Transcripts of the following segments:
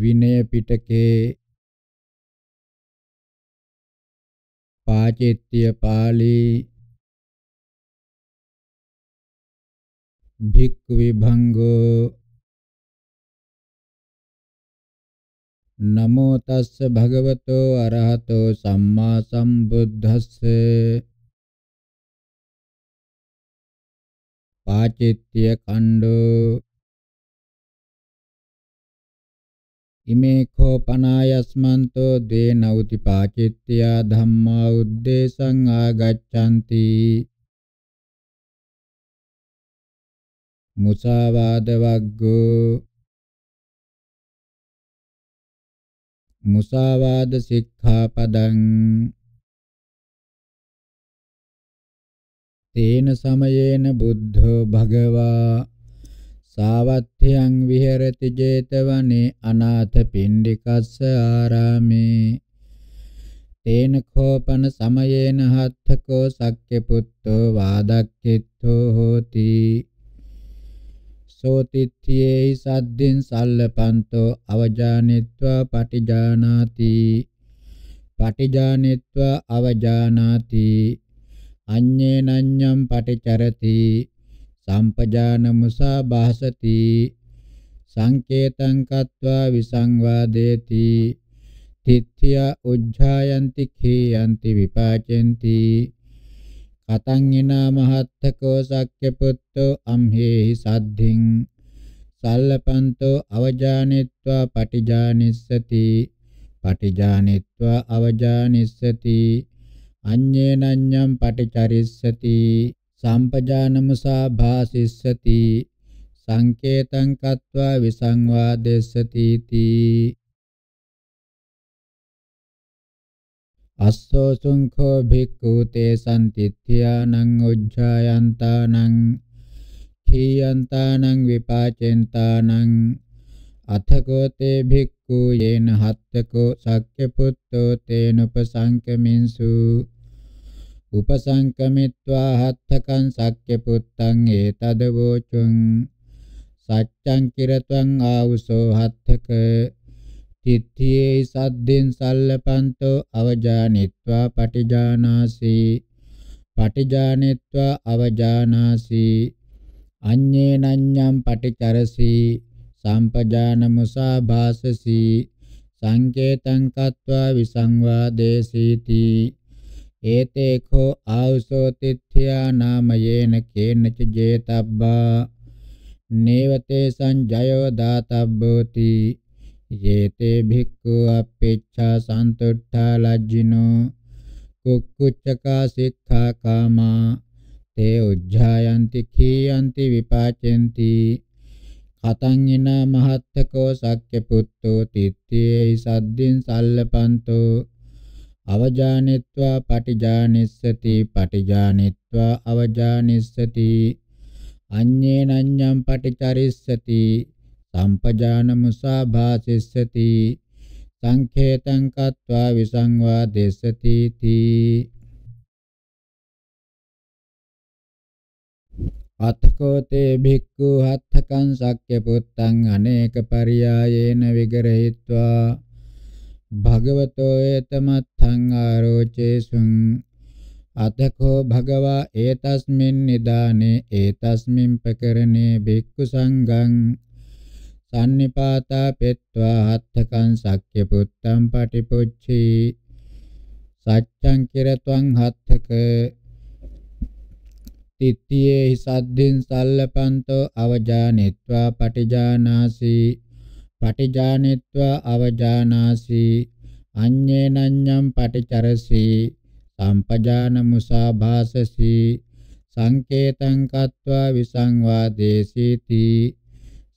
විනය පිටකේ පාචෙත්‍ය පාළි භික්ඛු විභංගෝ නමෝ තස්ස භගවතෝ අරහතෝ සම්මා සම්බුද්දස්ස පාචෙත්‍ය කණ්ඩෝ ඉමේඛෝ පනායස්මන්තෝ ද්වේ නවති පාචිත්‍යා ධම්මා උද්දේශං ආගච්ඡanti මුසාවාද වග්ගෝ මුසාවාද සික්ඛාපදං තේන සමයේන බුද්ධෝ භගවා සාවත්ථයන් විහෙරති 제තවනේ අනාථ පිණ්ඩිකස්ස ආරාමේ තේන කෝපන සමයේන හත්ථකෝ සක්්‍ය පුත්තෝ වාදක්ඛිත්තෝ හෝති සෝතිත්‍යේ සද්දින් සල්ලපන්තෝ අවජානිත්වා පටිජානාති පටිජානිත්වා අවජානාති අඤ්ඤේනඤ්ඤම් පටිචරති සම්පජානමසා භාසති සංකේතං කତ୍වා විසංවාදේති තිත්ත්‍ය උජ්ජායන්ති කීයන්ති විපාචෙන්ති කතං ිනා මහත්තකෝ සක්්‍ය පුත්තෝ අම්හෙහි සද්ධින් සල්ලපන්තෝ අවජානිත්වා පටිජානිස්සති පටිජානිත්වා අවජානිස්සති අඤ්ඤේනඤ්ඤම් පටිචරිස්සති සම්පජානමසා භාසිස්සති සංකේතං කତ୍වා විසංවාදෙස්සති තී අස්සෝ සුංඛෝ භික්ඛු තේ සම්තිත්‍යානං උජ්ජායන්තානං खीयन्तानं विपाचेन्तानं अथको ते भिक्खु येन हत्तको शक्यपुत्तो तेनुपसङ्कमिंसु උපසංකමිත්වා හත්තකං සක්්‍ය පුත්තං ඒතද වෝචුං සච්ඡං කිරත්වං ආවුසෝ හත්තක තිත්තියේ සද්දෙන් සල්ලපන්තෝ අවජානිත්වා පටිජානාසි පටිජානිත්වා අවජානාසි අඤ්ඤේන අඤ්ඤම් පටිචරසි සම්පජානමුසා භාසසි සංකේතං කତ୍වා විසංවාදේසීති ඒතේඛෝ ආවසෝ තිත්‍යා නාමයේන කේනච ජේතබ්බා නේවතේ සංජයෝ දාතබ්බෝති යේතේ භික්ඛු අපේච්ඡා සන්තුට්ඨා ලජ්ජිනෝ කුක්කුච්චකා සික්ඛා කාමා තේ උජ්ජායන්ති කීයන්ති විපාචෙන්ති කතං ඉන මහත්තකෝ සක්්‍ය පුත්තෝ තිත්තේ සද්දින් සල්ලපන්තෝ අවජානෙත්වා පටිජානිස්සති පටිජානෙත්වා අවජානිස්සති අඤ්ඤේන අඤ්ඤම් පටිචරිස්සති සම්පජානමුසා භාසිස්සති සංඛේතං කତ୍වා විසංවා දෙසති තී අතකෝතේ භික්ඛු හත්තකං සක්්‍ය පුත්තං අනේක පරියායේන විගරහිत्वा භගවතෝ එතමත්ථං ආරෝචේසුං අතකෝ භගවා ඒතස්මින් නිදානේ ඒතස්මින් ප්‍රකරණේ භික්ඛු සංඝං සම්නිපාතා පෙත්වා හත්තකං සක්්‍ය පුත්තං පටිපුච්චී සච්ඡං කිරත්වං හත්තක තිත්තියේ සද්දින් සල්ලපන්තෝ අවජානෙත්වා පටිජානාසී පටිජානෙත්වා අවජානාසි අඤ්ඤේනඤ්ඤම් පටිචරසි සම්පජාන මුසාභාසසි සංකේතං කତ୍වා විසංවාදේසීති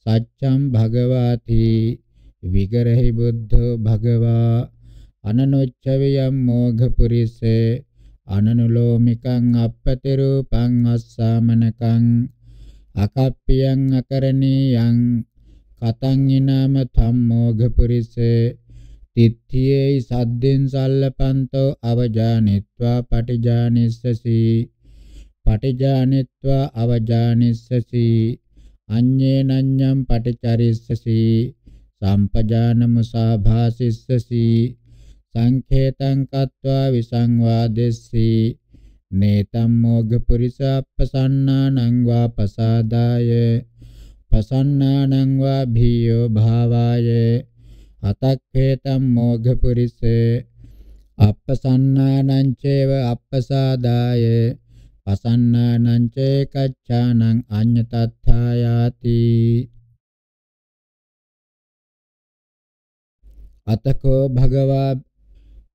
සච්ඡම් භගවාති විගරහි බුද්ධෝ භගවා අනනොච්චවියම් මෝඝපුරිසේ අනනුලෝමිකං අපපතිරූපං අස්සාමනකං අකප්පියං අකරණීයං කතං ඊනාම ධම්මෝඝ පුරිසේ තිත්ථියේ සද්දෙන් සල්ලපන්තෝ අවජානිත්වා පටිජානිස්සසි පටිජානිත්වා අවජානිස්සසි අඤ්ඤේනඤ්ඤම් පටිචරිස්සසි සම්පජානමුසාභාසිස්සසි සංඛේතං කତ୍වා විසංවාදෙස්සි නේතම් මොග්ග පුරිස අප්පසන්නානං වාපසාදාය පසන්නානං වා භීයෝ භාවාය අතක්ඛේතම් මෝඝ පුරිස අප්පසන්නානං චේව අප්පසාදාය පසන්නානං චේ කච්ඡානං අඤ්ඤතත්ථායාති අතකෝ භගවා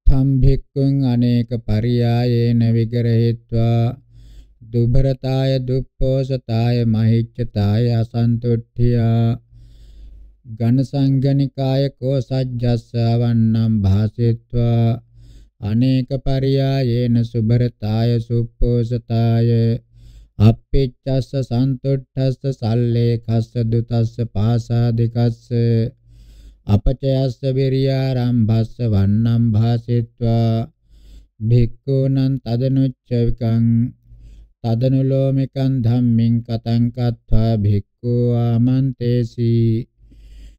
තම් භික්ඛුං අනේක පරියායේන විගරහෙත්වා දුබරතාය දුප්පෝසතාය මහිච්ඡතාය අසන්තුට්ඨියා ඝනසංගනිකාය කෝසජ්ජස්සවන්නම් භාසෙත්වා අනේක පරියායේන සුබරතාය සුප්පෝසතාය අප්පිච්ඡස්ස සන්තුට්ඨස්ස සල්ලේකස්ස දුතස්ස පාසාදිකස්ස අපචයස්ස විරියාරම්භස්ස වන්නම් භාසෙත්වා භික්ඛූනං තදනුච්චවිකං තදනුලෝමිකං ධම්මින් කතං කତ୍වා භික්ඛු ආමන්තේසි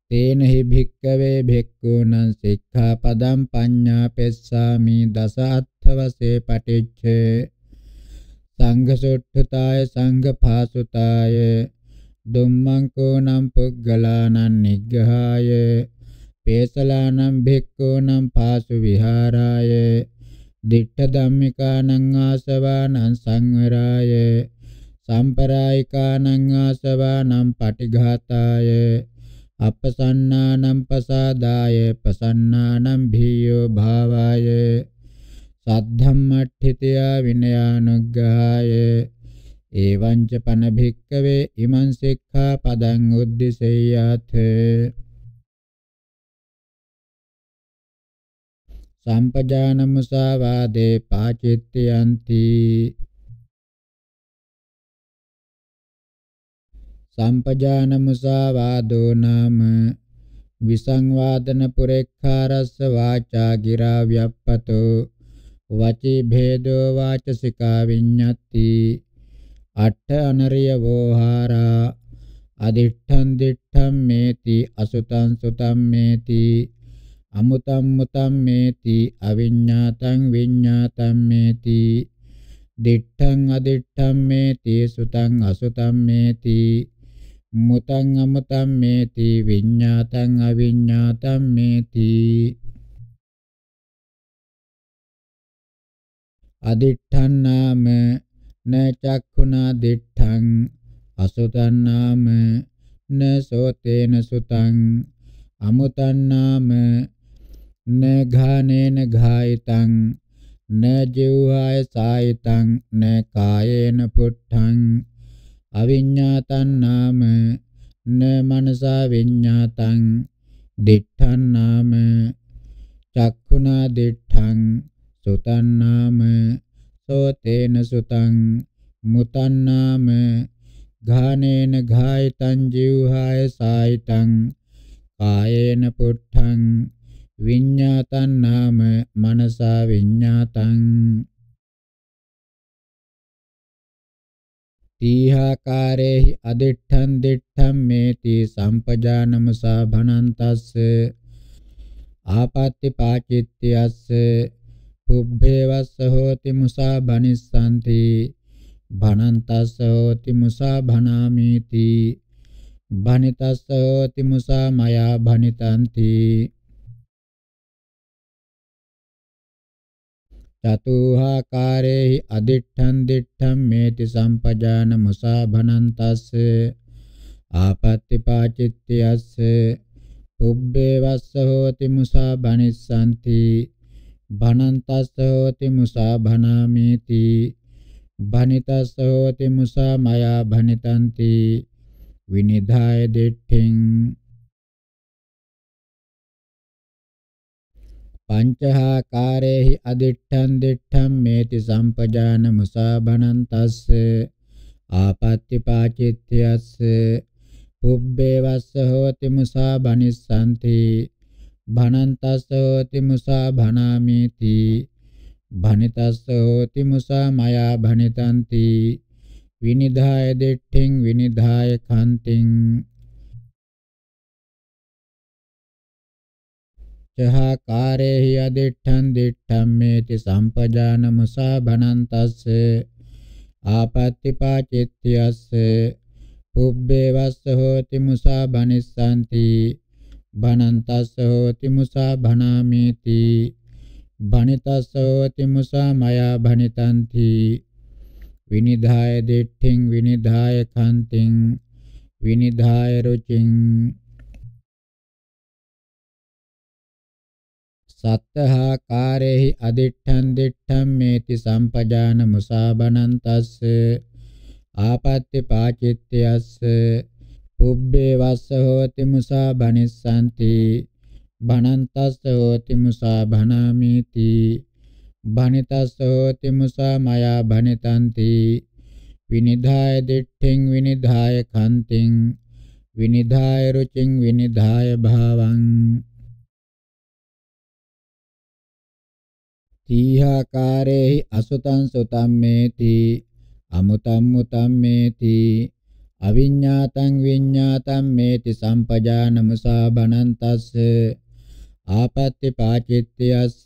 තේන හි භික්ඛවේ භික්ඛූනං සික්ඛාපදං පඤ්ඤාපෙස්සාමි දස අත්ථවසේ පටිච්ච සංඝසොට්ඨතාය සංඝපාසුතාය දුම්මං කෝනම් පුග්ගලානං නිග්ගහාය පේසලානම් භික්ඛූනම් පාසු විහාරාය දිට්ඨ ධම්මිකානං ආසවානං සංවරාය සම්පරායිකානං ආසවානං පටිඝාතාය අපසන්නානම් පසාදාය පසන්නානම් භීයෝ භාවාය සද්ධම්මට්ඨිතයා විනයානුග්ගහාය එවං ච පන භික්කවේ ඉමං සික්ඛා පදං උද්දිසෙය්‍යාතේ සම්පජානමුසාවාදේ පාචිත්‍යයන්ති සම්පජානමුසාවාදෝ නාම විසංවාදන පුරේක්ඛාරස්ස වාචා ගිරා ව්‍යප්පතෝ වචී භේදෝ වාචසිකා විඤ්ඤත්ති අට්ඨ අනරිය වෝහාරා අදිඨං දිඨං මේති අසුතං සුතං මේති අමුතම් මුතම් මේති අවිඤ්ඤාතං විඤ්ඤාතම් මේති දිට්ඨං අදිට්ඨම් මේති සුතං අසුතම් මේති මුතං අමුතම් මේති විඤ්ඤාතං අවිඤ්ඤාතම් මේති අදිඨං නාම න චක්ඛුනා දිඨං අසුතං නාම න සෝතේන සුතං අමුතං නාම न घानेन घायितं न जिह्वाय सायितं न कायेन पुट्ठं අවිඤ්ඤාතං නාම න මනසා විඤ්ඤාතං දිඨං නාම චක්ඛුනා දිඨං සුතං නාම සෝතේන සුතං මුතං නාම ඝානේන ඝායතං ජීවහාය සායිතං කායේන පුට්ඨං විඤ්ඤාතං නාම මනසා විඤ්ඤාතං තීහාකාරේහි අදිඨං දිඨං මේති සම්පජානමසා භනන්තස්ස ආපත්‍ති පාචිත්‍යස්ස පුබ්බේවස්ස හෝති මුසා භනිස්සanti භනන්තස්ස හෝති මුසා භනාමේති භනිතස්ස හෝති මුසා මයා භනිතanti චතුහාකාරේහි අදිඨං දිඨං මේති සම්පජාන මුසාභනන්තස්ස ආපත්‍ති පාචිත්‍යස්ස පුබ්බේ වස්ස හෝති මුසාභනිස්සanti භනන්තස්ස හෝති මුසාභනාමේති භනිතස්ස හෝති මුසාමයා භනිතanti විනිධාය දිඨින් පංචහාකාරේහි අදිඨං දිඨං මේති සම්පජාන මුසාබණං තස්ස ආපත්‍ති පාචිත්‍යස්ස පුබ්බේ වස්ස හෝති මුසාබනිස්සන්ති භනන්තස්ස හෝති මුසාබනාමේති භනිතස්ස හෝති මුසා මයා භනිතಂತಿ විනිධාය දෙට්ඨින් විනිධාය කන්තින් චහා කාරේහි අදිඨං දිඨම්මේති සම්පජානමසා භනන්තස්ස ආපත්‍තිපාචිත්‍යස්ස පුබ්බේ වස්ස හෝති මුසා භනිස්සanti භනන්තස්ස හෝති මුසා භනාමේති භනිතස්ස හෝති මුසා මයා භනිතන්ති විනිධාය දිඨින් විනිධාය කන්තින් විනිධාය රුචින් සත්තහාකාරේහි අදිඨං දිඨං මේති සම්පජාන මුසාබනන්තස්ස ආපත්‍ති පාචිත්‍යස්ස පුබ්බේ වස්ස හෝති මුසාබනිස්සanti බනන්තස්ස හෝති මුසාබනාමීති බනිතස්ස හෝති මුසාමයා බනිතanti විනිධාය දිඨෙන් විනිධාය කන්තින් විනිධාය රුචින් විනිධාය භාවං තීහාකාරේහි අසුතං සුතම්මේති අමුතං මුතම්මේති අවිඤ්ඤාතං විඤ්ඤාතං මේති සම්පජානමසා බනන්තස්ස ආපත්‍ති පාචිත්‍යස්ස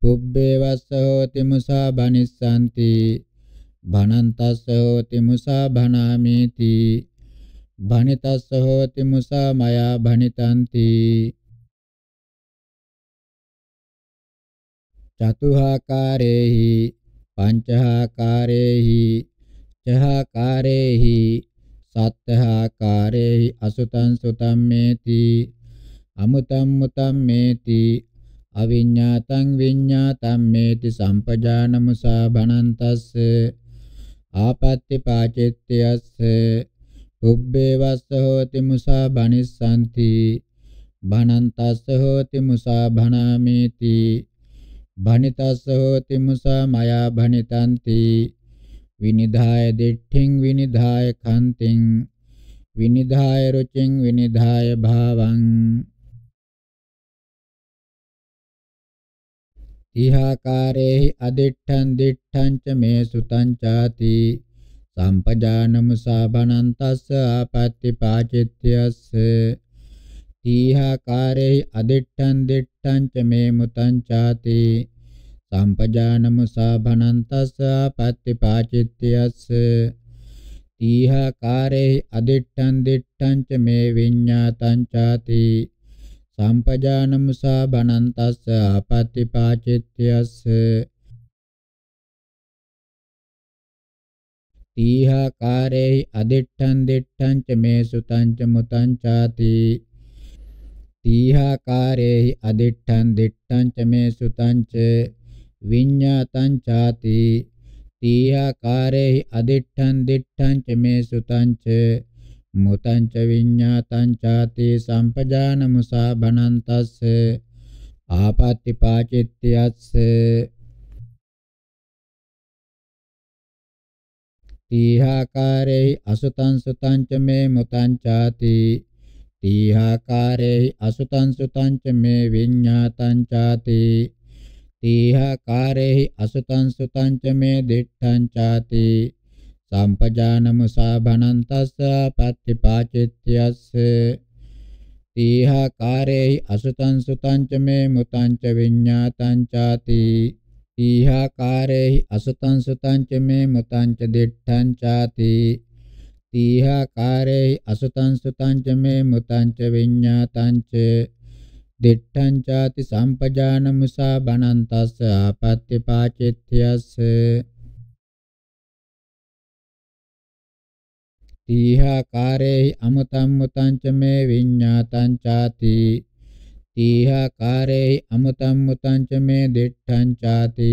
පුබ්බේ වස්ස හෝති මුසා බනිස්සanti බනන්තස්ස හෝති මුසා භනාමේති භනිතස්ස හෝති මුසා මයා භනිතanti චතුහාකාරේහි පංචහාකාරේහි චහාකාරේහි සත්තහාකාරේහි අසුතං සුතං මේති අමුතං මුතං මේති අවිඤ්ඤාතං විඤ්ඤාතං මේති සම්පජානමුසා භනන්තස්ස ආපත්‍ති පාචෙත්‍යස්ස උබ්බේ වස්ස හෝති මුසා බනිස්සanti භනන්තස්ස හෝති මුසා භනාමේති භනිතස්සෝති මුසා මයා භනිතන්ති විනිධාය දිට්ඨින් විනිධාය කන්තින් විනිධාය රුචින් විනිධාය භාවං ඉහාකාරේහි අදිට්ඨං දිට්ඨං ච මේ සුතං ചാති සම්පජානමුසා බනන්තස්ස ආපත්‍ති පාචිත්‍යස්ස ඉහාකාරේහි අදිට්ඨං දිට්ඨං ච මේ මුතං ചാති සම්පජානමුසා භනන්තස්ස පත්ති පාචිත්‍යස්ස තීහාකාරේ අදිට්ඨං දිට්ඨං ච මේ විඤ්ඤාතං ചാති සම්පජානමුසා භනන්තස්ස පත්ති පාචිත්‍යස්ස තීහාකාරේ අදිට්ඨං දිට්ඨං ච මේ සුතං ච මුතං ചാති තීහාකාරේ අදිට්ඨං දිට්ඨං ච මේ සුතං ච විඤ්ඤාතං ചാති තීහාකාරේහි අදිඨං දිඨං ච මේ සුතං ච මුතං ච විඤ්ඤාතං ചാති සම්පජානමුසා බනන්තස්ස ආපත්‍ති පාචිත්‍යස්ස තීහාකාරේහි අසුතං සුතං ච මේ මුතං ചാති තීහාකාරේහි අසුතං සුතං ච මේ විඤ්ඤාතං ചാති තේහ කාරේහි අසුතං සුතං ච මේ දිට්ඨං ചാති සම්පජානම සාභනන්තස්ස පත්තිපාචිත්‍යස්ස තේහ කාරේහි අසුතං සුතං ච මේ මුතං ච විඤ්ඤාතං ചാති තේහ කාරේහි අසුතං සුතං ච මේ මුතං ච දිට්ඨං ചാති තේහ කාරේහි අසුතං සුතං ච මේ මුතං ච විඤ්ඤාතං ච දිට්ඨං ചാති සම්පජාන මුසා බනන්තස්ස ආපත්‍ය පාචිත්‍යස්ස තීහා කාරේහි අමතම් මුතං ච මේ විඤ්ඤාතං ചാති තීහා කාරේහි අමතම් මුතං ච මේ දිට්ඨං ചാති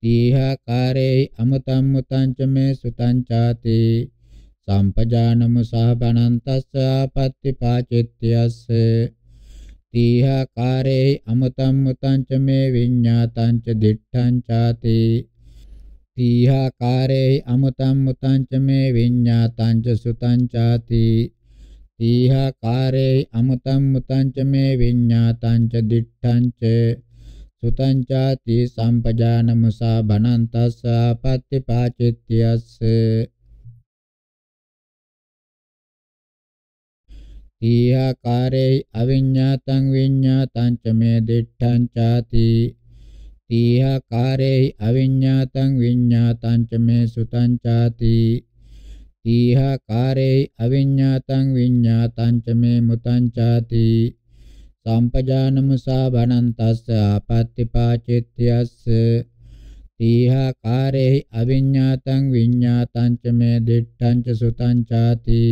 තීහා කාරේහි අමතම් මුතං ච මේ සුතං ചാති සම්පජාන මුසා බනන්තස්ස ආපත්‍ය පාචිත්‍යස්ස තීහාකාරේ අමතම් මුතං ච මේ විඤ්ඤාතං ච දිඨං ചാති තීහාකාරේ අමතම් මුතං ච මේ විඤ්ඤාතං ච සුතං ചാති තීහාකාරේ අමතම් මුතං ච මේ විඤ්ඤාතං ච දිඨං ච සුතං ചാති සම්පජානමසා බනන්තස්ස පත්‍තිපාචිත්‍යස්ස ईह कारे अविज्ञातं च मे दिष्ठं चाति तीह कारे अविज्ञातं च मे सुतं चाति तीह कारे अविज्ञातं च मे मुतं चाति सम्पजानमुसा भनन्तस्य आपत्तिपाचित्यस्य तीह कारे अविज्ञातं च मे दिष्ठं च सुतं चाति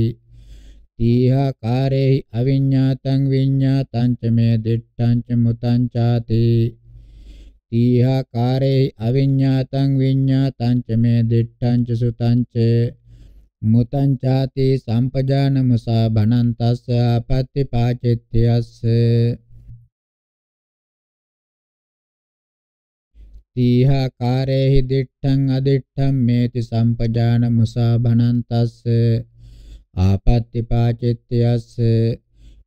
තීහා කාරේහි අවිඤ්ඤාතං විඤ්ඤාතං ච මේ දිට්ඨං ච මුතං ചാති තීහා කාරේහි අවිඤ්ඤාතං විඤ්ඤාතං ච මේ දිට්ඨං ච සුතං ච මුතං ചാති සම්පජානමසා භනන්තස්ස ආපත්‍ති පාචිත්‍යස්ස තීහා කාරේහි දිට්ඨං අදිට්ඨං මේති සම්පජානමසා භනන්තස්ස ආපත්‍තිපාචිත්‍යස්ස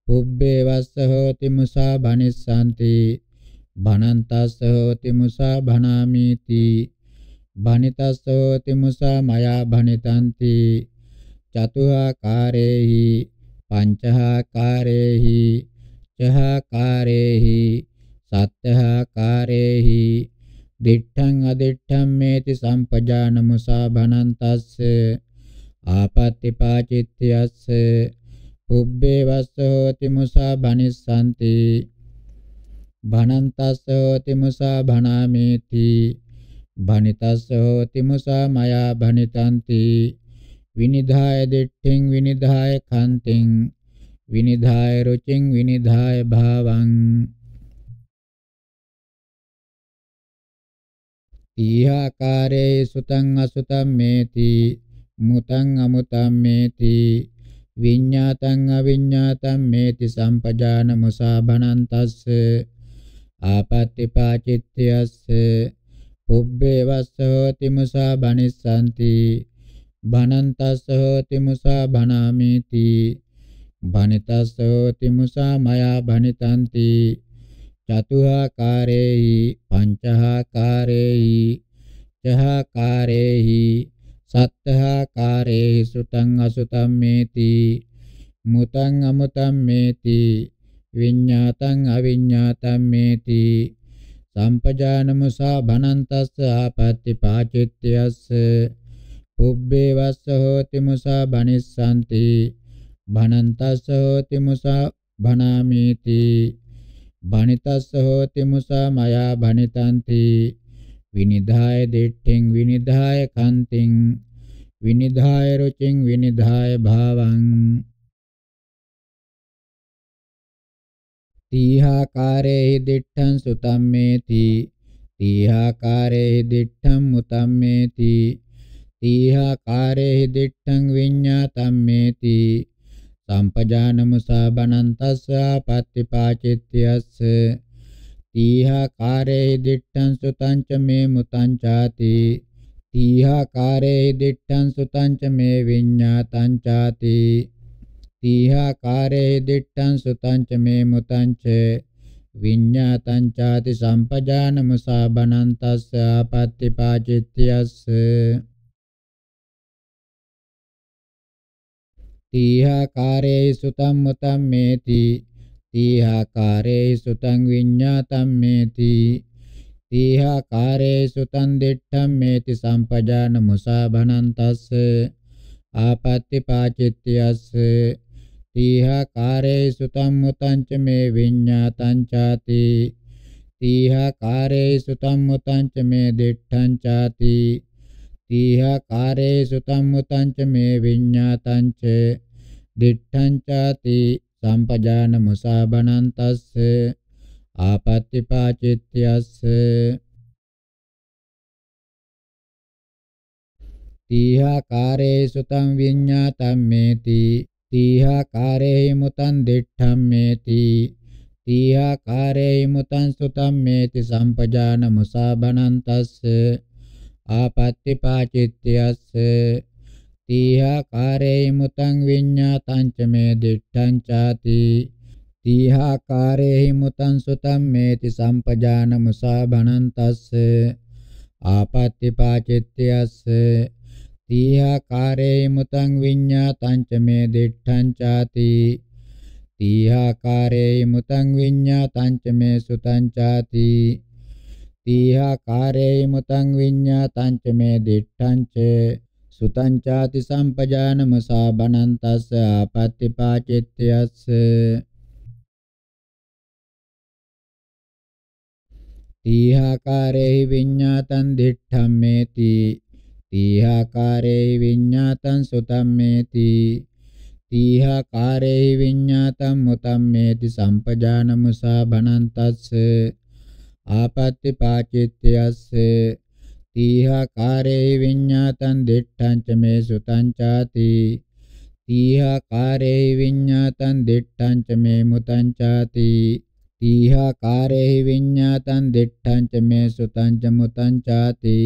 පුබ්බේ වස්ස හෝති මුසා භනිස්සanti භනන්තස්ස හෝති මුසා භනාමීති භනිතස්ස හෝති මුසා මයා භනිතanti චතුහාකාරේහි පංචහාකාරේහි චහාකාරේහි සත්‍යහාකාරේහි දිට්ඨං අදිට්ඨම් මේති සම්පජාන මුසා භනන්තස්ස ආපත්‍තිපාචිත්‍යස්ස පුබ්බේ වස්ස හෝති මුසා භනිස්සanti භනන්තස්ස හෝති මුසා භනාමේති භනිතස්ස හෝති මුසා මයා භනිතanti විනිධාය දිට්ඨින් විනිධාය කන්තින් විනිධාය රුචින් විනිධාය භාවං ඊහාකාරේ සුතං අසුතං මේති මුතං අමුතං මේති විඤ්ඤාතං අවිඤ්ඤාතං මේති සම්පජාන මුසාබනන්තස්ස ආපත්‍ති පාචිත්‍යස්ස පුබ්බේ වස්සෝති මුසා බනිස්සanti බනන්තස්ස හෝති මුසා බනාමේති බනිතස්ස හෝති මුසා මයා බනිතanti චතුහාකාරේහි පංචහාකාරේහි චහාකාරේහි සත්තහාකාරේ සුතං අසුතං මේති මුතං අමුතං මේති විඤ්ඤාතං අවිඤ්ඤාතං මේති සම්පජානමුසා භනන්තස්ස ආපත්‍ති පාචිත්‍යස්ස පුබ්බේ වස්ස හෝති මුසා බනිස්සanti භනන්තස්ස හෝති මුසා භනාමේති භනිතස්ස හෝති මුසා මයා භනිතanti විනිධාය දිට්ඨින් විනිධාය කන්තින් විනිධාය රුචින් විනිධාය භාවං තීහාකාරේ දිට්ඨං සුතම්මේති තීහාකාරේ දිට්ඨං මුතම්මේති තීහාකාරේ දිට්ඨං විඤ්ඤාතම්මේති සම්පජානමුසා බනන්තස්සා පත්තිපාචිත්‍යස්ස තීහා කාරේ දිට්ඨං සුතං ච මේ මුතං ചാති තීහා කාරේ දිට්ඨං සුතං ච මේ විඤ්ඤාතං ചാති තීහා කාරේ දිට්ඨං සුතං ච මේ මුතං ච විඤ්ඤාතං ചാති සම්පජානමසා බනන්තස්ස ආපත්‍ති පාචිත්‍යස්ස තීහා කාරේ සුතං මුතං මේති तीहाकारे सुतं विज्ञातं मेति तीहाकारे सुतं दिट्ठं मेति आपत्ति आपत्तिपाचित्यस् तीहाकारे सुतं मुतं च मे विज्ञातं चाति तीहाकारे सुतं मुतं च मे दिट्ठं चाति तीहाकारे सुतं मुतं च मे विज्ञातं च दिट्ठं चाति සම්පජාන මුසාබනන්තස්ස ආපත්‍තිපාචිත්‍යස්ස තීහාකාරේසු තං විඤ්ඤාතං මේති තීහාකාරේ මුතං දිඨම් මේති තීහාකාරේ මුතං සුතං මේති සම්පජාන මුසාබනන්තස්ස ආපත්‍තිපාචිත්‍යස්ස තීහාකාරේ මුතං විඤ්ඤාතං ච මේ දිට්ඨං ചാති තීහාකාරේ මුතං සුතං මේති සම්පජාන මුසා භනන්තස්ස ආපත්‍ති පාචිත්‍යස්ස තීහාකාරේ මුතං විඤ්ඤාතං ච මේ දිට්ඨං ചാති තීහාකාරේ මුතං විඤ්ඤාතං ච මේ සුතං ചാති තීහාකාරේ මුතං විඤ්ඤාතං ච මේ දිට්ඨං ච සුතං ചാති සම්පජානම සාබනන්තස්ස ආපත්‍තිපාචිත්‍යස්ස තීහාකාරේහි විඤ්ඤාතං දිඨම්මේති තීහාකාරේහි විඤ්ඤාතං සුතම්මේති තීහාකාරේහි විඤ්ඤාතං මුතම්මේති සම්පජානම සාබනන්තස්ස ආපත්‍තිපාචිත්‍යස්ස තීහාකාරේ විඤ්ඤාතං දිට්ඨං ච මේ සුතං ചാති තීහාකාරේ විඤ්ඤාතං දිට්ඨං ච මේ මුතං ചാති තීහාකාරේ විඤ්ඤාතං දිට්ඨං ච මේ සුතං ච මුතං ചാති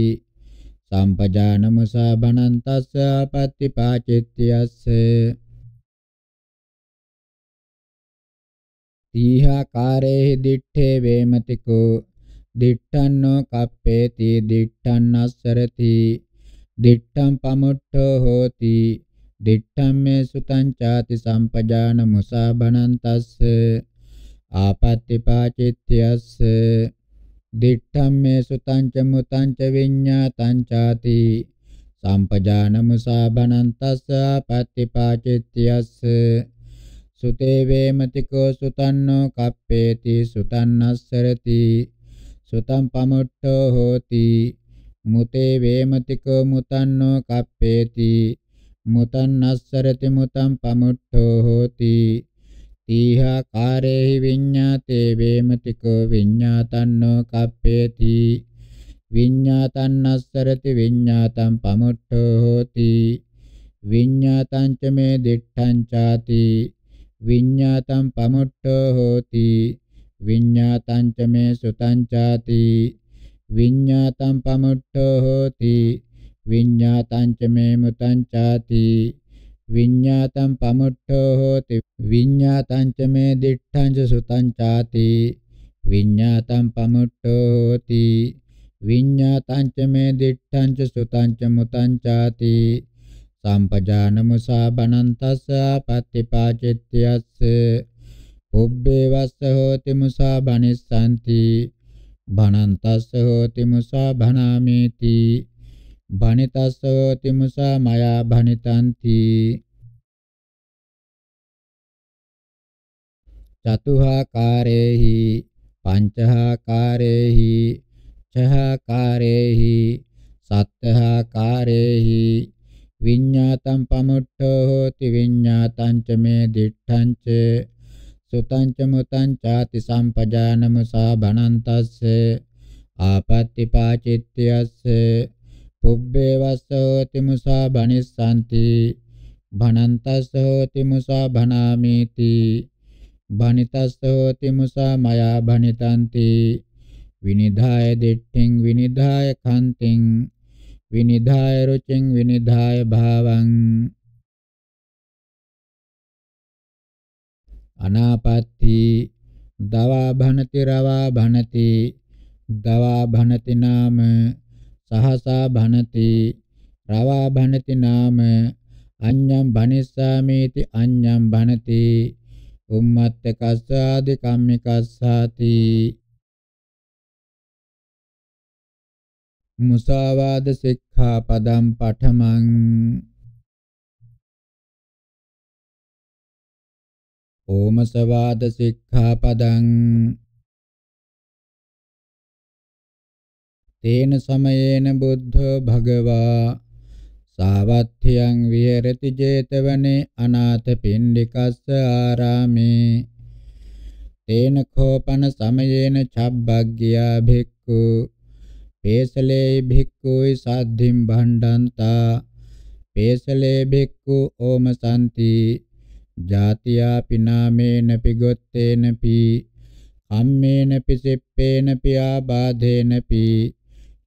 සම්පජානමසා බනන්තස්ස අපත්‍ති පාචිත්‍යස්සේ තීහාකාරේ දිත්තේ වේමතිකෝ දිට්ඨන්නෝ කප්පේති දිට්ඨන්නස්සරති දිට්ඨම් පමුට්ඨෝ හෝති දිට්ඨම් මේ සුතං ചാති සම්පජාන මුසාබනන්තස්ස ආපත්‍තිපාචිත්‍යස්ස දිට්ඨම් මේ සුතං ච මුතං ච විඤ්ඤාතං ചാති සම්පජාන මුසාබනන්තස්ස ආපත්‍තිපාචිත්‍යස්ස සුතේ වේමතිකෝ සුතන්නෝ කප්පේති සුතන්නස්සරති සුතම් පමුට්ඨෝ හෝති මුතේ වේමතිකෝ මුතන්නෝ කප්පේති මුතන් අස්සරති මුතම් පමුට්ඨෝ හෝති තීහා කාරේහි විඤ්ඤාතේ වේමතිකෝ විඤ්ඤාතන්නෝ කප්පේති විඤ්ඤාතං අස්සරති විඤ්ඤාතං පමුට්ඨෝ හෝති විඤ්ඤාතං ච මේ දිඨං ചാති විඤ්ඤාතං පමුට්ඨෝ හෝති විඤ්ඤාතං ච මේ සුතං ചാති විඤ්ඤාතං පමුට්ඨෝ හෝති විඤ්ඤාතං ච මේ මුතං ചാති විඤ්ඤාතං පමුට්ඨෝ හෝති විඤ්ඤාතං ච මේ දිඨං ච සුතං ചാති විඤ්ඤාතං පමුට්ඨෝ හෝති විඤ්ඤාතං ච මේ දිඨං ච සුතං ච මුතං ചാති සම්පජානමුසා බනන්තස්ස පත්තිපාචිත්‍යස්ස ඔබ්බේ වස්ස හෝති මුසා බනිස්සanti භනන්තස්ස හෝති මුසා භනාමේති භනිතස්ස හෝති මුසා මයා භනිතanti චතුහාකාරේහි පංචහාකාරේහි චහාකාරේහි සත්හාකාරේහි විඤ්ඤාතං පමුට්ඨෝ හෝති විඤ්ඤාතං ච මේ දිඨං ච සුතංච මුතං ചാති සම්පජානමසා භනන්තස්ස ආපත්‍ති පාචිත්‍යස්ස පුබ්බේ වස්සෝති මුසා භනිස්සanti භනන්තස්ස හෝති මුසා භනාමේති භනිතස්ස හෝති මුසා මයා භනිතanti විනිධාය දිට්ඨින් විනිධාය කන්තින් විනිධාය රුචින් විනිධාය භාවං අනාපත්ති දවා භනති රවා භනති දවා භනති නාම සහසා භනති රවා භනති නාම අඤ්ඤම් භනිස්සාමේති අඤ්ඤම් භනති උම්මත්තකස්සාදි කම්මිකස්සාති මුසාවාද සික්ඛාපදම් පඨමං ඕම සවාද සික්ඛාපදං තේන සමයේන බුද්ධ භගවා සාවත්ථ්‍යං විහෙරති 제තවනේ අනාථ පින්ඩිකස්ස ආරාමේ තේන කෝපන සමයේන චබ්බග්ගියා භික්ඛු පේසලේ භික්ඛුයි සද්ධිම් භණ්ඩන්තා පේසලේ භික්ඛු ඕම සම්ති ජාතියා පිනාමේන පිගොත්තේනපි කම්මේනපි සෙප්පේනපි ආබාධේනපි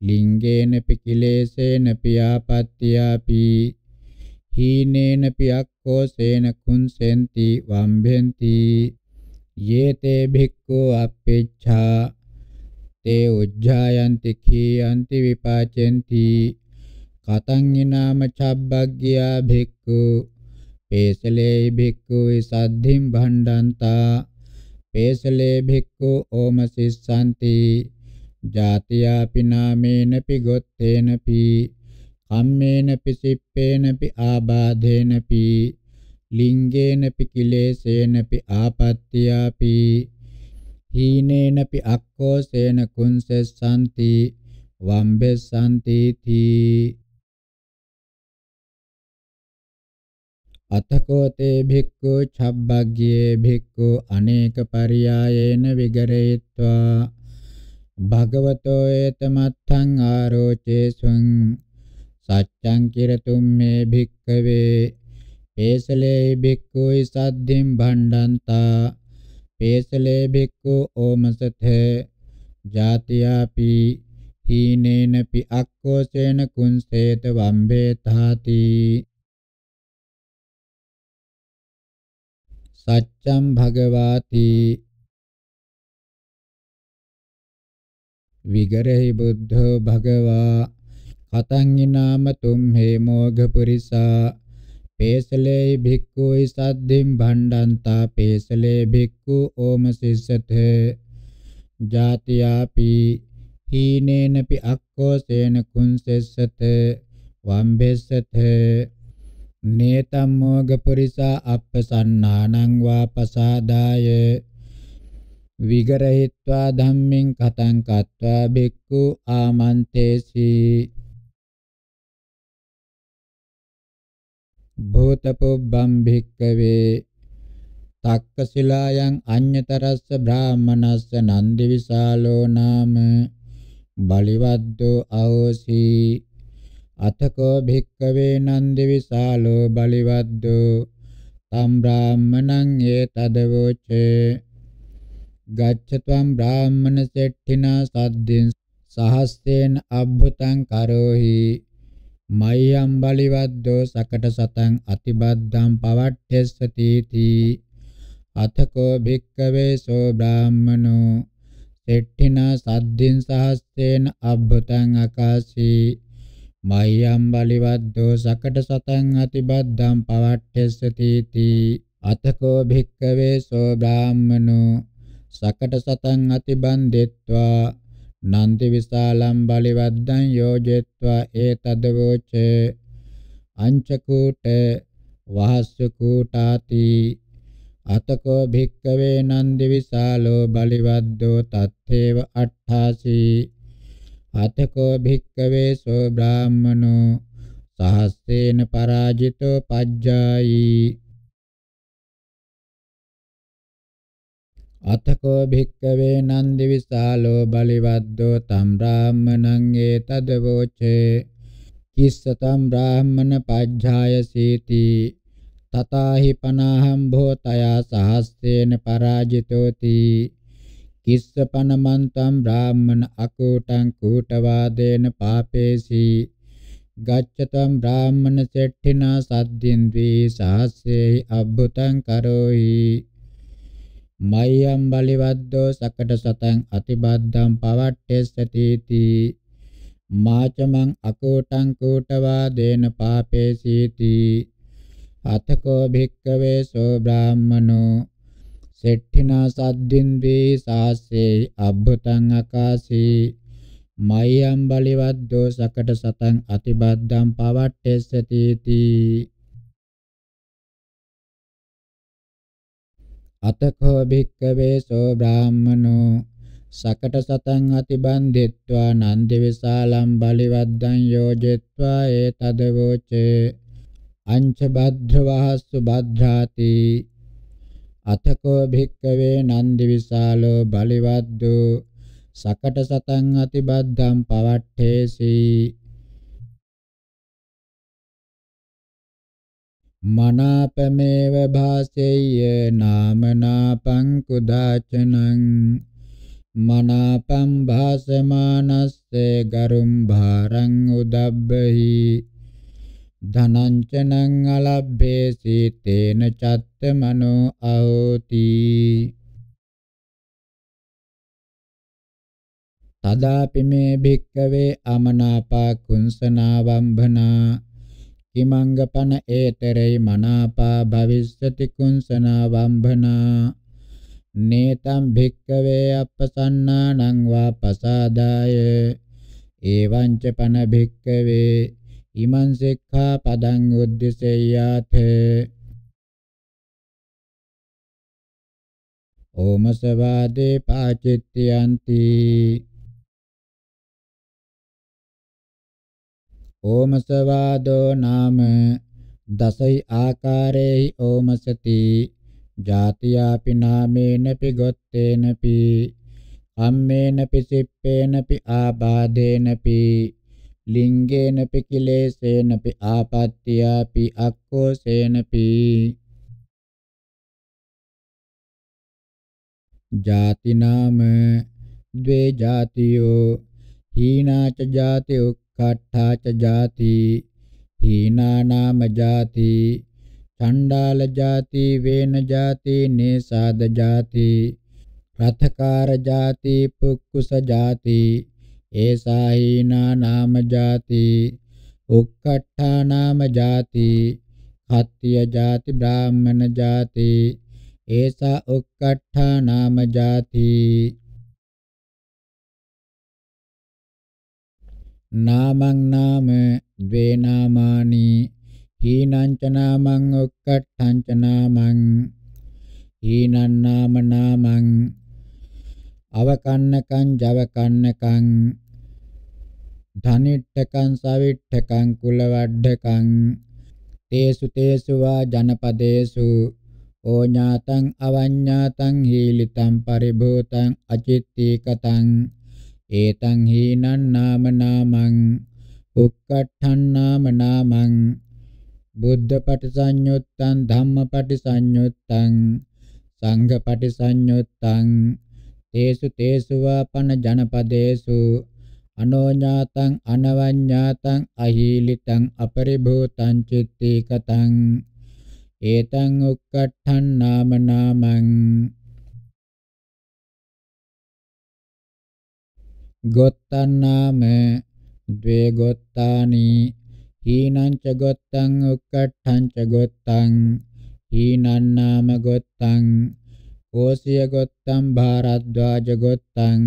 ලිංගේනපි කිලේසේනපි ආපත්‍යාපි හීනේනපි අක්කෝසේන කුන්සෙන්ති වම්බෙන්ති යේතේ භික්ඛු අපේච්ඡා තේ උජ්ජායන්ති කීයන්ති විපාචෙන්ති කතං ඊනාම චබ්බග්ගියා භික්ඛු පේසලේ භික්ඛු සද්ධිම් භණ්ඩන්තා පේසලේ භික්ඛු ඕම සිස්සanti ජාතියාපි නාමේනපි ගොත්තේනපි කම්මේනපි සිප්පේනපි ආබාධේනපි ලිංගේනපි කිලේසේනපි ආපත්‍යාපි හීනේනපි අක්කෝසේන කුංසෙස්සanti වම්බෙස්සanti තී අතකෝතේ භික්ඛු ඡබ්බග්ගේ භික්ඛු අනේක පරියායේන විගරේत्वा භගවතෝ ඒතමත්තං ආරෝචේසුං සච්ඡං කිරතුම් මේ භික්ඛවේ පේසලේ භික්ඛුයි සද්ධිම් භණ්ඩන්තා පේසලේ භික්ඛු ඕමසතේ ජාතියාපි හීනේනපි අක්කෝසේන කුංසේත වම්බේ තාති සච්ඡම් භගවාති විගරහි බුද්ධෝ භගවා කතං නාම තුම්හි මෝඝ පුරිසා පේසලේ භික්ඛුයි සද්ධිම් භණ්ඩන්තා පේසලේ භික්ඛු ඕම සිස්සත ජාතියාපි හීනේනපි අක්ඛෝසේන කුංසෙස්සත වම්බෙස්සත නේතම් මොග පුරිසා අප්පසන්නානං වා පසාදාය විගරහිත්වා ධම්මින් කතං කତ୍වා බික්ඛු ආමන්තේසි භූතපුබ්බම් භික්කවේ තක්කශිලායන් අඤ්‍යතරස්ස බ්‍රාහමනස්ස නන්දි විශාලෝ නාම බලිවද්දෝ අහෝසී අතකෝ භික්කවේ නන්දි විශාලෝ බලිවද්දෝ තම් බ්‍රාහ්මණං ඒතදවෝචේ ගච්ඡත්වම් බ්‍රාහ්මණ සෙට්ඨිනා සද්දින් සහස්සේන අබ්බුතං කරෝහි මයම් බලිවද්දෝ සකට සතං අතිබද්දම් පවට්ඨෙස්සති තී අතකෝ භික්කවේ සෝ බ්‍රාහ්මනෝ සෙට්ඨිනා සද්දින් සහස්සේන අබ්බුතං අකාශී මයම් බලිවද්දෝ සකට සතං අතිබද්දම් පවට්ඨස්සතිති අතකෝ භික්කවේ සෝ බ්‍රාහ්මනෝ සකට සතං අතිබන්දෙත්වා නන්ති විශාලම් බලිවද්දං යෝජෙත්වා ඒතදවෝච අංචකූට වහස්සකූටාති අතකෝ භික්කවේ නන්දි විශාලෝ බලිවද්දෝ තත්තේව අට්ඨාසී අතකෝ භික්කවේ සෝ බ්‍රාහමනෝ සහස්සේන පරාජිතෝ පජ්ජායි අතකෝ භික්කවේ නන්දි විශාලෝ බලිවද්දෝ තම් බ්‍රාහ්මණං ඒතදවෝචේ කිස්සතම් බ්‍රාහ්මන පජ්ජායසීති තතාහි පනාහම් භෝතයා සහස්සේන පරාජිතෝති කිස්සපනමන්තම් බ්‍රාහ්මණ අකෝටං කූටවාදේන පාපේසි ගච්ඡතම් බ්‍රාහ්මණ සෙට්ඨිනා සද්දින්ද්‍රී සාස්සේ අබ්බුතං කරෝහි මයම් බලිවද්දෝ සකට සතං අතිබද්දම් පවට්ඨෙස්සතිති මාචමං අකෝටං කූටවාදේන පාපේසීති අතකෝ භික්කවේ සෝ බ්‍රාහ්මනෝ සෙට්ඨිනා සද්දින්දී සාස්සේ අබ්බතං අකාසී මයම් බලිවද්දෝ සකට සතං අතිබද්දම් පවට්ඨෙස්සති අතකෝ භික්කවේ සෝ බ්‍රාහමනෝ සකට සතං අතිබන්දිත්වා නන්දි විශාලම් බලිවද්දං යෝජෙත්වා ඒ තදවෝචේ අංච භද්‍රවහස්සු භද්‍රාති අතකෝ භික්කවේ නන්දි විශාලෝ බලිවද්දු සකට සතං අතිබද්දම් පවට්ඨේසි මනාපමේව භාසෙය්‍ය නාමනාපං කුදාචනං මනාපම් භාසමානස්සේ ගරුම් භාරං උදබ්බහි ධනංචනං අලබ්බේසී තේන චත්ත මනෝ අහෝති තදාපි මේ භික්කවේ අමනාපා කුංසනා වම්භනා කිමංගපන ඒතරේ මනාපා භවිස්සති කුංසනා වම්භනා නේතම් භික්කවේ අපසන්නානං වා පසාදාය එවං ච පන භික්කවේ ඉමං සික්ඛා පදං උද්දේශයාත ඕමසවාදේ පාචිත්‍යන්ති ඕමසවාදෝ නාම දසයි ආකාරේහි ඕමසති ජාතියාපි නාමේනපි ගොත්තේනපි අම්මේනපි සිප්පේනපි ආබාධේනපි ලිංගේනපි කිලේසේනපි ආපත්‍යාපි අක්කෝසේනපි ජාති නාම ද්වේ ජාතියෝ හීනාච ජාති උක්ඛට්ඨාච ජාති හීනා නාම ජාති ඡණ්ඩාල ජාති වේන ජාති නේසාද ජාති රථකාර ජාති පුක්කුස ජාති ඒසාහීනා නාම ජාති උක්කට්ඨා නාම ජාති හත්තිය ජාති බ්‍රාහ්මණ ජාති ඒසා උක්කට්ඨා නාම ජාති නාමං නාම ද්වේ නාමානි හීනං ච නාමං උක්කට්ඨං ච නාමං හීනං නාම නාමං අවකන්නකං ජවකන්නකං ධනිට්ඨකං සවිට්ඨකං කුලවඩ්ඩකං තේසු තේසු වා ජනපදේසු ඕඤාතං අවඤ්ඤාතං හීලිතං පරිභූතං අචිත්තීකතං ඒතං හීනං නාම නාමං උක්කට්ඨං නාම නාමං බුද්ධ පටිසඤ්ඤුත්තං ධම්ම පටිසඤ්ඤුත්තං සංඝ පටිසඤ්ඤුත්තං තේසු තේසුවාපන ජනපදේසු අනෝඥාතං අනවඤ්ඤාතං අහීලිතං අපරිභූතං චිත්තීකතං ඒතං උක්කට්ඨං නාම නාමං ගොත්තං නාම ද්වේ ගොත්තානි හීනං ච ගොත්තං උක්කට්ඨං ච ගොත්තං හීනං නාම ගොත්තං කෝසිය ගොත්තම් භාරද්වාජ ගොත්තම්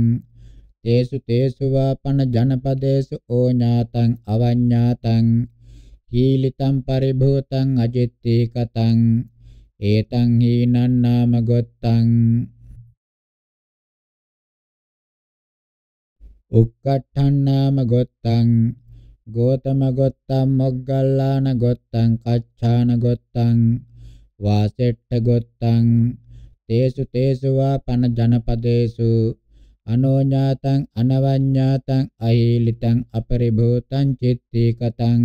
තේසු තේසු වාපන ජනපදේසු ඕඤාතං අවඤ්ඤාතං හීලිතං පරිභූතං අජිත්තේ කතං ඒතං හීනං නාම ගොත්තං උක්කට්ඨං නාම ගොත්තං ගෝතම ගොත්තං මොග්ගල්ලාන ගොත්තං කච්ඡාන ගොත්තං වාසෙට්ඨ ගොත්තං තේසු තේසුවා පන ජනපදේසු අනෝඥාතං අනවඤ්ඤාතං අහීලිතං අපරිභූතං චිත්තීකතං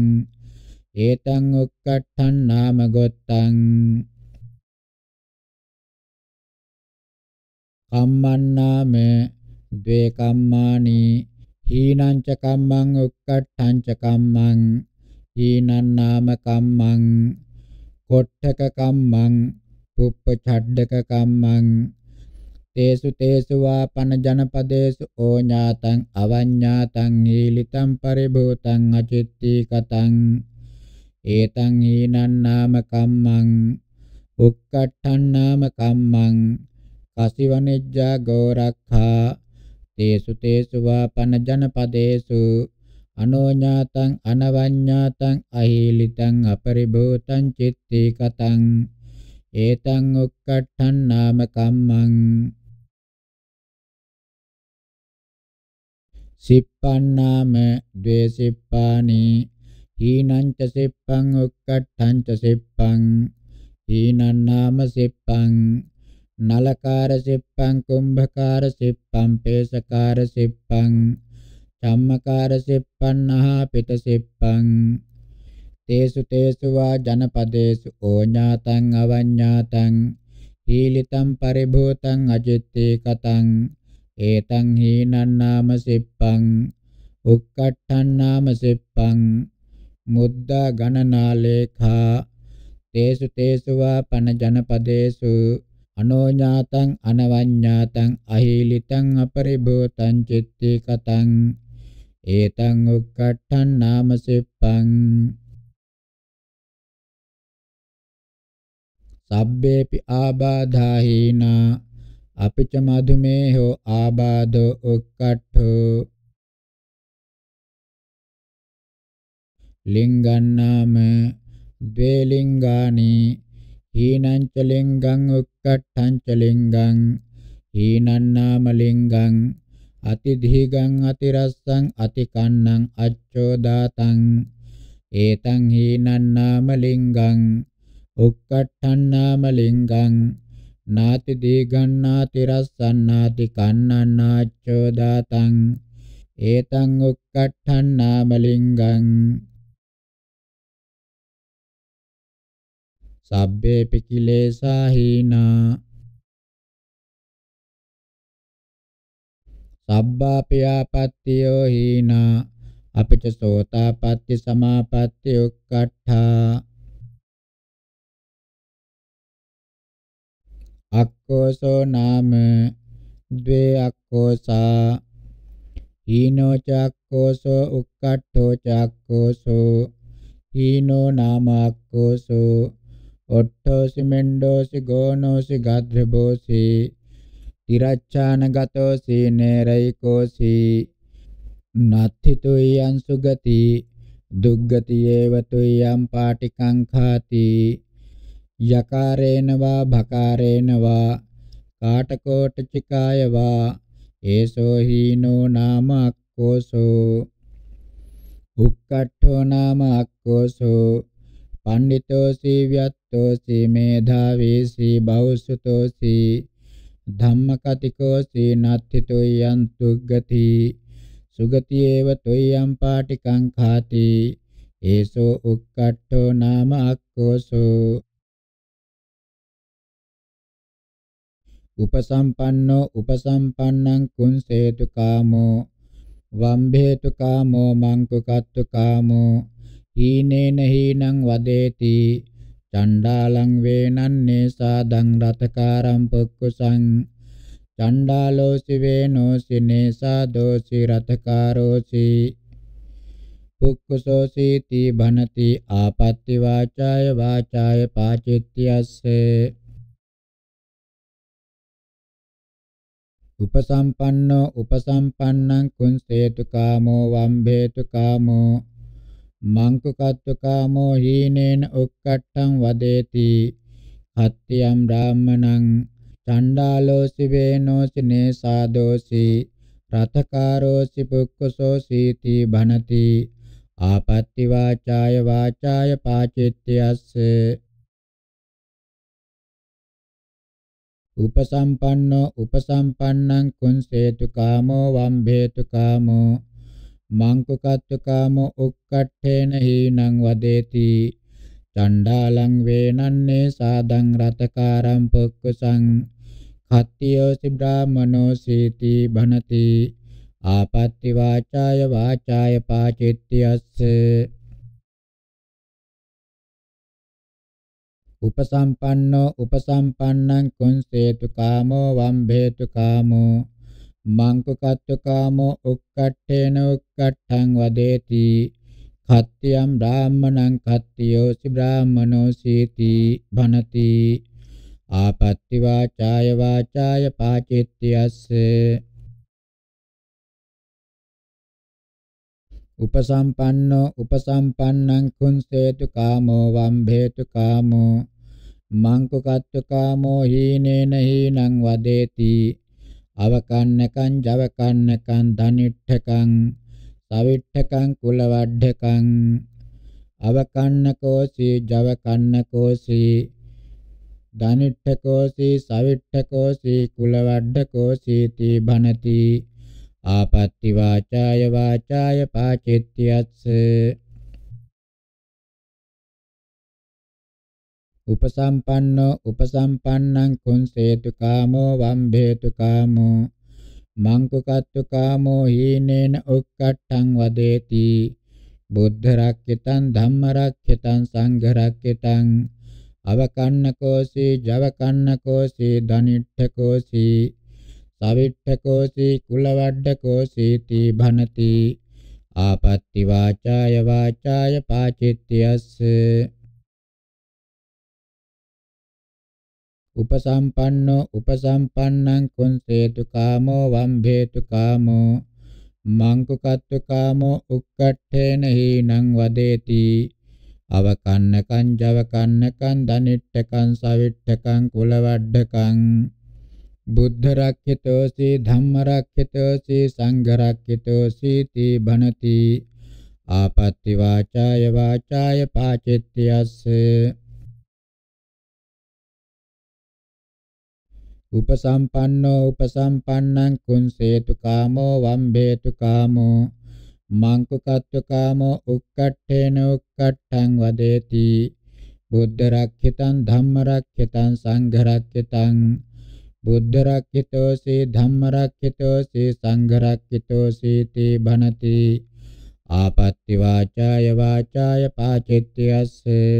ඒතං උක්කට්ඨං නාම ගොත්තං කම්මන්නාම ද්වේ කම්මානි හීනං ච කම්මං උක්කට්ඨං ච කම්මං හීනං නාම කම්මං කොට්ඨක කම්මං පුප්පචඩ්ඩක කම්මං තේසු තේසු වාපන ජනපදේසු ඕඤාතං අවඤ්ඤාතං හීලිතං පරිභූතං අචිත්ති කතං ඒතං හීනං නාම කම්මං උක්කට්ඨං නාම කම්මං කසිවනිජ්ජා ගෝරක්ඛා තේසු තේසු වාපන ජනපදේසු අනෝඤාතං අනවඤ්ඤාතං අහීලිතං අපරිභූතං චිත්ති කතං ඒතං උක්කට්ඨං නාම කම්මං සිප්පන්නාම ද්වේසිප්පානි හීනං ච සිප්පං උක්කට්ඨං ච සිප්පං හීනං නාම සිප්පං නලකාර සිප්පං කුම්භකාර සිප්පං පේසකාර සිප්පං චම්මකාර සිප්පන්නහා පිට සිප්පං තේසු තේසු වා ජනපදේසු ඕඤාතං අවඤ්ඤාතං හීලිතං පරිභූතං අජිත්තේ කතං ඒතං හීනං නාම සිප්පං උක්කට්ඨං නාම සිප්පං මුද්දා ගණනා ලේඛා තේසු තේසු වා පන ජනපදේසු අනෝඤාතං අනවඤ්ඤාතං අහීලිතං අපරිභූතං චිත්තේ කතං ඒතං උක්කට්ඨං නාම සිප්පං සබ්බේපි ආබාධා හීනා අපිච මధుමේහෝ ආබාධෝ උක්කට්ඨෝ ලිංගන්නාම ද්වේ ලිංගානි හීනං ච ලිංගං උක්කට්ඨං ච ලිංගං හීනං නාම ලිංගං අතිධීගං අතිරස්සං අතිකන්නං අච්ඡෝදාතං ඒතං හීනං නාම ලිංගං උක්කට්ඨන්නාම ලිංගං නාති දීගන්නාති රස්සන්නාති කන්නන්නාච්ඡෝදාතං ඒතං උක්කට්ඨන්නාම ලිංගං සබ්බේ පිකිලේසා හීනා සබ්බාපයාපත්තියෝ හීනා අපිට සෝතාපට්ටි සමාපට්ටි උක්කට්ඨා අක්කෝසෝ නාම ද්වේ අක්කෝසා හීනෝ චක්කෝසෝ උක්කට්ඨෝ චක්කෝසෝ හීනෝ නාම අක්කෝසෝ ඔට්ඨෝසි මෙණ්ඩෝසි ගෝනෝසි ගද්‍රබෝසි තිරච්ඡාන ගතෝසි නේරයිකෝසි නත්ථිතුයං සුගති දුග්ගතියේවතුයං පාටිකං ඛාති යකාරේන වා භකාරේන වා කාටකෝට චිකාය වා ඒසෝ හීනෝ නාම අක්කෝසෝ උක්කට්ඨෝ නාම අක්කෝසෝ පණ්ඩිතෝසි ව්‍යත්තෝසි මේධාවීසි බෞසුතෝසි ධම්මකතිකෝසි නත්ථිතෝ යන්තු ගති සුගතියේව තොයම් පාටිකං ඛාති ඒසෝ උක්කට්ඨෝ නාම අක්කෝසෝ උපසම්පන්නෝ උපසම්පන්නං කුංසේතු කාමෝ වම්භේතු කාමෝ මංකුකත්තු කාමෝ හීනේන හීනං වදේති චණ්ඩාලං වේනන්නේ සාදං රතකාරම් පුක්කුසං චණ්ඩාලෝසි වේනෝසි නේසා දෝසි රතකාරෝසි පුක්කුසෝසීති භනති ආපත්‍ති වාචාය වාචාය පාචිත්‍යස්සේ උපසම්පන්නෝ උපසම්පන්නං කුංසේතු කාමෝ වම්භේතු කාමෝ මංකුකත්තු කාමෝ හීනේන උක්කට්ඨං වදේති හත්තියම් රාමණං චණ්ඩාලෝසි වේනෝසි නේසාදෝසි රතකාරෝසි පුක්කසෝසීති භනති ආපත්‍ති වාචාය වාචාය පාචිත්‍යස්සේ උපසම්පන්නෝ උපසම්පන්නං කුංසේතු කාමෝ වම්භේතු කාමෝ මංකුකත්තු කාමෝ උක්කට්ඨේන හීනං වදේති චණ්ඩාලං වේනන්නේ සාදං රතකාරම් පුක්කුසං කත්තියෝ සිබ්‍රාමනෝ සීති භනති ආපත්‍ති වාචාය වාචාය පාචිත්‍යස්ස උපසම්පන්නෝ උපසම්පන්නං කුංසේතු කාමෝ වම්භේතු කාමෝ මංකකත්තු කාමෝ උක්කට්ඨේන උක්කට්ඨං වදේති කත්තියම් බ්‍රාහ්මණං කත්තියෝසි බ්‍රාහ්මනෝ සීති භනති ආපත්‍ති වාචාය වාචාය පාචිත්‍යස්සේ උපසම්පන්නෝ උපසම්පන්නං කුංසේතු කාමෝ වම්භේතු කාමෝ මංකුකත්තු කාමෝ හීනේන හීනං වදේති අවකන්නකං ජවකන්නකං ධනිට්ඨකං සවිට්ඨකං කුලවඩ්ඩකං අවකන්නකෝසි ජවකන්නකෝසි ධනිට්ඨකෝසි සවිට්ඨකෝසි කුලවඩ්ඩකෝසි තී භනති ආපත්‍ති වාචාය වාචාය පාචිත්‍යස්ස උපසම්පන්නෝ උපසම්පන්නං කුංසේතු කාමෝ වම්භේතු කාමෝ මංකුකත්තු කාමෝ හීනේන උක්කට්ඨං වදේති බුද්ධ රක්කිතං ධම්ම රක්කිතං සංඝ රක්කිතං අවකන්නකෝසී ජවකන්නකෝසී දනිට්ඨකෝසී සවිට්ඨකෝසී කුලවඩ්ඩකෝසීති භනති ආපත්‍ති වාචාය වාචාය පාචිත්‍යස්ස උපසම්පන්නෝ උපසම්පන්නං කුන්සේතු කාමෝ වම්භේතු කාමෝ මංකුකත්තු කාමෝ උක්කට්ඨේන හීනං වදේති අවකන්නකං ජවකන්නකං දනිට්ඨකං සවිට්ඨකං කුලවඩ්ඩකං බුද්ධ රක්ඛිතෝසි ධම්ම රක්ඛිතෝසි සංඝ රක්ඛිතෝසි තී භනති ආපත්‍ති වාචාය වාචාය පාචිත්‍යස්ස උපසම්පන්නෝ උපසම්පන්නං කුංසේතු කාමෝ වම්බේතු කාමෝ මංකුකත්ව කාමෝ උක්කට්ඨේන උක්කට්ඨං වදේති බුද්ධ රක්ඛිතං ධම්ම රක්ඛිතං සංඝ රක්ඛිතං බුද්ධ රක්ඛිතෝසේ ධම්ම රක්ඛිතෝසේ සංඝ රක්ඛිතෝසේ තේ භනති ආපත්‍ති වාචාය වාචාය පාචෙත්‍යස්සේ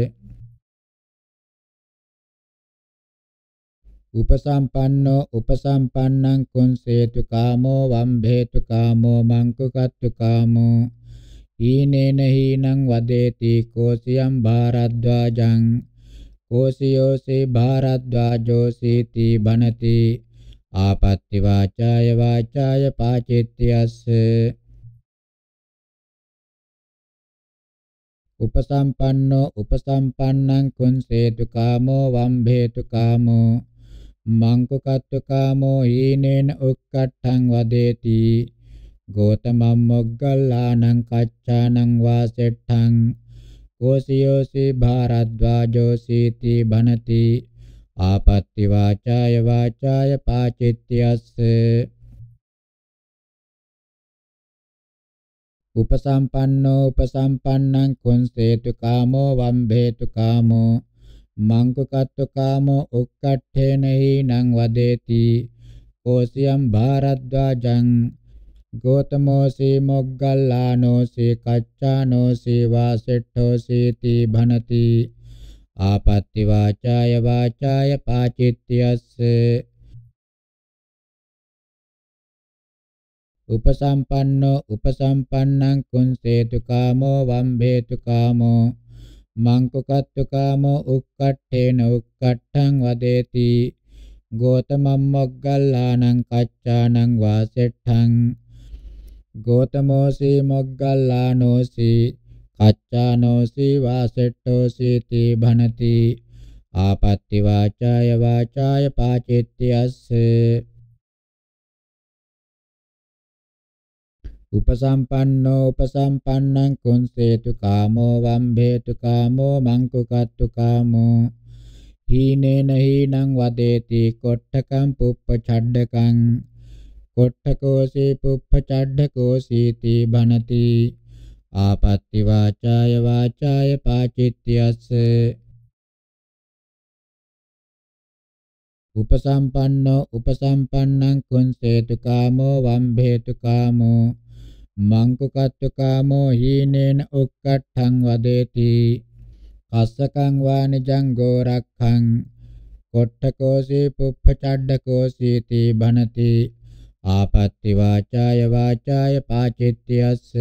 උපසම්පන්නෝ උපසම්පන්නං කුංසේතු කාමෝ වම්භේතු කාමෝ මංකුකත්තු කාමෝ ඊනේන හීනං වදේති කෝසියම් භාරද්වාජං ඕසියෝසේ භාරද්වාජෝසීති බනති ආපත්‍ති වාචාය වාචාය පාචිත්‍යස්ස උපසම්පන්නෝ උපසම්පන්නං කුංසේතු කාමෝ වම්භේතු කාමෝ මංකුකත්තු කාමෝ හීනේන උක්කට්ඨං වදේති ගෝතමම් මොග්ගල්ලානං කච්චානං වාසෙට්ඨං कोशियोषि भारद्वाजोषीति भनति आपत्ति वाचाय वाचाय पाचित्यस्य उपसम्पन्नो उपसम्पन्नं कुंसेतु कामो वम्भेतु कामो මංකුකත්තු කාමෝ උක්කට්ඨේන හීනං වදේති කෝසියම් භාරද්වාජං ගෝතමෝසී මොග්ගල්ලානෝසී කච්චානෝසී වාසෙට්ඨෝසී තී භනති ආපත්‍ති වාචාය වාචාය පාචිත්‍යස්ස උපසම්පන්නෝ උපසම්පන්නං කුංසේතු කාමෝ වම්භේතු කාමෝ මංකුකත්තු කාමෝ උක්කට්ඨේන උක්කට්ඨං වදේති ගෝතමම් මොග්ගල්ලානං කච්චානං වාසෙට්ඨං ගෝතමෝසී මොග්ගල්ලානෝසී කච්චානෝසී වාසෙට්ටෝසීති භනති ආපත්‍ති වාචාය වාචාය පාචිත්‍යස්ස උපසම්පන්නෝ උපසම්පන්නං කුංසේතු කාමෝ වම්භේතු කාමෝ මංකුකත්තු කාමෝ හීනේන හීනං වදේති කොට්ටකං පුප්ප ඡඩ්ඩකං කොට්ඨකෝසී පුප්පචඩ්ඩකෝසීති භනති ආපත්‍ති වාචාය වාචාය පාචිත්‍යස්ස උපසම්පන්නෝ උපසම්පන්නං කුංසේතු කාමෝ වම්භේතු කාමෝ මංකුකත්තු කාමෝ හීනේන උක්කට්ඨං වදේති කස්සකං වානිජං ගෝරක්ඛං කොට්ඨකෝසී පුප්පචඩ්ඩකෝසීති භනති ආපත්‍ති වාචාය වාචාය පාචිත්‍යස්ස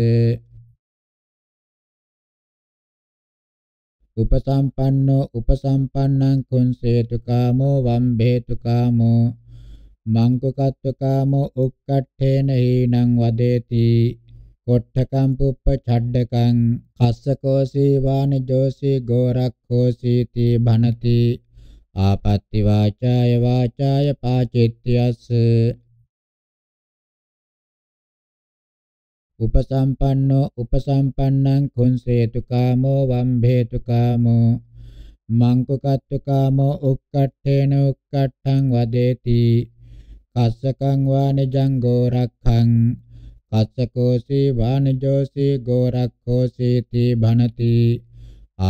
උපසම්පන්නෝ උපසම්පන්නං කුංසේතු කාමෝ වම්බේතු කාමෝ මංකුකත්ව කාමෝ උක්කට්ඨේන හීනං වදේති කොට්ඨකම් පුප්ප ඡඩ්ඩකං කස්සකෝසී වානජෝසී ගෝරක්ඛෝසීති භනති ආපත්‍ති වාචාය වාචාය පාචිත්‍යස්ස උපසම්පන්නෝ උපසම්පන්නං කුංසේතු කාමෝ වම්භේතු කාමෝ මංකුකත්තු කාමෝ උක්කට්ඨේන උක්කට්ඨං වදේති කස්සකං වානජං ගෝරක්ඛං කස්සකෝසි වානජෝසි ගෝරක්ඛෝසීති භනති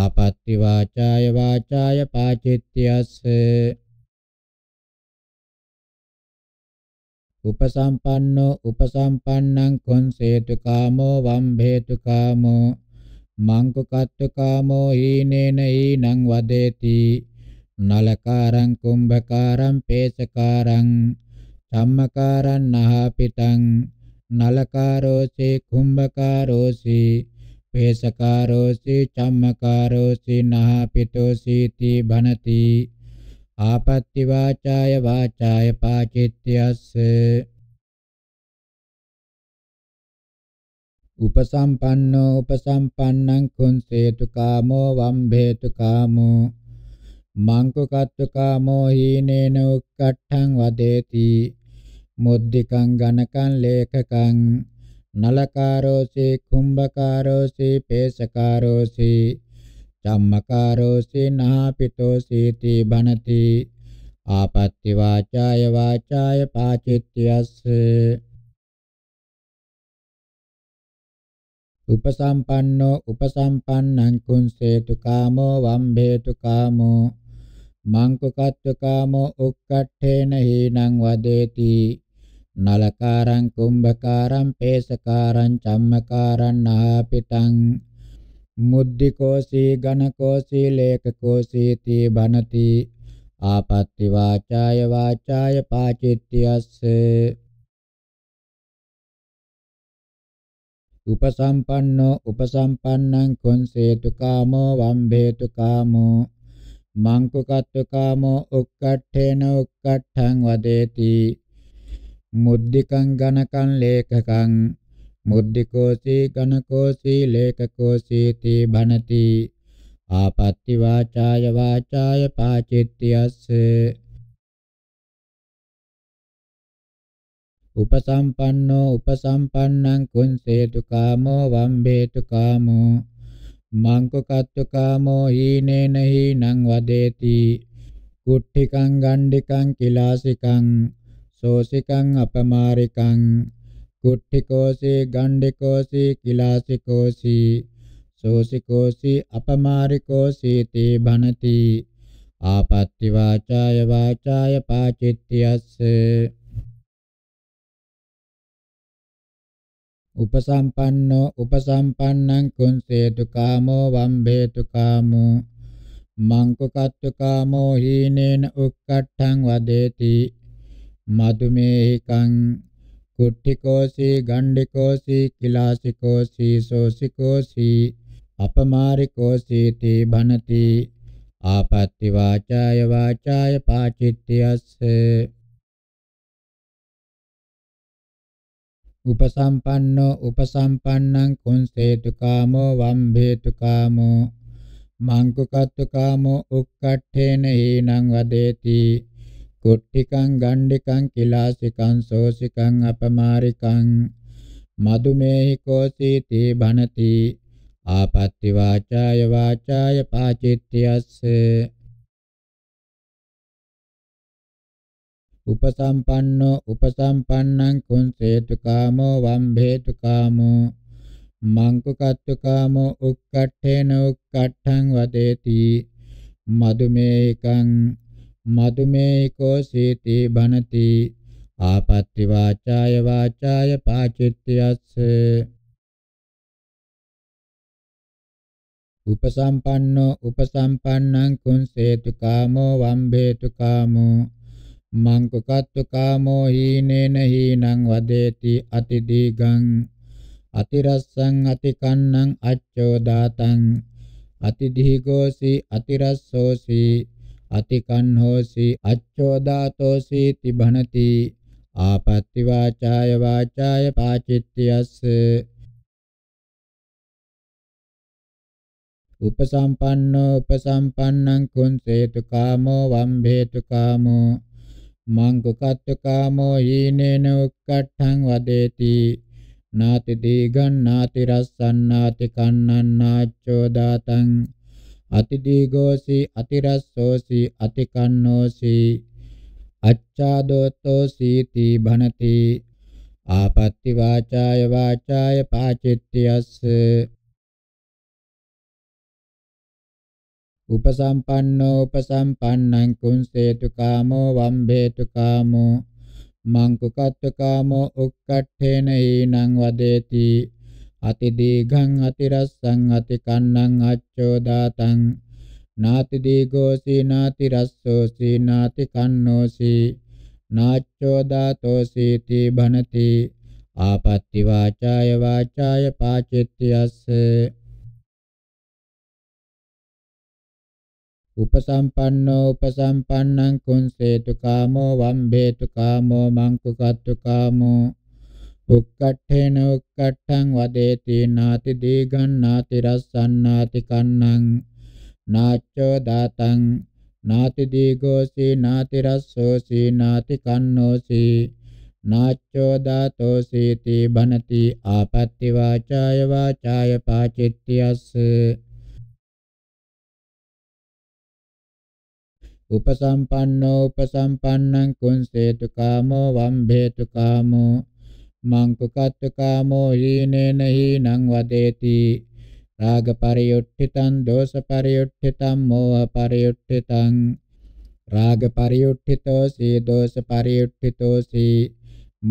ආපත්‍ති වාචාය වාචාය පාචිත්‍යස්ස උපසම්පන්නෝ උපසම්පන්නං කොන්සේතු කාමෝ වම්භේතු කාමෝ මංකුකත්තු කාමෝ හීනේන හීනං වදේති නලකාරං කුම්භකාරං පේසකාරං සම්මකාරං නහපිතං නලකාරෝසි කුම්භකාරෝසි පේසකාරෝසි චම්මකාරෝසි නහපිතෝසීති භනති ආපත්‍ති වාචාය වාචාය පාචිත්‍යස්ස උපසම්පන්නෝ උපසම්පන්නං කුන්සේතු කාමෝ වම්භේතු කාමෝ මංකුකත්තු කාමෝ හීනේන උක්කට්ඨං වදේති මුද්దికං ගණකං ලේඛකං නලකාරෝසි කුම්භකාරෝසි පේසකාරෝසි චම්මකාරෝ සිනහා පිතෝ සීති බනති ආපත්‍ති වාචාය වාචාය පාචිත්‍යස්ස උපසම්පන්නෝ උපසම්පන්නං කුංසේතු කාමෝ වම්භේතු කාමෝ මංකුකත්තු කාමෝ උක්කට්ඨේන හීනං වදේති නලකාරං කුම්භකාරං පේසකාරං චම්මකාරං නාපිතං මුද්දිකෝසී ඝනකෝසී ලේකකෝසී තී බනති ආපත්‍ති වාචාය වාචාය පාචිත්‍යස්ස උපසම්පන්නෝ උපසම්පන්නං කොන්සේතු කාමෝ වම්භේතු කාමෝ මංකුකත්තු කාමෝ උක්කට්ඨේන උක්කට්ඨං වදේති මුද්దికං ඝනකං ලේකකං මුද්දිකෝසී ඝනකෝසී ලේකකෝසී තී භනති ආපත්‍ති වාචාය වාචාය පාචිත්‍යස්ස උපසම්පන්නෝ උපසම්පන්නං කුංසේතු කාමෝ වම්බේතු කාමෝ මංකකත්තු කාමෝ හීනේන හීනං වදේති කුට්ඨිකං ගණ්ඩිකං කිලාසිකං සෝසිකං අපමාරිකං කුට්ඨිකෝසි ගණ්ඩිකෝසි කිලාසිකෝසි සෝසිකෝසි අපමාරිකෝසි තේ භනති ආපත්‍ති වාචාය වාචාය පාචිත්‍යස්ස උපසම්පන්නෝ උපසම්පන්නං කුංසේතු කාමෝ වම්බේතු කාමෝ මංකකත්තු කාමෝ හීනේන උක්කට්ඨං වදේති මදුමේහිකං කුට්ටිකෝසී ගණ්ඩිකෝසී කිලාසිකෝසී සෝසිකෝසී අපමාරිකෝසීති භනති ආපත්‍ති වාචාය වාචාය පාචිත්‍යස්ස උපසම්පන්නෝ උපසම්පන්නං කුංසේතු කාමෝ වම්භේතු කාමෝ මංකුකත්තු කාමෝ උක්කට්ඨේන හේනං වදේති කුට්ටිකං ගණ්ඩිකං කිලාසිකං සෝසිකං අපමාරිකං මදුමේහි කෝසීති භනති ආපත්‍ති වාචාය වාචාය පාචිත්‍යස්ස උපසම්පන්නෝ උපසම්පන්නං කුංසේතු කාමෝ වම්භේතු කාමෝ මංකුකත්තු කාමෝ උක්කට්ඨේන උක්කට්ඨං වදේති මදුමේකං මදුමේකෝ සීති බනති ආපත්‍ති වාචාය වාචාය පාචිත්‍යස්ස උපසම්පන්නෝ උපසම්පන්නං කුංසේතු කාමෝ වම්බේතු කාමෝ මංකකත්තු කාමෝ හීනේන හීනං වදේති අතිදීගං අතිරස්සං අතිකන්නං අච්ඡෝදාතං අතිදීගෝසි අතිරස්සෝසි අතිකන් හෝසි අච්ඡෝදාතෝසි තිබහනති ආපත්‍ති වාචාය වාචාය පාචිත්‍යස්ස උපසම්පන්නෝ උපසම්පන්නං කුංසේතු කාමෝ වම්භේතු කාමෝ මංකුකත්තු කාමෝ හීනේන උක්කට්ඨං වදේති නාති දීගන් නාති රස්සන් නාති කන්නන් නාච්ඡෝ දාතං අතිදීගෝසි අතිරස්සෝසි අතිකන්නෝසි අච්ඡාදෝතෝසි තී භනති ආපත්‍ති වාචාය වාචාය පාචිත්‍යස්ස උපසම්පන්නෝ උපසම්පන්නං කුංසේතු කාමෝ වම්බේතු කාමෝ මංකුකත්තු කාමෝ උක්කට්ඨේන හීනං වදේති අති දීඝං අති රස්සං අති කන්නං අච්ඡෝදාතං නාති දීඝෝසි නාති රස්සෝසි නාති කන්නෝසි නාච්ඡෝදාතෝසි තී භනති ආපත්‍ති වාචාය වාචාය පාචිත්‍යස්ස උපසම්පන්නෝ උපසම්පන්නං කුංසේතු කාමෝ වම්බේතු කාමෝ මංකුකත්තු කාමෝ උක්කට්ඨේන උක්කට්ඨං වදේති නාති දීඝං නාති රස්සන්නාති කන්නං නාච්චෝ දාතං නාති දීඝෝසි නාති රස්සෝසි නාති කන්නෝසි නාච්චෝ දාතෝසීති බනති ආපත්‍ති වාචාය වාචාය පාචිත්‍යස්ස උපසම්පන්නෝ උපසම්පන්නං කුංසේතු කාමෝ වම්භේතු කාමෝ මංකුකත්වකාමෝ හීනේන හීනං වදේති රාග පරියුට්ඨිතං දෝෂ පරියුට්ඨිතං මෝහ පරියුට්ඨිතං රාග පරියුට්ඨිතෝ සී දෝෂ පරියුට්ඨිතෝ සී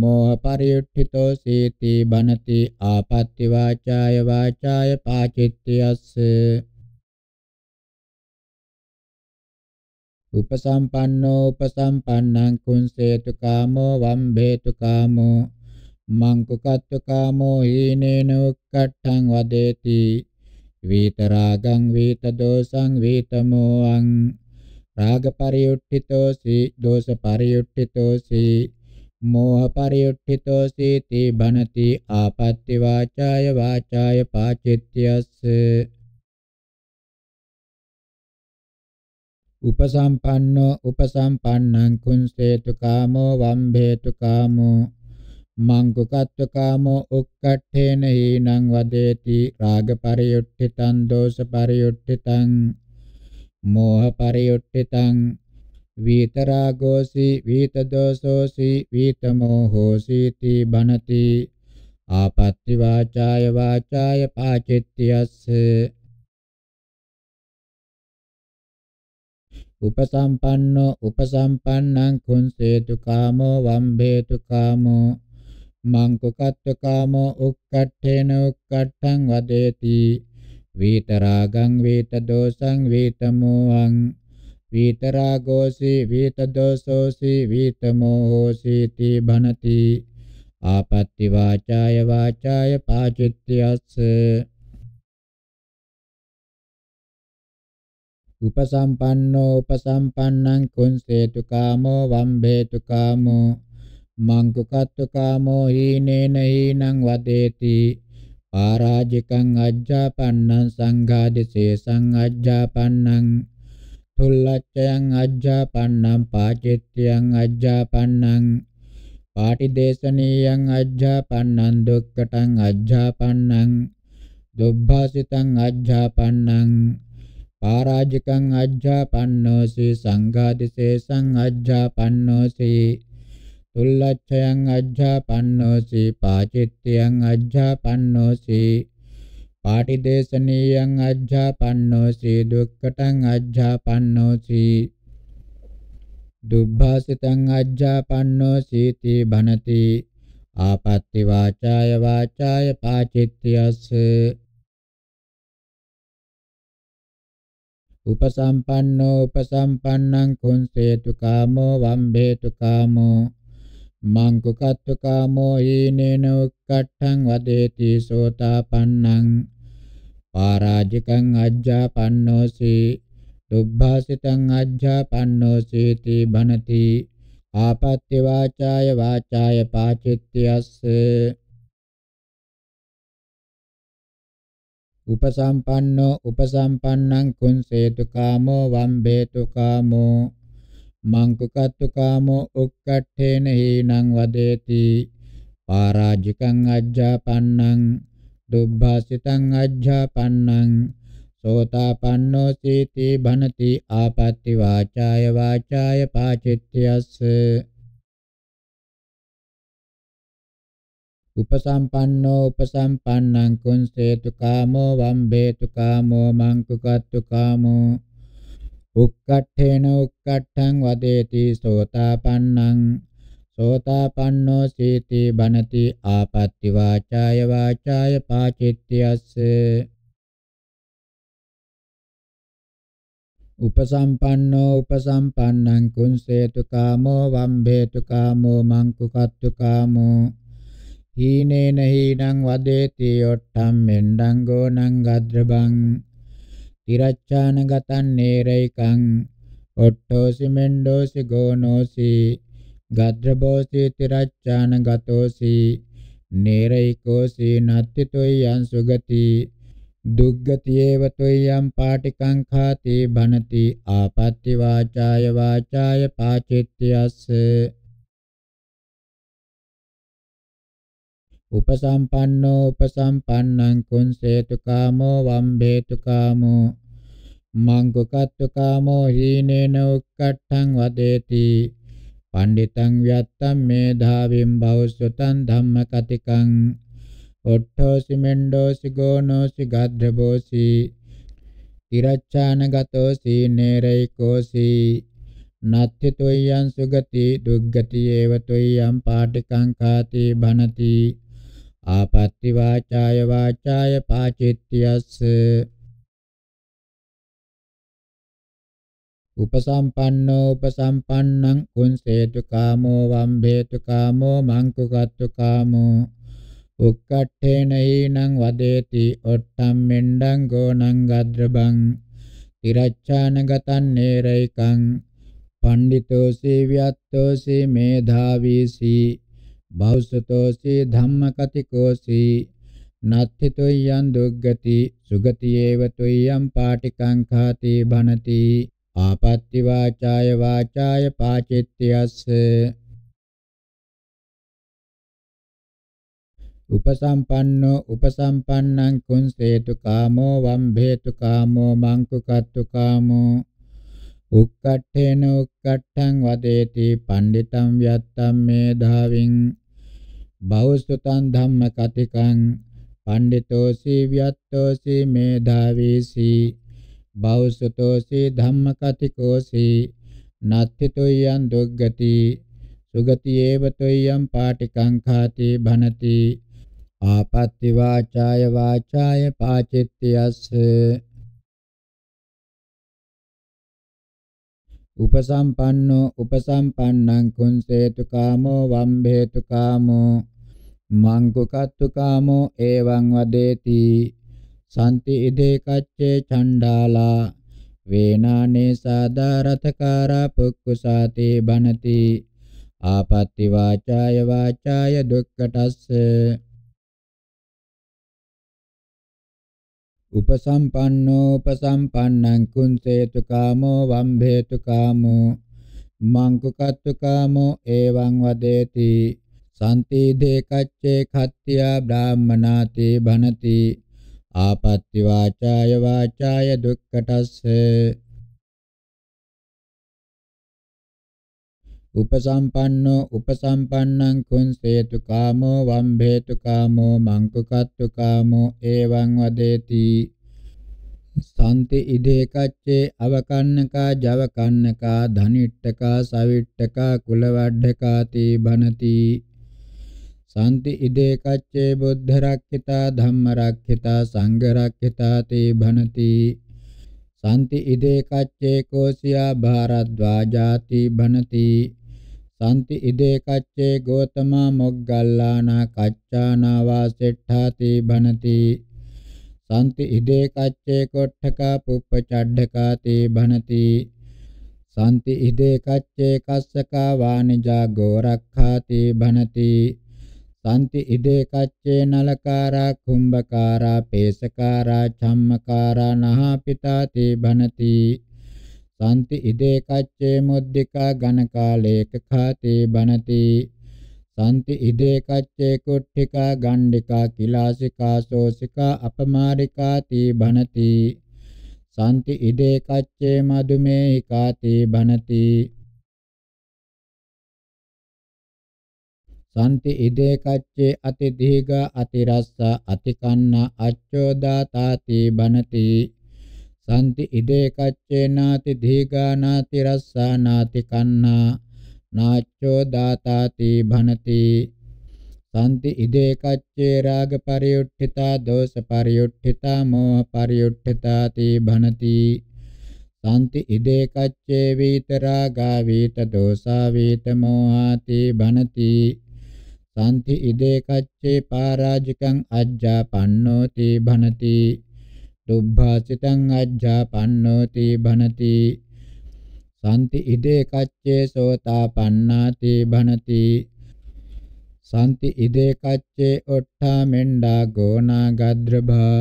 මෝහ පරියුට්ඨිතෝ සීති බනති ආපත්‍ති වාචාය වාචාය පාචිත්‍යස්ස උපසම්පන්නෝ උපසම්පන්නං කුංසේතු කාමෝ වම්බේතු කාමෝ මංකුකත්වකාමෝ හීනේන උක්කට්ඨං වදේති විතරාගං විතදෝසං විතමෝං රාග පරියුට්ඨිතෝසි දෝෂ පරියුට්ඨිතෝසි මෝහ පරියුට්ඨිතෝසි තී බණති ආපත්‍ති වාචාය වාචාය පාචිත්‍යස්ස උපසම්පන්නෝ උපසම්පන්නං කුංසේතු කාමෝ වම්භේතු කාමෝ මංගකත්වකාමෝ උක්කට්ඨේන හීනං වදේති රාගපරියුට්ඨිතං දෝෂපරියුට්ඨිතං මෝහපරියුට්ඨිතං වීතරාගෝසි වීතදෝසෝසි වීතමෝහෝසීති බනති ආපත්‍ති වාචාය වාචාය පාචිත්‍යස්ස උපසම්පන්නෝ උපසම්පන්නං කුංසේතු කාමෝ වම්භේතු කාමෝ මංකුකත්වකාමෝ උක්කට්ඨේන උක්කට්ඨං වදේති විතරාගං වේත දෝසං වේතමෝහං විතරාගෝසි විත දෝසෝසි විතමෝහෝසි ති භනති ආපත්‍ති වාචාය වාචාය පාචිත්‍යස්ස උපසම්පන්නෝ උපසම්පන්නං කුංසේතු කාමෝ වම්බේතු කාමෝ මංකකත්වකාමෝ හීනේන හීනං වදේති පාරාජිකං අජ්ජාපන්නං සංඝාදිසේසං අජ්ජාපන්නං තුල්ලච්ඡයන් අජ්ජාපන්නං පාචිත්‍යං අජ්ජාපන්නං පාටිදේශනීයං අජ්ජාපන්නං දුක්කටං අජ්ජාපන්නං දුබ්බාසිතං අජ්ජාපන්නං පාරාජිකං අජ්ජාපන්නෝසි සංඝාදිසේසං අජ්ජාපන්නෝසි සුල්ලච්ඡයන් අජ්ජාපන්නෝසි පාචිත්‍යයන් අජ්ජාපන්නෝසි පාටිදේශනීයං අජ්ජාපන්නෝසි දුක්ඛටං අජ්ජාපන්නෝසි දුබ්බාසිතං අජ්ජාපන්නෝසි තී භනති ආපත්‍ති වාචාය වාචාය පාචිත්‍යස්ස උපසම්පන්නෝ උපසම්පන්නං කුංසේතු කාමෝ වම්භේතු කාමෝ මංකුකත්වකාමෝ හීනේන උක්කට්ඨං වදේති සෝතාපන්නං පාරාජිකං අජ්ජාපන්නෝසි දුබ්බාසිතං අජ්ජාපන්නෝසි තී භනති ආපත්‍ය වාචාය වාචාය පාචිත්‍යස්ස උපසම්පන්නෝ උපසම්පන්නං කුංසේතු කාමෝ වම්බේතු කාමෝ මංකකත්තු කාමෝ උක්කට්ඨේන හීනං වදේති පාරාජිකං අජ්ජාපන්නං දුබ්බාසිතං අජ්ජාපන්නං සෝතාපන්නෝ සීති භනති ආපත්‍ති වාචාය වාචාය පාචිත්‍යස්ස උපසම්පන්නෝ උපසම්පන්නං කුංසේතු කාමෝ වම්බේතු කාමෝ මංකුකත්තු කාමෝ උක්කට්ඨේන උක්කට්ඨං වදේති සෝතාපන්නං සෝතාපන්නෝ සීති බනති ආපත්‍ති වාචාය වාචාය පාචිත්‍යස්ස උපසම්පන්නෝ උපසම්පන්නං කුංසේතු කාමෝ වම්බේතු කාමෝ මංකුකත්තු කාමෝ හීනේන හීනං වදේති යොට්ටම් මෙන්ඩං ගෝණං ගද්‍රබං තිරච්ඡාන ගතන් නේරයිකං ඔට්ඨෝසි මෙන්ඩෝසි ගෝනෝසි ගද්‍රබෝසි තිරච්ඡාන ගතෝසි නේරයිකෝසි නත්තිතොයි යං සුගති දුග්ගතියේව තොයම් පාටිකං ඛාති බනති ආපත්‍ති වාචාය වාචාය පාචිත්‍යස්ස උපසම්පන්නෝ උපසම්පන්නං කුංසේතු කාමෝ වම්බේතු කාමෝ මංගකත්තු කාමෝ හීනේන උක්කට්ඨං වදේති පණ්ඩිතං ව්‍යත්තම් මේධාවිම් භවසුතං ධම්මකතිකං ඔට්ඨෝසි මෙණ්ඩෝසි ගෝනෝසි ගද්දබෝසි තිරච්ඡානගතෝ සීනේරයිකෝසි නත්ති තොයං සුගති දුග්ගති ඒව තොයං පාටිකං කාති භනති ආපත්‍ති වාචාය වාචාය පාචිත්‍යස්ස උපසම්පන්නෝ උපසම්පන්නං කුංසේතු කාමෝ වම්භේතු කාමෝ මංකුකත්තු කාමෝ උක්කට්ඨේන ඊනං වදේති ඔට්ටම් මෙණ්ඩං ගෝනං ගද්‍රබං තිරච්ඡානගතං නේරයිකං පණ්ඩිතෝසි වියත්තෝසි මේධාවීසි භෞසතෝසි ධම්මකතිකෝසි නත්ථිතොයං දුග්ගති සුගතියේව තොයං පාටිකංඛාති භනති ආපත්‍ති වාචාය වාචාය පාචිත්‍යස්ස උපසම්පන්නෝ උපසම්පන්නං කුංසේතු කාමෝ වම්භේතු කාමෝ මංකුකත්තු කාමෝ උක්කට්ඨේන උක්කට්ඨං වදේති පණ්ඩිතං ව්‍යත්තම් මේ ධාවින් බෞසුතං ධම්ම කතිකං පණ්ඩිතෝසි ව්‍යත්තෝසි මේ ධාවීසි බෞසුතෝසි ධම්ම කතිකෝසි නත්ථිතෝයන් දුග්ගති සුගති ඒව තෝයන් පාටිකං ඛාති භනති ආපත්‍ති වාචාය වාචාය පාචිත්‍යස්ස උපසම්පන්නෝ උපසම්පන්නං කුංසේතු කාමෝ වම්භේතු කාමෝ මංකුකත්තු කාමෝ එවං වදේති සම්ති ඉදේ කච්චේ ඡණ්ඩාලා වේනානේ සාදාරතකාරා පුක්කුසාති බනති ආපත්‍ති වාචාය වාචාය දුක්කටස්ස උපසම්පන්නෝ උපසම්පන්නං කුංසේතු කාමෝ වම්භේතු කාමෝ මංකුකත්තු කාමෝ එවං වදේති සම්ති දේකච්චේ khත්ත්‍යා බ්‍රාහ්මනාති භනති ආපත්‍ති වාචාය වාචාය දුක්කටස්සේ උපසම්පන්නෝ උපසම්පන්නං කුංසේතු කාමෝ වම්භේතු කාමෝ මංකුකත්තු කාමෝ එවං වදේති සන්ති ඉදේකච්චේ අවකන්නකා ජවකන්නකා ධනිට්ඨකා සවිට්ඨකා කුලවඩ්ඩකාති බනති සන්ති ඉදේ කච්චේ බුද්ධ රක්ඛිතා ධම්ම රක්ඛිතා සංඝ රක්ඛිතා තේ භනති සන්ති ඉදේ කච්චේ කෝසියා භාරද්වාජාති භනති santi ide kacce gotama moggallana kaccana vasetthati bhanati santi ide kacce koṭṭhaka puppacaddhaka te bhanati santi ide kacce kassaka vanija gorakkhati bhanati santi ide kacce nalakara kumbhakara pesakara chammakara nahapitati bhanati සාන්ති ඉදේ කච්චේ මුද්దికා ඝන කාලේක ඛාතේ බනති සාන්ති ඉදේ කච්චේ කුට්ඨිකා ගණ්ඩිකා කිලාසිකා සෝසිකා අපමාරිකා තී බනති සාන්ති ඉදේ කච්චේ මදුමේ කාතේ බනති සාන්ති ඉදේ කච්චේ අති දීඝ අති රස්ස අති කන්න අච්ඡෝදා තාතේ බනති සම්ති ඉදේ කච්චේනාති දීඝානාති රස්සානාති කන්නා නාච්චෝ දාතාති භනති සම්ති ඉදේ කච්චේ රාග පරියුට්ඨිතා දෝෂ පරියුට්ඨිතා මෝහ පරියුට්ඨිතාති භනති සම්ති ඉදේ කච්චේ වීත රාගා වීත දෝසා වීත මෝහාති භනති සම්ති ඉදේ කච්චේ පරාජිකං අජ්ජා පන්නෝති භනති දුබ්භාසිතං අජ්ජාපන්නෝති භනති සම්ති ඉදේ කච්චේ සෝතාපන්නාති භනති සම්ති ඉදේ කච්චේ ඔට්ඨා මෙණ්ඩා ගෝනා ගද්‍රභා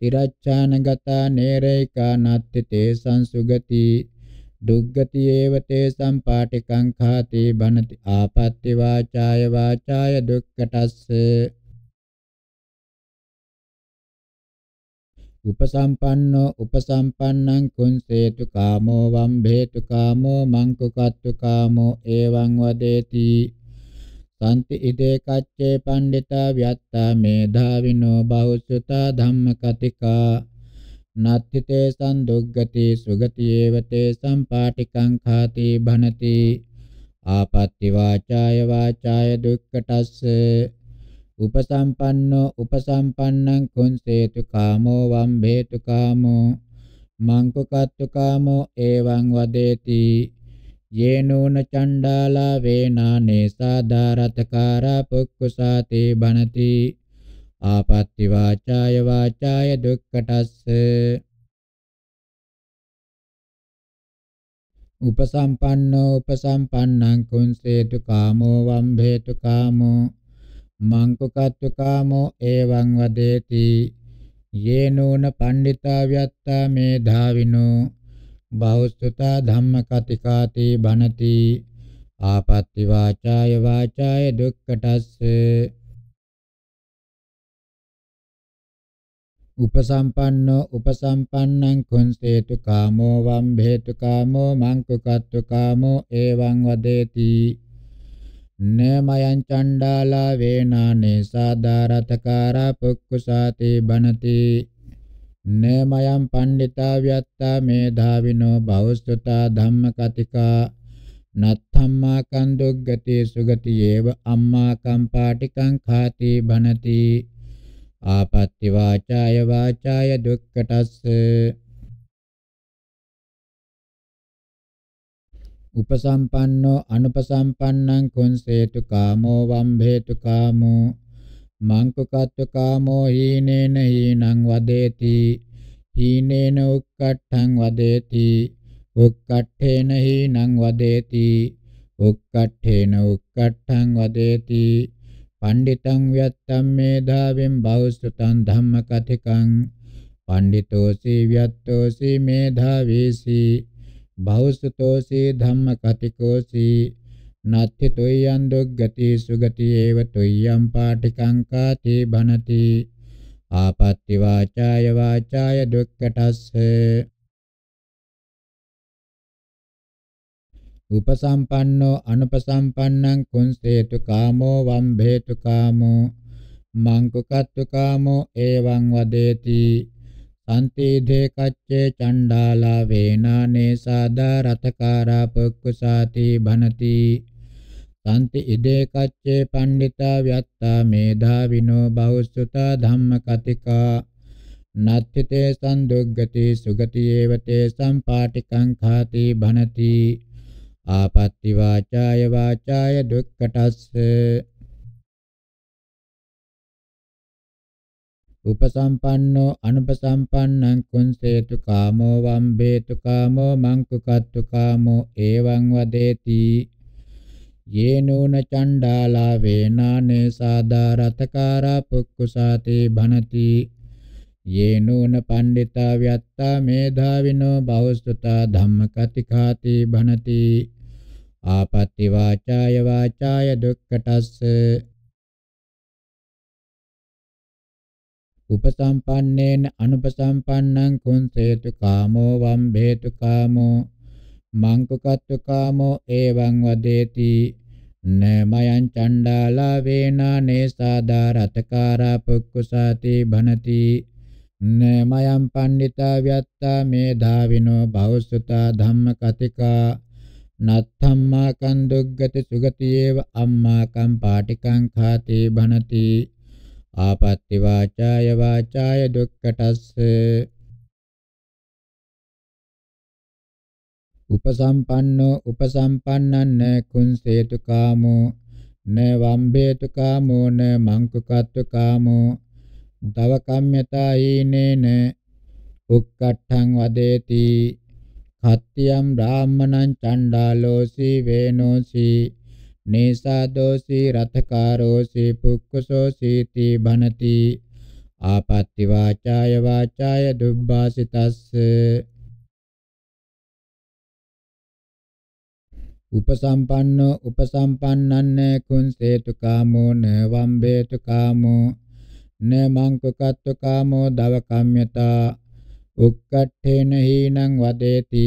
තිරච්ඡානගතා නේරේකා නත්ති තේ සංසුගති දුග්ගති ඒව තේ සම්පාටිකං ඛාති භනති ආපත්‍ති වාචාය වාචාය දුක්කටස්ස උපසම්පන්නෝ උපසම්පන්නං කුංසේතු කාමෝ වම්භේතු කාමෝ මංකුකත්තු කාමෝ එවං වදේති සම්ති ඉදේ කච්චේ පණ්ඩිතා ව්‍යත්තා මේධාවිනෝ බහුසුතා ධම්මකතිකා නත්ථිතේ සම්දුග්ගති සුගතියේව තේ සම්පාටිකං khati භනති ආපත්‍ති වාචාය වාචාය දුක්කටස්ස උපසම්පන්නෝ උපසම්පන්නං කුංසේතු කාමෝ වම්බේතු කාමෝ මංකකත්තු කාමෝ එවං වදේති යේනෝන චණ්ඩාලා වේනානේ සාදාරතකාරා පුක්කුසාතේ බණති ආපත්‍ති වාචාය වාචාය දුක්කටස්ස උපසම්පන්නෝ උපසම්පන්නං කුංසේතු කාමෝ වම්භේතු කාමෝ මංකොකත්වකාමෝ එවං වදේති යේනෝන පණ්ඩිතා ව්‍යත්තා මේධාවිනෝ බෞස්තුතා ධම්මකතිකාති බණති ආපත්‍ති වාචාය වාචාය දුක්කටස්ස උපසම්පන්නෝ උපසම්පන්නං කුංසේතු කාමෝ වම්භේතු කාමෝ මංකුකත්තු කාමෝ එවං වදේති නමයන් චණ්ඩාලා වේනානේ සාදාරතකාරා පුක්කුසාති බනති නමයන් පණ්ඩිතා ව්‍යත්තා මේධාවිනෝ බෞස්තුතා ධම්මකතිකා නත්තම්මා කන් දුග්ගති සුගති ඒව අම්මා කම් පාටිකං ખાති බනති ආපත්‍ති වාචාය වාචාය දුක්කටස්ස උපසම්පන්නෝ අනුපසම්පන්නං කුංසේතු කාමෝ වම්භේතු කාමෝ මංකකත්ව කාමෝ හීනේන හීනං වදේති හීනේන උක්කට්ඨං වදේති උක්කට්ඨේන හීනං වදේති උක්කට්ඨේන උක්කට්ඨං වදේති පණ්ඩිතං වියත්තම් මේධාවෙන් බෞසුතං ධම්මකතිකං පණ්ඩිතෝසි වියත්තෝසි මේධාවීසි භෞසුතෝසී ධම්ම කතිකෝසී නත්ති තොයං දුග්ගති සුගති ඒව තොයං පාටිකංකාති භනති ආපත්‍ති වාචාය වාචාය දුක්කටස්ස උපසම්පන්නෝ අනුපසම්පන්නං කුංසේතු කාමෝ වම්භේතු කාමෝ මංකුකත්තු කාමෝ එවං වදේති සන්තිධේ කච්චේ චණ්ඩාලා වේනානේ සාදා රතකාරා පොක්කුසාති භනති සන්ති ඉදේ කච්චේ පණ්ඩිතා ව්‍යත්තා මේධා විනෝ බෞසුතා ධම්ම කතිකා නත්ථිතේ සන්දුග්ගති සුගතියේවතේ සම්පාටිකං khati භනති ආපත්‍ති වාචාය වාචාය දුක්කටස්ස උපසම්පන්නෝ අනුපසම්පන්නං කුංසේතු කාමෝ වම්බේතු කාමෝ මංකුකත්තු කාමෝ එවං වදේති යේනෝන චණ්ඩාලා වේනානේ සාදාරතකාරා පුක්කුසාති භනති යේනෝන පණ්ඩිතා ව්‍යත්තා මේධාවිනෝ බෞස්තුතා ධම්මකතිකාති භනති ආපත්‍ති වාචාය වාචාය දුක්කටස්ස උපසම්පන්නේන අනුපසම්පන්නං කුංසේතු කාමෝ වම්බේතු කාමෝ මංකුකත්තු කාමෝ එවං වදේති නමයන් චණ්ඩාලා වේනා නේසාදා රතකාරා පුක්කුසාති භනති නමයන් පණ්ඩිතා ව්‍යත්තා මේධාවිනෝ භවසුතා ධම්ම කතිකා නත්තම්මා කන් දුග්ගති සුගතියේව අම්මා කම් පාටිකං ඛාති භනති ආපත්‍ති වාචාය වාචාය දුක්ඛටස්ස උපසම්පන්නෝ උපසම්පන්නන්න කුංසේතු කාමෝ න වම්බේතු කාමෝ න මංකුකත්තු කාමෝ දව කම්යතයිනේන උක්කට්ඨං වදේති කත්තියම් රාමණං චණ්ඩාලෝසි වේනෝසි නේසාදෝසී රතකාරෝසී පුක්කසෝසීති භනති ආපත්‍ති වාචාය වාචාය දුබ්බාසිතස්ස උපසම්පන්නෝ උපසම්පන්නන්න කුංසේතු කාමෝ න වම්බේතු කාමෝ න මංකකත්තු කාමෝ දව කම්යතා උක්කට්ඨේන හීනං වදේති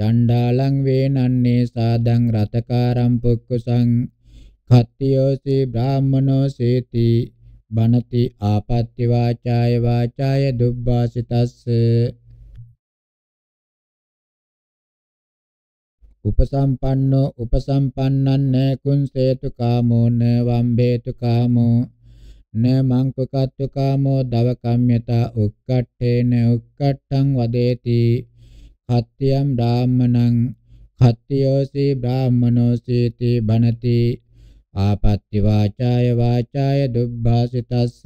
චණ්ඩාලං වේනන්නේ සාදං රතකාරම් පුක්කුසං කත්තියෝසි බ්‍රාහමනෝ සේති බනති ආපත්‍ති වාචාය වාචාය දුබ්බාසිතස්ස උපසම්පන්නෝ උපසම්පන්නන්න කුංසේතු කාමෝ න වම්බේතු කාමෝ න මංකකත්තු කාමෝ දව කම්යතා උක්කට්ඨේන උක්කට්ඨං වදේති කත්තයම් බ්‍රාහ්මණං කත්තියෝසි බ්‍රාහ්මනෝසීති බනති ආපත්‍ති වාචාය වාචාය දුබ්භාසිතස්ස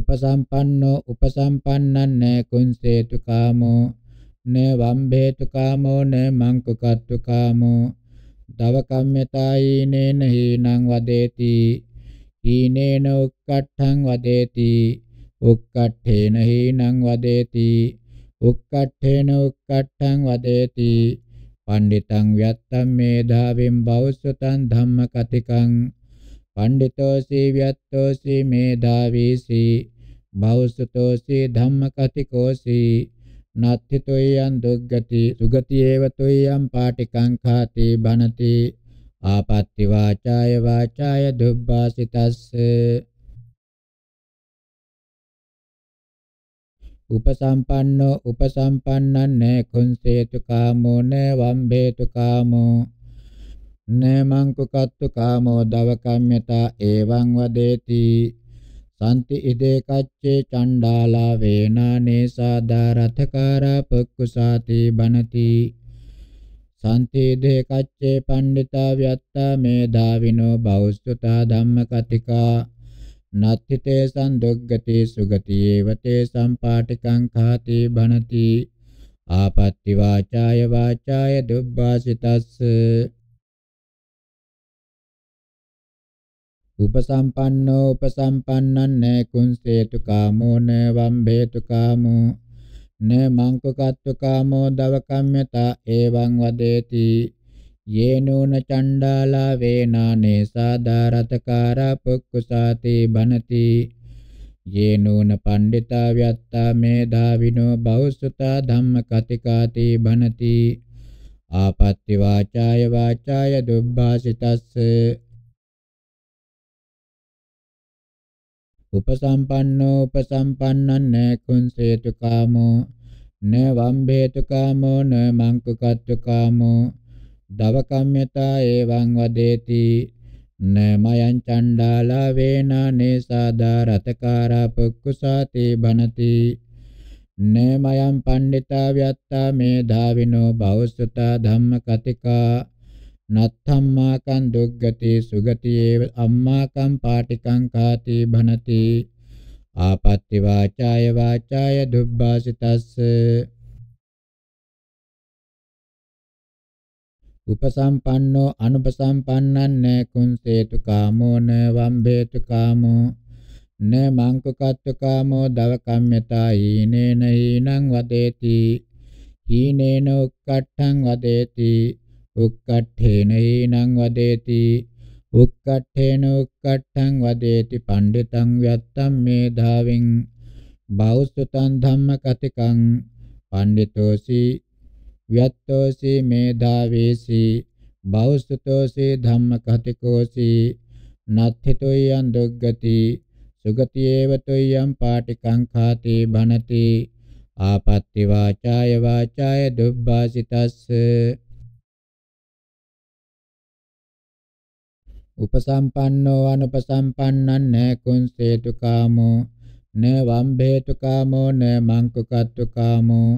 උපසම්පන්නෝ උපසම්පන්නන්න කුංසේතු කාමෝ න වම්භේතු කාමෝ න මංකුකත්තු කාමෝ දව කම්මතායිනේන හීනං වදේති හීනේන උක්කට්ඨං වදේති උක්කට්ඨේන හීනං වදේති උක්කට්ඨේන උක්කට්ඨං වදේති පණ්ඩිතං ව්‍යත්තම් මේධාවෙන් බෞසුතං ධම්මකතිකං පණ්ඩිතෝසි ව්‍යත්තෝසි මේධාවීසි බෞසුතෝසි ධම්මකතිකෝසි නත්ථි තොයං දුග්ගති සුගති ඒව තොයං පාටිකං ඛාති බනති ආපත්‍ති වාචාය වාචාය දුබ්බාසිතස්ස උපසම්පන්නෝ උපසම්පන්නන් නේ කුංසේතු කාමෝ නේ වම්බේතු කාමෝ නේ මංකුකත්තු කාමෝ දවකම්යතා එවං වදේති සම්ති ඉදේ කච්චේ චණ්ඩාලා වේනානේ සාදාරතකාරා පක්කුසාති බනති සන්තේ දේ කච්චේ පණ්ඩිතා ව්‍යත්තා මේ දාවිනෝ බෞස්තුතා ධම්ම කතිකා නත්ථිතේ සන්දුග්ගති සුගති ඒවතේ සම්පාටිකං ඛාති භනති ආපත්‍ති වාචාය වාචාය දුබ්බාසිතස්ස උපසම්පන්නෝ උපසම්පන්නං නේ කුංසේතු කාමෝ නේ වම්භේතු කාමෝ නේ මංකකත්තු කාමෝ දව කම්මතා එවං වදේති යේනෝන චණ්ඩාලා වේනානේ සාදාරතකාරා පුක්කුසාති බනති යේනෝන පණ්ඩිතා ව්‍යත්තා මේධා විනෝ බෞසුතා ධම්ම කතිකාති බනති ආපත්‍ති වාචාය වාචාය දුබ්බාසිතස්ස උපසම්පන්නෝ උපසම්පන්නං නකුංසේතු කාමෝ න වම්බේතු කාමෝ න මංකුකත්තු කාමෝ දවකම්මතා එවං වදේති නමයන් චණ්ඩාලා වේනනේ සාදා රතකාරා පුක්කුසාති බනති නමයන් පණ්ඩිතා ව්‍යත්තා මේධා විනෝ භවසුතා ධම්ම කතිකා නත්තම්මා කං දුග්ගති සුගතියේව අම්මා කං පාටිකං කාති භනති ආපත්‍ති වාචාය වාචාය දුබ්බාසිතස්ස උපසම්පන්නෝ අනුපසම්පන්නන් න කුංසේතු කාමෝ න වම්බේතු කාමෝ න මංකකත්තු කාමෝ දව කම්මතා හීනේන හීනං වදේති හීනේන උක්කට්ඨං වදේති උක්කට්ඨේන හීනං වදේති උක්කට්ඨේන උක්කට්ඨං වදේති පණ්ඩිතං ව්‍යත්තම් මේධාවෙන් බෞසුතං ධම්ම කතිකං පණ්ඩිතෝසි ව්‍යත්තෝසි මේධාවේසි බෞසුතෝසි ධම්මකතිකෝසි නත්ථිතෝයන් දුග්ගති සුගතියේවතෝයන් පාටිකං ඛාති බණති ආපත්‍ති වාචාය වාචාය දුබ්බාසිතස්ස උපසම්පන්නෝ අනුපසම්පන්නං න කුංසේතු කාමෝ න වම්භේතු කාමෝ න මංකුකත්තු කාමෝ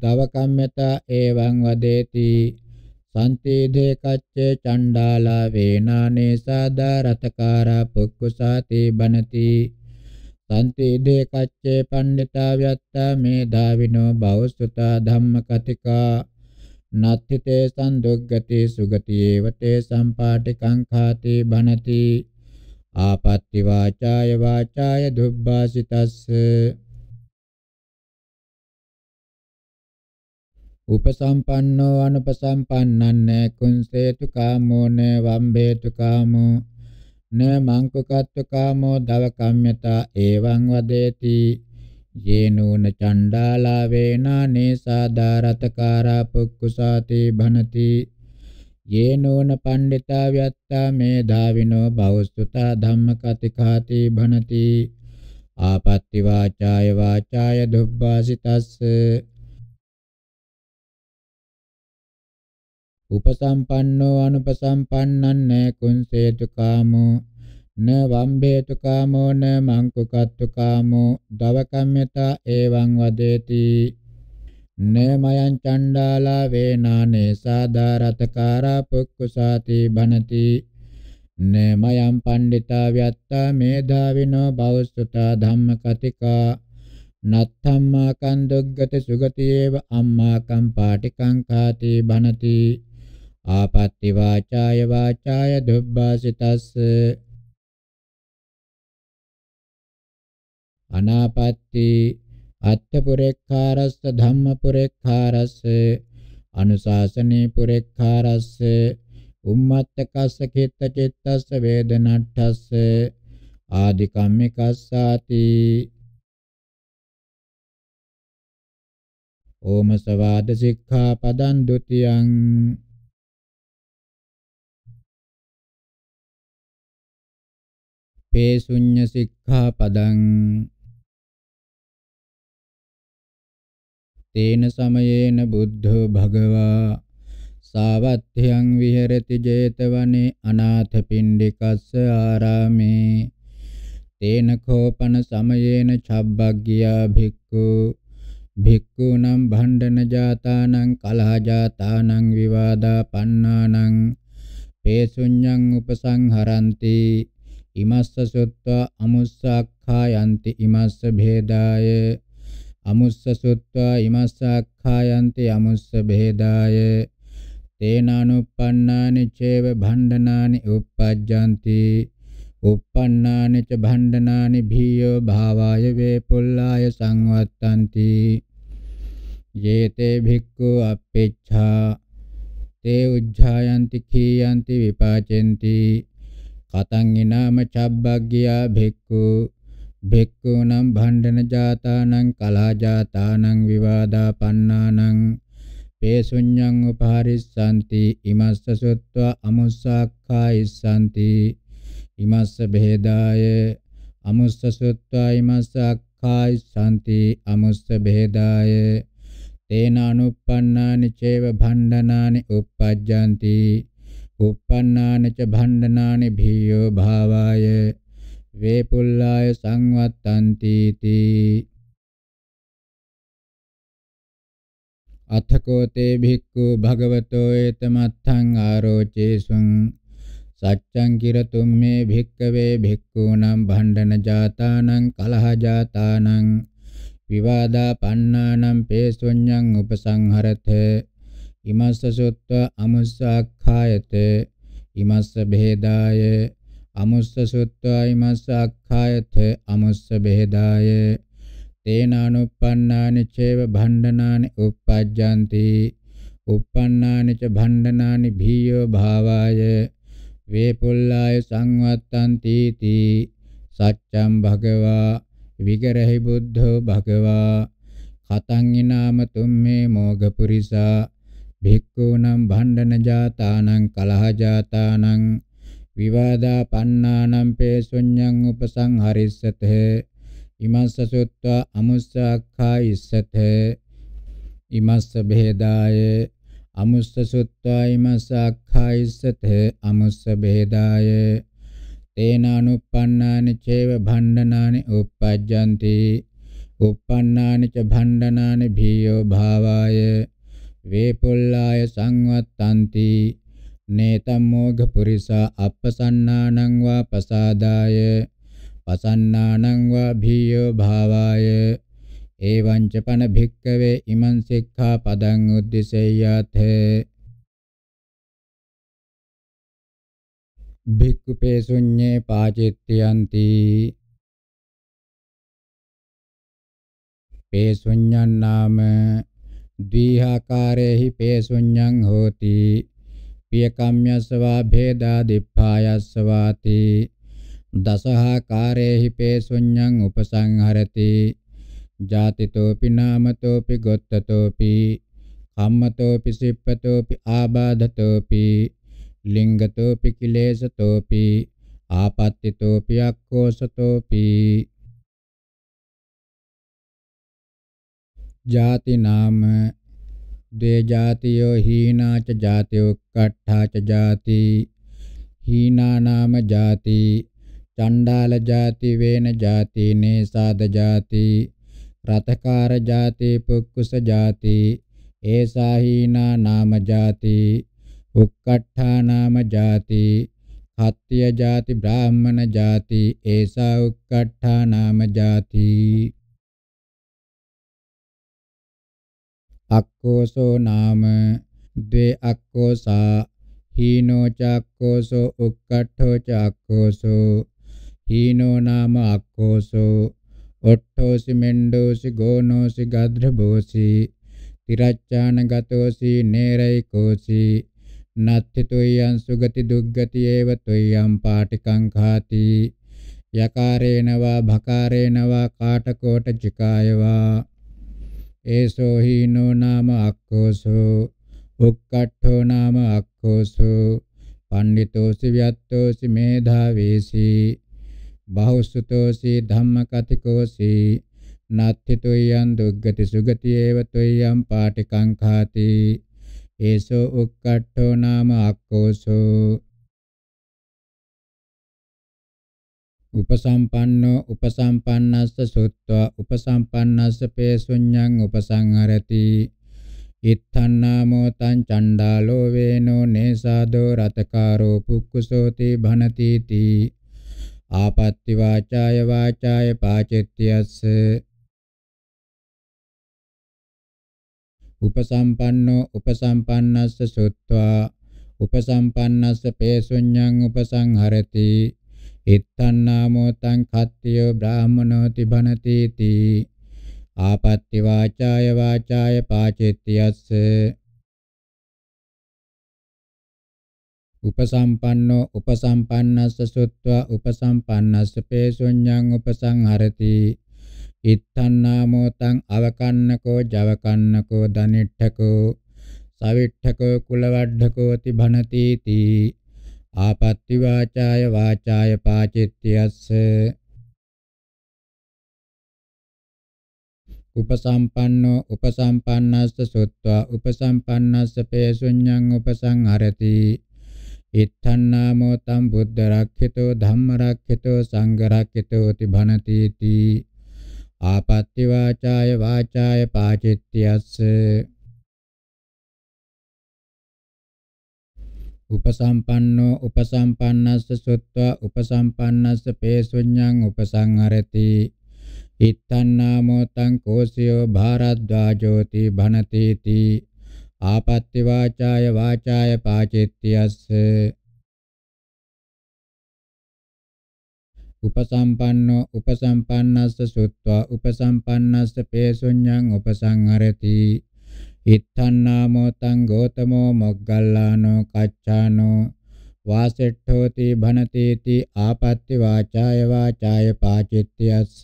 දවකම්මෙත එවං වදේති සන්තිදේ කච්චේ චණ්ඩාලා වේනානේ සාදාරතකාරා පුක්කුසාති බනති සන්තිදේ කච්චේ පණ්ඩිතා ව්‍යත්තා මේ දාවිනෝ බෞසුතා ධම්මකතිකා නත්ථිතේ සන්දුග්ගති සුගති ඒවතේ සම්පාටිකං ඛාති බනති ආපත්‍ති වාචාය වාචාය දුබ්බාසිතස්ස උපසම්පන්නෝ අනුපසම්පන්නං කුංසේතු කාමෝ න වම්බේතු කාමෝ න මංකුකත්තු කාමෝ දව කම්මතා එවං වදේති යේනෝන චණ්ඩාලා වේනා නේසා දාරතකාරා පුක්කුසාති භනති යේනෝන පණ්ඩිතා ව්‍යත්තා මේධාවිනෝ බෞසුතා ධම්මකතිකාති භනති ආපත්‍ති වාචාය වාචාය දුබ්බාසිතස්ස උපසම්පන්නෝ අනුපසම්පන්නං න කුංසේතු කාමෝ න වම්බේතු කාමෝ න මංකුකත්තු කාමෝ දවකම්මතා එවං වදේති නමයන් චණ්ඩාලා වේනානේ සාදාරතකාරා පුක්කුසාති බනති නමයන් පණ්ඩිතා ව්‍යත්තා මේධාවිනෝ බෞස්සුතා ධම්මකතිකා නත්තම්මා කන් දුග්ගත සුගතියේව අම්මා කම් පාටිකං කාති බනති ආපත්‍ති වාචාය වාචාය දුබ්බාසිතස්ස අනාපත්‍ති අත්ථ පුරේඛාරස්ස ධම්ම පුරේඛාරස්ස අනුශාසනේ පුරේඛාරස්ස උම්මත්තකස්ස කිත්ත චිත්තස්ස වේදනට්ඨස්ස ආදි කම්මිකස්සාති ඕම සවාද සික්ඛා පදං ဒ ුතියං අපේ ශුඤ්ඤ සික්ඛාපදං තේන සමයේන බුද්ධෝ භගවා සාවත්ථ්‍යං විහෙරති 제තවනේ අනාථ පිණ්ඩිකස්ස ආරාමේ තේන කෝපන සමයේන චබ්බග්ගියා භික්ඛු භික්ඛුනම් භණ්ඩන ජාතානං කලහ ජාතානං විවාදා පන්නානං පේසුඤ්ඤං උපසංහරಂತಿ ඉමස්ස සුත්වා අමුස්සක්ඛායන්ති ඉමස්ස භේදාය අමුස්ස සුත්වා ඉමස්සක්ඛායන්ති අමුස්ස භේදාය තේනානුප්පන්නානි චේව භණ්ඩනානි uppajjanti uppannāni ca bhandhanāni bhiyo bhāvāya vepullāya samvattanti yete bhikkhu appicchā te ujjhayanti khiyanti vipācenti පතංගිනාම චබ්බග්ගියා භික්ඛු භික්ඛුනම් භණ්ඩන ජාතානං කලාජාතානං විවාදා පන්නානං පේසුඤ්ඤං උපහාරිස්සanti ඉමස්ස සුත්වා අමුස්සක්ඛායිස්සanti ඉමස්ස බේදාය අමුස්ස සුත්වා ඉමස්ස අක්ඛායිස්සanti අමුස්ස බේදාය තේන අනුප්පන්නානි චේව භණ්ඩනානි uppajjanti uppannāna ca bhandināni bhiyyo bhāvāya වේපුල්ලාය සංවත්තන්ති තී අතකෝතේ භික්ඛු භගවතෝ ඒතමත්තං ආරෝචේසුං සච්ඡං කිරතුම් මේ භික්ඛවේ භික්ඛූනම් භණ්ඩන ජාතානං කලහ ජාතානං විවාදා පන්නානම් පේසුඤ්ඤං උපසංහරතේ ඉමස්ස සොත්ව අමුස්ස අක්ඛායතේ ඉමස්ස බෙහෙදාය අමුස්ස සොත්ව ඉමස්ස අක්ඛායතේ අමුස්ස බෙහෙදාය තේනානුප්පන්නානි චේව භණ්ඩනානි uppajjanti uppannāni ca bhandhanāni bhiyo bhāvāya vēpullāya saṅvattanti ti saccam bhagavā vigarahi buddho bhagavā khatāṅ ināma tumme moga purisā භික්ඛූනම් භණ්ඩන ජාතානම් කලහ ජාතානම් විවාදා පන්නානම් පේසුඤ්ඤං උපසංහරිස්සතේ ඉමස්ස සුත්වා අමුස්ස අක්ඛායිස්සතේ ඉමස්ස බේදාය අමුස්ස සුත්වා ඉමස්ස අක්ඛායිස්සතේ අමුස්ස බේදාය තේන අනුප්පන්නානි චේව භණ්ඩනානි uppajjanti uppannāni ca bhandānāni bhiyo bhāvāya වේපොල්ලාය සංවත්තಂತಿ නේතම් මොඝ පුරිසා අපසන්නානං වා පසාදාය පසන්නානං වා භීයෝ භාවාය එවං ච පන භික්කවේ ඉමං සික්ඛා පදං උද්දිසෙය්‍යත භික්ඛුපේ ශුඤ්ඤේ පාචිත්‍යಂತಿ පේ ශුඤ්ඤං නාම ද්විහාකාරේහි පේසුඤ්ඤං හෝති පියකම්යස්වා භේදා දිප්පායස්වාති දසහාකාරේහි පේසුඤ්ඤං උපසංහරති ජාතිතෝපි නාමතෝපි ගොත්තතෝපි කම්මතෝපි සිප්පතෝපි ආබාධතෝපි ලිංගතෝපි කිලේශතෝපි ආපත්තිතෝපි අක්කෝසතෝපි जाति नाम द्वे जातियो हीना च जात्योत्कट्ठा च जाति हीना नाम जाति चण्डाल जाति वेन जाति नेसाद जाति रथकार जाति पुक्कुस जाति एषा हीना नाम जाति उत्कट्ठा नाम जाति हत्य जाति ब्राह्मण जाति एषा उत्कट्ठा नाम जाति අක්කෝසෝ නාම ද්වේ අක්කෝසා හීනෝ චක්කෝසෝ උක්කට්ඨෝ චක්කෝසෝ හීනෝ නාම අක්කෝසෝ ඔට්ඨෝසි මෙණ්ඩෝසි ගෝනෝසි ගද්‍රබෝසි තිරච්ඡාන ගතෝසි නේරයිකෝසි නත්ති තොයං සුගති දුග්ගති ඒව තොයං පාටිකං ඛාති යකාරේනවා භකාරේනවා කාටකෝට චිකායවා ඒසෝ හීනෝ නාම අක්ඛෝසෝ උක්කට්ඨෝ නාම අක්ඛෝසෝ පණ්ඩිතෝසි ව්‍යත්තෝසි මේධාවේසි බහුසුතෝසි ධම්මකතිකෝසි නත්ථිතෝයන් දුග්ගති සුගති ඒව තෝයම් පාටිකං ඛාති ඒසෝ උක්කට්ඨෝ නාම අක්ඛෝසෝ උපසම්පන්නෝ උපසම්පන්නස්ස සුත්වා උපසම්පන්නස්ස පේසුඤ්ඤං උපසංහරති ඉත්තන්නාමෝ තං චණ්ඩාලෝ වේනෝ නේසාදෝ රතකාරෝ පුක්කුසෝති භනති තී ආපත්‍ති වාචාය වාචාය පාචෙත්‍යස්ස උපසම්පන්නෝ උපසම්පන්නස්ස සුත්වා උපසම්පන්නස්ස පේසුඤ්ඤං උපසංහරති ඉත්තන්නාමෝ තං කත්තියෝ බ්‍රාහමනෝ තිබනති තී ආපත්‍ති වාචාය වාචාය පාචෙත්‍යස්ස උපසම්පන්නෝ උපසම්පන්නස්ස සුත්වා උපසම්පන්නස්ස පේසුඤ්ඤං උපසංහරති ඉත්තන්නාමෝ තං අවකන්නකෝ ජවකන්නකෝ දනිට්ඨකෝ සවිට්ඨකෝ කුලවඩ්ඩකෝ තිබනති තී ආපත්‍ති වාචාය වාචාය පාචිත්‍යස්ස උපසම්පන්නෝ උපසම්පන්නස්ස සොත්වා උපසම්පන්නස්ස පේසුඤ්ඤං උපසංහරති ඉත්තන්නාමෝ තම් බුද්ධ රක්ඛිතෝ ධම්ම රක්ඛිතෝ සංඝ රක්ඛිතෝ තිභනති තී ආපත්‍ති වාචාය වාචාය පාචිත්‍යස්ස උපසම්පන්නෝ උපසම්පන්නස්ස සුත්වා උපසම්පන්නස්ස පේසුඤ්ඤං උපසංහරති ඉත්තන්නාමෝ තං කෝසියෝ භාරද්වාජෝති භනතේති ආපත්‍ති වාචාය වාචාය පාචෙත්‍යස්ස උපසම්පන්නෝ උපසම්පන්නස්ස සුත්වා උපසම්පන්නස්ස පේසුඤ්ඤං උපසංහරති ඉත්තන්නාමෝ තං ගෝතමෝ මොග්ගල්ලානෝ කච්චානෝ වාසෙට්ඨෝති භනතේති ආපත්‍ති වාචාය වාචාය පාචිත්‍යස්ස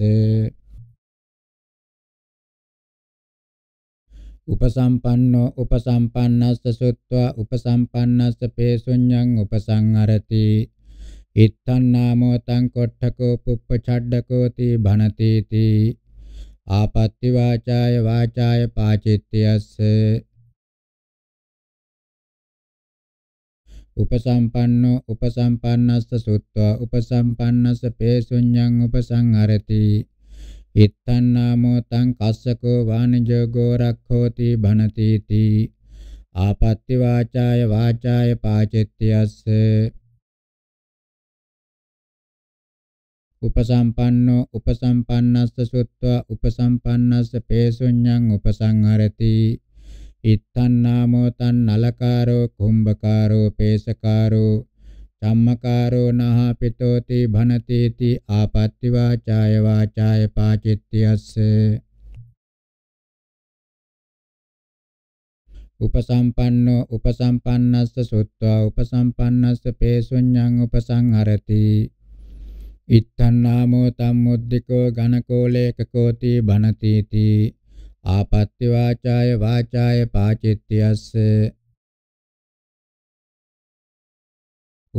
උපසම්පන්නෝ උපසම්පන්නස්ස සුත්වා උපසම්පන්නස්ස පේසුඤ්ඤං උපසංහරති ඉත්තන්නාමෝ තං කොට්ඨකෝ පුප්ප ඡඩ්ඩකෝති භනතේති ආපත්‍ති වාචාය වාචාය පාචිත්‍යස්ස උපසම්පන්නෝ උපසම්පන්නස්ස සුත්වා උපසම්පන්නස්ස පේසුඤ්ඤං උපසංහරති ඉත්තං නාමෝ තං කස්සකෝ වාණිජෝගෝ රක්ඛෝති භනතිති ආපත්‍ති වාචාය වාචාය පාචිත්‍යස්ස උපසම්පන්නෝ උපසම්පන්නස්ස සුත්වා උපසම්පන්නස්ස පේසුඤ්ඤං උපසංහරති ඉත්තං නාමෝ තං නලකාරෝ කුම්භකාරෝ පේසකාරෝ ධම්මකාරෝ නහපිතෝති භනතේති ආපත්‍ති වාචාය වාචාය පාචිත්‍යස්ස උපසම්පන්නෝ උපසම්පන්නස්ස සුත්වා උපසම්පන්නස්ස පේසුඤ්ඤං උපසංහරති ඉත්තං නාමෝ තම්මුද්දිකෝ ඝනකෝලේකකෝති බනතිති ආපත්‍ති වාචාය වාචාය පාචිත්‍යස්ස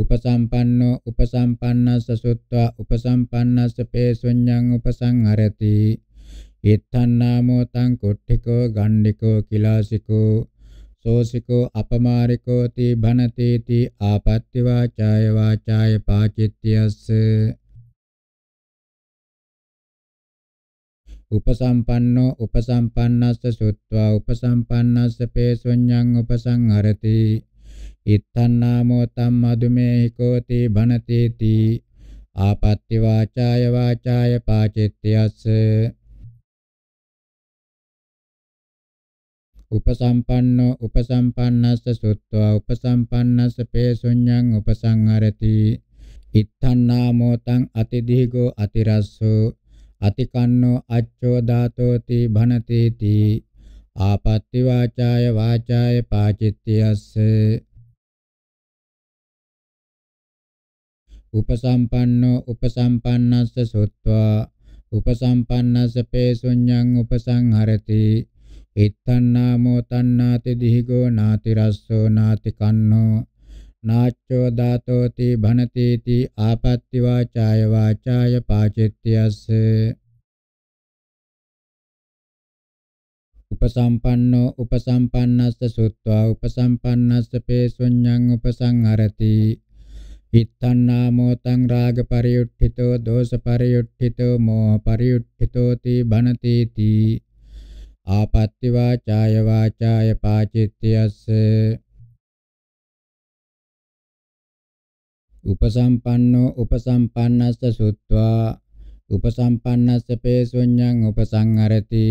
උපසම්පන්නෝ උපසම්පන්නස්ස සුත්වා උපසම්පන්නස්ස පේසුඤ්ඤං උපසංහරති ඉත්තං නාමෝ තං කුට්ඨිකෝ ගණ්ඩිකෝ කිලාසිකෝ සෝසිකෝ අපමාරිකෝති භනතේති ආපත්‍ති වාචාය වාචාය පාචිත්‍යස්ස උපසම්පන්නෝ උපසම්පන්නස්ස සුත්වා උපසම්පන්නස්ස පේසුඤ්ඤං උපසංහරති ඉත්තන්නාමෝ තම් මදුමේ කෝති බනතේති ආපත්‍ති වාචාය වාචාය පාචිත්‍යස්ස උපසම්පන්නෝ උපසම්පන්නස්ස සුත්වා උපසම්පන්නස්ස පේසුඤ්ඤං උපසංහරති ඉත්තන්නාමෝ තං අතිදීගෝ අතිරස්සෝ අතිකන්නෝ අච්චෝ ධාතෝති භනතේති ආපත්‍ති වාචාය වාචාය පාචිත්‍යස්ස උපසම්පන්නෝ උපසම්පන්නස්ස සොත්වා උපසම්පන්නස්ස පේසුඤ්ඤං උපසංහරති ඉත්තන්නාමෝ තන්නාති දිහිගෝ නාති රස්සෝ නාති කන්නෝ නාච්චෝ දාතෝති භනතේති ආපත්‍ති වාචාය වාචාය පාචිත්‍යස්ස උපසම්පන්නෝ උපසම්පන්නස්ස සුත්වා උපසම්පන්නස්ස පේසුඤ්ඤං උපසංහරති ඉත්තං නාමෝ තං රාග පරියුට්ඨිතෝ දෝෂ පරියුට්ඨිතෝ මෝහ පරියුට්ඨිතෝති භනතේති ආපත්‍ති වාචාය වාචාය පාචිත්‍යස්ස උපසම්පන්නෝ උපසම්පන්නස්ස සුත්වා උපසම්පන්නස්ස පේසුඤ්ඤං උපසංහරති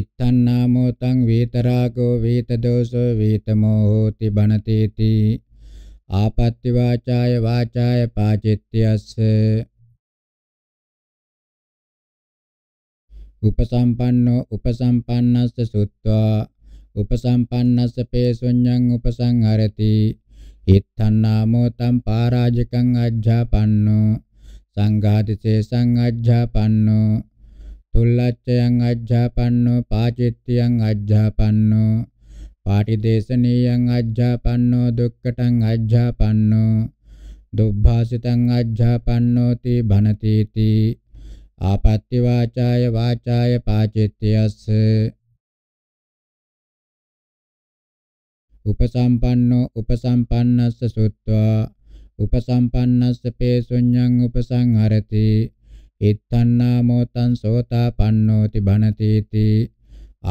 ඉත්තං නාමෝ තං වේතරාගෝ වේතදෝසෝ වේතමෝහෝති බණතේති ආපත්‍ති වාචාය වාචාය පාචිත්‍යස්ස උපසම්පන්නෝ උපසම්පන්නස්ස සුත්වා උපසම්පන්නස්ස පේසුඤ්ඤං උපසංහරති ඉත්තන්නාමෝතම් පාරාජකං අජ්ජාපන්නෝ සංඝාතිසේ සංඝාජ්ජාපන්නෝ තුල්ලච්ඡයන් අජ්ජාපන්නෝ පාචිත්‍යයන් අජ්ජාපන්නෝ පාටිදේශනීයන් අජ්ජාපන්නෝ දුක්කටං අජ්ජාපන්නෝ දුබ්භාසිතං අජ්ජාපන්නෝති භනතීති ආපත්‍ති වාචාය වාචාය පාචිත්‍යස්ස උපසම්පන්නෝ උපසම්පන්නස්ස සුත්වා උපසම්පන්නස්ස පේසුඤ්ඤං උපසංහරති ඉත්තන්නාමෝතං සෝතාපන්නෝති බණතීති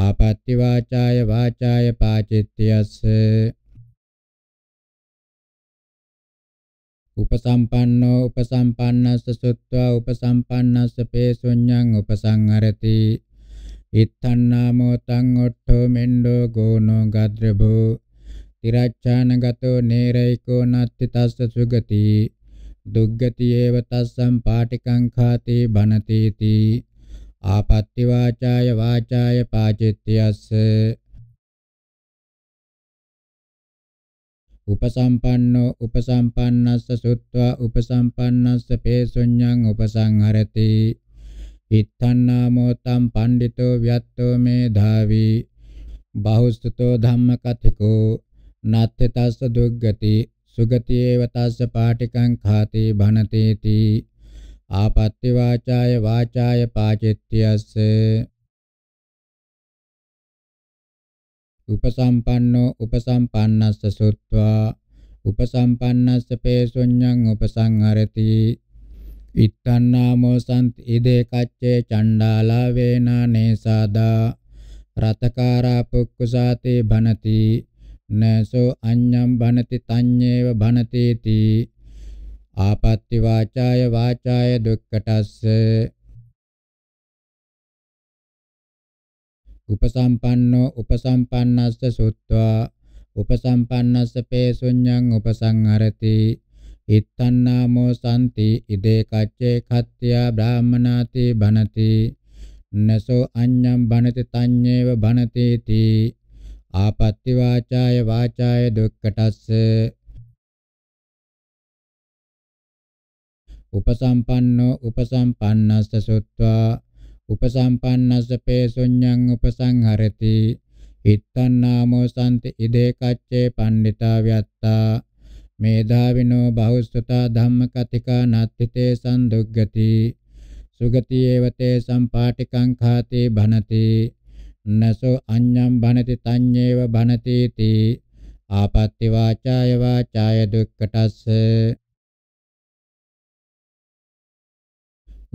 ආපත්‍ති වාචාය වාචාය පාචිත්‍යස්ස උපසම්පන්නෝ උපසම්පන්නස්ස සුත්වා උපසම්පන්නස්ස පේසුඤ්ඤං උපසංහරති ඉත්තන්නාමෝතං ඔට්ඨෝ මෙන්ඩෝ ගෝනෝ ගද්‍රබෝ තිරච්ඡානගතෝ නේරයිකෝ නත්ති තස්ස සුගති දුග්ගති ඒව තස්සම් පාටිකං ඛාති බනතීති ආපත්‍ති වාචාය වාචාය පාචිත්‍යස්ස උපසම්පන්නෝ උපසම්පන්නස්ස සුත්වා උපසම්පන්නස්ස පේසුඤ්ඤං උපසංහරති ඉත්තන්නාමෝ තම් පණ්ඩිතෝ ව්‍යත්තෝ මේ ධාවි බහුස්තතෝ ධම්මකතිකෝ නත්ථතස්ස දුග්ගති සුගතියේව තස්ස පාටිකං ඛාති භනතේති ආපත්‍ති වාචාය වාචාය පාචෙත්‍යස්ස උපසම්පන්නෝ උපසම්පන්නස්ස සුත්වා උපසම්පන්නස්ස පේසුඤ්ඤං උපසංහරති ඉත්තන්නාමෝ සන්ති ඉදේ කච්චේ චණ්ඩාලා වේනා නේසාදා රතකාරා පුක්කුසාතේ භනති නසෝ අඤ්ඤම් භනති තඤ්ඤේව භනතේති ආපත්‍ති වාචාය වාචාය දුක්කටස්ස උපසම්පන්නෝ උපසම්පන්නස්ස සුත්වා උපසම්පන්නස්ස පේසුඤ්ඤං උපසංහරති ඉත්තන්නාමෝ සම්ති ඉදේ කච්චේ කත්ත්‍යා බ්‍රාහමනාති බනති නසෝ අඤ්ඤම් බනති තඤ්ඤේව බනතේති ආපත්‍ති වාචාය වාචාය දුක්කටස්ස උපසම්පන්නෝ උපසම්පන්නස්ස සුත්වා උපසම්පන්නස්ස පේසුඤ්ඤං උපසංහරති ඉත්තන්නාමෝ සම්ති ඉදේ කච්චේ පණ්ඩිතා ව්‍යත්තා මේධාවිනෝ බහුසුතා ධම්මකතිකා නත්තිතේ සම්දුග්ගති සුගතියේවතේ සම්පාටිකං ඛාතේ භනති නසෝ අඤ්ඤම් භනති තඤ්ඤේව භනති තී ආපත්‍ති වාචාය වාචාය දුක්ඛටස්ස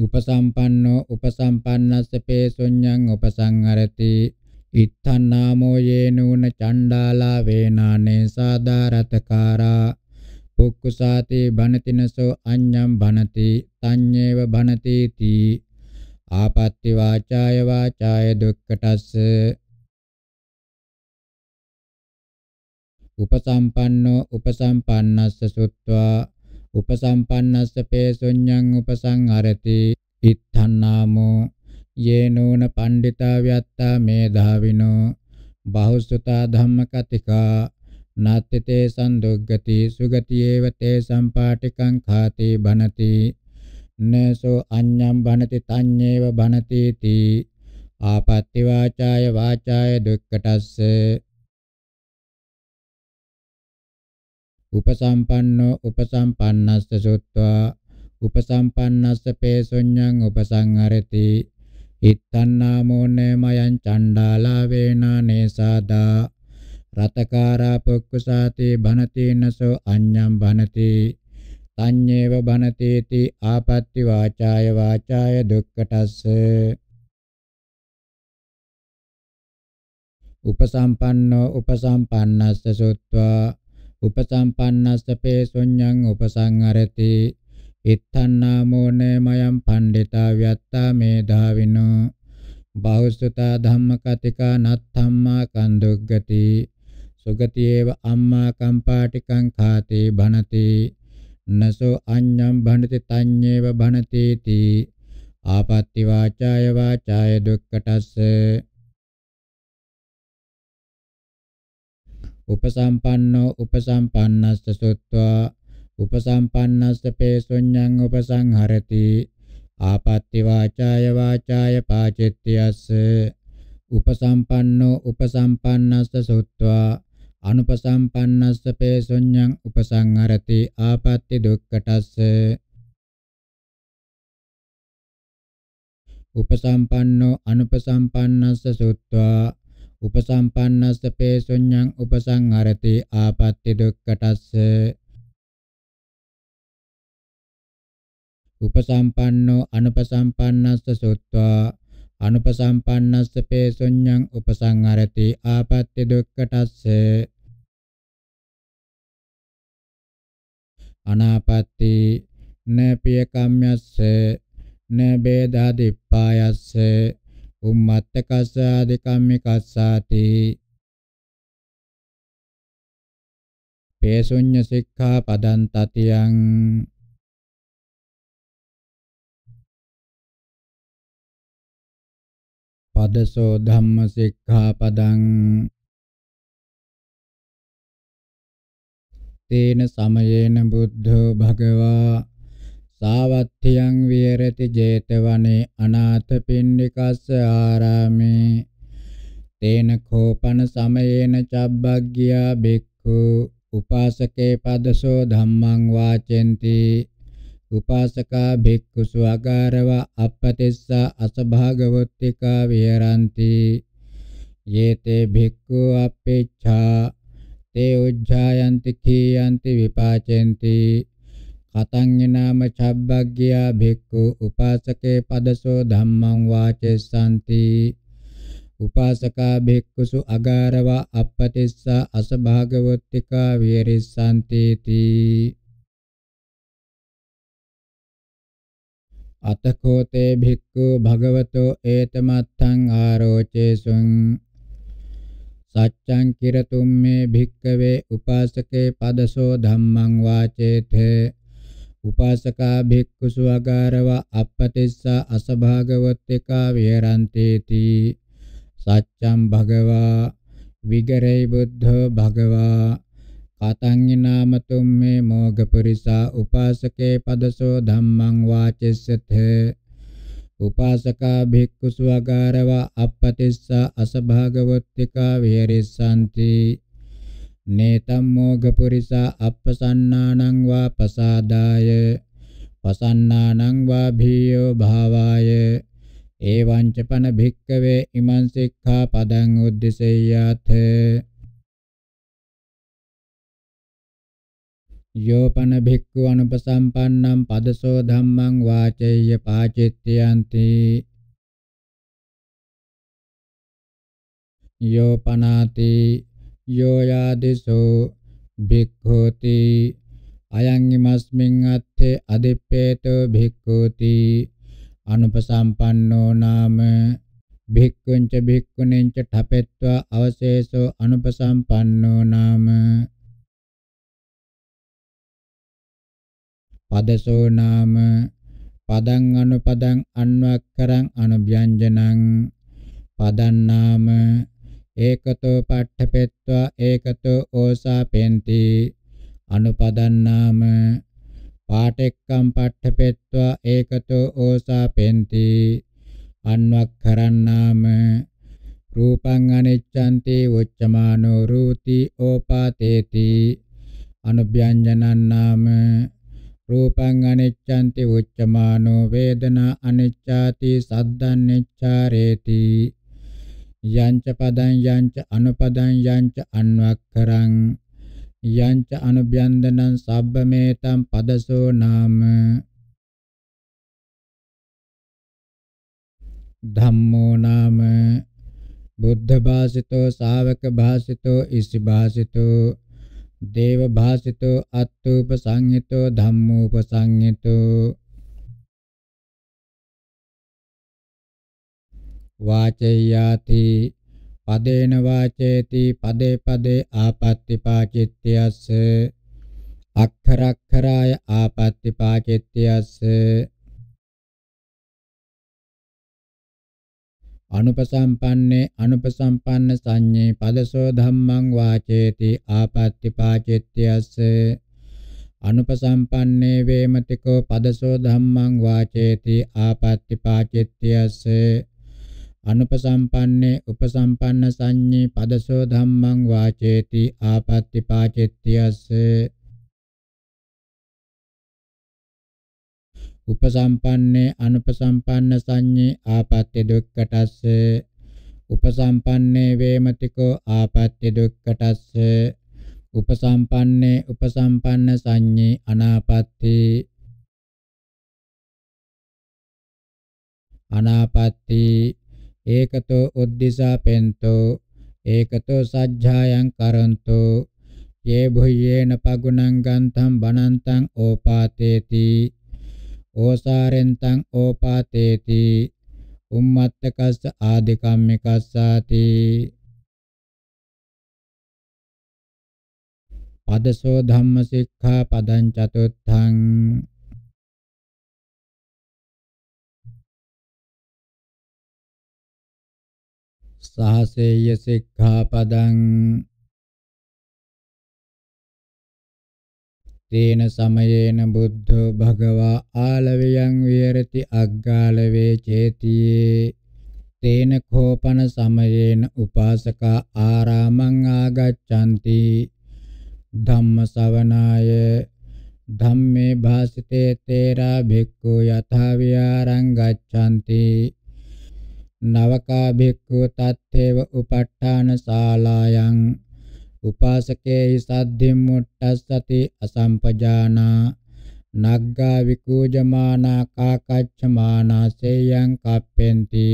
උපසම්පන්නෝ උපසම්පන්නස්ස පේසුඤ්ඤං උපසංහරති ඉත්තන් නාමෝ යේනුන චණ්ඩාලා වේනානේ සාදාරතකාරා පුක්කුසාති බනතිනසෝ අඤ්ඤම් බනති තඤ්ඤේව බනති තී ආපත්‍ති වාචාය වාචාය දුක්ඛටස්ස උපසම්පන්නෝ උපසම්පන්නස්ස සුත්වා උපසම්පන්නස්ස පේසුඤ්ඤං උපසංහරති ඉත්තන්නාමෝ යේනෝන පණ්ඩිතා ව්‍යත්තා මේධාවිනෝ බහුසුතා ධම්මකතිකා නාත්තේ සංදුග්ගති සුගතියේව තේ සම්පාටිකං ඛාති බනති නසෝ අඤ්ඤම් භනති තඤ්ඤේව භනති තී ආපත්‍ති වාචාය වාචාය දුක්කටස්ස උපසම්පන්නෝ උපසම්පන්නස්ස සුත්වා උපසම්පන්නස්ස පේසොඤ්ඤං උපසංහරති ඉත්තන්නාමෝනේ මයං චණ්ඩාලා වේනා නේසාදා රතකාරා පුක්කුසාති භනතිනසෝ අඤ්ඤම් භනති තඤ්ඤේව බනතේති ආපත්‍ති වාචාය වාචාය දුක්ඛටස්ස උපසම්පන්නෝ උපසම්පන්නස්ස සුත්වා උපසම්පන්නස්ස පේසුඤ්ඤං උපසංහරති ඉත්තන්නාමෝනේ මයම් පණ්ඩිතා ව්‍යත්තා මේධාවිනෝ බහුසුතා ධම්මකතිකා නත්ථම්මා කන්දුග්ගති සුගතියේව අම්මා කම්පාටිකං කාතේ භනතේ නසෝ අඤ්ඤම් භණති තඤ්ඤේව භණතේති ආපත්‍ති වාචාය වාචාය දුක්කටස්ස උපසම්පන්නෝ උපසම්පන්නස්ස සුත්වා උපසම්පන්නස්ස පේසුඤ්ඤං උපසංහරති ආපත්‍ති වාචාය වාචාය පාචිත්‍යස්ස උපසම්පන්නෝ උපසම්පන්නස්ස සුත්වා අනුපසම්පන්නස්ස පේසුඤ්ඤං උපසංහරති ආපත්‍ති දුක්ඛටස්ස උපසම්පන්නෝ අනුපසම්පන්නස්ස සුත්වා උපසම්පන්නස්ස පේසුඤ්ඤං උපසංහරති ආපත්‍ති දුක්ඛටස්ස උපසම්පන්නෝ අනුපසම්පන්නස්ස සුත්වා අනුපසම්පන්නස්ස පේසුඤ්ඤං උපසංහරති ආපත්‍ය දුක්ඛටස්ස අනාපත්‍ති නපිය කම්යස්ස න බේදා දිප්පායස්ස උම්මත්ත කස්ස ආදි කම්මිකස්සාති පේසුඤ්ඤ සික්ඛා පදං තතියං පදසෝ ධම්ම සික්ඛාපදං තේන සමයේන බුද්ධෝ භගවා සාවත්ථියං විහෙරති 제තවනේ අනාථ පින්නිකස්ස ආරාමේ තේන කෝපන සමයේන චබ්බග්ගියා බික්ඛු උපාසකේ පදසෝ ධම්මං වාචෙන්ති උපාසකා භික්ඛුසු අගාරව අපපතිස්සා අසභාගවත්තිකා විහෙරಂತಿ යේතේ භික්ඛු අපේච්ඡා තේ උජ්ජායන්ති කීයන්ති විපාචෙන්ති කතං නාම චබ්බග්ගියා භික්ඛු උපාසකේ පදසෝ ධම්මං වාචෙස්සanti උපාසකා භික්ඛුසු අගාරව අපපතිස්සා අසභාගවත්තිකා විහෙරිස්සanti තී අතකෝතේ භික්ඛු භගවතෝ ඒතමත්තං ආරෝචේසුං සච්ඡං කිරතුම් මේ භික්ඛවේ උපාසකේ පදසෝ ධම්මං වාචේත උපාසකා භික්ඛුසු අගාරව අපපතිස්සා අසභාගවත්තිකා විහෙරන්තේති සච්ඡං භගවා විගරේ බුද්ධ භගවා කතංගිනාමතුම් මේ මෝගපුරිසා උපාසකේ පදසෝ ධම්මං වාචෙස්සතේ උපාසකා භික්ඛුසු අගාරව අපපතිස්ස අසභාගවත්තිකා විහෙරිස්සanti නේතම් මොගපුරිසා අප්පසන්නානං වා පසාදාය පසන්නානං වා භීයෝ භාවාය එවං ච පන භික්කවේ ඉමං සික්ඛා පදං උද්දසෙය්‍යාතේ යෝපන භික්ඛු අනුපසම්පන්නම් පදසෝ ධම්මං වාචේය පාචිත්‍යන්ති යෝපනාති යෝ යාදිසෝ භික්ඛෝති අයං ඉමස්මින් අත්තේ අදිප්පේතෝ භික්ඛෝති අනුපසම්පන්නෝ නාම භික්ඛුංච භික්ඛුනෙන්ච ඨපෙත්වා අවශේෂෝ අනුපසම්පන්නෝ නාම පදසෝ නාම පදං අනුපදං අන්වක්කරං අනුභ්‍යංජනං පදං නාම ඒකතෝ පට්ඨපෙත්වා ඒකතෝ ඕසාපෙන්ති අනුපදං නාම පාටෙක්කම් පට්ඨපෙත්වා ඒකතෝ ඕසාපෙන්ති අන්වක්කරං නාම රූපං අනිච්ඡන්ති උච්චමානෝ රූති ඕපාතේති අනුභ්‍යංජනං නාම රූපං අනිච්ඡන්ති උච්චමානෝ වේදනා අනිච්ඡාති සද්දං නිච්ඡාරේති යංච පදං යංච අනුපදං යංච අන්වක්කරං යංච අනුභ්‍යන්දනං සබ්බමේතං පදසෝ නාම ධම්මෝ නාම බුද්ධ භාසිතෝ ශා วก භාසිතෝ ඉසි භාසිතෝ දේව භාසිතෝ අත්ථූපසංහිතෝ ධම්මූපසංහිතෝ වාචේයාති පදේන වාචේති පදේ පදේ ආපත්‍ති පාචිත්‍යස්ස අක්ඛරක්ඛරාය ආපත්‍ති පාචිත්‍යස්ස අනුපසම්පන්නේ අනුපසම්පන්න සංඤේ පදසෝ ධම්මං වාචේති ආපත්‍තිපාචිත්‍යස්ස අනුපසම්පන්නේ වේමතිකෝ පදසෝ ධම්මං වාචේති ආපත්‍තිපාචිත්‍යස්ස අනුපසම්පන්නේ උපසම්පන්න සංඤේ පදසෝ ධම්මං වාචේති ආපත්‍තිපාචිත්‍යස්ස උපසම්පන්නේ අනුපසම්පන්න සංඤේ ආපත්‍ය දුක්ඛටස්ස උපසම්පන්නේ වේමතිකෝ ආපත්‍ය දුක්ඛටස්ස උපසම්පන්නේ උපසම්පන්න සංඤේ අනාපත්‍ති අනාපත්‍ති ඒකතෝ උද්දිසා පෙන්තෝ ඒකතෝ සජ්ජායං කරන්තෝ යේ භුයේන පගුණං ගන්තම් බණන්තං ඕපාතේති ඕසාරෙන්තං ඕපාතේති උම්මත්තකස්ස ආදිකම්මිකස්සාති පදසෝ ධම්ම සික්ඛා පදං චතුත්ථං සහසේය සික්ඛා පදං තේන සමයේන බුද්ධෝ භගවා ආලවයන් විහෙරති අග්ගාලවේ චේතියේ තේන කෝපන සමයේන උපාසකා ආරාමං ආගච්ඡanti ධම්ම ශවනාය ධම්මේ භාසිතේ තේරා භික්ඛු යථා විහාරං ගච්ඡanti නවකා භික්ඛු තත්තේව උපට්ඨාන ශාලායන් උපාසකේ සද්ධිමුට්ටස්සති අසම්පජානා නග්ගා විකූජමානා කාකච්ඡමානා සේයං කප්පෙන්ති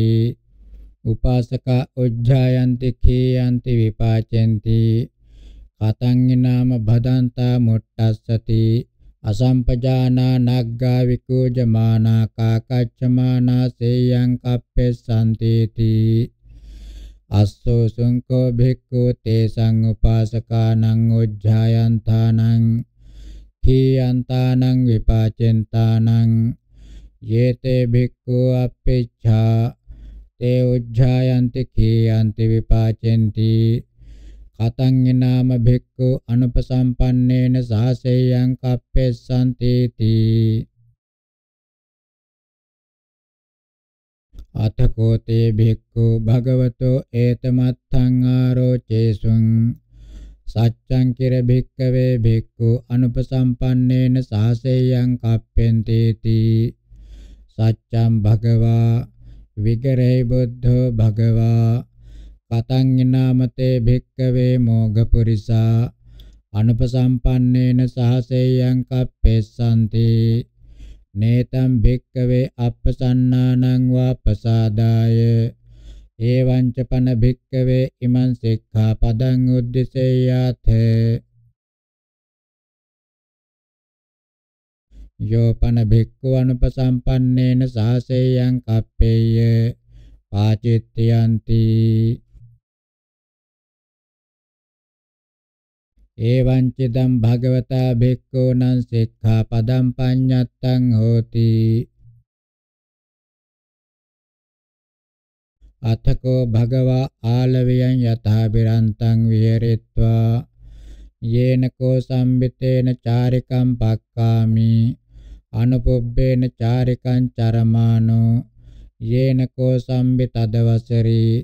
උපාසක උජ්ජායන්ති කීයන්ති විපාචෙන්ති කතංගිනාම භදන්තා මුට්ටස්සති අසම්පජානා නග්ගා විකූජමානා කාකච්ඡමානා සේයං කප්පෙස්සන්තේති අස්සෝ සුංකෝ භික්ඛු තේසං උපාසකානං උජ්ජායන්තානං කීයන්තානං විපාචෙන්තානං යේතේ භික්ඛු අප්පේච්ඡා තේ උජ්ජායන්ති කීයන්ති විපාචෙන්ති කතං නාම භික්ඛු අනුපසම්පන්නේන සාසේයං කප්පෙස්සන්ති තී අතකෝතේ භික්ඛු භගවතෝ ඒතමත්තං ආරෝචේසුං සච්ඡං කිර භික්ඛවේ භික්ඛු අනුපසම්පන්නේන සාසෙයං කප්පෙන්තේති සච්ඡං භගවා විගරේ බුද්ධෝ භගවා කතං නාමතේ භික්ඛවේ මෝඝපුරිසා අනුපසම්පන්නේන සාසෙයං කප්පෙස්සන්තේ නේතම් භික්කවේ අප්පසන්නානං වා පසාදාය එවං ච පන භික්කවේ ඉමං සික්ඛාපදං උද්දේශයාත යෝ පන භික්ඛු අනුපසම්පන්නේන සාසේයං කප්පේය පාචිත්‍යන්ති එවංචිදම් භගවතා භික්ඛූනං සික්ඛාපදං පඤ්ඤත්තං හෝති අතකෝ භගවා ආලවයන් යතා බිරන්තං විහෙරිත්වා යේනකෝ සම්බිතේන චාරිකම් පක්කාමි අනුපුබ්බේන චාරිකං චරමානෝ යේනකෝ සම්බිතදවසරී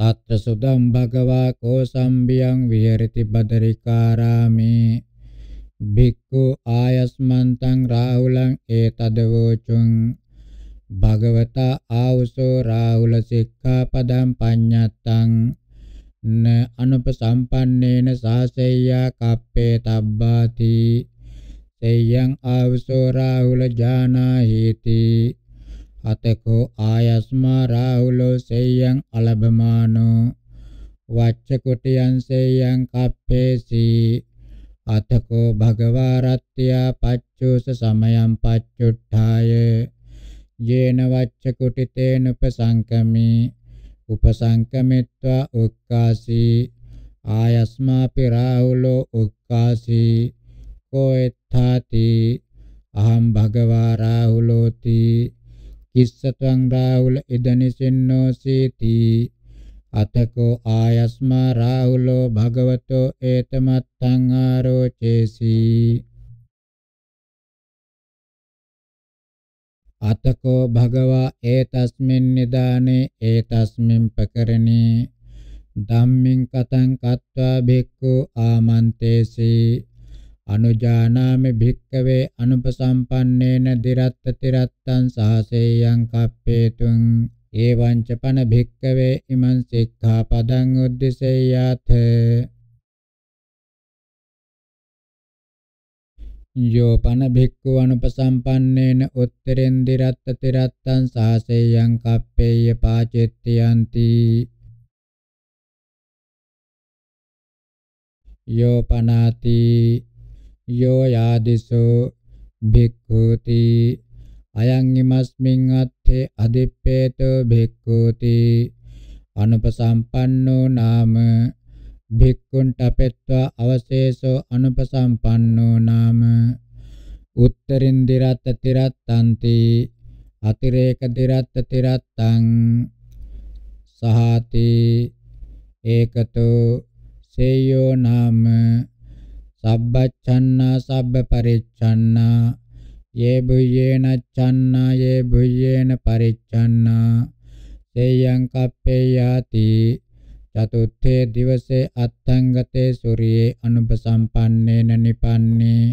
తత్ర సుదం భగవా కోసంబియం విహరితి బదరికారామి భిక్కు ఆయస్మంతం రాహులం ఏతదవోచుం భగవత ఆవుసో రాహుల సిక్ఖాపదం పඤ්ඤత్తం න අනුපසම්පන්නේන සාසෙය්‍යා කප්පේ තබ්බාති සෙය්‍යං ආවසෝ රාහුල ජානාහිති හතකෝ ආයස්මා රාහුලෝ සේයං අලබමානෝ වච්චකොටියං සේයං කප්පේසී අතකෝ භගවා රත්ත්‍යා පච්චෝස සමයං පච්චුට්ඨාය යේන වච්චකුටිතේන උපසංකමි උපසංකමිත්වා උක්කාසී ආයස්මාපි රාහුලෝ උක්කාසී කෝ එත්තාති අහං භගවා රාහුලෝති කිස්සතං රාහුල ඉදනිසින්නෝ සීති අතකෝ ආයස්මා රාහුලෝ භගවතෝ ඒතමත්තං ආරෝචේසි අතකෝ භගවා ඒතස්මින් නිදානේ ඒතස්මින් පකරණේ ධම්මින් කතං කତ୍වා භික්ඛු ආමන්තේසී අනුජානාමි භික්කවේ අනුපසම්පන්නේන දිරත්ත තිරත්තං සාසේයං කප්පේතුං එවං ච පන භික්කවේ ඉමං සික්ඛාපදං උද්දේශයාත යෝ පන භික්ඛු අනුපසම්පන්නේන උත්තරෙන් දිරත්ත තිරත්තං සාසේයං කප්පේය පාචෙත්තියන්ති යෝ පනාති යෝ යාදිසෝ භික්ඛුති අයං ඉමස්මින් අත්තේ අදිප්පේතෝ භික්ඛුති අනුපසම්පන්නෝ නාම භික්ඛුන්ට පෙත්වා අවශේෂෝ අනුපසම්පන්නෝ නාම උත්තරින් දිරත්ත තිරත්තන්ති අතිරේක දිරත්ත තිරත්තං සහාති ඒකතෝ සේයෝ නාම සබ්බච්ඡන්නා සබ්බ පරිච්ඡන්නා යේ බුයේන ච්ඡන්නා යේ බුයේන පරිච්ඡන්නා සේයං කප්පේයාති චතුත්ථේ දිවසේ අත්තංගතේ සූර්යේ අනුපසම්පන්නේන නිපන්නේ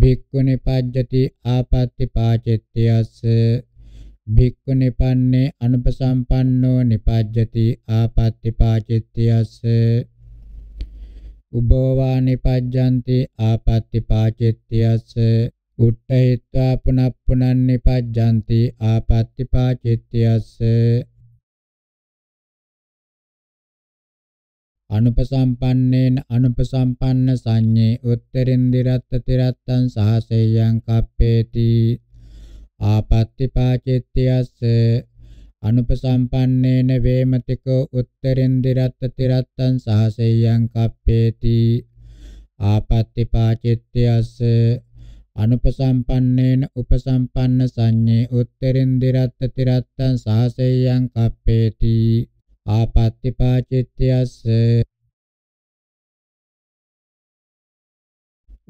භික්ඛු නිපජ්ජති ආපත්‍ති පාචෙත්‍යස්ස භික්ඛු නිපන්නේ අනුපසම්පන්නෝ නිපජ්ජති ආපත්‍ති පාචෙත්‍යස්ස උභවානි පජ්ජන්ති ආපත්‍ති පාචිත්‍යස්ස උට්ඨහිත්වා පුනප්පුනන්නි පජ්ජන්ති ආපත්‍ති පාචිත්‍යස්ස අනුපසම්පන්නේන අනුපසම්පන්න සංඤේ උත්තරින්දි රත්තති රත්තං සහසෙයං කප්පේති ආපත්‍ති පාචිත්‍යස්ස අනුපසම්පන්නේන වේමතිකෝ උත්තරින්දිරත්ත තිරත්තං සාසෙය්‍යං කප්පේති ආපත්‍ති පාචිත්‍යස්ස අනුපසම්පන්නේන උපසම්පන්න සංඤේ උත්තරින්දිරත්ත තිරත්තං සාසෙය්‍යං කප්පේති ආපත්‍ති පාචිත්‍යස්ස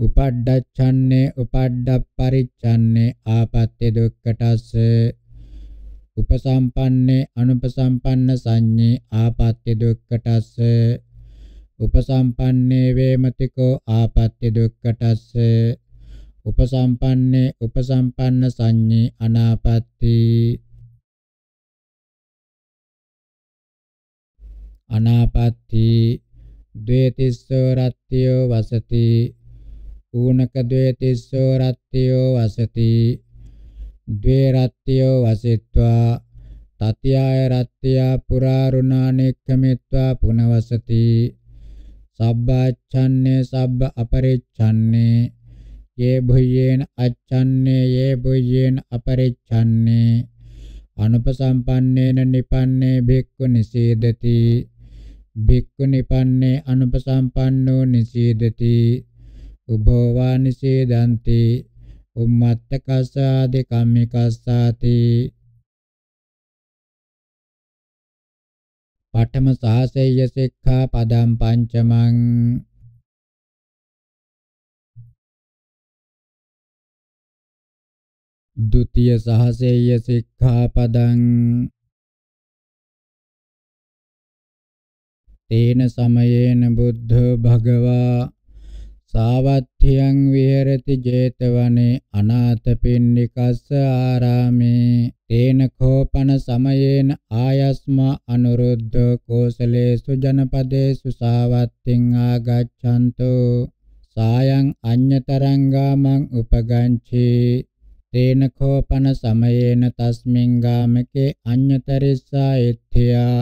උපඩ්ඩච්ඡන්නේ උපඩ්ඩප්පරිච්ඡන්නේ ආපත්‍ය දුක්ඛටස්ස උපසම්පන්නේ අනුපසම්පන්න සංඤේ ආපත්‍ය දුක්ඛටස්ස උපසම්පන්නේ වේමතිකෝ ආපත්‍ය දුක්ඛටස්ස උපසම්පන්නේ උපසම්පන්න සංඤේ අනාපත්‍ති අනාපත්‍ති ද්වේතිස්සෝ රත්ත්‍යෝ වසති ඌනක ද්වේතිස්සෝ රත්ත්‍යෝ වසති ද්වේ රත්ත්‍යෝ වසෙත්වා තතියාය රත්ත්‍යා පුරාරුණානෙක්ඛමෙත්වා පුනවසති සබ්බාච්ඡන්නේ සබ්බ අපරිච්ඡන්නේ යේ භුයේන අච්ඡන්නේ යේ භුයේන අපරිච්ඡන්නේ අනුපසම්පන්නේන නිපන්නේ භික්ඛු නිසීදති භික්ඛු නිපන්නේ අනුපසම්පන්නෝ නිසීදති උභෝවා නිසීදන්ති උම්මත්තකස්සාදි කම්මිකස්සාති පඨම සාසෙය්‍ය සික්ඛා පදම් පංචමං ද්විතීය සාසෙය්‍ය සික්ඛා පදං තේන සමයේන බුද්ධ භගවා සාවත්ථියං විහෙරති 제තවනේ අනාථපිණ්ඩිකස්ස ආරාමේ තේන කෝපන සමයේන ආයස්ම අනුරුද්ධ කෝසලේසු ජනපදේසු සාවත්තින් ආගච්ඡන්තු සායං අඤ්ඤතරංගාමං උපගංචි තේන කෝපන සමයේන තස්මින් ගාමකේ අඤ්ඤතරිස්සා එත්‍ත්‍යා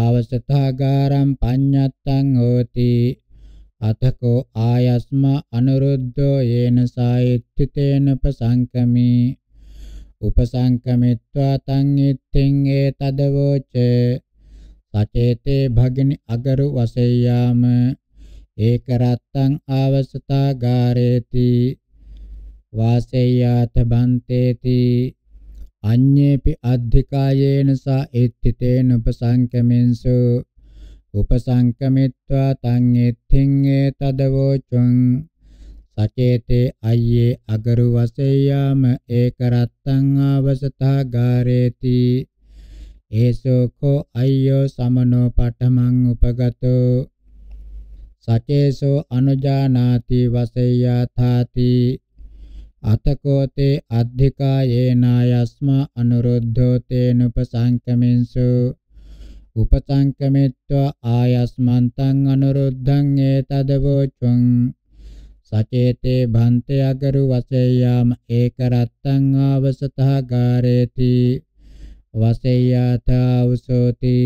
ආවසතාගාරම් පඤ්ඤත්තං හෝති අතකෝ ආයස්ම අනුරුද්ධෝ යේන සායිත්‍ත්‍යතේන පසංකමි උපසංකමිත්වා තං ඉත්තිං ඒතදවෝච සචේතේ භගිනි අගරු වසෙයාම ඒක රත්තං ආවසතාගාරේති වාසෙය්‍යාත බන්තේති අඤ්ඤේපි අද්ධිකායේන සා එත්තිතේන උපසංකමෙන්සු උපසංකමිත්වා තං එත්තිං ඒතදවෝචුං සචේතේ අයියේ අගරු වසෙයාම ඒක රත්තං ආවසතා ගාරේති ඒසෝකෝ අය්‍යෝ සමනෝ පඨමං උපගතෝ සචේසෝ අනුජානාති වසෙයාථාති අතකෝතේ අද්ධිකා යේනායස්ම අනුරුද්ධෝ තේනුපසංකමින්සු උපසංකමිත්වා ආයස්මන්තං අනුරුද්ධං ඒතදවෝචුං සචේතේ භන්තේ අගරු වසෙය්‍යාම ඒක රත්තං ආවසතහ ගාරේති වසෙය්‍යාතා උසෝති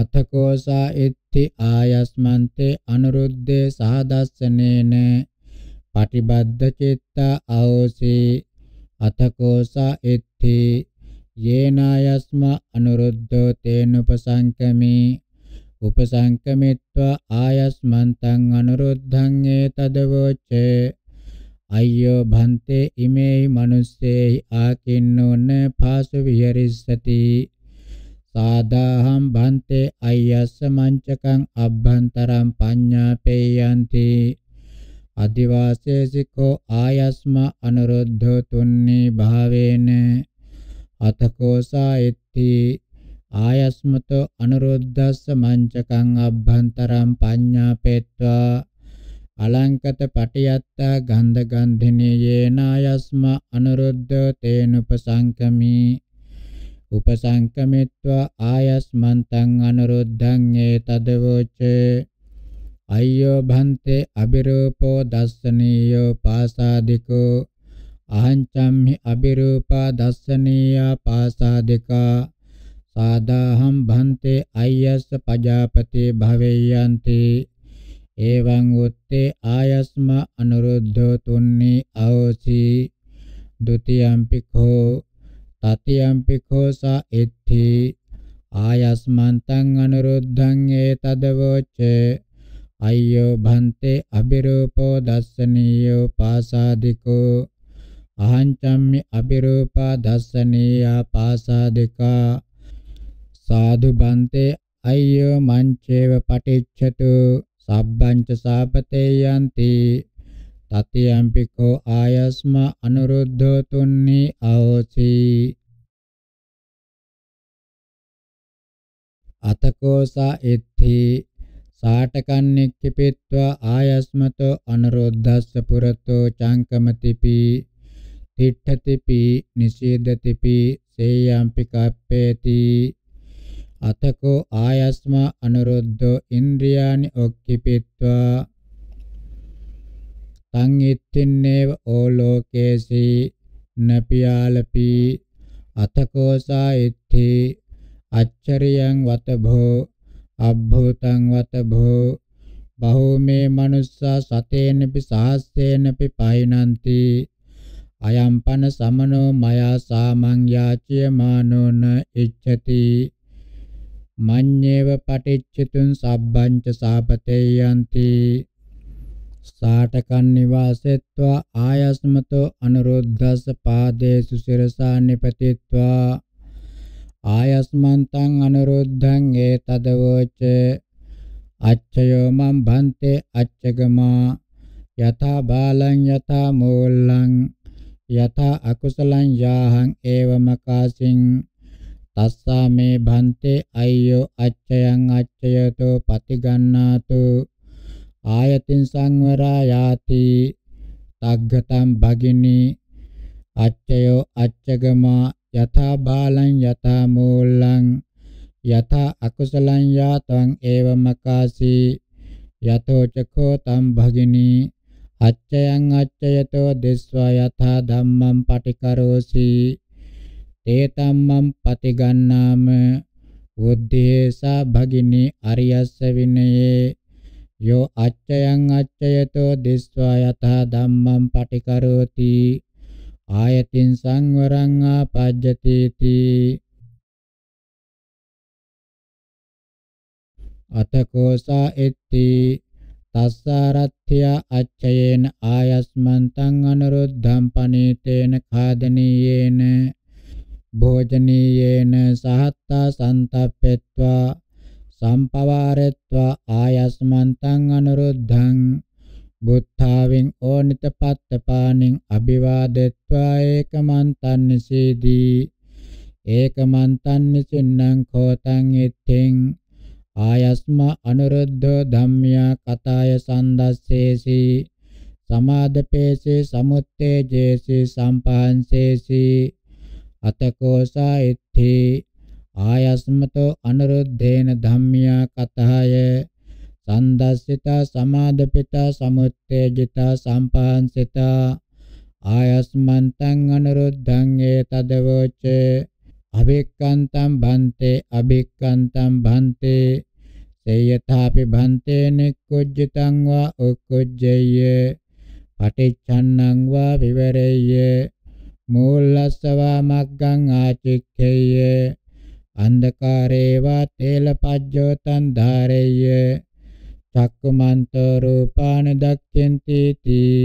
අතකෝසා ඉත්ති ආයස්මන්තේ අනුරුද්ධේ සහදස්සනේන පටිබද්ධ චිත්තා අවෝසී අතකෝසා එත්ති යේනායස්ම අනුරුද්ධෝ තේනුපසංකමේ උපසංකමිත්වා ආයස්මන්තං අනුරුද්ධං ඒතදවෝච්චේ අය්‍යෝ භන්තේ ඉමේයි මනුස්සේයි ආකින්නෝන පාසු විහෙරිස්සති සාදාහම් භන්තේ අයස්ස මංචකං අබ්බන්තරම් පඤ්ඤාපේයන්ති අදිවාසේසිකෝ ආයස්ම අනුරුද්ධෝ තුන්නී භාවේන අතකෝසායති ආයස්මතෝ අනුරුද්ධස්ස මංචකං අබ්බන්තරම් පඤ්ඤාපෙත්වා අලංකත පටියත්තා ගන්ධ ගන්ධිනී යේනායස්ම අනුරුද්ධ තේනුපසංකමි උපසංකමිත්වා ආයස්මන්තං අනුරුද්ධං ඒතදවෝචේ අය්‍යෝ භන්තේ අබිරූපෝ දස්සනීයෝ පාසාදිකෝ අහංචම්හි අබිරූපා දස්සනීයා පාසාදිකා සාදාහම් භන්තේ අයස්ස පජාපති භවෙයන්ති එවං උත්තේ ආයස්ම අනුරුද්ධෝ තුන්නි අවසි ဒ ුතියම්පි කෝ තතියම්පි කෝ සා එත්ති ආයස්මන්තං අනුරුද්ධං ඒතදවොච්චේ අය්‍යෝ භන්තේ අබිරූපෝ දස්සනීයෝ පාසාදිකෝ අහං චම්මි අබිරූපා දස්සනීයා පාසාදිකා සාදු බන්තේ අය්‍යෝ මංචේව පටිච්ඡතු සබ්බංච සාපතේ යන්ති තතියම්පිකෝ ආයස්ම අනුරුද්ධෝ තුන්නි අහෝසි අතකෝසා ඉත්ති සාටකන්නෙක් කිපෙත්වා ආයස්මතෝ අනුරෝධස්ස පුරතෝ චංකමතිපි තිට්ඨතිපි නිසීදතිපි සේයම්පි කප්පේති අතකෝ ආයස්මා අනුරුද්ධෝ ඉන්ද්‍රියානි ඔක්කිපිත්වා තං ඉත්තින්නේව ඕලෝකේසි නපියාලපි අතකෝ සායිත්‍ති අච්චරියං වතභෝ අබ්භූතං වත භෝ බහෝ මේ මනුස්සා සතේනපි සාස්සේනපි පයිනන්ති අයම්පන සමනෝ මයා සාමං යාචියමානෝන ඉච්ඡති මඤ්ඤේව පටිච්චිතුං සබ්බං ච සාපතේයන්ති සාටකන් නිවාසෙත්වා ආයස්මතෝ අනුරෝධස්ස පාදේසු සිරසා නිපතිත්වා ආයස්මන්තං අනුරුද්ධං ඒතදවෝච අච්චයෝ මම් බන්තේ අච්චගමා යතා බාලං යතා මූලං යතා අකුසලං යාහං ඒවමකාසින් තස්සා මේ භන්තේ අය්‍යෝ අච්චයං අච්චයතෝ පතිගන්නාතු ආයතින් සංවරා යාති තග්ගතම් භගිනී අච්චයෝ අච්චගමා යථා බාලං යථා මූලං යථා අකුසලං යාතං ඒවමකාසි යතෝ චකෝ තම් භගිනී අච්චයං අච්චයතෝ දිස්වා යථා ධම්මං පටිකරෝසි තේ ධම්මං පතිගන්නාම උද්දේසා භගිනී අරියස්ස විනයේ යෝ අච්චයං අච්චයතෝ දිස්වා යථා ධම්මං පටිකරෝති ආයතින් සංවරං ආපජ්ජති තී අතකෝසා එත්ති තස්සාරත්ත්‍ය අච්චයේන ආයස්මන්තං අනුරුද්ධම් පනීතේන ඛාදනීයේන භෝජනීයේන සහත්තා සන්තප්පෙත්වා සම්පවාරෙත්වා ආයස්මන්තං අනුරුද්ධං බුත්තාවෙන් ඕනිත පත්තපාණින් අභිවාදෙත්වා ඒකමන්තන් නිසීදී ඒකමන්තන් නිසින්නම් කෝතං ඉත්තෙන් ආයස්ම අනුරුද්ධෝ ධම්මියා කතාය සන්දස්සේසි සමාදපේසි සමුත්තේජේසි සම්පහන්සේසි අතකෝසා ඉත්ති ආයස්මතෝ අනුරුද්ධේන ධම්මියා කතාය සන්දස්සිතා සමාදපිතා සමුත්තේජිතා සම්පහන්සිතා ආයස්මන්තං අනුරුද්ධං ඒ තදවෝචේ අභික්කන්තම් භන්තේ අභික්කන්තම් භන්තේ සේයථාපි භන්තේ නික්කුජ්ජිතං වා උක්කුජ්ජේය පටිච්ඡන්නං වා විවරේය මූලස්සවා මග්ගං ආචික්ඛේය අන්ධකාරේවා තේලපජ්ජෝතං ධාරේය චක්කමන්තෝ රූපාන දක්ඛෙන්ති තී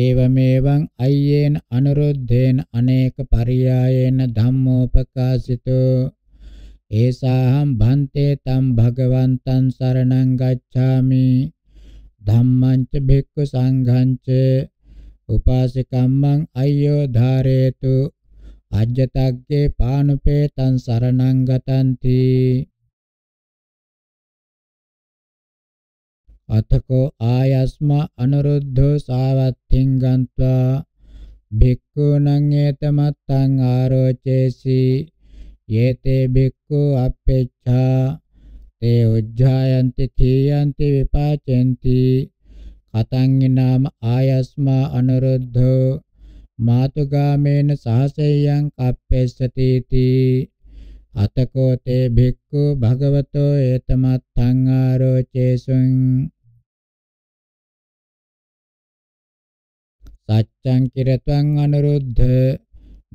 ඒවමේවං අය්‍යේන අනුරුද්ධේන අනේක පරියායේන ධම්මෝපකාසිතෝ ඒසාහම් භන්තේ තම් භගවන්තං සරණං ගච්ඡාමි ධම්මං ච භික්ඛු සංඝං ච උපාසිකම්මං අය්‍යෝ ධාරේතු අජ්ජතග්ගේ පානුපේතං සරණං ගතන්ති අතකෝ ආයස්ම අනුරුද්ධෝ සාවත්තිං ගන්त्वा භික්ඛුණං ඒතමත්තං ආරෝචේසි යේතේ භික්ඛු අපේච්ඡා තේ උජ්ජායන්ති කීයන්ති විපාචෙන්ති කතං නාම ආයස්මා අනුරුද්ධෝ මාතුගාමේන සහසෙයං කප්පෙස්සති තී අතකෝ තේ භික්ඛු භගවතෝ ඒතමත්තං ආරෝචේසුං සච්ඡං කිරත්වං අනුරුද්ධ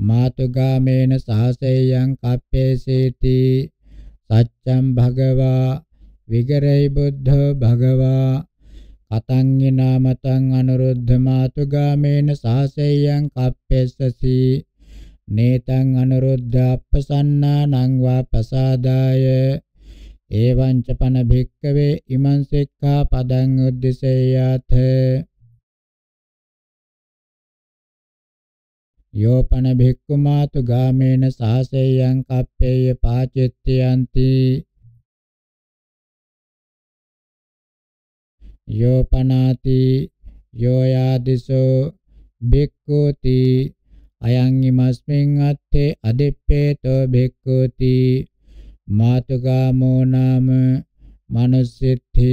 මාතුගාමේන සාසෙයං කප්පේසීති සච්ඡං භගවා විගරේ බුද්ධ භගවා කතංගිනාමතං අනුරුද්ධ මාතුගාමේන සාසෙයං කප්පේසසි නේතං අනුරුද්ධ අප්පසන්නානං වා පසාදාය එවං ච පන භික්කවේ ඉමං සික්ඛා පදං උද්දසේයාතේ යෝපන භික්ඛු මාතු ගාමේන සාසෙයං කප්පේය පාචෙත්‍යන්ති යෝපනාති යෝයාදිසෝ භික්ඛුති අයං ීමස්මින් අත්තේ අදිප්පේතෝ භික්ඛුති මාතුගාමෝ නාම manussෙත්ති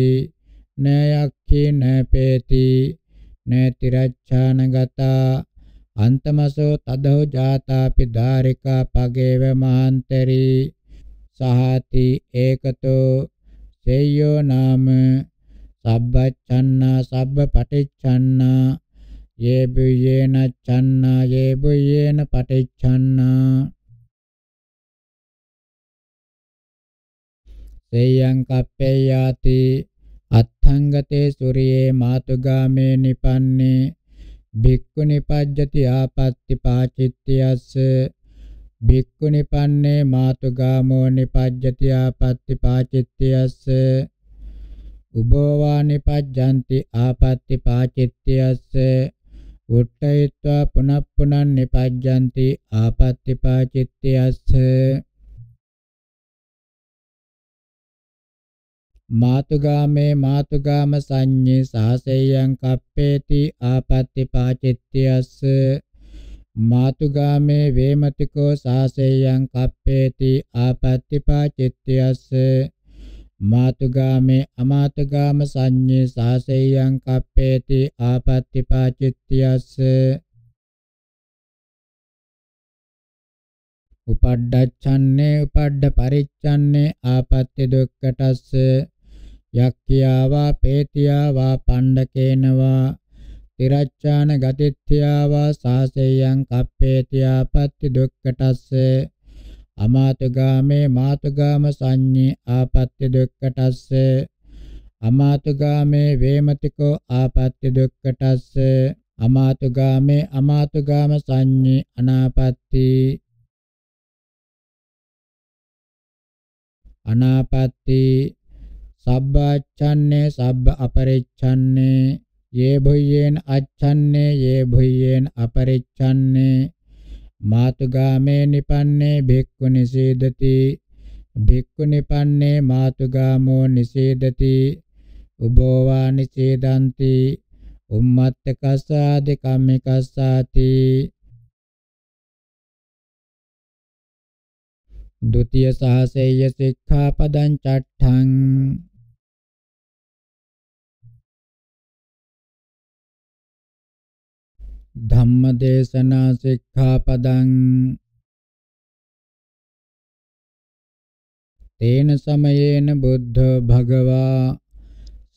නයක්ඛින පේති නතිරච්ඡානගතා අන්තමසෝ තදෝ ජාතාපි ධාරිකා පගේව මහන්තරි සහති ඒකතෝ සේයෝ නාම සබ්බච්ඡන්නා සබ්බ පටිච්ඡන්නා යේබුයේන ඡන්නා යේබුයේන පටිච්ඡන්නා සේයං කප්පේයාති අත්ථංගතේ සූරියේ මාතුගාමේ නිපන්නේ භික්ඛු නිපජ්ජති ආපත්‍ති පාචිත්‍යස්ස භික්ඛු නිපන්නේ මාතුගාමෝ නිපජ්ජති ආපත්‍ති පාචිත්‍යස්ස උභෝවා නිපජ්ජಂತಿ ආපත්‍ති පාචිත්‍යස්ස උට්ඨයත්වා පුනප්පුනන් නිපජ්ජಂತಿ ආපත්‍ති පාචිත්‍යස්ස මාතුගාමේ මාතුගාම සංඤේ සාසෙයං කප්පේති ආපත්‍ති පාචිත්‍යස්ස මාතුගාමේ වේමතිකෝ සාසෙයං කප්පේති ආපත්‍ති පාචිත්‍යස්ස මාතුගාමේ අමාතුගාම සංඤේ සාසෙයං කප්පේති ආපත්‍ති පාචිත්‍යස්ස උපඩ්ඩච්ඡන්නේ උපඩ්ඩ පරිච්ඡන්නේ ආපත්‍ය දුක්කටස්ස යක්ඛියාවා පේතියාවා පණ්ඩකේනවා තිරච්ඡාන ගතිත්‍යාවා සාසෙයං කප්පේතියා පත්‍ති දුක්ඛටස්ස අමාතගාමේ මාතගාම සංඤේ ආපත්‍ය දුක්ඛටස්ස අමාතගාමේ වේමතිකෝ ආපත්‍ය දුක්ඛටස්ස අමාතගාමේ අමාතගාම සංඤේ අනාපත්‍ති අනාපත්‍ති සබ්බාච්ඡන්නේ සබ්බ අපරිච්ඡන්නේ යේ භුයේන අච්ඡන්නේ යේ භුයේන අපරිච්ඡන්නේ මාතුගාමේ නිපන්නේ භික්ඛු නිසීදති භික්ඛු නිපන්නේ මාතුගාමෝ නිසීදති උබෝවා නිසීදන්ති උම්මත්තකස්සාදි කම්මිකස්සාති ဒုတိယ සාසේය සික්ඛාපදං චට්ඨං ධම්මදේශනා සික්ඛාපදං තේන සමයේන බුද්ධ භගවා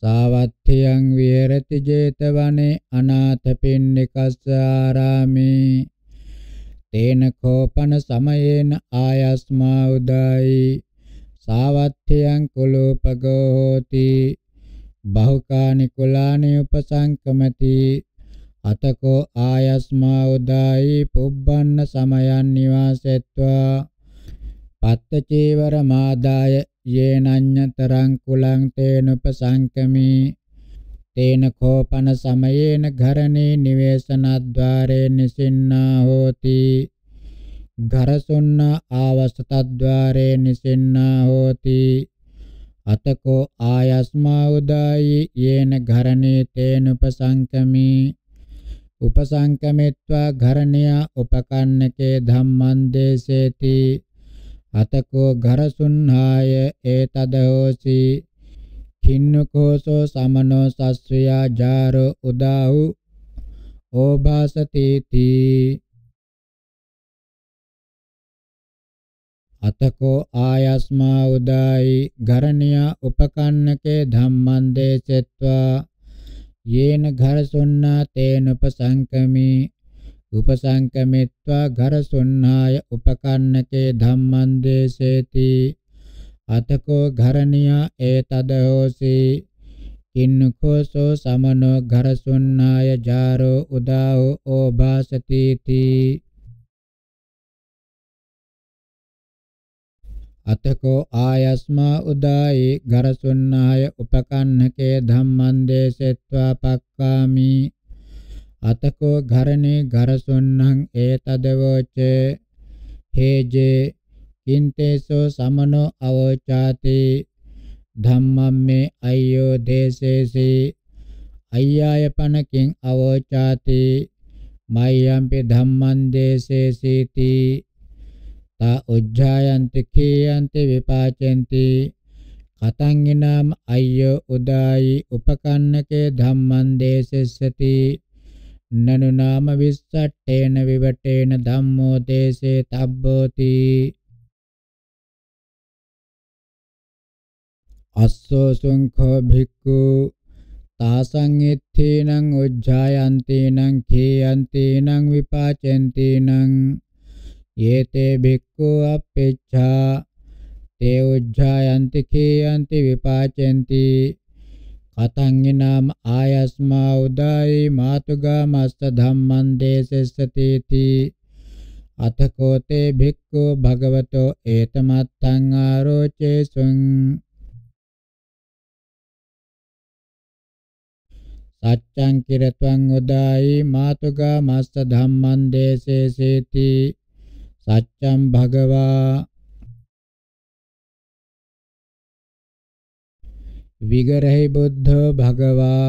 සාවත්ථියං විහෙරති 제තවනේ අනාථපිණ්ඩිකස්ස ආරාමේ තේන කෝපන සමයේන ආයස්මා උදායි සාවත්ථියං කුලෝපගෝ හෝති බහුකානි කුලානි උපසංකමති අතකෝ ආයස්මා උදායි පුබ්බන්න සමයන් නිවාසෙත්වා පත්ත චේවර මාදාය යේනඤ්ඤතරං කුලං තේනුපසංකමි තේන කෝපන සමයේන ඝරණේ නිවේසනද්්වාරේ නිසින්නා හෝති ඝරසොන්න ආවසතද්්වාරේ නිසින්නා හෝති අතකෝ ආයස්මා උදායි යේන ඝරණේ තේනුපසංකමි උපසංකමෙත්වා ඝරණියා උපකන්නකේ ධම්මං දේසේති අතකෝ ඝරසුන්හාය ඒතදෝසි කින්නකෝසෝ සමනෝ සස්ත්‍රියා ජාරෝ උදාහු ඕභාසති තී අතකෝ ආයස්මා උදායි ඝරණියා උපකන්නකේ ධම්මං දේසෙත්වා යේන ඝරසොන්නා තේන උපසංකමේ උපසංකමිත්වා ඝරසොන්නාය උපකන්නකේ ධම්මං දේසේති අතකෝ ඝරණියා ඒතද හෝසි කින්නකෝසෝ සමනෝ ඝරසොන්නාය ජාරෝ උදාෝ ඕභාසතිති අතකෝ ආයස්මා උදායි ගරසුන්නාය උපකන්නකේ ධම්මං දේසෙත්වා පක්කාමි අතකෝ ඝරණේ ගරසුන්නං ඒතදවෝච හේජේ කින්තේසෝ සමනෝ අවචාති ධම්මම් මේ අයෝ දේසේසී අය්‍යාය පනකින් අවචාති මයම්පි ධම්මං දේසේසීති තා උජ්ජායන්ති කීයන්ති විපාචෙන්ති කතං ිනම් අය්‍ය උදායි උපකන්නකේ ධම්මං දේසෙස්සති නනු නාම විස්සට්ඨේන විවටේන ධම්මෝ දේසේ තබ්බෝති අස්සෝ සුංඛෝ භික්ඛු තාසං ඉත්ථීනං උජ්ජායන්තේනං කේයන්තේනං විපාචෙන්තේනං යේතේ භික්ඛු අපේච්ඡා තේ උජ්ජායන්ති කේයන්ති විපාචෙන්ති කතංගිනම් ආයස්මා උදායි මාතුගා මස්ස ධම්මං දේසෙස්සතිති අතකෝතේ භික්ඛු භගවතෝ ඒතමත්තං ආරෝචේසුං සච්ඡං කිරත්වං උදායි මාතුගා මස්ස ධම්මං දේසේසේති සච්ඡම් භගවා විගරහි බුද්ධ භගවා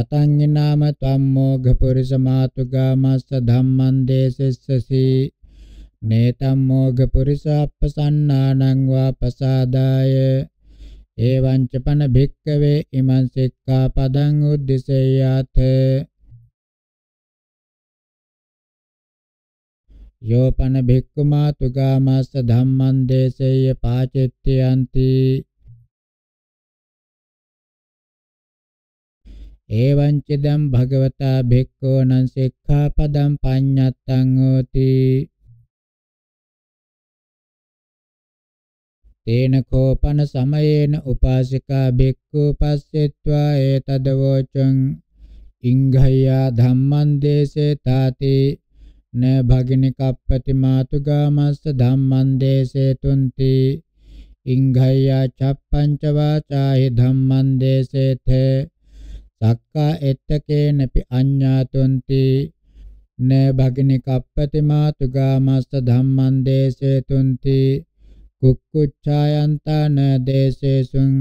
අතඤ්ඤ නාම තම්මෝඝ පුරිස මාතුගාමස්ස ධම්මං දේසෙස්සසි නේතම් මොඝ පුරිස අප්පසන්නානං වා පසාදාය එවං ච පන භික්කවේ ඉමං සික්ඛා පදං උද්දිසයාතේ යෝපන භික්ඛුමා තුගාමස්ස ධම්මං දේසෙය්‍ය පාචෙත්‍යන්ති එවං චිදම් භගවතා භික්ඛෝනං සික්ඛාපදං පඤ්ඤත්තං හෝති තේන කෝපන සමයේන උපාසිකා බික්ඛු පස්සෙත්වා ඒතදවෝචං ඉංඝය්‍යා ධම්මං දේසේ තාති න භගිනිකප්පති මාතුගාමස්ස ධම්මං දේසේතුන්ති ඉංඝය්‍යා චප්පංච වාචාහි ධම්මං දේසේත සක්කා එත්තකේනපි අඤ්ඤාතුන්ති න භගිනිකප්පති මාතුගාමස්ස ධම්මං දේසේතුන්ති කුක්කුච්ඡායන්තන දේශේසුං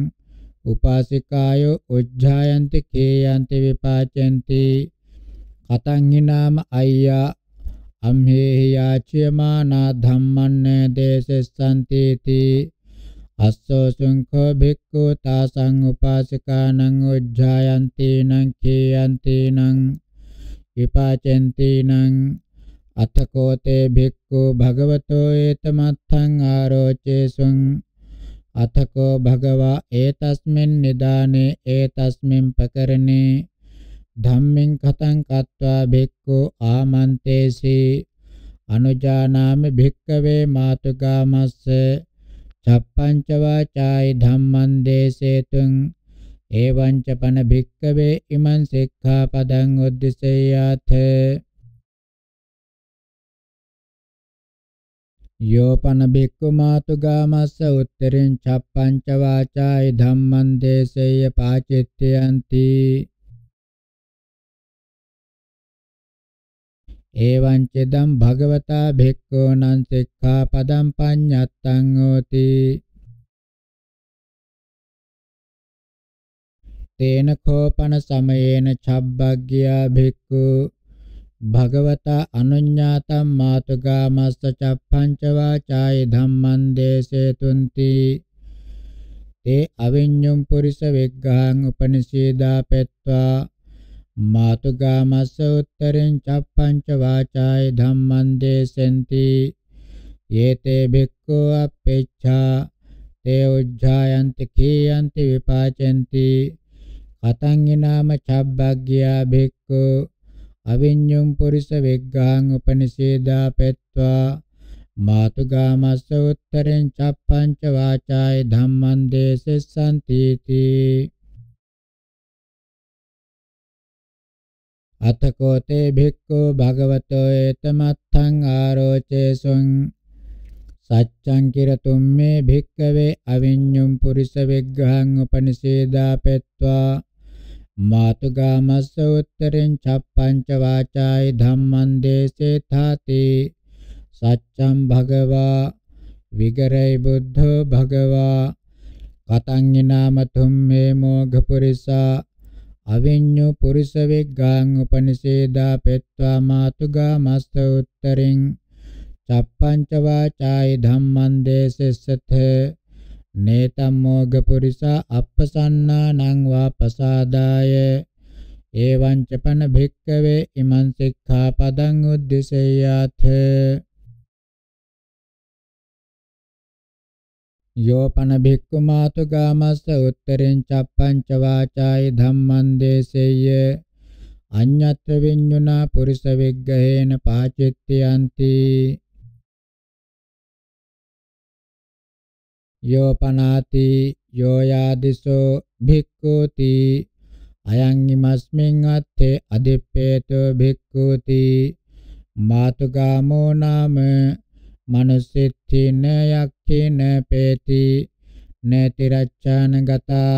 උපාසිකායෝ උජ්ජායන්ති කේයන්ති විපාචෙන්ති කතං හිනාම අය්‍යා අම්හේහි යාච්‍යමානා ධම්මන්න දේශස්සන්තිති අස්සෝ සුංඛෝ භික්ඛු තාසං උපාසිකානං උජ්ජායන්ති නං කීයන්ති නං විපාචෙන්ති නං අතකෝතේ භික්ඛු භගවතෝ ඒතමත්තං ආරෝචේසුං අතකෝ භගවා ඒතස්මින් නිදානේ ඒතස්මින් පකරණේ ධම්මෙන් කතං කତ୍වා බෙක්කෝ ආමන්තේසි අනුජානාමි භික්කවේ මාතුගාමස්ස චප්පංච වාචායි ධම්මං දේසේතුං එවං ච පන භික්කවේ ඉමං සික්ඛාපදං උද්දිසයාත යෝපන බික්කු මාතුගාමස්ස උත්තරින් චප්පංච වාචායි ධම්මං දේසේය පාචිත්‍යන්ති එවං චෙදම් භගවතා භික්ඛෝ නං සික්ඛාපදං පඤ්ඤත්තං හෝති තේන කෝපන සමයේන චබ්බග්ගියා භික්ඛු භගවතා අනුඤ්ඤාතම් මාතුගාමස්ස චප්පංච වාචාය ධම්මං දේසේතුන්ති තේ අවිඤ්ඤුම් පුරිස විග්ඝාං උපනිෂේදා පෙත්වා මාතුගාමස්ස උත්තරින් චප්පංච වාචාය ධම්මං දේසෙන්ති යේතේ භික්ඛු අපේච්ඡා තේ උජ්ජායන්ති කීයන්ති විපාචෙන්ති කතං ඊනාම චබ්බග්ගියා භික්ඛු අවිඤ්ඤුම් පුරිස වෙග්ගාං උපනිසේදා පෙත්වා මාතුගාමස්ස උත්තරෙන් චප්පංච වාචාය ධම්මං දේසෙස්සන්ති තී අතකෝතේ භික්ඛු භගවතෝ එතමත්තං ආරෝචේසුං සච්ඡං කිරතුම් මේ භික්ඛවේ අවිඤ්ඤුම් පුරිස විග්ඝහං උපනිසේදාපෙත්වා මාතුගාමස්ස උත්තරෙන් චප්පංච වාචායි ධම්මං දේසේ තාති සච්ඡං භගවා විගරයි බුද්ධ භගවා කතං නාමතුම් මේ මොඝ පුරිසා අවිඤ්ඤු පුරිස විග්ගාං උපනිෂේදා පෙත්වා මාතුගා මස්ස උත්තරින් චප්පංච වාචාය ධම්මං දේසෙස්සත නේතම් මොග පුරිසා අප්පසන්නානං වාපසාදාය එවං චපන භික්කවේ ඉමං සික්ඛාපදං උද්දේශයාථ යෝපන භික්ඛු මාතු ගාමස්ස උත්තරෙන් චප්පංච වාචායි ධම්මං දේසෙය්‍ය අඤ්ඤත්‍ය විඤ්ඤුනා පුරිස විග්ගහේන පාචෙත්‍යන්ති යෝපනාති යෝයාදිසෝ භික්ඛූති අයං ඉමස්මින් අත්තේ අදිප්පේතෝ භික්ඛූති මාතුගාමෝ නාම මනුස්සෙත්තිනයක් කින පේති නේතිරච්ඡාන ගතා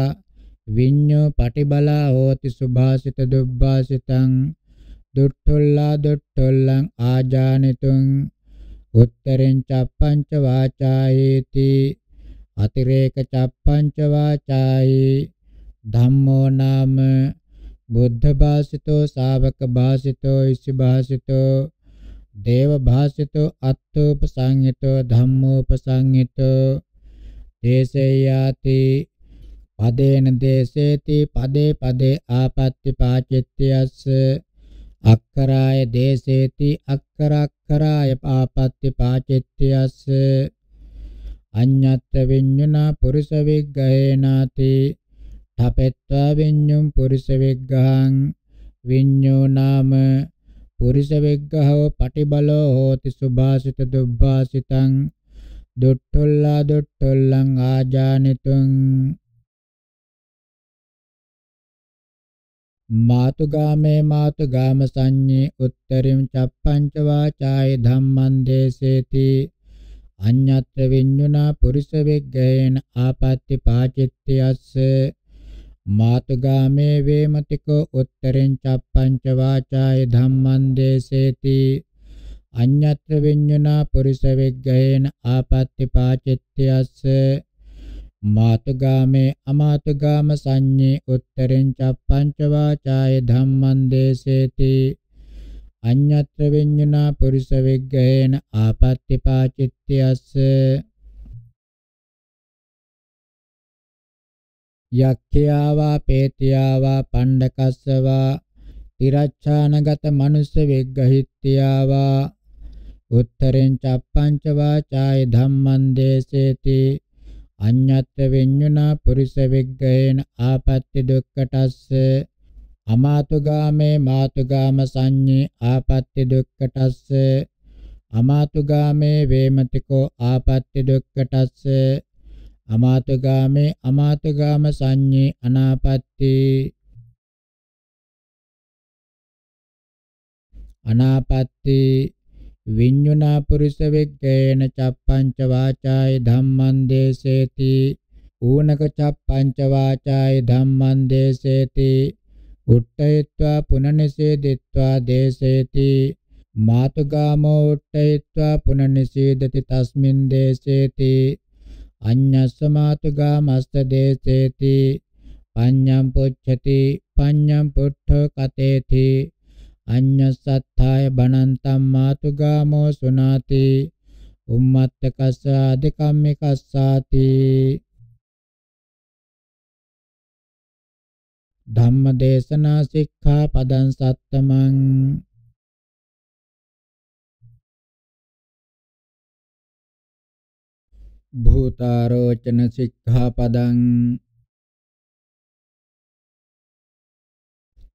විඤ්ඤෝ පටිබලා හෝති සුභාසිත දුබ්බාසිතං දුට්ඨොල්ලා දුට්ඨොල්ලං ආජානිතුං උත්තරෙන් චප්පංච වාචායේති අතිරේක චප්පංච වාචායේ ධම්මෝ නාම බුද්ධ භාසිතෝ ශාවක භාසිතෝ ඉසි භාසිතෝ දේව භාසිතෝ අත්ථෝපසංයතෝ ධම්මෝපසංයතෝ දේසේයාති පදේන දේසේති පදේ පදේ ආපත්‍ති පාචිත්‍යස්ස අක්කරාය දේසේති අක්කරක්කරාය පාපත්‍ති පාචිත්‍යස්ස අඤ්ඤත් විඤ්ඤුනා පුරුෂ විග්ගහේනාති තපෙත්වා විඤ්ඤුම් පුරුෂ විග්ගහං විඤ්ඤෝ නාම පුරිස විග්ගහෝ පටිබලෝ හෝති සුභාසිත දුබ්බාසිතං දුට්ඨොල්ලා දුට්ඨොල්ලං ආජානිතුං මාතුගාමේ මාතුගාම සංඤේ උත්තරින් චප්පංච වාචාය ධම්මං දේසේති අඤ්ඤත්‍ර විඤ්ඤුණා පුරිස විග්ගහේන ආපත්‍ති පාචිත්‍යස්ස මාතගාමේ වේමතිකෝ උත්තරෙන් චප්පංච වාචාය ධම්මං දේසේති අඤ්ඤත්‍ර විඤ්ඤුනා පුරිස විග්ගහේන ආපත්‍ති පාචිත්‍යස්ස මාතගාමේ අමාතගාම සංඤේ උත්තරෙන් චප්පංච වාචාය ධම්මං දේසේති අඤ්ඤත්‍ර විඤ්ඤුනා පුරිස විග්ගහේන ආපත්‍ති පාචිත්‍යස්ස යක්ඛයාවා පේතියාවා පණ්ඩකස්සවා තිරච්ඡානගත මනුස්ස වෙග්ගහිත්‍යාවා උත්තරෙන් චප්පංච වාචාය ධම්මං දේසේති අඤ්ඤත්ත වෙඤ්ඤුනා පුරිස වෙග්ගේන ආපත්‍ති දුක්ඛටස්ස අමාතුගාමේ මාතුගාම සංඤේ ආපත්‍ති දුක්ඛටස්ස අමාතුගාමේ වේමතිකෝ ආපත්‍ති දුක්ඛටස්ස අමාතගාමේ අමාතගාම සංඤේ අනාපත්‍ති අනාපත්‍ති විඤ්ඤුනා පුරිස වෙග්ගේන චප්පංච වාචාය ධම්මං දේසේති ඌනක චප්පංච වාචාය ධම්මං දේසේති උට්ඨයත්වා පුනනිසේදිත්වා දේසේති මාතුගාමෝ උට්ඨයත්වා පුනනිසේදති තස්මින් දේසේති අඤ්ඤස්සමාතුගාමස්ස දේසේති පඤ්ඤම් පුච්ඡති පඤ්ඤම් පුට්ඨ කතේති අඤ්ඤසත්ථාය බණන්තම් මාතුගාමෝ සුනාති උම්මත්තකස්ස අධිකම්මිකස්සාති ධම්මදේශනා සික්ඛා පදං සත්තමං භූතාරෝචන සික්ඛාපදං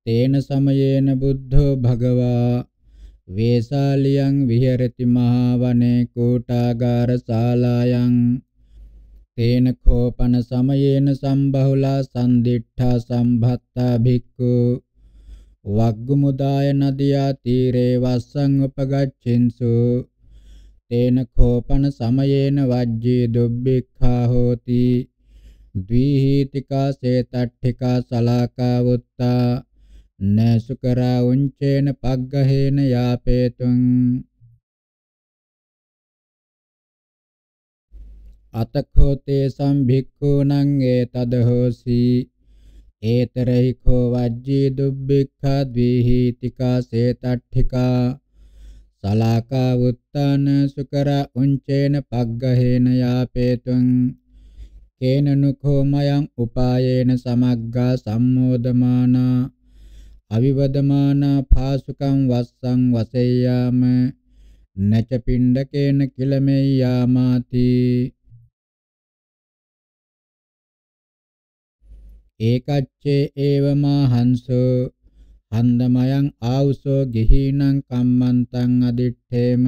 තේන සමයේන බුද්ධෝ භගවා වේසාලියං විහෙරති මහවනේ කූටාගාර ශාලායන් තේන කෝපන සමයේන සම්බහුලා සම්දිඨා සම්භත්තා භික්ඛු වග්ගමුදාය නදියා තීරේ වස්සං උපගච්ඡින්සු තේන කෝපන සමයේන වජ්ජේ දුබ්බික්ඛා හෝති ද්විහීතිකා සේතට්ඨිකා සලාකා වුත්තා නසුකරා උංචේන පග්ගහේන යාපේතුං අතඛෝතේ සම්භික්ඛූණං ඒතදහෝසි ඒතරහි කෝ වජ්ජී දුබ්බික්ඛා ද්විහීතිකා සේතට්ඨිකා සලාකා උත්තාන සුකර උංචේන පග්ගහේන යාපේතුං කේනනුඛෝ මයං උපායේන සමග්ගා සම්මෝදමානා අවිවදමානා පාසුකං වස්සං වසෙය්‍යාම නච පිණ්ඩකේන කිලමේ යාමාති ඒකච්චේ ඒවමා හංසෝ හන්දමයන් ආවුසෝ ගිහිණං කම්මන්තං අදිත්තේම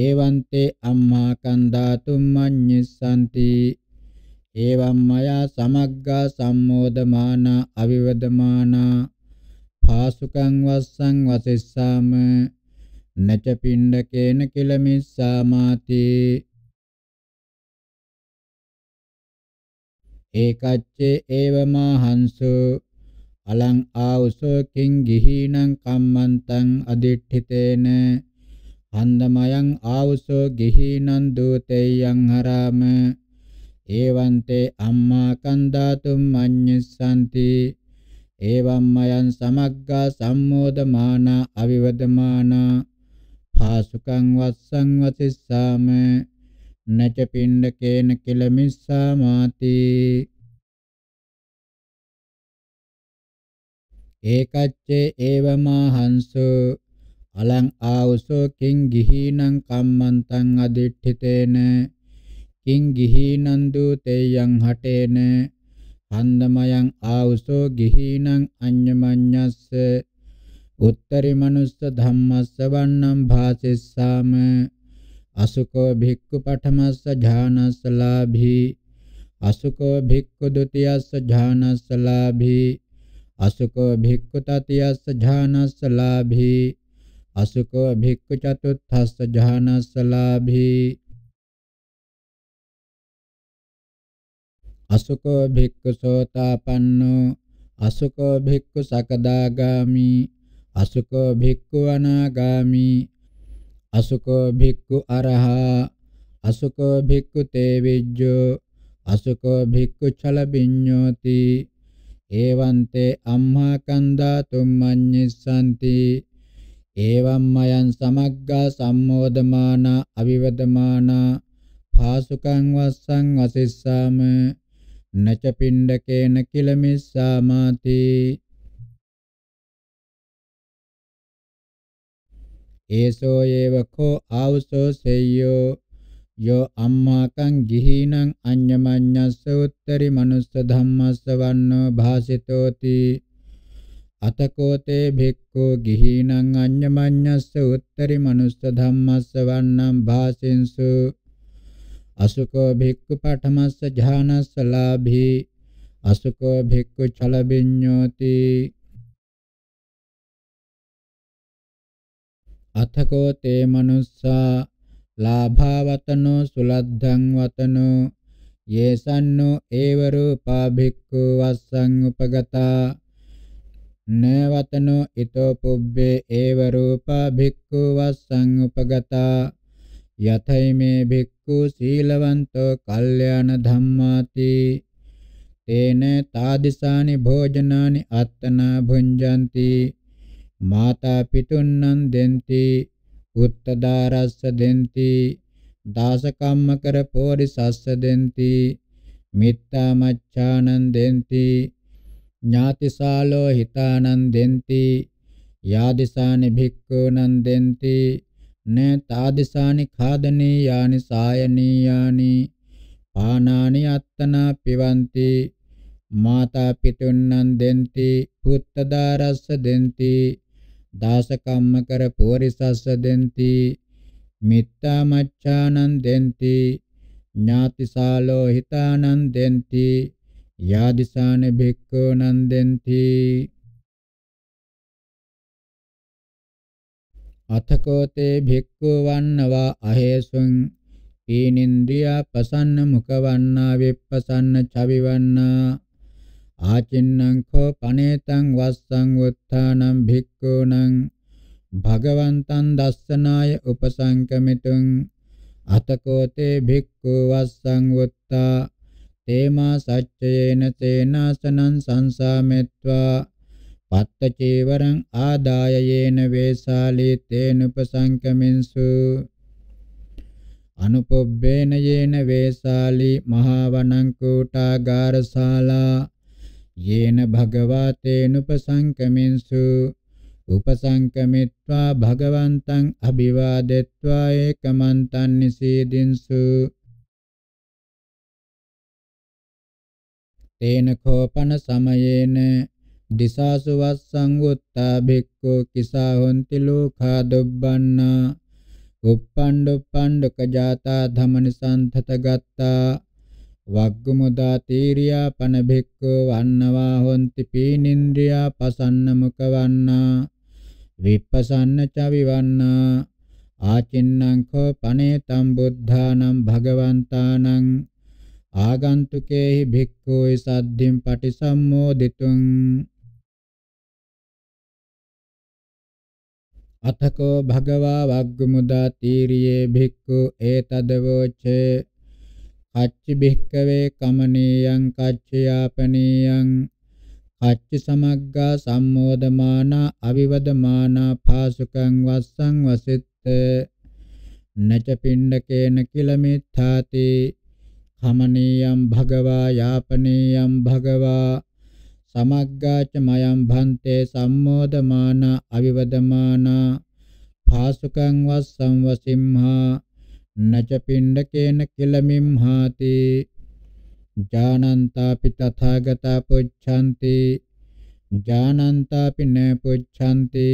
ඒවන්තේ අම්මා කන්දාතුම් මඤ්ඤසන්ති එවම් මයා සමග්ගා සම්මෝදමානා අවිවදමානා පාසුකං වස්සං වසෙස්සාම නච පිණ්ඩකේන කිලමිස්සාමාති ඒකච්චේ ඒවමා හංසෝ අලං ආවසෝ කිං ගිහීනං කම්මන්තං අදිඨිතේන හන්දමයන් ආවසෝ ගිහීනං දූතේයං හරාම ඒවන්තේ අම්මා කන්දාතුම් මඤ්ඤසන්ති ඒවම්මයන් සමග්ගා සම්මෝදමානා අවිවදමානා පාසුකං වස්සං වතිස්සාම නච පිණ්ඩකේන කිල මිස්සාමාති ඒකච්චේ ඒවමාහංසු අලං ආවසෝ කිං ගිහීනං කම්මන්තං අදිට්ඨිතේන කිං ගිහීනං දූතේයං හටේන කන්දමයන් ආවුසෝ ගිහිනං අඤ්ඤමඤ්ඤස්ස උත්තරි මනුස්ස ධම්මස්ස වන්නම් භාසෙස්සාම අසුකෝ භික්ඛු පඨමස්ස ඥානස්ස ලාභී අසුකෝ භික්ඛු ဒ ුතියස්ස ඥානස්ස ලාභී අසුකෝ භික්ඛු තතියස්ස ඥානස්ස ලාභී අසුකෝ භික්ඛු චතුත්ථස්ස ඥානස්ස ලාභී අසුකෝ භික්ඛු සෝතාපන්නෝ අසුකෝ භික්ඛු සකදාගාමි අසුකෝ භික්ඛු අනාගාමි අසුකෝ භික්ඛු අරහා අසුකෝ භික්ඛු තේවිජ්ජෝ අසුකෝ භික්ඛු චලබිඤ්ඤෝති ඒවන්තේ අම්හා කන්දා තුම්මඤ්ඤස්සන්ති ඒවම්මයන් සමග්ගා සම්මෝධමානා අවිවදමානා පාසුකං වස්සං වසිස්සාම නච පිණ්ඩකේන කිලමිස්සාමාති ඒසෝ ඒවකෝ ආවසෝ සෙය්‍යෝ යෝ අම්මාකං ගිහිනං අඤ්ඤමඤ්ඤස්ස උත්තරි මනුස්ස ධම්මස්ස වන්නෝ භාසිතෝති අතකෝතේ භික්ඛෝ ගිහිනං අඤ්ඤමඤ්ඤස්ස උත්තරි මනුස්ස ධම්මස්ස වන්නම් භාසින්සු අසුකෝ භික්ඛු පඨමස්ස ඥානස්ස ලාභී අසුකෝ භික්ඛු ඡලබිඤ්ඤෝති අතකෝතේ මනුස්සා ලාභාවතනෝ සුලද්ධං වතනෝ යේසන්නෝ ඒව රූපා භික්ඛු වස්සං උපගතා නවතනෝ ඊතෝ පුබ්බේ ඒව රූපා භික්ඛු වස්සං උපගතා යතෛමේ භික්ඛු සීලවන්තෝ කල්යාණ ධම්මාති තේන తాදිසානි භෝජනානි අත්තනා භුඤ්ජಂತಿ මාතා පිතුන්නන් දෙන්ති උත්තදාරස්ස දෙන්ති දාසකම්ම කර පෝරිසස්ස දෙන්ති මිත්තා මච්ඡානං දෙන්ති ඥාතිසාලෝ හිතානං දෙන්ති යාදිසානි භික්ඛූනං දෙන්ති න තාදිසානි ખાදනී යානි සායනී යානි පානානි අත්තනා පිවන්ති මාතා පිතුන්නන් දෙන්ති පුත්තදාරස්ස දෙන්ති දාසකම්ම කර පෝරිසස්ස දෙන්ති මිත්තා මච්ඡානං දෙන්ති ඥාතිසාලෝ හිතානං දෙන්ති යාදිසාන භික්ඛෝ නං දෙන්ති අතකෝතේ භික්ඛු වන්නවා අහේසුං ඊනින්ද්‍රියා පසන්න මුඛ වන්නා විප්පසන්න චවිවන්නා ආචින්නං කෝ පනේතං වස්සං උත්ථානං භික්ඛූණං භගවන්තං දස්සනාය උපසංකමිතුං අතකෝතේ භික්ඛු වස්සං උත්ථා තේමා සච්චයේන තේනාසනං සංසාමෙත්වා පත්ත චේවරං ආදාය යේන වේසාලී තේනුපසංකමින්සු අනුපොබ්බේන යේන වේසාලි මහා වනං කෝටාගාරශාලා යේන භගවතේනුපසංකමින්සු උපසංකමිත්වා භගවන්තං අභිවාදෙත්වා ඒකමන්තං නිසීදින්සු තේන කෝපන සමයේන දිසාසු වස්සං උත්තා භික්ඛු කිසා හොන්ති ලෝඛා දුබ්බන්නා උප්පණ්ඩු පණ්ඩුක ජාතා ධමනි සම්තත ගත්තා වග්ගමුදා තීරියා පන භික්ඛු වන්නවා හොಂತಿ පීනින්ද්‍රියා පසන්න මුකවන්නා විප්පසන්න ච විවන්නා ආචින්නං කෝ පනේ තම් බුද්ධානම් භගවන්තානම් ආගන්තුකේහි භික්ඛුයි සද්ධිම් පටිසම්මෝදිතුං අතකෝ භගවා වග්ගමුදා තීරියේ භික්ඛු ඒතදවෝචේ කච්චි භික්කවේ කමනීයං කච්චයාපනීයං කච්චි සමග්ගා සම්මෝදමානා අවිවදමානා පාසුකං වස්සං වසිත නච පිණ්ඩකේන කිලමිත්තාති කමනීයං භගවා යාපනීයං භගවා සමග්ගාච මයම් භන්තේ සම්මෝදමාන අවිවදමාන පාසුකං වස්සං වසිම්හා නච පිණ්ඩකේන කිලමිම් හාති ජානන්තාපි තථාගතා පුච්ඡanti ජානන්තාපි න පුච්ඡanti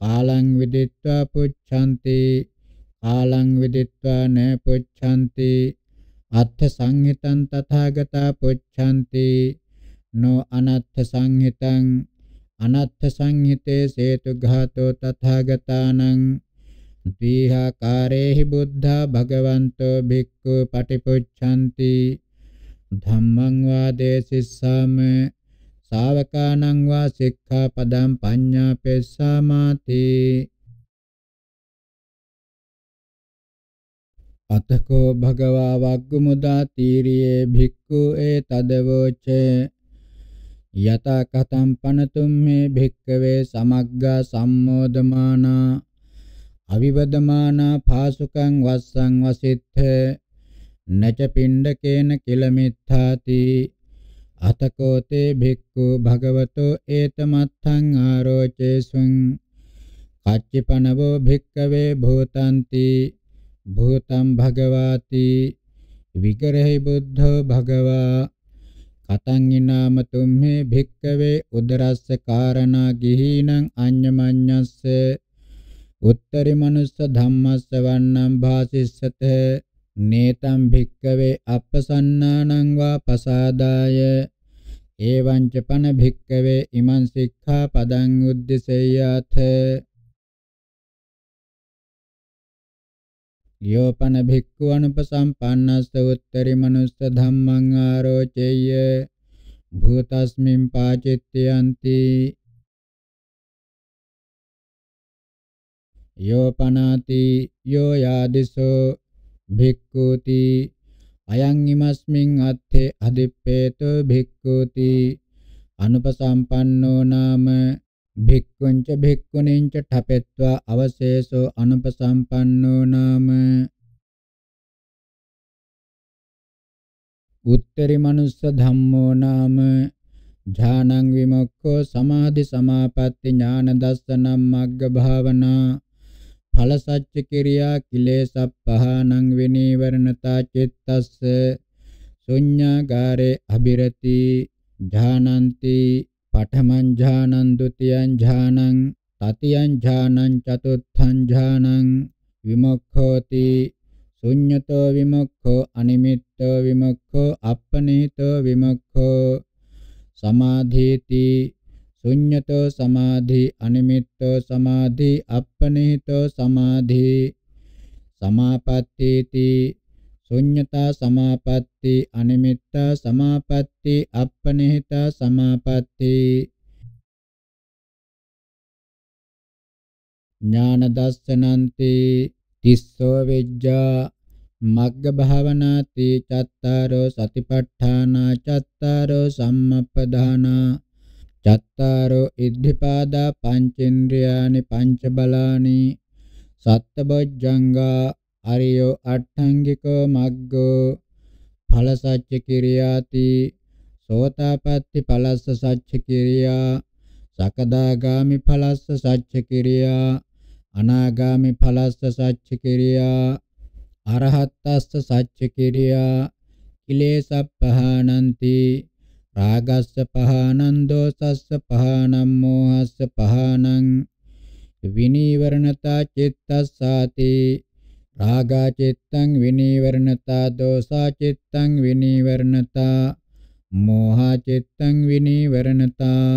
කාලං විදිත්වා පුච්ඡanti කාලං විදිත්වා න පුච්ඡanti අත්ථ සංහිතං තථාගතා පුච්ඡanti නෝ අනත්ථ සංහිතං අනත්ථ සංහිතේ සේතු ඝාතෝ තථාගතානං ද්විහාකාරේහි බුද්ධා භගවන්තෝ භික්ඛු පටිපුච්ඡanti ධම්මං වා දේසිස්සාම ශාවකානං වා සික්ඛාපදං පඤ්ඤාපෙස්සාමාති අතකෝ භගවා වග්ගමුදා තීරියේ භික්ඛු ඒ තදවෝච යත කතම් පනතුම් මේ භික්ඛවේ සමග්ගා සම්මෝධමානා අවිවදමානා පාසුකං වස්සං වසිත්ථ නච පිණ්ඩකේන කිල මිත්තාති අතකෝතේ භික්ඛු භගවතෝ ඒතමත්තං ආරෝචේසුං කච්චිපනවෝ භික්කවේ භූතಂತಿ භූතං භගවාති විගරහි බුද්ධෝ භගවා කතං ඊනාම තුම්හි භික්කවේ උදරස්ස කාරණා ගිහිනං අඤ්ඤමඤ්ඤස්ස උත්තරි මනුස්ස ධම්මස්සවන්නම් භාසිස්සත නේතම් භික්කවේ අපසන්නානං වා පසාදාය එවං ච පන භික්කවේ ඉමං සික්ඛා පදං උද්දසෙය්‍යාත යෝපන භික්ඛු අනුපසම්පන්නස්ස උත්තරි මනුස්ස ධම්මං ආරෝචෙය්‍ය භූතස්මින් පාචිත්‍යන්ති යෝ පනාති යෝ යාදිසෝ භික්ඛුති අයං ඉමස්මින් අත්තේ අදිප්පේතෝ භික්ඛුති අනුපසම්පන්නෝ නාම භික්ඛුංච භික්ඛුනින්ච ඨපෙත්වා අවශේෂෝ අනුපසම්පන්නෝ නාම උත්තරි මනුස්ස ධම්මෝ නාම ඥානං විමුක්ඛෝ සමාධි සමාපatti ඥාන දස්සනම් මග්ග භාවනා ඵල සච්ච කිරියා කිලේසප්පහානං විනීවරණතා චිත්තස්ස ශුඤ්ඤාගාරේ අබිරති ඥානಂತಿ පඨමං ඥානං ဒ ුතියං ඥානං තතියං ඥානං චතුත්ථං ඥානං විමුක්ඛෝති ශුඤ්ඤතෝ විමුක්ඛෝ අනිමිත්තෝ විමුක්ඛෝ අපනීතෝ විමුක්ඛෝ සමාධීති ශුඤ්ඤතෝ සමාධි අනිමිත්තෝ සමාධි අප්පනිහිතෝ සමාධි සමාපත්තේති ශුඤ්ඤතා සමාපatti අනිමිත්තා සමාපatti අප්පනිහිතා සමාපatti ඥාන දස්සනන්ති තිස්සෝ වෙජ්ජා මග්ග භාවනාති චත්තාරෝ සතිපට්ඨානා චත්තාරෝ සම්මප්පදානා චත්තාරෝ ඉද්ධිපාදා පංචේන්ද්‍රයානි පංච බලානි සත්තබොජ්ජංගා අරියෝ අට්ඨංගිකෝ මග්ගෝ ඵල සච්ච කිරියාති සෝතාපට්ටි ඵලස්ස සච්ච කිරියා සකදාගාමි ඵලස්ස සච්ච කිරියා අනාගාමි ඵලස්ස සච්ච කිරියා අරහත්ස්ස සච්ච කිරියා කිලේසප්පහානಂತಿ රාගස්ස පහානං දෝසස්ස පහානං මෝහස්ස පහානං විනීවරණතා චිත්තස්සාති රාගා චිත්තං විනීවරණතා දෝසා චිත්තං විනීවරණතා මෝහා චිත්තං විනීවරණතා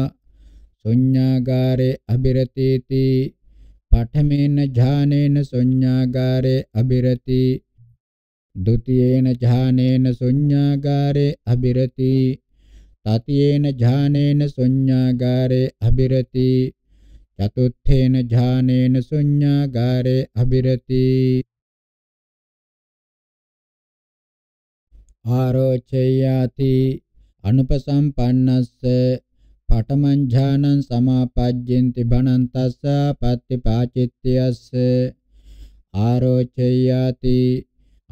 ශුඤ්ඤාගාරේ අබිරතීති පඨමේන ඥානේන ශුඤ්ඤාගාරේ අබිරති ဒုတိ යේන ඥානේන ශුඤ්ඤාගාරේ අබිරති තතියේන ඥානේන සොඤ්ඤාගාරේ අබිරති චතුත්ථේන ඥානේන සොඤ්ඤාගාරේ අබිරති ආරෝචයාති අනුපසම්පන්නස්ස පඨමං ඥානං සමාපජ්ජෙන්ති බණන්තස්ස පත්තිපාචිත්‍යස්ස ආරෝචයාති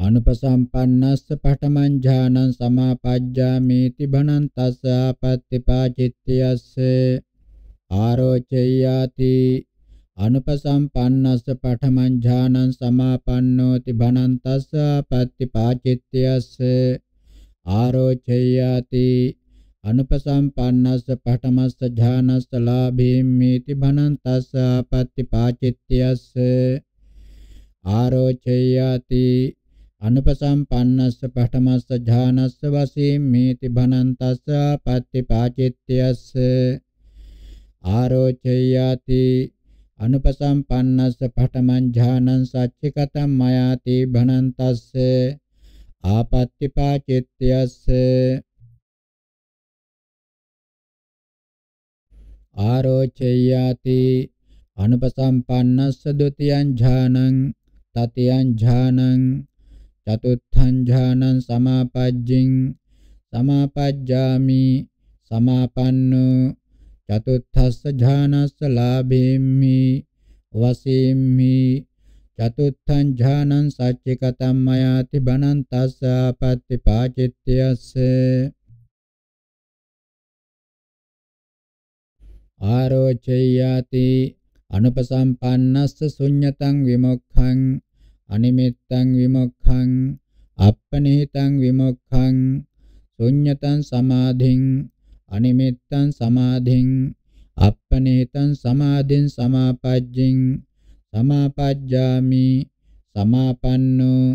අනුපසම්පන්නස්ස පඨමං ඥානං සමාපජ්ජාමේති භනන්තස්ස ආපත්තිපාචිත්‍යස්ස ආරෝචයාති අනුපසම්පන්නස්ස පඨමං ඥානං සමාපන්නෝති භනන්තස්ස ආපත්තිපාචිත්‍යස්ස ආරෝචයාති අනුපසම්පන්නස්ස පඨමස්ස ඥානස්ස ලාභීමේති භනන්තස්ස ආපත්තිපාචිත්‍යස්ස ආරෝචයාති අනුපසම්පන්නස්ස පඨමස්ස ඥානස්ස වශයෙන් මේති භනන්තස්ස පත්තිපාචිත්‍යස්ස ආරෝචයාති අනුපසම්පන්නස්ස පඨමං ඥානං සච්චිකතම් මයාති භනන්තස්ස ආපත්තිපාචිත්‍යස්ස ආරෝචයාති අනුපසම්පන්නස්ස ဒ ුතියං ඥානං තතියං ඥානං චතුත්ථං ඥානං සමාපජ්ජින් සමාපජ්ජාමි සමාපන්නෝ චතුත්ථස්ස ඥානස්ස ලාභේම්හි වසේම්හි චතුත්ථං ඥානං සච්චිකතම් මයාති බණං තස්ස ආපත්‍ති පාචිත්‍යස්ස ආරෝචයාති අනුපසම්පන්නස්ස ශුඤ්ඤතං විමුක්ඛං අනිමිත්තං විමුක්ඛං අප්පනිහිතං විමුක්ඛං ශුඤ්ඤතං සමාධින් අනිමිත්තං සමාධින් අප්පනිහිතං සමාධින් සමාපජ්ජින් සමාපජ්ජාමි සමාපන්නෝ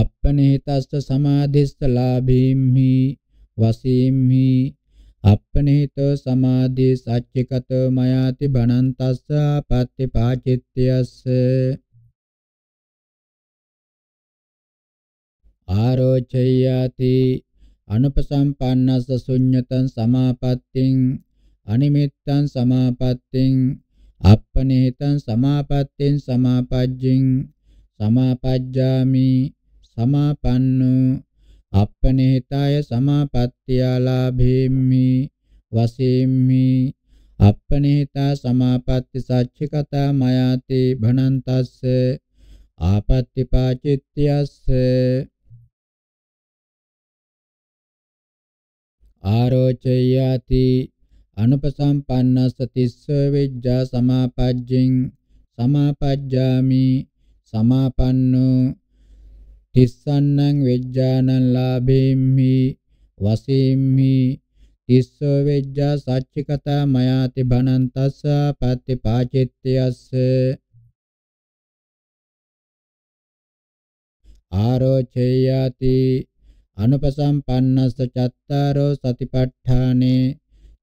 අප්පනිහිතස්ස සමාධිස්ස ලාභීම්හි වසීම්හි අප්පනිහිතෝ සමාධි සච්චිකතෝ මයාති බණන්තස්ස පත්‍තිපාචිත්‍යස්ස ආරෝචයාති අනුපසම්පන්නස්ස ශුඤ්ඤතං සමාපත්තිං අනිමිත්තං සමාපත්තිං අප්පනේතං සමාපත්තිං සමාපජ්ජින් සමාපජ්ජාමි සමාපන්නෝ අප්පනේතාය සමාපත්තියාලාභේම්මි වසේම්මි අප්පනේතා සමාපatti සච්චිකතා මයාති භනන්තස්ස ආපත්‍තිපාචිත්‍යස්ස ආරෝචයාති අනුපසම්පන්නස්ස තිස්ස විජ්ජා සමාපජ්ජින් සමාපජ්ජාමි සමාපන්නෝ තිස්සන්නං වෙජ්ජානං ලාභේම්හි වසීම්හි තිස්ස වෙජ්ජා සච්චිකතා මයාති භනන්තස්ස පත්ති පාචිත්‍යස්ස ආරෝචයාති අනුපසම්පන්නස්ස චත්තාරෝ සතිපට්ඨානේ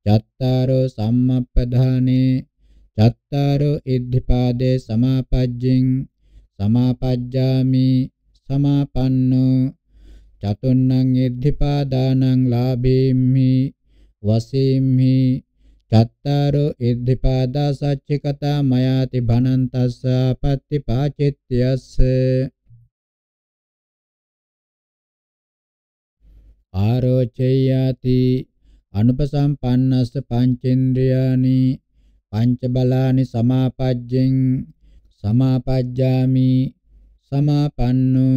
චත්තාරෝ සම්මප්පධානේ චත්තාරෝ ඉද්ධිපාදේ සමාපජ්ජින් සමාපජ්ජාමි සමාපන්නෝ චතුන්නං ඉද්ධිපාදානං ලාභේම්හි වසීම්හි චත්තාරෝ ඉද්ධිපාදා සච්චිකතා මයාති භනන්තස්ස පත්තිපාචිත්‍යස්ස ආරෝචයාති අනුපසම්පන්නස්ස පංචේන්ද්‍රයානි පංච බලානි සමාපජ්ජෙන් සමාපජ්ජාමි සමාපන්නෝ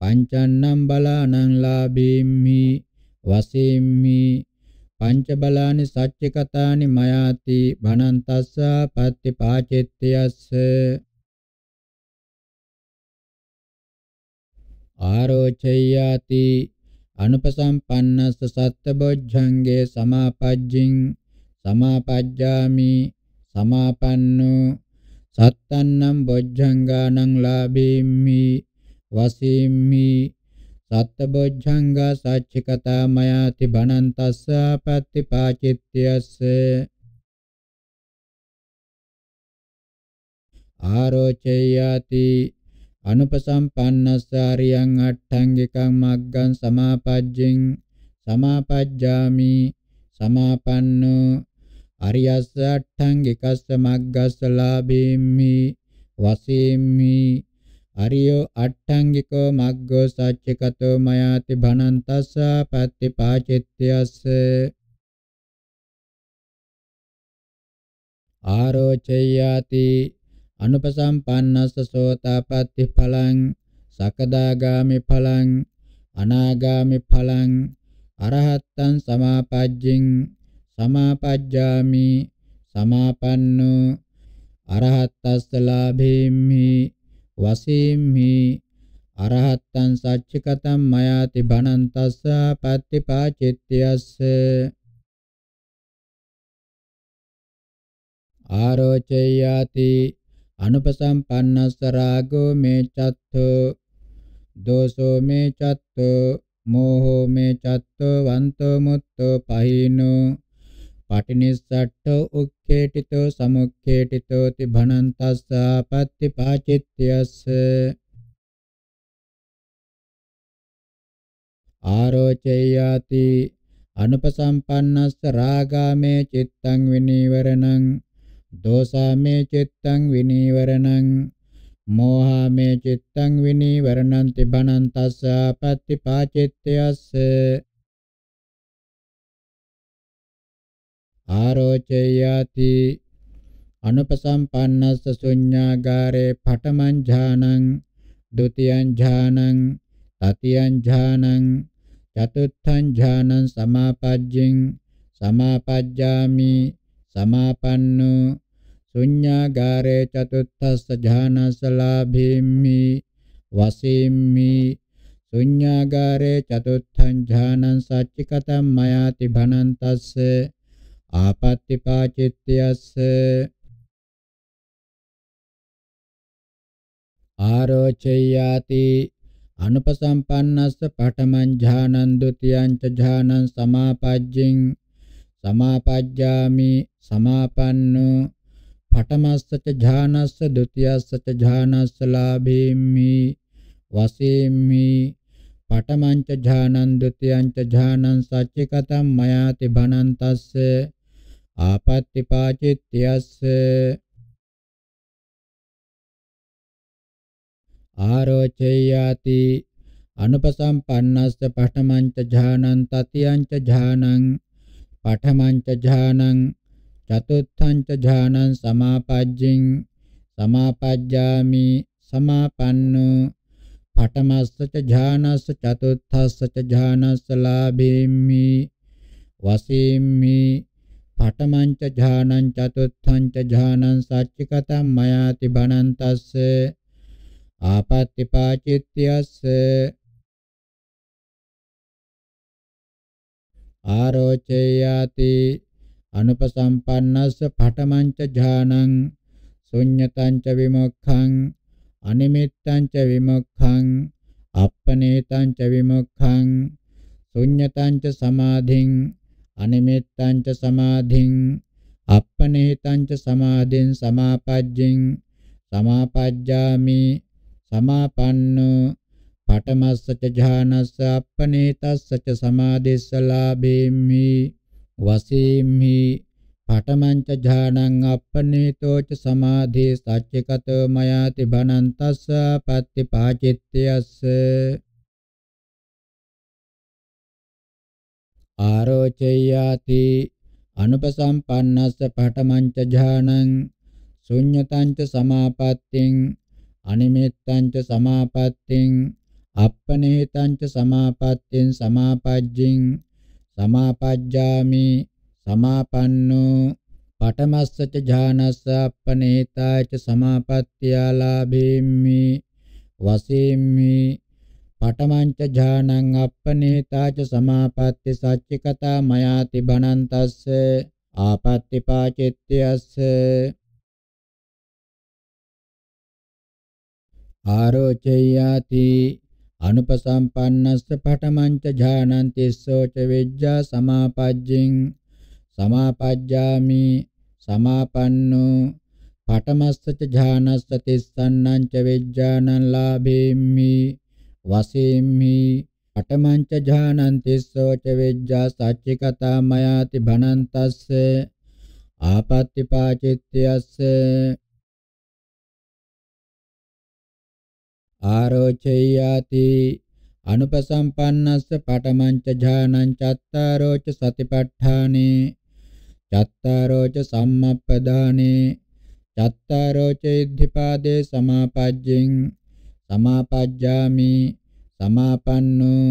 පංචන්නම් බලානං ලාභේම්හි වසේම්හි පංච බලානි සච්ච කතානි මයාති භනන්තස්ස පත්තිපාචෙත්‍යස්ස ආරෝචයාති අනුපසම්පන්නස්ස සත්ත්වබොජ්ජංගේ සමාපජ්ජින් සමාපජ්ජාමි සමාපන්නෝ සත්තන්නම් බොජ්ජංගානං ලාභේම්හි වසීම්හි සත්තබොජ්ජංගා සච්චිකතා මයාති භනන්තස්ස පත්ති පාචිත්‍යස්ස ආරෝචයාති අනුපසම්පන්නස්සාරියං අට්ඨංගිකං මග්ගං සමාපජ්ජෙන් සමාපජ්ජාමි සමාපන්නෝ අරියස්ස අට්ඨංගිකස්ස මග්ගස්ස ලාභේම්මි වසේම්මි අරියෝ අට්ඨංගිකෝ මග්ගෝ සච්චිකතෝ මයාති භනන්තස්ස පත්තිපාචිත්‍යස්ස ආරෝචයාති අනුපසම්පන්නස්ස සෝතාපට්ටි ඵලං සකදාගාමි ඵලං අනාගාමි ඵලං අරහත්තං සමාපජ්ජින් සමාපජ්ජාමි සමාපන්නෝ අරහත්තස්ස ලාභේම්හි වසීම්හි අරහත්තං සච්චිකතම් මයාති භනන්තස්ස පත්තිපාචිත්‍යස්ස ආරෝචයාති අනුපසම්පන්නස්ස රාගෝ මේ චත්තෝ දෝසෝ මේ චත්තෝ මෝහෝ මේ චත්තෝ වන්තෝ මුත්තෝ පහිනෝ පටිනිස්සට්ඨ උක්ඛේටිතෝ සමුක්ඛේටිතෝ තිභනන්තස්ස ආපත්‍ති පාචිත්‍යස්ස ආරෝචයාති අනුපසම්පන්නස්ස රාගාමේ චිත්තං විනීවරණං දෝසාමේ චිත්තං විනීවරණං මෝහාමේ චිත්තං විනීවරණං තිබණං තස්ස පත්තිපාචිත්තයස්ස ආරෝචයාති අනුපසම්පන්නස්ස ශුඤ්ඤාගාරේ පඨමං ඥානං ဒ ුතියං ඥානං තතියං ඥානං චතුත්ථං ඥානං සමාපජ්ජින් සමාපජ්ජාමි සමාපන්නෝ ශුඤ්ඤාගාරේ චතුත්ථස්ස ඥානසලාභේම්මි වසෙම්මි ශුඤ්ඤාගාරේ චතුත්ථං ඥානං සච්චිකතම් මයාති භනන්තස්ස ආපත්‍තිපාචිත්‍යස්ස ආරෝචයාති අනුපසම්පන්නස්ස පඨමං ඥානං ဒ ුතියං ච ඥානං සමාපජ්ජින් සමාපජ්ජාමි සමාපන්නෝ පඨමස්සච ඥානස්ස ဒ ුතියස්සච ඥානස්ස ලාභේම්මි වසේම්මි පඨමංච ඥානං ဒ ුතියංච ඥානං සච්චිකතම් මයාති භනන්තස්ස ආපත්‍ති පාචිත්‍යස්ස ආරෝචයාති අනුපසම්පන්නස්ස පඨමංච ඥානං තතියංච ඥානං පඨමංච ඥානං චතුත්ථං ච ඥානං සමාපජ්ජින් සමාපජ්ජාමි සමාපන්නෝ පඨමස්ස ච ඥානස්ස චතුත්ථස්ස ච ඥානස්ස ලාභේමි වසේමි පඨමං ච ඥානං චතුත්ථං ච ඥානං සච්චිකතං මයාති බණන්තස්ස ආපත්‍ති පාචිත්‍යස්ස ආරෝචයාති අනුපසම්පන්නස්ස පඨමංච ඥානං ශුඤ්ඤතං ච විමුක්ඛං අනිමිත්තං ච විමුක්ඛං අප්පනේතං ච විමුක්ඛං ශුඤ්ඤතං ච සමාධින් අනිමිත්තං ච සමාධින් අප්පනේතං ච සමාධින් සමාපජ්ජින් සමාපජ්ජාමි සමාපන්නෝ පඨමස්ස ච ඥානස්ස අප්පනේතස්ස ච සමාදෙස්ස ලාභේමි වසීම්හි පඨමංච ඥානං අපනේතෝ ච සමාධේ සච්චකතෝ මයාති භනන්තස්ස පත්තිපාචිත්‍යස්ස ආරෝචයාති අනුපසම්පන්නස්ස පඨමංච ඥානං ශුඤ්ඤතංච සමාපත්තිං අනිමිත්තංච සමාපත්තිං අපනේතංච සමාපත්තිං සමාපජ්ජින් සමාපජ්ජාමි සමාපන්නෝ පඨමස්සච ඥානස්ස අපනේතාච සමාපත්තියා ලාභේම්මි වසේම්මි පඨමංච ඥානං අපනේතාච සමාපත්ති සච්චිකතා මයාති බණන්තස්ස ආපත්‍ති පාචිත්‍යස්ස ආරෝචයාති අනුපසම්පන්නස්ස පඨමංච ඥානන්තිස්සෝ ච විජ්ජා සමාපජ්ජින් සමාපජ්ජාමි සමාපන්නෝ පඨමස්ස ච ඥානස්ස තිස්සන්නං ච විජ්ජානං ලාභේම්මි වසේම්මි පඨමං ච ඥානන්තිස්සෝ ච විජ්ජා සච්චිකතා මයාති භනන්තස්ස ආපත්‍තිපාචිත්‍යස්ස ආරෝචයාති අනුපසම්පන්නස්ස පඨමංච ඥානං චත්තාරෝච සතිපට්ඨානේ චත්තාරෝච සම්මප්පදානේ චත්තාරෝච ඉද්ධිපාදේ සමාපජ්ජෙන් සමාපජ්ජාමි සමාපන්නෝ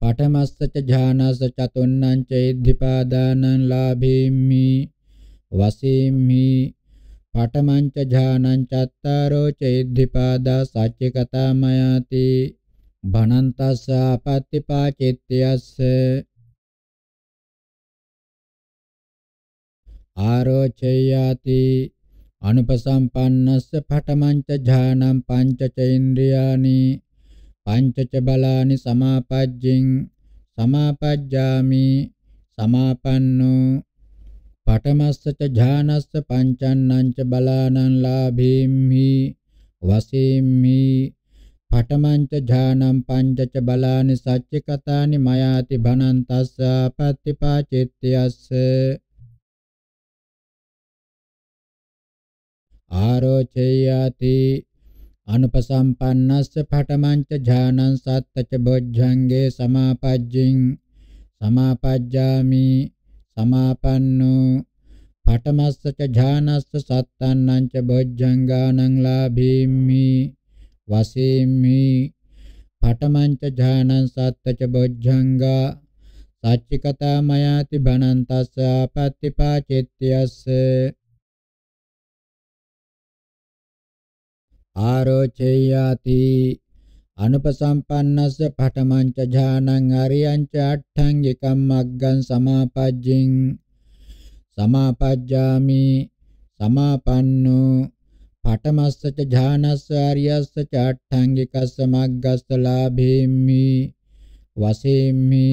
පඨමස්සච ඥානස චතුන්නං ච ඉද්ධිපාදානං ලාභේම්මි වසීම්හි පඨමංච ඥානං චත්තාරෝ චෛද්ධිපාදා සච්ච කතා මයාති භනන්තස්ස අපත්තිපා චිත්තයස්ස ආරෝචයාති අනුපසම්පන්නස්ස පඨමංච ඥානං පංච චෛන්ද්‍රයානි පංචච බලානි සමාපජ්ජින් සමාපජ්ජාමි සමාපන්නෝ පඨමස්සච ඥානස්ස පංචන්නංච බලානං ලාභේම්හි වසේම්හි පඨමංච ඥානං පංචච බලානි සච්ච කතානි මයාති භනන්තස්ස පත්තිපාචිත්‍යස්ස ආරෝචයාති අනුපසම්පන්නස්ස පඨමංච ඥානං සත්තච බොජ්ජංගේ සමාපජ්ජින් සමාපජ්ජාමි සමාපන්නෝ පඨමස්සච ඥානස්ස සත්තන්නං ච බොජ්ජංගානං ලාභීමි වසීමි පඨමංච ඥානං සත්තච බොජ්ජංගා සච්චිකතා මයාති භනන්තස්ස අපත්තිපාචිත්‍යස්ස ආරෝචයාති අනුපසම්පන්නස්ස පඨමංච ඥානං අරියංච අට්ඨංගිකම් මග්ගං සමාපජ්ජින් සමාපජ්ජාමි සමාපන්නෝ පඨමස්ස ච ඥානස්ස අරියස්ස ච අට්ඨංගිකස්ස මග්ගස්ස ලාභේම්මි වසේම්මි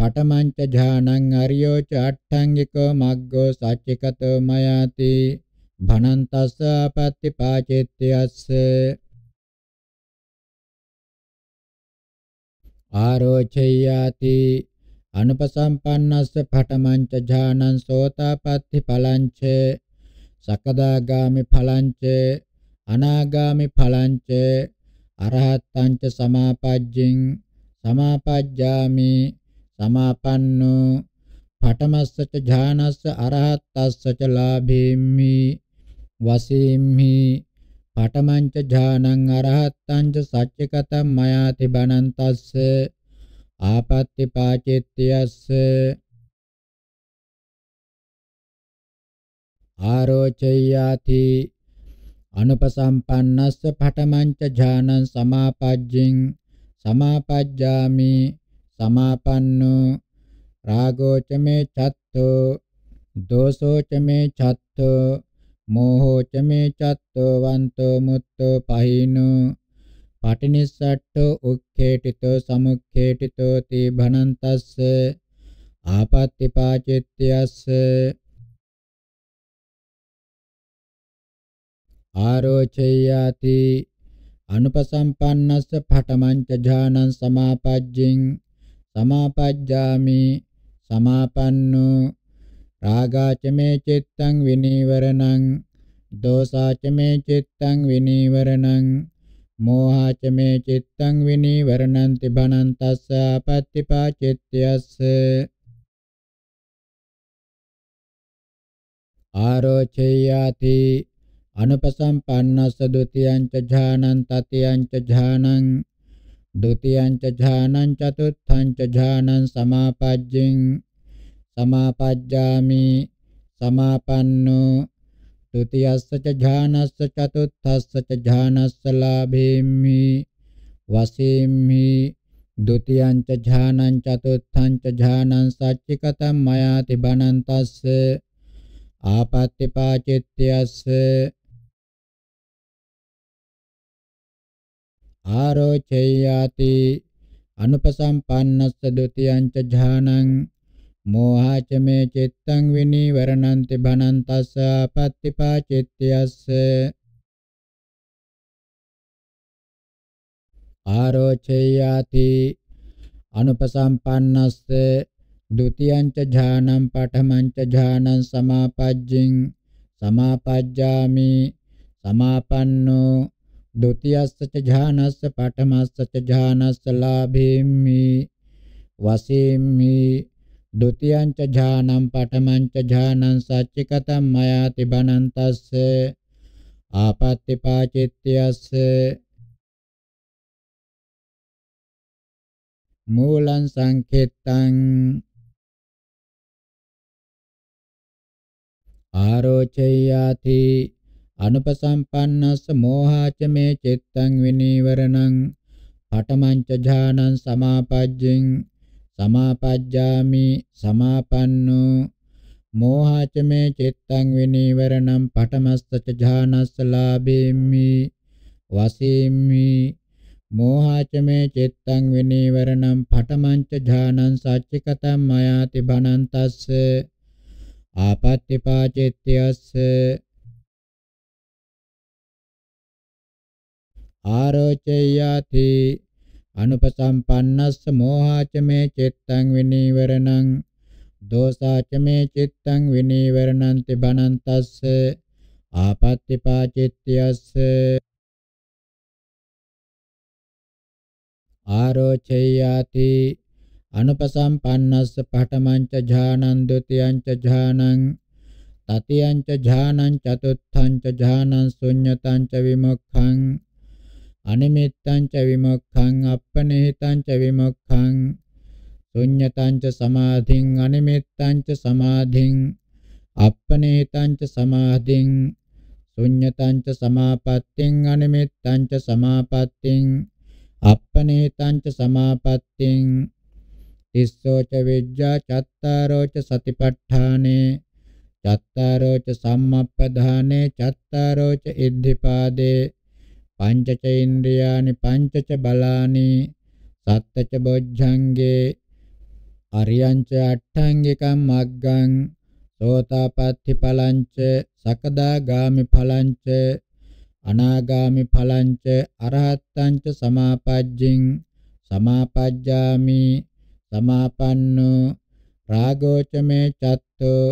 පඨමංච ඥානං අරියෝ ච අට්ඨංගිකෝ මග්ගෝ සච්චිකතෝ මයාති භනන්තස්ස අපත්‍ති පාචෙත්‍යස්ස ආරෝචයාති අනුපසම්පන්නස්ස පඨමංච ඥානං සෝතාපට්ටි ඵලංච සකදාගාමි ඵලංච අනාගාමි ඵලංච අරහත්තංච සමාපජ්ජින් සමාපජ්ජාමි සමාපන්නෝ පඨමස්සච ඥානස්ස අරහත්තස්ස ච ලාභේම්මි වසීම්හි පඨමංච ඥානං අරහත්තං ච සච්චකතං මයාති බණන්තස්ස ආපත්‍ති පාචිත්‍යස්ස ආරෝචයාති අනුපසම්පන්නස්ස පඨමංච ඥානං සමාපජ්ජින් සමාපජ්ජාමි සමාපන්නෝ රාගෝච මේ චත්තෝ දෝසෝච මේ චත්තෝ මෝහෝච මේ චත්තෝ වන්තෝ මුත්තෝ පහිනෝ පටිනිස්සට්ඨෝ උක්ඛේටිතෝ සමුක්ඛේටිතෝ තී භනන්තස්ස ආපත්‍ති පාචිත්‍යස්ස ආරෝචයාති අනුපසම්පන්නස්ස පඨමංච ඥානං සමාපජ්ජින් සමාපජ්ජාමි සමාපන්නෝ රාගාච මේ චිත්තං විනීවරණං දෝසාච මේ චිත්තං විනීවරණං මෝහාච මේ චිත්තං විනීවරණං තිබනන්තස්ස අපත්තිපා චිත්තයස්ස ආරෝචයාති අනුපසම්පන්නස්ස ဒ ුතියං ච ඥානං තතියං ච ඥානං ဒ ුතියං ච ඥානං චතුත්ථං ච ඥානං සමාපජ්ජින් සමාපජ්ජාමි සමාපන්නෝ ဒ ුතියස්ස ච ඥානස්ස චතුත්ථස්ස ච ඥානස්ස ලාභේමි වසේමි ဒ ුතියං ච ඥානං චතුත්ථං ච ඥානං සච්චිකතං මයාති බණන්තස්ස ආපත්‍තිපාචිත්‍යස්ස ආරෝචයාති අනුපසම්පන්නස්ස ဒ ුතියං ච ඥානං මෝහාච මේ චිත්තං විනීවරණන්ති භනන්තස්ස අපත්තිපාචිත්‍යස්ස ආරෝචයාති අනුපසම්පන්නස්ස ဒ ුතියං ච ඥානං පඨමං ච ඥානං සමාපජ්ජින් සමාපජ්ජාමි සමාපන්නෝ ဒ ුතියස්ස ච ඥානස්ස පඨමස්ස ච ඥානස්ස ලාභේම්මි වසීම්මි දෘතියංච ඥානං පඨමංච ඥානං සච්චිකතං මයාති බනන්තස්ස ආපත්‍ති පාචිත්‍යස්ස මූලං සංකෙත්තං ආරෝචයාති අනුපසම්පන්නස්ස මෝහාච මේ චිත්තං විනීවරණං පඨමං ච ඥානං සමාපජ්ජින් සමාපජ්ජාමි සමාපන්නෝ මෝහාචමේ චිත්තං විනීවරණම් පඨමස්සච ඥානස්ස ලාභේම්මි වසීම්මි මෝහාචමේ චිත්තං විනීවරණම් පඨමංච ඥානං සච්චිකතම් මයාති බණන්තස්ස ආපත්‍තිපාචිත්‍යස්ස ආරෝචයාති අනුපසම්පන්නස්ස මෝහාච මේ චිත්තං විනීවරණං දෝසාච මේ චිත්තං විනීවරණං තිබනන්තස්ස ආපත්‍තිපාචිත්‍යස්ස ආරෝචයාති අනුපසම්පන්නස්ස පඨමං ච ඥානං ဒ ුතියං ච ඥානං තතියං ච ඥානං චතුත්ථං ච ඥානං ශුඤ්ඤතං ච විමුක්ඛං අනිමිත්තං ච විමුක්ඛං අප්පනේතං ච විමුක්ඛං ශුඤ්ඤතං ච සමාධින් අනිමිත්තං ච සමාධින් අප්පනේතං ච සමාධින් ශුඤ්ඤතං ච සමාපත්තින් අනිමිත්තං ච සමාපත්තින් අප්පනේතං ච සමාපත්තින් තිස්සෝ ච විජ්ජා චත්තාරෝ ච සතිපට්ඨානේ චත්තාරෝ ච සම්මප්පදානේ චත්තාරෝ ච ඉද්ධිපාදේ පංචචේන්ද්‍රයානි පංචච බලානි සත්තච බොජ්ජංගේ අරියංච අට්ඨංගිකම් මග්ගං සෝතාපට්ඨි ඵලංච සකදාගාමි ඵලංච අනාගාමි ඵලංච අරහත්තංච සමාපජ්ජින් සමාපජ්ජාමි සමාපන්නෝ රාගෝච මේ චත්තෝ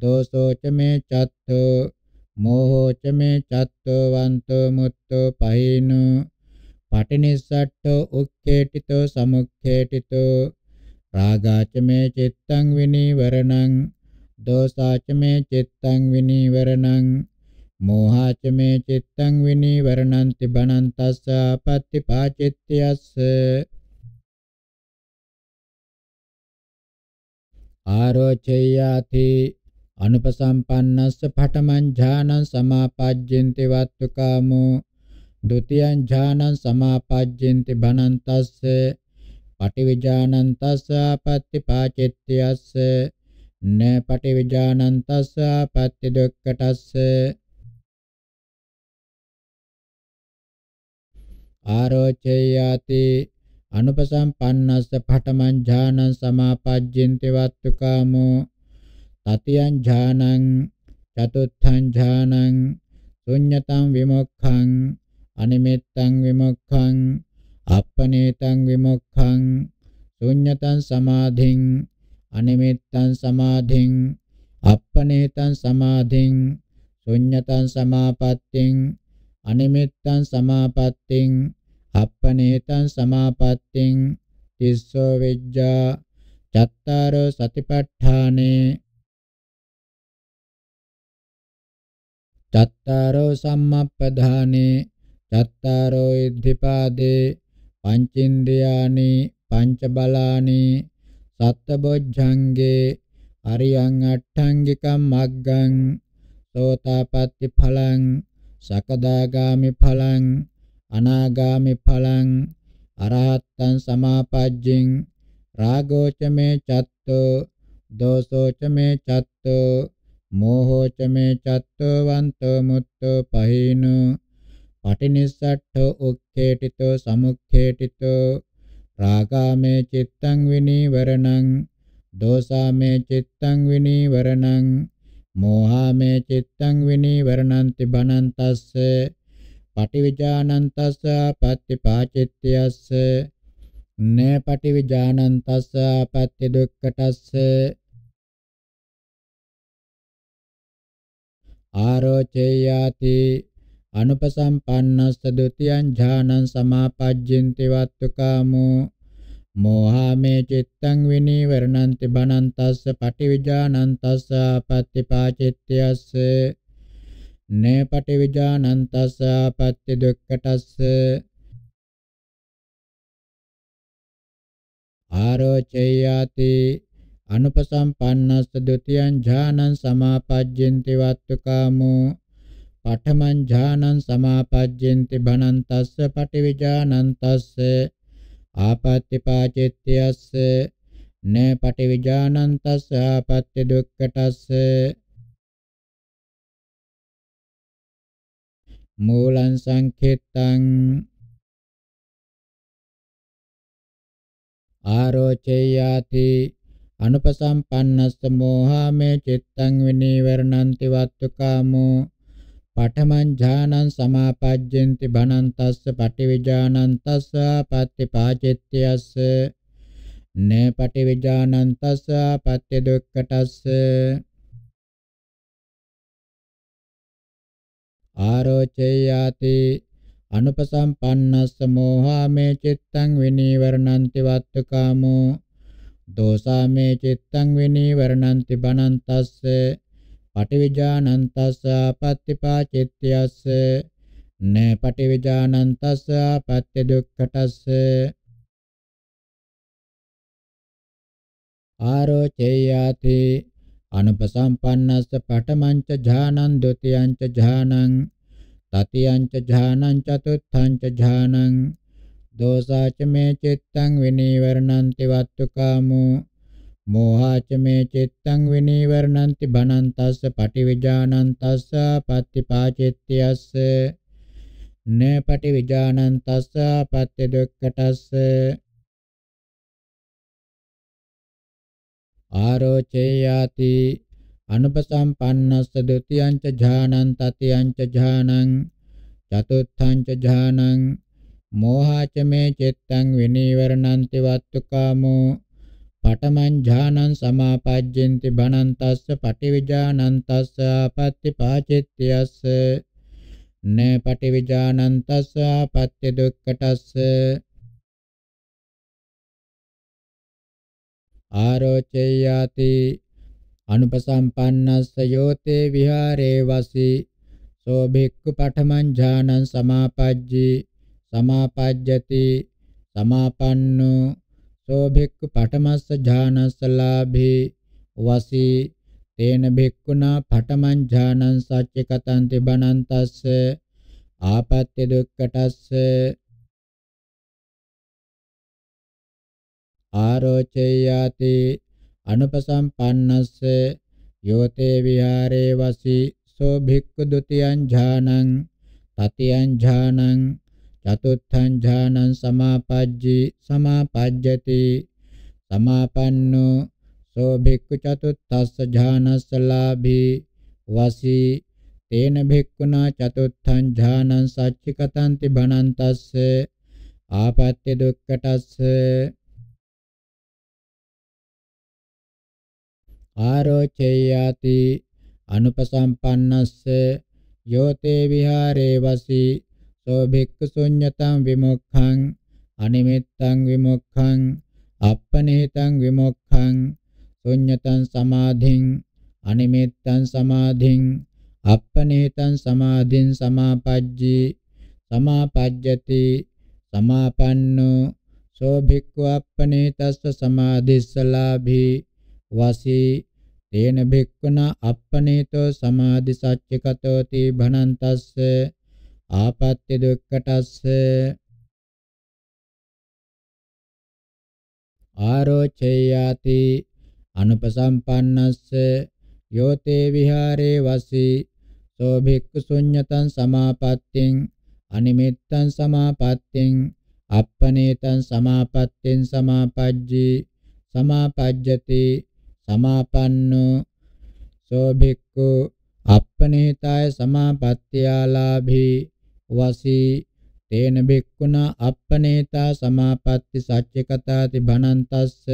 දෝසෝච මේ චත්තෝ මෝහෝච මේ චත්තෝ වන්තෝ මුත්තෝ පහිනෝ පටිනිස්සට්ඨෝ උක්ඛේටිතෝ සමුක්ඛේටිතෝ රාගාච මේ චිත්තං විනීවරණං දෝසාච මේ චිත්තං විනීවරණං මෝහාච මේ චිත්තං විනීවරණන්ති බණන්තස්ස අපත්ති පාචිත්‍යස්ස ආරෝචයාති අනුපසම්පන්නස්ස පඨමං ඥානං සමාපජ්ජෙන්ති වත්තුකාමෝ ဒ ුතියං ඥානං සමාපජ්ජෙන්ති භනන්තස්ස පටිවිජානන්තස්ස අපත්‍ති පාචෙත්‍යස්ස න පටිවිජානන්තස්ස අපත්‍ති දුක්කටස්ස ආරෝචයාති අනුපසම්පන්නස්ස පඨමං ඥානං සමාපජ්ජෙන්ති වත්තුකාමෝ තතියං ඥානං චතුත්ථං ඥානං ශුඤ්ඤතං විමුක්ඛං අනිමිත්තං විමුක්ඛං අප්පනේතං විමුක්ඛං ශුඤ්ඤතං සමාධින් අනිමිත්තං සමාධින් අප්පනේතං සමාධින් ශුඤ්ඤතං සමාපත්තින් අනිමිත්තං සමාපත්තින් අප්පනේතං සමාපත්තින් තිස්සෝ විජ්ජා චත්තාරෝ සතිපට්ඨානේ චත්තාරෝ සම්මප්පධානේ චත්තාරෝ ඉද්ධිපාදේ පංචින්ද්‍රියානි පංච බලානි සත්තබොජ්ජංගේ අරියං අට්ඨංගිකම් මග්ගං සෝතාපට්ටි ඵලං සකදාගාමි ඵලං අනාගාමි ඵලං අරහත්තං සමාපජ්ජින් රාගෝච මේ චත්තෝ දෝසෝච මේ චත්තෝ මෝහෝච මේ චත්තවන්තෝ මුත්තෝ පහිනෝ පටිනිස්සට්ඨ උක්ඛේටිතෝ සමුක්ඛේටිතෝ රාගාමේ චිත්තං විනීවරණං දෝසාමේ චිත්තං විනීවරණං මෝහාමේ චිත්තං විනීවරණන්ති බනන්තස්ස පටිවිජානන්තස්ස පත්‍ති පාචිත්‍යස්ස නේ පටිවිජානන්තස්ස පත්‍ති දුක්ඛටස්ස ආරෝචයාති අනුපසම්පන්නස්ස ဒ ුතියං ඥානං සමාපජ්ජන්ති වත්තුකාමෝ මෝහාමේ චිත්තං විනීවරණන්ති බනන්තස්ස පටිවිජානන්තස්ස පත්තිපාචිත්‍යස්ස නේ පටිවිජානන්තස්ස පත්ති දුක්කටස්ස ආරෝචයාති අනුපසම්පන්නස්ස ဒ ුතියං ඥානං සමාපජ්ජෙන්ති වත්තුකාමෝ පඨමං ඥානං සමාපජ්ජෙන්ති භනන්තස්ස පටිවිජානන්තස්ස ආපත්‍තිපාචිත්‍යස්ස න පටිවිජානන්තස්ස ආපත්‍ය දුක්ඛටස්ස මූලං සංඛිත්තං ආරෝචයාති අනුපසම්පන්නස්ස මෝහා මේ චිත්තං විනීවරණන්ති වත්තුකාමෝ පඨමං ඥානං සමාපජ්ජಂತಿ භනන්තස්ස පටිවිජානන්තස්ස පත්‍ති පාචිත්‍යස්ස නේ පටිවිජානන්තස්ස පත්‍ය දුක්ඛටස්ස ආරෝචයාති අනුපසම්පන්නස්ස මෝහා මේ චිත්තං විනීවරණන්ති වත්තුකාමෝ දෝසාමේ චිත්තං විනීවරණන්ති බනන්තස්ස පටිවිජානන්තස්ස අපත්තිපාචිත්‍යස්ස න පටිවිජානන්තස්ස අපත්‍ය දුක්ඛටස්ස ආරෝචයාති අනුපසම්පන්නස්ස පඨමංච ඥානං ဒ ුතියංච ඥානං තතියංච ඥානං චතුත්ථංච ඥානං දෝසාච මේ චිත්තං විනීවරණන්ති වත්තුකාමෝ මෝහාච මේ චිත්තං විනීවරණන්ති භනන්තස්ස පටිවිජානන්තස්ස පත්තිපාචිත්‍යස්ස න පටිවිජානන්තස්ස පත්‍ය දුක්ඛටස්ස ආරෝචේයාති අනුපසම්පන්නස්ස ဒ ුතියං ච ඥානං තතියං ච ඥානං චතුත්ථං ච ඥානං මෝහාචමේ චෙත්තං විනීවරණන්ති වත්තුකාමෝ පඨමං ඥානං සමාපජ්ජෙන්ති බණන්තස්ස පටිවිජානන්තස්ස ආපත්‍ති පාචෙත්‍යස්ස න පටිවිජානන්තස්ස ආපත්‍ය දුක්ඛටස්ස ආරෝචයාති අනුපසම්පන්නස්ස යෝතේ විහාරේ වසි සෝ භික්ඛු පඨමං ඥානං සමාපජ්ජී සමාපජ්ජති සමාපන්නෝ සෝ භික්ඛු පඨමස්ස ඥානස්ස ලාභේ වසී තේන භික්ඛුනා පඨමං ඥානං සච්ච කතන්ති බණන්තස්ස ආපත්‍ය දුක්ඛටස්ස ආරෝචයාති අනුපසම්පන්නස්ස යෝතේ විහාරේ වසී සෝ භික්ඛු ဒ ුතියං ඥානං තතියං ඥානං චතුත්ථං ඥානං සමාපජ්ජී සමාපජ්ජති සමාපන්නෝ සෝ භික්ඛු චතුත්ථස්ස ඥානස්ස ලාභී වසී තේන භික්ඛුනා චතුත්ථං ඥානං සච්චිකතන්ති බණන්තස්ස ආපත්‍ය දුක්ඛටස්ස ආරෝචයාති අනුපසම්පන්නස්ස යෝතේ විහාරේ වසී සෝ භික්ඛු ශුඤ්ඤතං විමුක්ඛං අනිමිත්තං විමුක්ඛං අප්පනේතං විමුක්ඛං ශුඤ්ඤතං සමාධින් අනිමිත්තං සමාධින් අප්පනේතං සමාධින් සමාපජ්ජී සමාපජ්ජති සමාපන්නෝ සෝ භික්ඛු අප්පනේතස්ස සමාධිස්සලාභී වසී තේන භික්ඛුනා අප්පනේතෝ සමාධි සච්චකතෝති භනන්තස්ස ආපත්‍ය දුක්ඛටස්ස ආරෝචයාති අනුපසම්පන්නස්ස යෝතේ විහාරේ වසි සෝ භික්ඛු ශුඤ්ඤතං සමාපත්තින් අනිමිත්තං සමාපත්තින් අප්පනේතං සමාපත්තින් සමාපජ්ජී සමාපජ්ජති සමාපන්නෝ සෝ භික්ඛු අප්පනේතාය සමාපත්තියාලාභී වසී තේන බික්කුණා අප්පනේතා සමාපatti සච්ච කතාති භනන්තස්ස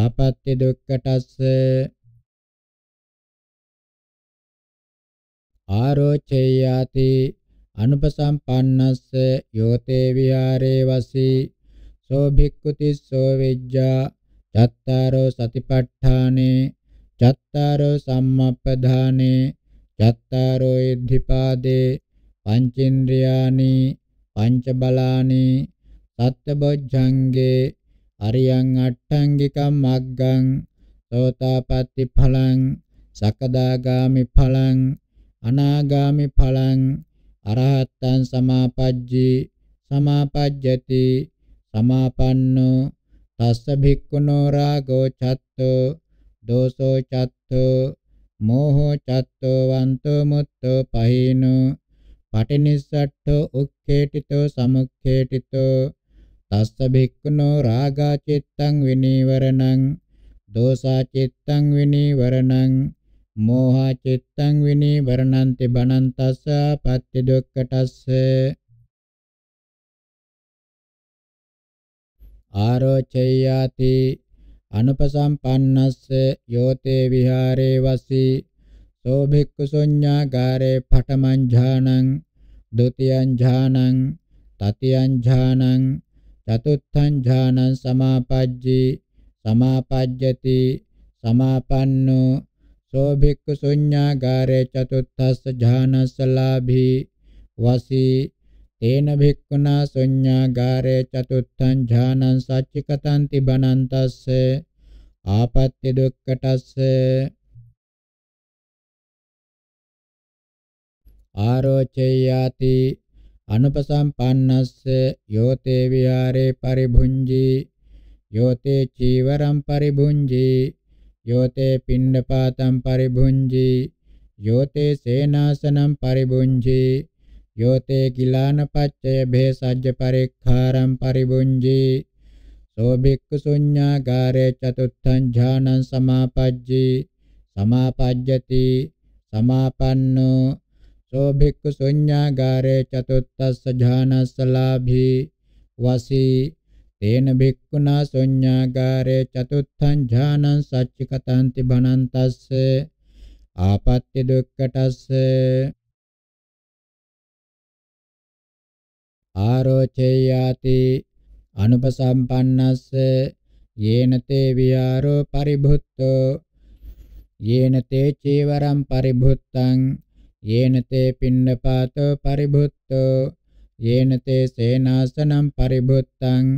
ආපත්‍ය දුක්කටස්ස ආරෝචයාති අනුපසම්පන්නස්ස යෝතේ විහාරේ වසී සෝ භික්ඛුතිස්සෝ විජ්ජා චත්තාරෝ සතිපට්ඨානේ චත්තාරෝ සම්මප්පධානේ චත්තාරෝ ඉද්ධිපාදේ පංචේන්ද්‍රයානි පංච බලානි සත්‍යබොජ්ජංගේ අරියං අට්ඨංගිකම් මග්ගං සෝතාපට්ටි ඵලං සකදාගාමි ඵලං අනාගාමි ඵලං අරහත්තං සමාපජ්ජී සමාපජ්ජති සමාපන්නෝ තස්ස භික්ඛුනෝ රාගෝ චත්තෝ දෝසෝ චත්තෝ මෝහෝ චත්තෝ වන්තෝ මුත්තෝ පහිනෝ පටිනිස්සට්ඨෝ උක්ඛේටිතෝ සමුක්ඛේටිතෝ තස්ස භික්ඛුනෝ රාගා චිත්තං විනීවරණං දෝසා චිත්තං විනීවරණං මෝහා චිත්තං විනීවරණන්ති බණන්තස්ස පත්‍ය දුක්ඛටස්ස ආරෝචයාති අනුපසම්පන්නස්ස යෝතේ විහාරේ වසී So bhikkhusunya gare patamanjhanang, dutiyanjhanang, tatiyanjhanang, චතුත්ථං සමාපජ්ජි සමාපජ්ජති සමාපන්නෝ සෝ භික්ඛු ශුඤ්ඤාගාරේ චතුත්ථස්ස ඥානසලාභී වසී තේන භික්ඛුනා ශුඤ්ඤාගාරේ චතුත්ථං ඥානං සච්චිකතං තිබනන්තස්ස ආපත්‍ය දුක්ඛටස්ස ආරෝචයාති අනුපසම්පන්නස්ස යෝතේ විහාරේ පරිභුංජි යෝතේ චීවරම් පරිභුංජි යෝතේ පිණ්ඩපාතම් පරිභුංජි යෝතේ සේනාසනම් පරිභුංජි යෝතේ කිලාන පච්චය භේසජ්ජ පරික්ඛාරම් පරිභුංජි සෝ භික්ඛු ශුඤ්ඤාගාරේ චතුත්ථං ඥානං සමාපජ්ජි සමාපජ්ජති සමාපන්නෝ සෝ භික්ඛු ශුඤ්ඤාගාරේ චතුත්තස්ස ඥානස්ස ලාභී වසී තේන භික්ඛුනා ශුඤ්ඤාගාරේ චතුත්ථං ඥානං සච්චිකතාන්ති භනන්තස්ස ආපත්‍ය දුක්ඛටස්ස ආරෝචයාති අනුපසම්පන්නස්ස යේන තේ විහාරෝ පරිභුත්තෝ යේන තේ චේවරම් පරිභුත්තං යේනතේ පින්නපාතෝ පරිභුත්තෝ යේනතේ සේනාසනම් පරිභුත්තං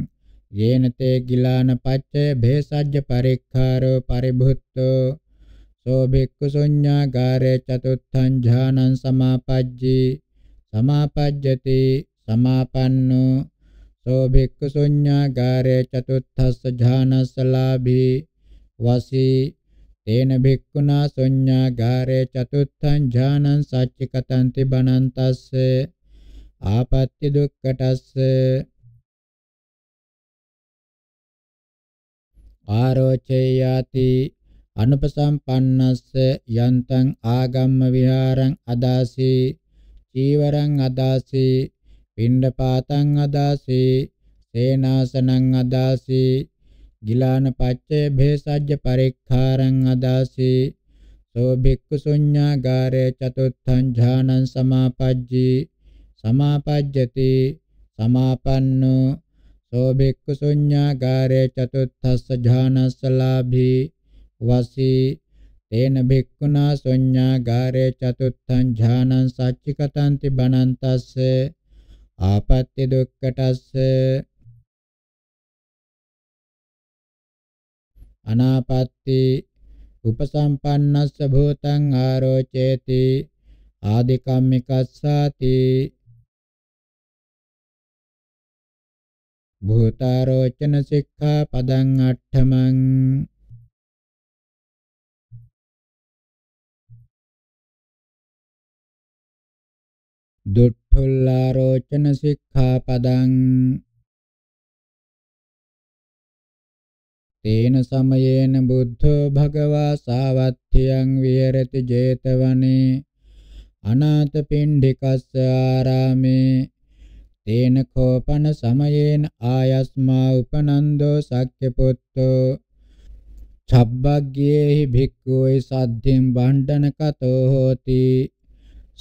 යේනතේ ගිලාන පච්චේ භේසජ්ජ පරික්ඛාරෝ පරිභුත්තෝ සෝ භික්ඛු සඤ්ඤාගාරේ චතුත්ථං ඥානං සමාපජ්ජී සමාපජ්ජති සමාපන්නෝ සෝ භික්ඛු සඤ්ඤාගාරේ චතුත්ථස්ස ඥානස්ස ලාභී වසී තේන භික්ඛුනා සොඤ්ඤාගාරේ චතුත්ථං ඥානං සච්චිකතන්ති බණන්තස්ස ආපත්‍ති දුක්ඛටස්ස ආරෝචයාති අනුපසම්පන්නස්ස යන්තං ආගම්ම විහාරං අදාසි චීවරං අදාසි පිණ්ඩපාතං අදාසි සේනාසනං අදාසි ගිලාන පච්චය භේසජ්‍ය පරික්ඛාරං අදාසි සෝ භික්ඛු ශුඤ්ඤාගාරේ චතුත්ථං ඥානං සමාපජ්ජි සමාපජ්ජති සමාපන්නෝ සෝ භික්ඛු ශුඤ්ඤාගාරේ චතුත්ථස්ස ඥානස්ස ලාභී වසී තේන භික්ඛුනා ශුඤ්ඤාගාරේ චතුත්ථං ඥානං සච්චිකතන්ති බණන්තස්ස ආපත්‍ය දුක්ඛටස්ස අනාපත්ති උපසම්පන්නස්ස භූතං ආරෝචේති ආදිකම්මිකස්සාති භූතාරෝචන සික්ඛා පදං අට්ඨමං දුට්ඨුල්ලාරෝචන සික්ඛා පදං තේන සමයේන බුද්ධෝ භගවා සාවත්තියං විහෙරති 제තවනේ අනාථ පිණ්ඩිකස්ස ආරාමේ තේන කෝපන සමයේන ආයස්මා උපනන්දෝ සක්්‍ය පුත්තෝ චබ්බග්ගේහි භික්ඛුයි සද්ධින් බණ්ඩන කතෝ හෝති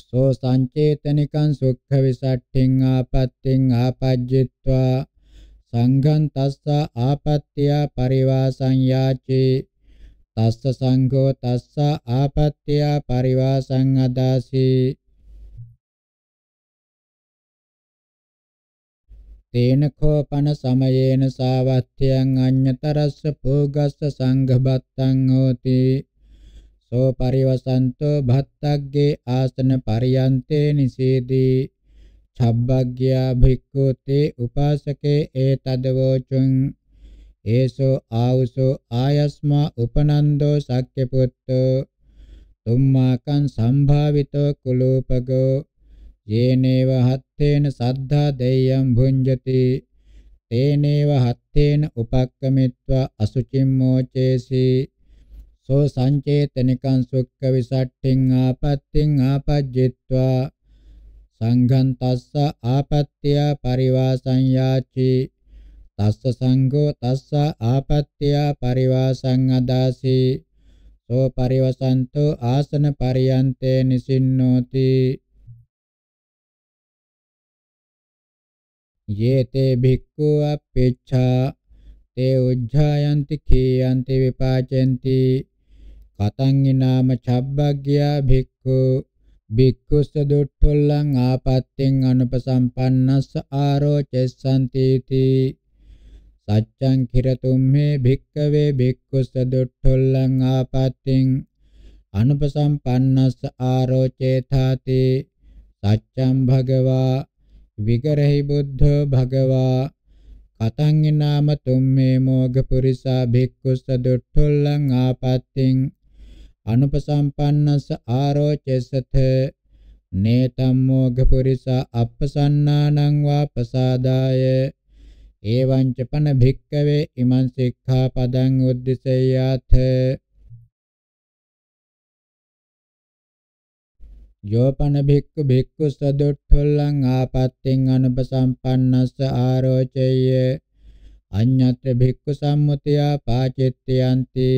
සෝ සංචේතනිකං සුක්ඛ විසට්ඨින් ආපත්‍තින් ආපජ්ජිත්වා සංඝං තස්ස ආපත්‍ය පරිවාසං යාචේ තස්ස සංඝෝ තස්ස ආපත්‍ය පරිවාසං අදාසී තේන කෝපන සමයේන සාවත්‍යං අඤ්‍යතරස්ස භෝගස්ස සංඝබත්තං හෝති සෝ පරිවසන්තෝ භත්තග්ගේ ආසන පරියන්තේ නිසීදී සබ්බග්ගයා භික්ඛුති උපාසකේ ඒතදවෝචුං ඒසෝ ආවුසෝ ආයස්මා උපනන්දෝ සක්්‍ය පුත්තෝ තුම්මාකං සම්භාවිතෝ කුලූපගෝ යේනේව හත්තේන සද්ධා දෙය්‍යම් භුඤ්ජති තේනේව හත්තේන උපක්කමිත්වා අසුචිම් මොචේසි සෝ සංචේතනිකං සුක්ඛ විසට්ඨින් ආපත්තින් ආපජ්ජිත්වා සංඝං තස්ස ආපත්‍ය පරිවාසං යාචි තස්ස සංඝෝ තස්ස ආපත්‍ය පරිවාසං අදාසි සෝ පරිවසන්තෝ ආසන පරියන්තේ නිසින්නෝති යේතේ භික්ඛු අපේච්ඡා තේ උජ්ජායන්ති කීයන්ති විපාචෙන්ති කතං ඊනාම චබ්බග්ගයා භික්ඛු භික්ඛුස්ස දුට්ඨොල්ලං ආපත්තෙන් අනුපසම්පන්නස්ස ආරෝචෙස්සන්ති තී සච්ඡං කිරතුම්මේ භික්ඛවේ භික්ඛුස්ස දුට්ඨොල්ලං ආපත්තෙන් අනුපසම්පන්නස්ස ආරෝචේතාති සච්ඡං භගවා විගරහි බුද්ධ භගවා කතං නාම තුම්මේ මෝග පුරිසා භික්ඛුස්ස දුට්ඨොල්ලං ආපත්තෙන් අනුපසම්පන්නස ආරෝචෙසත නේතම් මොඝ පුරිස අප්පසන්නානං වා පසාදාය එවං ච පන භික්කවේ ඉමං සික්ඛාපදං උද්දිසයාත යෝපන භික්ඛු භික්ඛු සදොට්ඨොල්ලං ආපත්තෙන් අනුපසම්පන්නස්ස ආරෝචය අඤ්ඤත්‍ය භික්ඛු සම්මුතියා පාචිත්‍යන්ති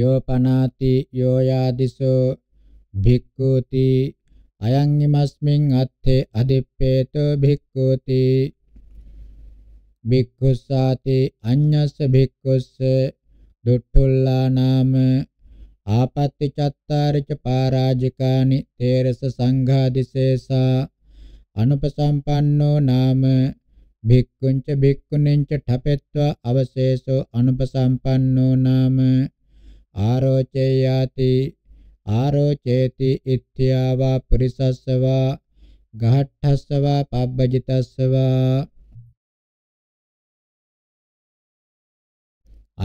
යෝපනාති යෝයාදිසෝ භික්ඛුති අයං ීමස්මින් අත්තේ අදිප්පේතෝ භික්ඛුති භික්ඛුසාති අඤ්ඤස්ස භික්ඛුස්ස දුට්ඨුල්ලා නාම ආපත්‍ති චත්තාරිච පරාජිකානි තේරස සංඝාදිසේසා අනුපසම්පන්නෝ නාම භික්ඛුංච භික්ඛුනින්ච ඨපෙත්වා අවශේෂෝ අනුපසම්පන්නෝ නාම ආරෝචයාති ආරෝචේති ඉත්‍යාවා පුරිසස්සවා ගහට්ඨස්සවා පබ්බජිතස්සවා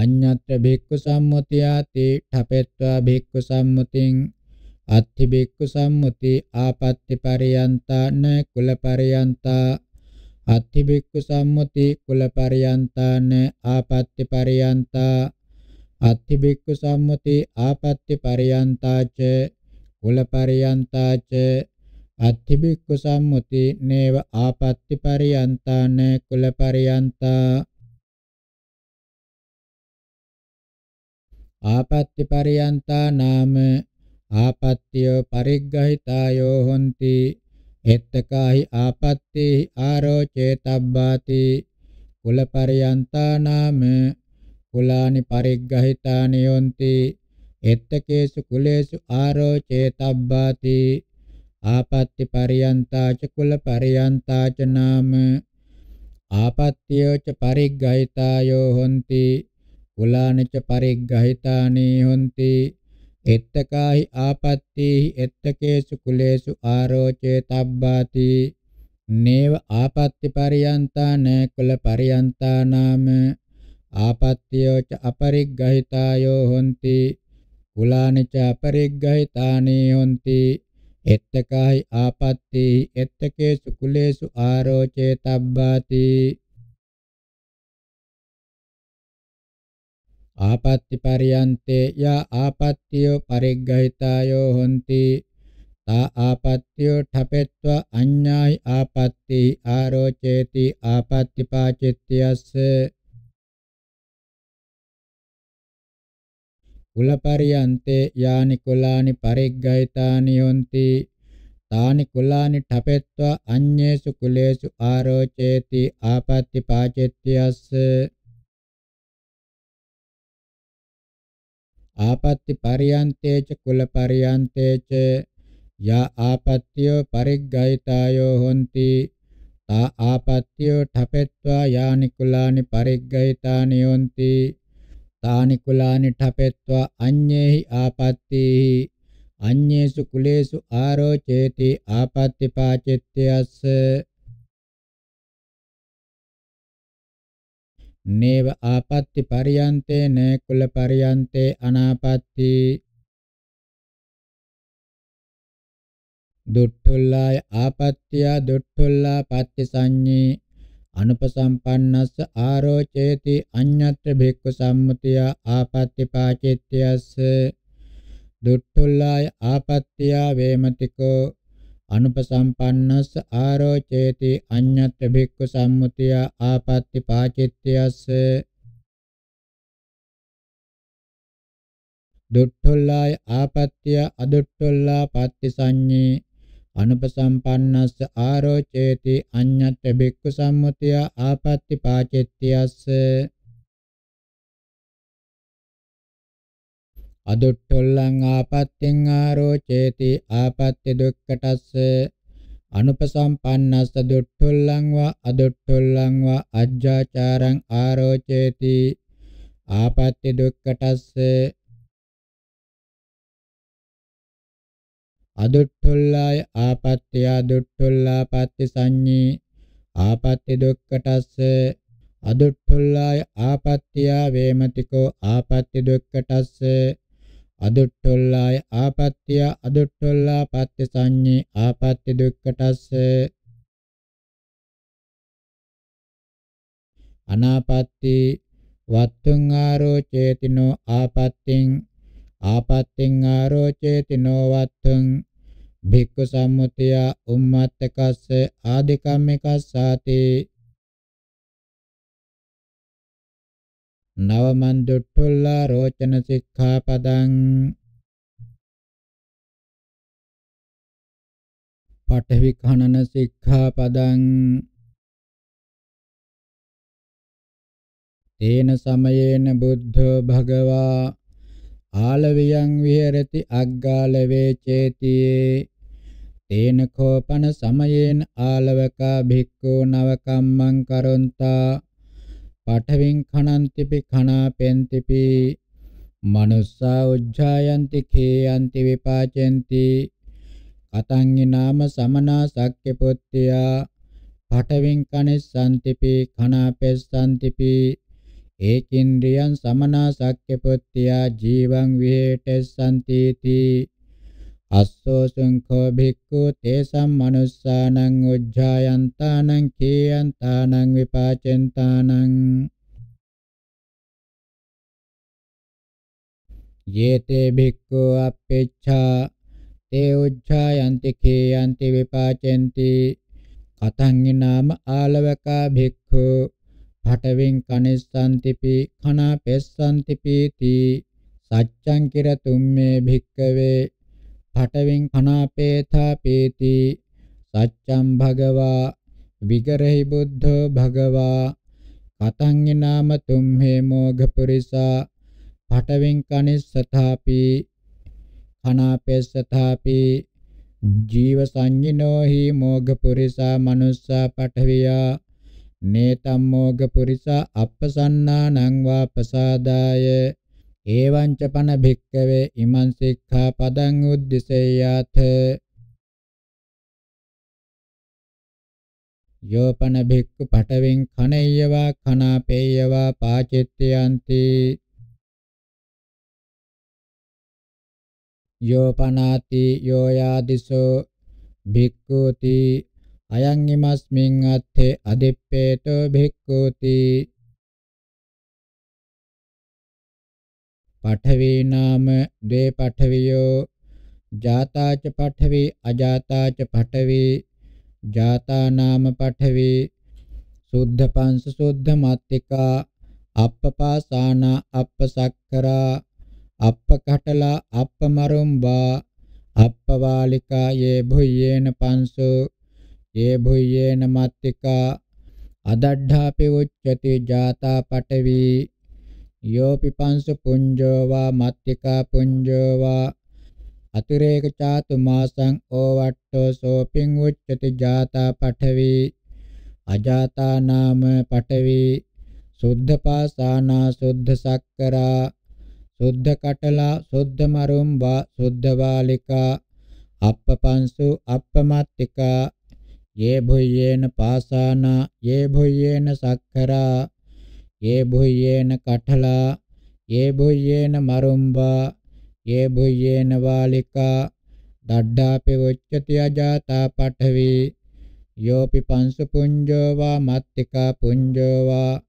අඤ්ඤත්‍ර භික්ඛු සම්මුතියාති ඨපෙත්වා භික්ඛු සම්මුතින් අත්ථි භික්ඛු සම්මුති ආපත්‍ති පරියන්තාන කුල පරියන්තා අත්ථි භික්ඛු සම්මුති කුල පරියන්තාන ආපත්‍ති පරියන්තා අත්ථි භික්ඛු සම්මති ආපත්‍ය පරියන්තාච කුල පරියන්තාච අත්ථි භික්ඛු සම්මති නේව ආපත්‍ය පරියන්තාන කුල පරියන්තා ආපත්‍ය පරියන්තා නාම ආපත්‍ය පරිග්ගහිතායෝ හොಂತಿ එත්තකාහි ආපත්තේ ආරෝචේතබ්බාති කුල පරියන්තා නාම කුලානි පරිග්ගහිතානි යොන්ති එත්තකේසු කුලේසු ආරෝචේතබ්බාති ආපත්‍ති පරියන්තාච කුල පරියන්තාච නාම ආපත්‍යෝච පරිග්ගහිතායෝ හොಂತಿ කුලානිච පරිග්ගහිතානි හොಂತಿ එත්තකාහි ආපත්තේහි එත්තකේසු කුලේසු ආරෝචේතබ්බාති නේව ආපත්‍ති පරියන්තාන කුල පරියන්තානාම ආපත්‍යෝච අපරිග්ගහිතායෝ හොಂತಿ කුලානච අපරිග්ගහිතානි හොಂತಿ එත්තකයි ආපත්‍ති එත්තකේසු කුලේසු ආරෝචේ තබ්බාති ආපත්‍ති පරියන්තේ යා ආපත්‍යෝ පරිග්ගහිතායෝ හොಂತಿ තා ආපත්‍යෝ ඨපෙත්ව අඤ්ඤායි ආපත්‍ති ආරෝචේති ආපත්‍ති පාචිත්‍යස්ස කුලපරියන්තේ යානි කුලානි පරිග්ගයිතානි යොන්ති තානි කුලානි ඨපෙත්වා අඤ්ඤේසු කුලේසු ආරෝචේති ආපත්‍ති පාචෙත්‍යස්ස ආපත්‍ති පරියන්තේච කුලපරියන්තේච යා ආපත්‍යෝ පරිග්ගයිතායෝ හොಂತಿ තා ආපත්‍යෝ ඨපෙත්වා යානි කුලානි පරිග්ගයිතානි යොන්ති තානි කුලානි ඨපෙත්වා අඤ්ඤේහි ආපත්‍තිහි අඤ්ඤේසු කුලේසු ආරෝචේති ආපත්‍ති පාචෙත්‍යස්ස නේව ආපත්‍ති පරියන්තේන කුල පරියන්තේ අනාපත්‍ති දුට්ඨුල්ලාය ආපත්‍ත්‍ය දුට්ඨුල්ලා පත්‍ති සංඤේ අනුපසම්පන්නස්ස ආරෝචේති අඤ්ඤත්‍ර භික්ඛු සම්මුතිය ආපත්‍ති පාචිත්‍යස්ස දුට්ඨුල්ලාය ආපත්‍ත්‍ය වේමතිකෝ අනුපසම්පන්නස්ස ආරෝචේති අඤ්ඤත්‍ර භික්ඛු සම්මුතිය ආපත්‍ති පාචිත්‍යස්ස දුට්ඨුල්ලාය ආපත්‍ය අදුට්ඨුල්ලා පත්‍ති සංඤේ අනපසම්පන්නස්ස ආරෝචේති අඤ්ඤත් බික්ඛු සම්මුතිය ආපත්‍ති පාචෙත්තියස්ස අදුට්ඨොල්ලං ආපත්‍යෙන් ආරෝචේති ආපත්‍ති දුක්ඛටස්ස අනුපසම්පන්නස්ස දුට්ඨොල්ලං වා අදුට්ඨොල්ලං වා අජ්ජාචාරං ආරෝචේති ආපත්‍ති දුක්ඛටස්ස අදුට්ඨොල්ලාය ආපත්‍ය අදුට්ඨොල්ලා පත්‍ය සංඤේ ආපත්‍ය දුක්කටස්ස අදුට්ඨොල්ලාය ආපත්‍ය වේමතිකෝ ආපත්‍ය දුක්කටස්ස අදුට්ඨොල්ලාය ආපත්‍ය අදුට්ඨොල්ලා පත්‍ය සංඤේ ආපත්‍ය දුක්කටස්ස අනාපත්‍ති වත්තුං ආරෝ චේතිනෝ ආපත්‍තිං ආපත්තෙන් ආරෝචේති නොවත්තුං භික්ඛු සම්මුතිය උම්මත්තකස්ස ආදිකම්මිකස්සාති නවමන් දුට්ඨුල්ලා රෝචන සික්ඛාපදං පඨවි ඛනන සික්ඛාපදං තේන සමයේන බුද්ධෝ භගවා ආලවියං විහෙරති අග්ගාලවේ චේතියේ තේන කෝපන සමයේන ආලවකා භික්ඛු නවකම්මං කරොන්තා පඨවින් ඛනන්තිපි ඛනා පෙන්තිපි මනුස්සා උජ්ජායන්ති කේයන්ති විපාචෙන්ති අතංගි නාම සමනා සක්්‍ය පුත්තියා පඨවින් කනිස්සන්තිපි ඛනාපෙස්සන්තිපි ඒකින්ද්‍රියං සමනාසක්්‍ය පුත්‍ත්‍යා ජීවං විහෙටෙස්සන්ති තී අස්සෝ සුංඛෝ භික්ඛු තේසම් මනුස්සානං උජ්ජායන්තානං කීයන්තානං විපාචෙන්තානං යේතේ භික්ඛු අපේච්ඡා තේ උජ්ජායන්ති කීයන්ති විපාචෙන්ති කතං නාම ආලවකා භික්ඛු පඨවෙන් කනෙස්සන්තිපි කනා පෙස්සන්තිපීති සච්ඡං කිර තුම්මේ භික්කවේ පඨවෙන් කනාපේථා පීති සච්ඡං භගවා විගරහි බුද්ධෝ භගවා කතං නාම තුම්හේ මෝඝපුරිසා පඨවෙන් කනිස්සථාපි කනාපෙස්සථාපි ජීව සංජිනෝහි මෝඝපුරිසා මනුස්සා පඨවියා නේතම්මෝග පුරිසා අප්පසන්නානං වා ප්‍රසාදාය එවං ච පන භික්කවේ ඉමං සික්ඛා පදං උද්දිසෙය්‍යාත යෝපන භික්ඛු පඨවෙන් කනෙය්‍යවා කනාපේයවා පාචිත්‍යයන්ති යෝපනාති යෝයාදිසෝ භික්ඛුති අයං ඉමස්මින් අත්තේ අදිප්පේතෝ භික්ඛූති පඨවී නාම දේ පඨවියෝ ජාතාච පඨවි අජාතාච පඨවි ජාතා නාම පඨවි සුද්ධ පංස සුද්ධ මත්තිකා අප්පපාසානා අප්පසක්කරා අප්පකටලා අප්පමරුම්බා අප්පවාලිකා යේ භුයේන පංසෝ ये भुय्येन मत्तिका अदड्ढापि उच्यति जाता पटवी योऽपि पंसु पुञ्जो वा मत्तिका पुञ्जो वा අතිරේක චාතු මාසං ඕවට්ටෝ සෝපින් උච්චති ජාතා පඨවි අජාතා නාම පඨවි සුද්ධ පාසානා සුද්ධ සක්කරා සුද්ධ කටලා සුද්ධ මරුම්බා සුද්ධ වාලිකා අප්පපන්සු අප්පමත්තිකා ये भुय्येन पासाना ये भुय्येन सक्खरा ये भुय्येन कठला ये भुय्येन मरुम्बा ये भुय्येन वालिका දඩ්ඩාපි උච්චති අජාතා පඨවි යෝපි පංසු පුඤ්ජෝ වා මත්තිකා පුඤ්ජෝ වා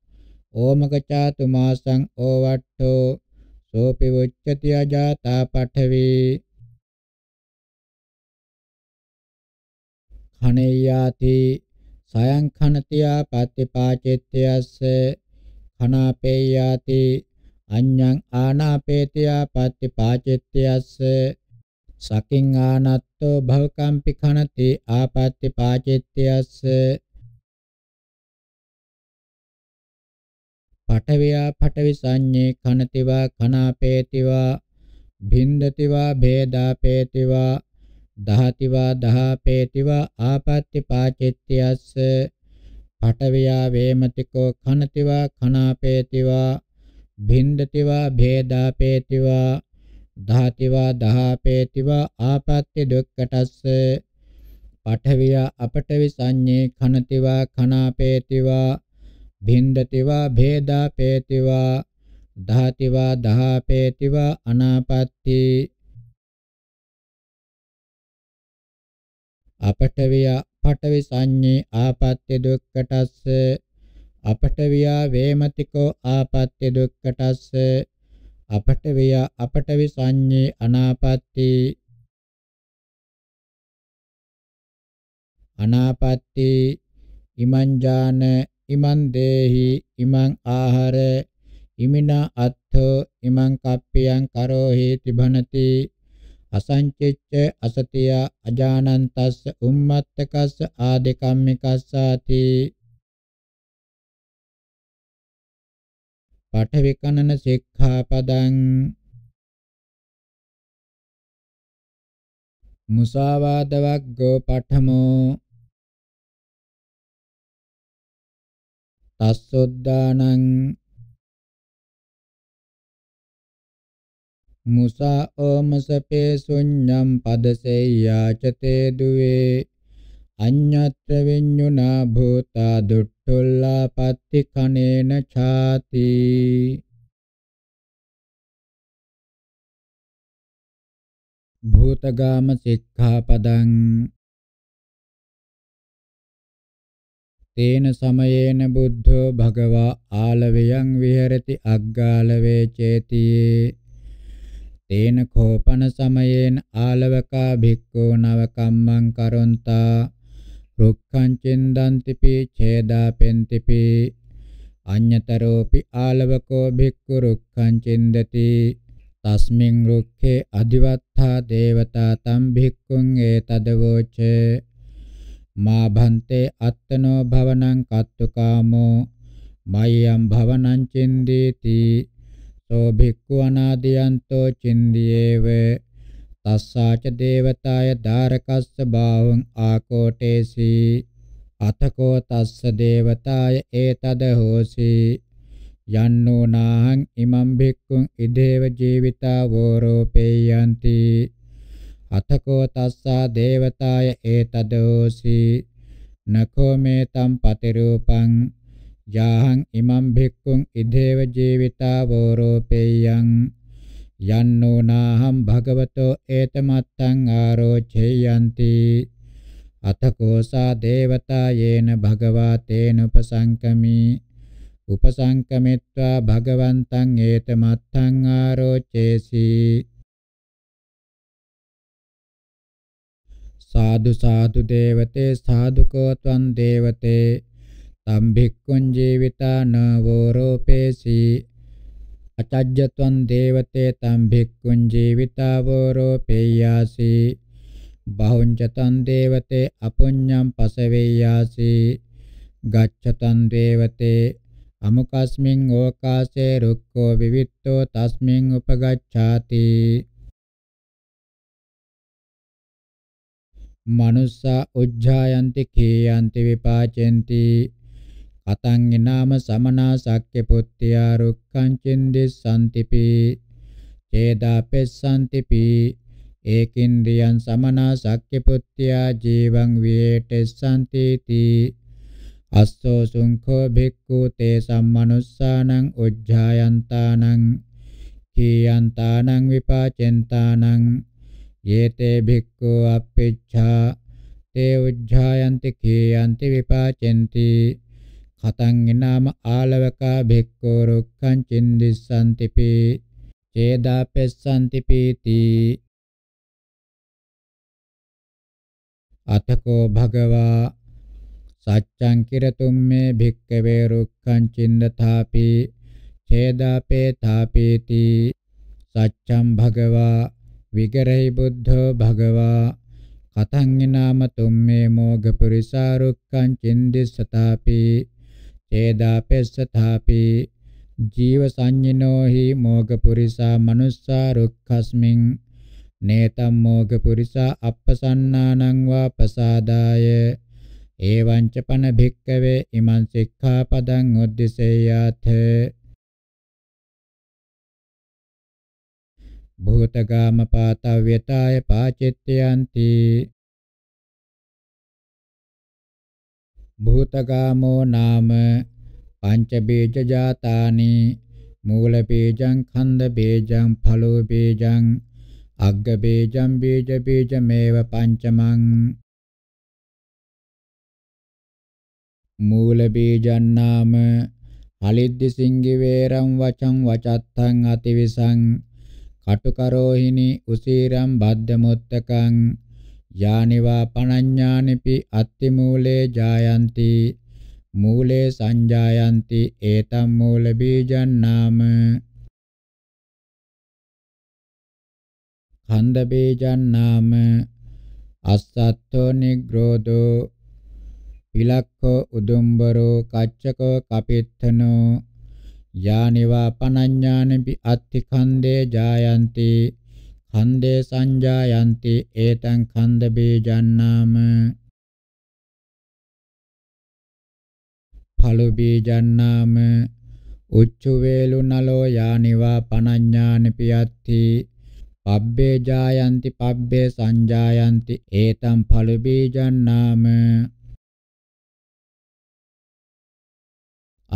ඕමක චාතු මාසං ඕවට්ඨෝ සෝපි උච්චති අජාතා පඨවි ඛණේයාති සයං ඛනතියා පත්තිපාචෙත්‍යස්ස ඛනාපේයාති අඤ්ඤං ආනාපේතියා පත්තිපාචෙත්‍යස්ස සකින් ආනත්තෝ භවකම්පි ඛනති ආපත්තිපාචෙත්‍යස්ස පඨවියා පඨවි සංඤේ ඛනතිවා ඛනාපේතිවා භින්දතිවා භේදාපේතිවා දහතිවා දහපේතිවා ආපත්‍ති පාචිත්‍යස්ස පඨවියා වේමතිකෝ කනතිවා කනාපේතිවා භින්දතිවා භේදාපේතිවා දහතිවා දහපේතිවා ආපත්‍ති දුක්කටස්ස පඨවියා අපඨවි සංඤේ කනතිවා කනාපේතිවා භින්දතිවා භේදාපේතිවා දහතිවා දහපේතිවා අනාපත්‍ති අපටවියා පටවි සංඤේ ආපත්‍ය දුක්කටස්ස අපටවියා වේමතිකෝ ආපත්‍ය දුක්කටස්ස අපටවියා අපටවි සංඤේ අනාපත්‍ති අනාපත්‍ති ඉමං ඥාන ඉමං දේහි ඉමං ආහාර ඉමිනා අත්ථෝ ඉමං කප්පියං කරෝහි තිබනති අසංචිච්ච අසතිය අජානන්තස්ස උම්මත්තකස්ස ආදේකම්මිකස්සාති පඨවිකනන සික්ඛාපදං මුසාවාද වග්ගෝ පඨමෝ තස්සොද්දානං මුසා ඕමසපේ සුඤ්ඤම් පදසෙය්‍යා චතේ දුවේ අඤ්ඤත්‍ර විඤ්ඤුනා භූතා දුට්ඨුල්ලා පත්ති කනේන ඡාති භූතගාම සික්ඛාපදං තේන සමයේන බුද්ධෝ භගවා ආලවයන් විහෙරති අග්ගාලවේ චේතියේ තේන කෝපන සමයේන ආලවකා භික්ඛු නව කම්මං කරොන්තා රුක්ඛං චින්දන්ති පි ඡේදා පෙන්ති පි අඤ්‍යතරෝපි ආලවකෝ භික්ඛු රුක්ඛං චින්දති තස්මින් රුක්ඛේ අදිවත්තා දේවතා තම් භික්ඛුං ඒතදවෝච මා භන්තේ අත්තනෝ භවනං කත්තුකාමෝ මය්යම් භවනං චින්දේති තෝ භික්ඛු අනාදියන්තෝ චින්දියේව තස්සාච දේවතාය ධාරකස්ස බාවං ආකෝටේසි අතකෝ තස්ස දේවතාය ඒතද හෝසි යන්නෝ නාහං ඉමං භික්ඛුං ඉදේව ජීවිතා වෝරෝපේයන්ති අතකෝ තස්සා දේවතාය ඒතද හෝසි නකෝ මේ තම් පතිරූපං යාහං ඉමං භික්ඛුං ඉදේව ජීවිතා වෝරෝපේයං යන්නෝ නාහම් භගවතෝ ඒතමත්තං ආරෝචේයන්ති අතකෝසා දේවතා යේන භගවා තේන උපසංකමි උපසංකමිත්වා භගවන්තං ඒතමත්තං ආරෝචේසි සාදු සාදු දේවතේ සාදුකෝ ත්වං දේවතේ tam bhikkun jīvitā na vorōpesi acajjatvan devate tam bhikkun jīvitā vorōpeyāsi bahunjatan devate apuññam pasaveyāsi gacchatan devate අමුකස්මින් ඕකාසේ රුක්ඛෝ විවිත්තෝ තස්මින් උපගච්ඡාති මනුස්සා උජ්ජායන්ති කීයන්ති විපාචෙන්ති කතං ඊනාම සමනා සක්්‍ය පුත්තියා රුක්ඛං චින්දිස්සන්තිපි චේදාපෙස්සන්තිපි ඒකින්ද්‍රියං සමනා සක්්‍ය පුත්තියා ජීවං විහෙටෙස්සන්තිති අස්සෝ සුංඛෝ භික්ඛු තේ සම්මනුස්සානං උජ්ජායන්තානං කීයන්තානං විපාචෙන්තානං යේතේ භික්ඛු අප්පිච්ඡා තේ උජ්ජායන්ති කීයන්ති විපාචෙන්ති කතං නාම ආලවකා භික්ඛෝ රුක්ඛං චින්දිස්සන්තිපි චේදාපෙස්සන්තිපීති අතකෝ භගවා සච්ඡං කිරතුම් මේ භික්ඛවේ රුක්ඛං චින්දථාපි ඡේදාපේ ථාපේති සච්ඡං භගවා විගරහි බුද්ධෝ භගවා කතං නාම තුම්මේ මෝග පුරිසා රුක්ඛං චින්දිස්සතාපි ඒදාපෙස්ස තාපි ජීව සංඤිනෝ හි මෝග පුරිසා මනුස්සා රුක්ඛස්මින් නේතම් මෝග පුරිසා අප්පසන්නානං වා පසාදාය එවං ච පන භික්කවේ ඉමං සික්ඛාපදං උද්දිසේයාත භූතගාම පාතව්‍යතාය පාචිත්‍යන්ති භූතකාමෝ නාම පංච බීජ ජාතානි මූල බීජං ඛණ්ඩ බීජං ඵලෝ බීජං අග්ග බීජං බීජ බීජමේව පංචමං මූල බීජං නාම අලිද්දි සිංගි වේරං වචං වචත්තං අතිවිසං කටුකරෝහිනි උසීරං බද්දමුත්තකං යානිවා පනඤ්ඤානිපි අත්තිමූලේ ජායන්ති මූලේ සංජායන්ති ඒතම් මූල බීජං නාම ඛණ්ඩ බීජං නාම අස්සත්තෝ නිග්‍රෝධෝ විලක්ඛෝ උදුම්බරෝ කච්චකෝ කපිත්තනෝ යානිවා පනඤ්ඤානිපි අත්ති ඛණ්ඩේ ජායන්ති ඛණ්ඩේ සංජායන්ති ඒතං ඛණ්ඩ බීජන්නාම ඵලු බීජන්නාම උච්චු වේලු නලෝ යානිවා පනඤ්ඤානි පියත්ති පබ්බේ ජායන්ති පබ්බේ සංජායන්ති ඒතං ඵලු බීජන්නාම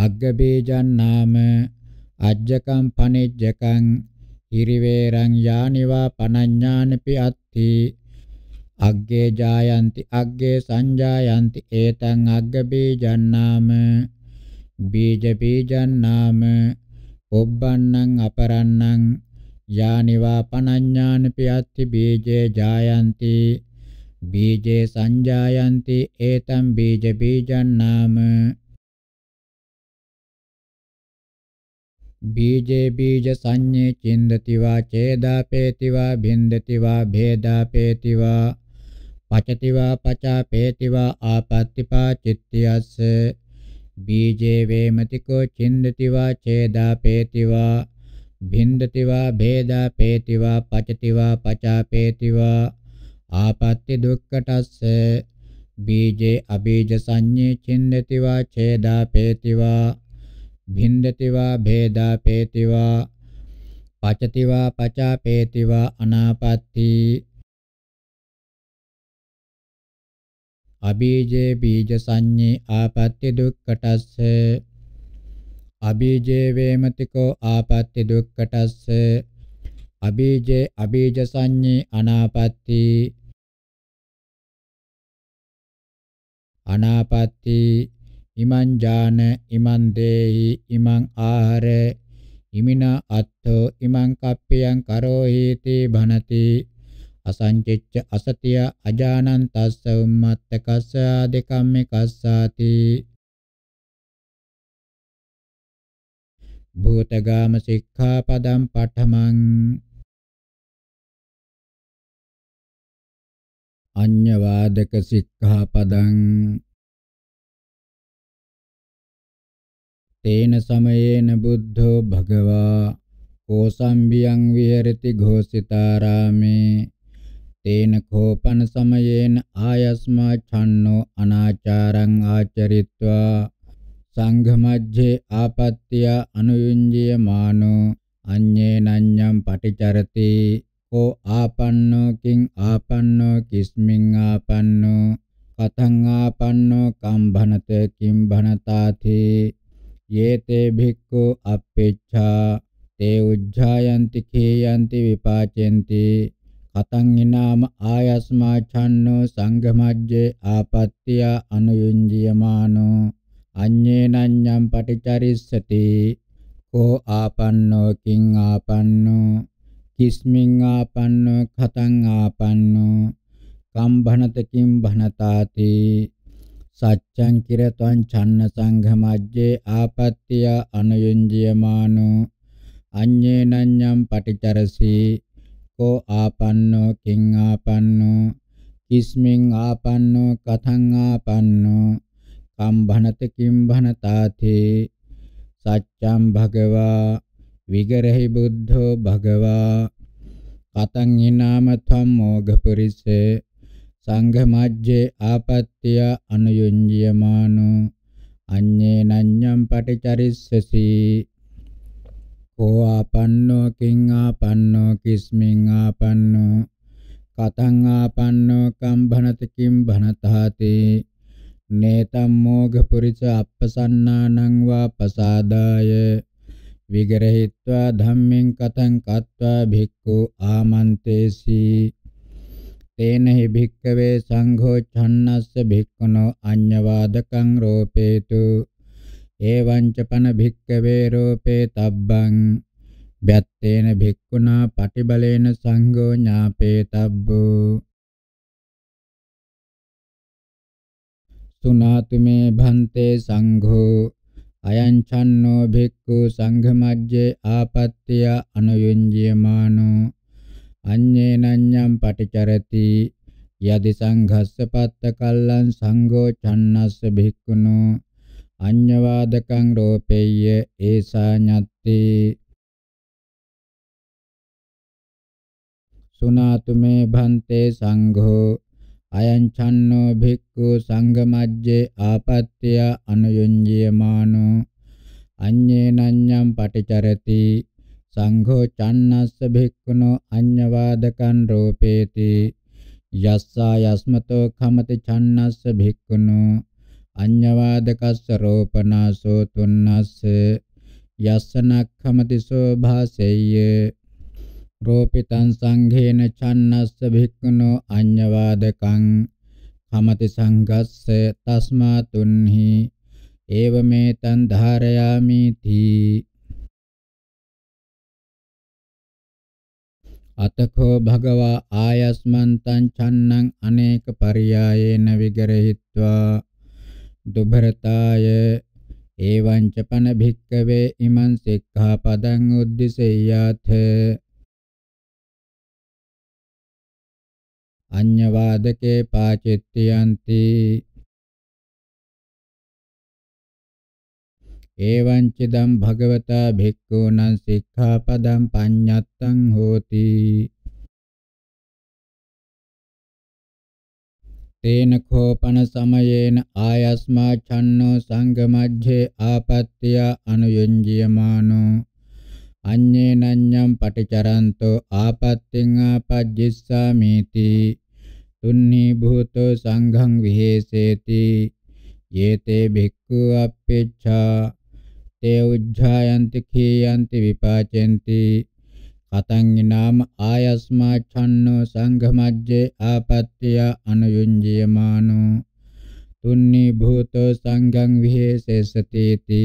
අග්ග බීජන්නාම අජ්ජකම් පනිජ්ජකම් ඉරිවේරං යානිවා පනඤ්ඤානපි අත්ථි අග්ගේ ජායන්ති අග්ගේ සංජායන්ති ඒතං අග්ග බීජන්නාම බීජ බීජන්නාම ඔබ්බන්නං අපරන්නං යානිවා පනඤ්ඤානපි අත්ථි බීජේ ජායන්ති බීජේ සංජායන්ති ඒතං බීජ බීජන්නාම බීජේ බීජ සංඤේ චින්දති වා ඡේදාපේති වා බින්දති වා භේදාපේති වා පචති වා පචාපේති වා ආපත්තිපා චිත්තියස්ස බීජේ වේමති කෝ චින්දති වා ඡේදාපේති වා බින්දති වා භේදාපේති වා පචති වා පචාපේති වා ආපත්‍ති දුක්කටස්ස බීජේ අබීජ සංඤේ චින්දති වා ඡේදාපේති වා භින්දති වා භේදාපේති වා පචති වා පචාපේති වා අනාපත්ති අබීජේ බීජ සංඤේ ආපත්‍ය දුක්ඛටස්ස අබීජේ වේමතිකෝ ආපත්‍ය දුක්ඛටස්ස අබීජේ අබීජ සංඤේ අනාපත්‍ති අනාපත්‍ති ඉමං ජාන ඉමං දේහි ඉමං ආහාර ඉමිනා අත්ථෝ ඉමං කප්පියං කරෝහීති භනති අසංචිච්ච අසතිය අජානන් තස්ස උම්මත්ත කස්ස ආදිකම්මේ කස්සාති භූතගාම සික්ඛාපදම් පඨමං අඤ්ඤවාදක සික්ඛාපදං තේන සමයේන බුද්ධෝ භගවා කෝසම්බියං විහෙරති ഘോഷිතාරාමේ තේන කෝපන සමයේන ආයස්මා ඡන්නෝ අනාචාරං ආචරිත්වා සංඝමජ්ජේ ආපත්‍ය අනුයුඤ්ජිය මානෝ අඤ්ඤේ නඤ්ඤම් පටිචරති කෝ ආපන්නෝ කිං ආපන්නෝ කිස්මින් ආපන්නෝ කතං ආපන්නෝ කම්භනත කිම් භනතාති යේතේ භික්ඛු අපේච්ඡා තේ උජ්ජායන්ති කේයන්ති විපාචෙන්ති කතං ඊනාම ආයස්මා ඡන්නෝ සංඝමජ්ජේ ආපත්‍ය අනුයුංජියමානෝ අඤ්ඤේනඤ්ඤම් පටිචරිස්සති කෝ ආපන්නෝ කිං ආපන්නෝ කිස්මින් ආපන්නෝ කතං ආපන්නෝ කම්භනත කිම් භනතාති සච්ඡං කිරතං ඡන්න සංඝමජ්ජේ ආපත්‍ය අනුයුංජියමානෝ අඤ්ඤේනඤ්ඤම් පටිචරසි කෝ ආපන්නෝ කිං ආපන්නෝ කිස්මින් ආපන්නෝ කතං ආපන්නෝ කම් භනත කිම් භනතාතේ සච්ඡම් භගවා විගරහි බුද්ධෝ භගවා කතං හිනාම ධම්මෝඝ පුරිසේ සංඝ මජ්ජේ ආපත්‍ය අනුයුඤ්ජියමානෝ අඤ්ඤේ නඤ්ඤම් පටිචරිස්සසි කෝ ආපන්නෝ කිං ආපන්නෝ කිස්මින් ආපන්නෝ කතං ආපන්නෝ කම් භනති කිම් භනතාති නේතම් මෝඝ පුරිස අප්පසන්නානං වා පසාදාය විගරහිत्वा ධම්මෙන් කතං කତ୍වා භික්ඛු ආමන්තේසි තේන හි භික්කවේ සංඝෝ ඡන්නස්ස භික්ඛුනෝ අඤ්ඤවාදකං රෝපේතු එවං ච පන භික්කවේ රෝපේ තබ්බං බැත්තේන භික්ඛුනා පටිබලේන සංඝෝ ඥාපේ තබ්බෝ සුනාතුමේ භන්තේ සංඝෝ අයං ඡන්නෝ භික්ඛු සංඝ මජ්ජේ ආපත්‍ය අනුයුඤ්ජියමානෝ අඤ්ඤේනඤ්ඤම් පටිචරති යදි සංඝස්ස පත්ත කල්ලං සංඝෝ චන්නස්ස භික්ඛුනෝ අඤ්ඤවාදකං රෝපෙය්‍ය ඒසා ඤත්ති සුනාතු මේ භන්තේ සංඝෝ අයං චන්නෝ භික්ඛු සංඝමජ්ජේ ආපත්‍ය අනුයුඤ්ජියමානෝ අඤ්ඤේනඤ්ඤම් පටිචරති සංඝෝ චන්නස්ස භික්ඛුනෝ අඤ්ඤවාදකං රෝපේති යස්සා යස්මතෝ කමති චන්නස්ස භික්ඛුනෝ අඤ්ඤවාදකස්ස රෝපනාසෝ තුන්නස්ස යස්සනක්ඛමති සෝ භාසෙය්‍ය රෝපිතං සංඝේන චන්නස්ස භික්ඛුනෝ අඤ්ඤවාදකං කමති සංඝස්ස තස්මා තුන්හි ඒවමෙතං ධාරයාමි තී අතකෝ භගවා ආයස්මන්තං චන්නං අනේක පරියායේන විගරහිत्वा දුභරතාය එවං චපන භික්කවේ ඉමං සික්ඛාපදං උද්දිසෙය්‍යාථ අඤ්ඤ වාදකේ පාචිත්‍යන්ති එවංච දම් භගවතා භික්ඛූනං සික්ඛාපදං පඤ්ඤත්තං හෝති තේන කෝපන සමයේන ආයස්මා ඡන්නෝ සංගමජ්ජේ ආපත්‍ය අනුයුඤ්ජියමානෝ අඤ්ඤේනඤ්ඤම් පටිචරන්තෝ ආපත්‍තින් ආපජ්ජිස්සාමීති තුන්නි භූතෝ සංඝං විහෙසේති යේතේ භික්ඛු අපේච්ඡා තේ උජ්ජායන්ති කීයන්ති විපාචෙන්ති කතං නාම ආයස්මා ඡන්නෝ සංඝමජ්ජේ ආපත්‍ය අනුයුඤ්ජියමානෝ තුන්නී භූතෝ සංඝං විහෙසසතේති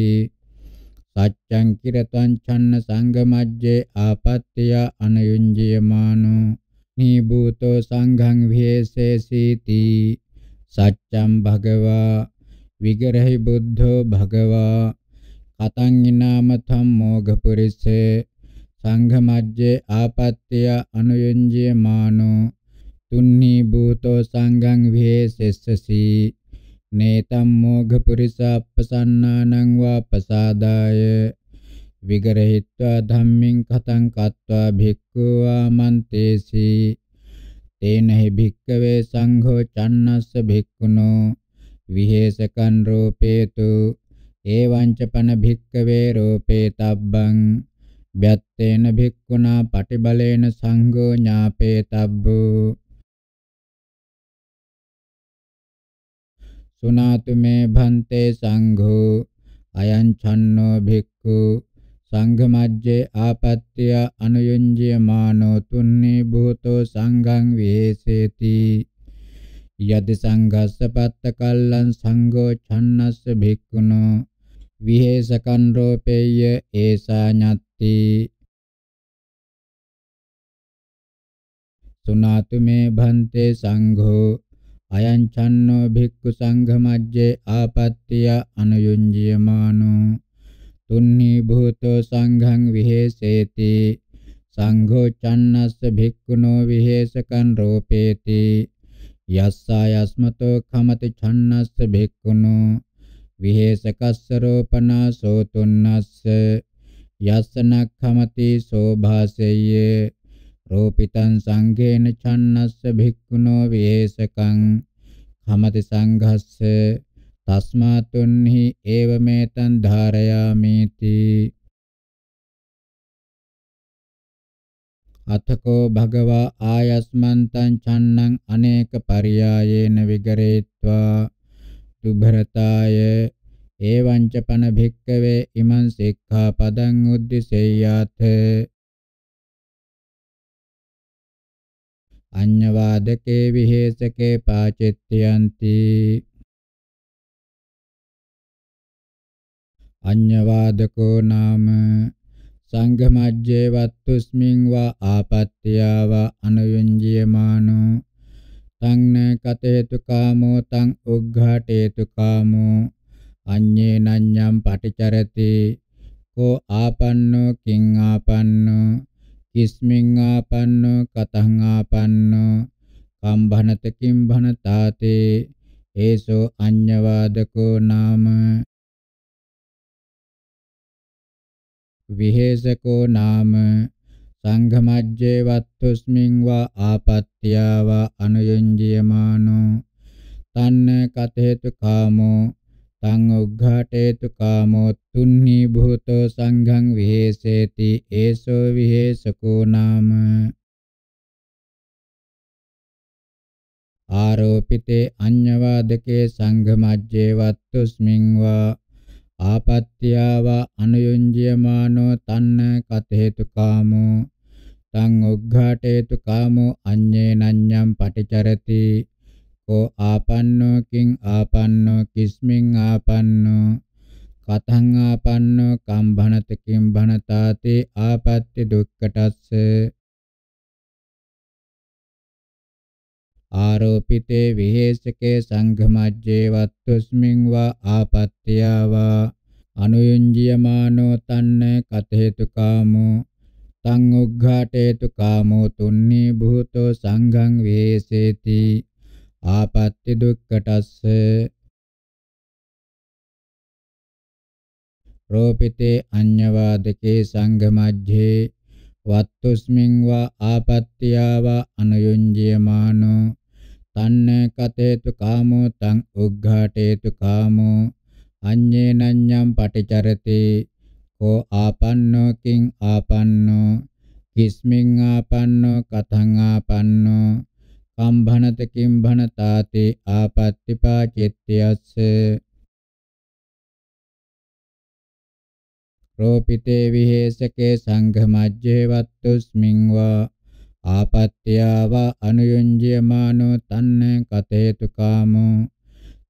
සච්ඡං කිරතං ඡන්න සංඝමජ්ජේ ආපත්‍ය අනුයුඤ්ජියමානෝ නී භූතෝ සංඝං විහෙසසීති සච්ඡං භගවා විගරහි බුද්ධෝ භගවා අතංගිනාම ධම්මෝඝ පුරිස්සේ සංඝ මජ්ජේ ආපත්‍ය අනුයුංජේ මානෝ තුන්නි භූතෝ සංඝං විහෙසෙස්සසි නේතම් මෝඝ පුරිසප්පසන්නානං වාපසාදාය විගරහිත්වා ධම්මින් කතං කତ୍වා භික්ඛු ආමන්තේසි තේනහි භික්කවේ සංඝෝ චන්නස්ස භික්ඛුනෝ විහෙසකන් රූපේතු එවංච පන භික්කවේ රූපේ තබ්බං ව්‍යත්තේන භික්ඛුනා පටිබලේන සංඝෝ ඥාපේතබ්බෝ සුනාතු මේ භන්තේ සංඝෝ අයං ඡන්නෝ භික්ඛු සංඝ මජ්ජේ ආපත්‍ය අනුයුඤ්ජය මානෝ තුන්නේ භූතෝ සංඝං විහෙසේති යදි සංඝස්ස පත්ත කල්ලං සංඝෝ ඡන්නස්ස භික්ඛුනෝ විහෙසකන් රෝපේය ඒසා ඤත්ති සුනාතු මේ භන්තේ සංඝෝ අයං චන්නෝ භික්ඛු සංඝමජ්ජේ ආපත්‍ත්‍ය අනුයුඤ්ජියමානෝ තුන්නි භූතෝ සංඝං විහෙසේති සංඝෝ චන්නස්ස භික්ඛුනෝ විහෙසකන් රෝපේති යස්සා යස්මතෝ කමති චන්නස්ස භික්ඛුනෝ විහෙසකස්ස රෝපනා සෝතුන්නස්ස යස්සනක්ඛමති සෝභාසෙය්‍ය රෝපිතං සංඝේන චන්නස්ස භික්ඛුනෝ විහෙසකං කමති සංඝස්ස තස්මාතුන්හි ඒවමෙතං ධාරයාමේති අතකෝ භගවා ආයස්මන්තං චන්නං අනේක පරියායේන විගරේत्वा භරතාය एवं च पन भिक्खवे इमं सिक्खापदं उद्दिश्याथ अन्यवादके विहेसके पाचित्यन्ति अन्यवादको नाम संघ मज्जे वत्तुस्मिं वा आपत्त्या वा अनुयुञ्ज्यमानो තං න කතේතු කාමෝ තං උග්ඝාටේතු කාමෝ අඤ්ඤේ නඤ්ඤම් පටිචරති කෝ ආපන්නෝ කිං ආපන්නෝ කිස්මින් ආපන්නෝ කතං ආපන්නෝ කම් භනත කිම් භනතාතේ ඒසෝ අඤ්ඤවාදකෝ නාම විහෙසකෝ නාම සංඝමජ්ජේ වත්තුස්මින් වා ආපත්‍ත්‍යා වා අනුයුංජියමානෝ තන්න කතේතු කාමෝ තං උග්ඝාටේතු කාමෝ තුන්නි භූතෝ සංඝං විහෙසේති ඒසෝ විහෙසකෝ නාම ආරෝපිතේ අඤ්ඤවාදකේ සංඝමජ්ජේ වත්තුස්මින් වා ආපත්‍යාව අනුයුංජ්‍යමානෝ තන්න කතේතු කාමෝ තං උග්ඝාටේතු කාමෝ අඤ්ඤේ නඤ්ඤම් පටිචරති කෝ ආපන්නෝ කිං ආපන්නෝ කිස්මින් ආපන්නෝ කතං ආපන්නෝ කම්භනත කිම්භනතාති ආපත්‍ය දුක්ඛටස්ස ආරෝපිතේ විහෙසකේ සංඝමජ්ජේ වත්තුස්මින් වා ආපත්‍යා වා අනුයුංජියමානෝ තන්න කතේතු කාමෝ තං උග්ඝාටේතු කාමෝ තුන්නී භූතෝ සංඝං වේසේති ආපත්‍ති දුක්ඛටස්ස රෝපිතේ අඤ්ඤවාදකේ සංඝමජ්ජේ වත්තුස්මින් වා ආපත්‍යාව අනුයුංජියමානෝ තන්න කතේතු කාමෝ තං උග්ඝාටේතු කාමෝ අඤ්ඤේනඤ්ඤම් පටිචරති කෝ ආපන්නෝ කිං ආපන්නෝ කිස්මින් ආපන්නෝ කතං ආපන්නෝ කම්භනත කිම්භනතාති ආපත්තිපාචිත්‍යස්ස රෝපිතේ විහෙසකේ සංඝ මජ්ජේ වත්තුස්මින් වා ආපත්‍යාව අනුයුංජ්‍යමානෝ තන්න කතේතු කාමෝ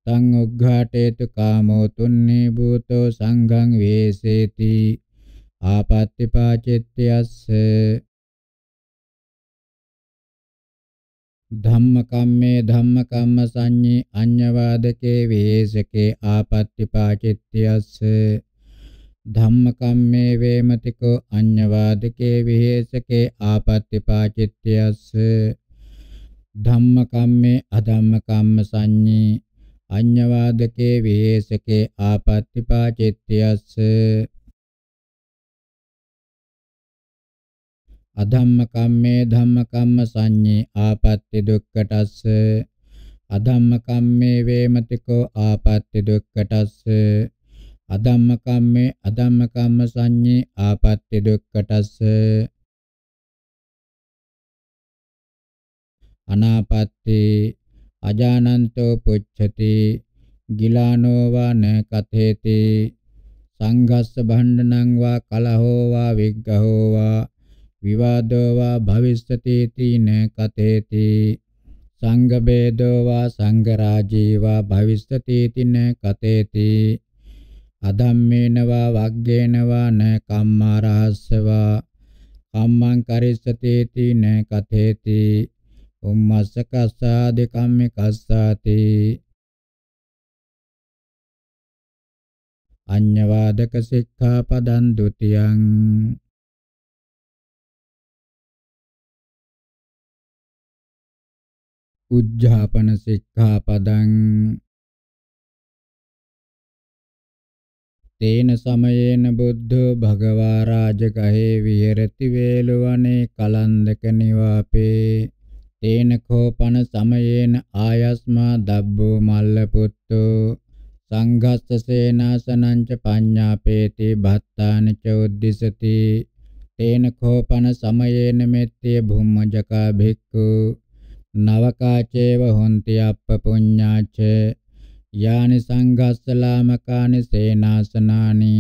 තං උග්ඝාටේතු කාමෝ තුන්නේ භූතෝ සංඝං වේසේති ආපත්‍ති පාචිත්‍යස්ස ධම්ම කම්මේ ධම්ම කම්ම සංඤේ අඤ්ඤවාදකේ වේසකේ ආපත්‍ති පාචිත්‍යස්ස ධම්මකම්මේ වේමතිකෝ අඤ්ඤවාදකේ විහෙසකේ ආපත්‍තිපාචිත්‍යස්ස ධම්මකම්මේ අධම්මකම්ම සංඤේ අඤ්ඤවාදකේ විහෙසකේ ආපත්‍තිපාචිත්‍යස්ස අධම්මකම්මේ ධම්මකම්ම සංඤේ ආපත්‍ති දුක්ඛටස්ස අධම්මකම්මේ වේමතිකෝ ආපත්‍ති දුක්ඛටස්ස අධම්ම කම්මේ අධම්ම කම්ම සංඤේ ආපත්‍ය දුක්ඛටස්ස අනාපත්‍ති අජානන්තෝ පුච්ඡති ගිලානෝ වාන කතේති සංඝස්ස භණ්ඩනං වා කලහෝ වා විග්ගහෝ වා විවාදෝ වා භවිස්සති තීන කතේති සංඝ බේදෝ වා සංඝ රාජී වා භවිස්සති තින කතේති අධම්මේනවා වග්ගේනවා න කම්මා රහස්සවා කම්මං කරිස්සතේති න කතේති උම්මස්ස කස්සාද කම්මේ කස්සාති අඤ්ඤවාදක සික්ඛාපදං ဒ ුතියං උජ්ජාපන සික්ඛාපදං තේන සමයේන බුද්ධෝ භගවා රාජගහේ විහෙරති වේලවනේ කලන්දක නිවාපේ තේන කෝපන සමයේන ආයස්මා දබ්බෝ මල්ල පුත්තෝ සංඝස්ස සේනාසනං ච පඤ්ඤාපේති භත්තාන ච උද්දිසති තේන කෝපන සමයේන මෙත්තේ භුම්මජකා භික්ඛු නවකාචේව හොන්ති අප්ප පුඤ්ඤාචේ යානි සංඝස්සලාමකානි සේනාසනානි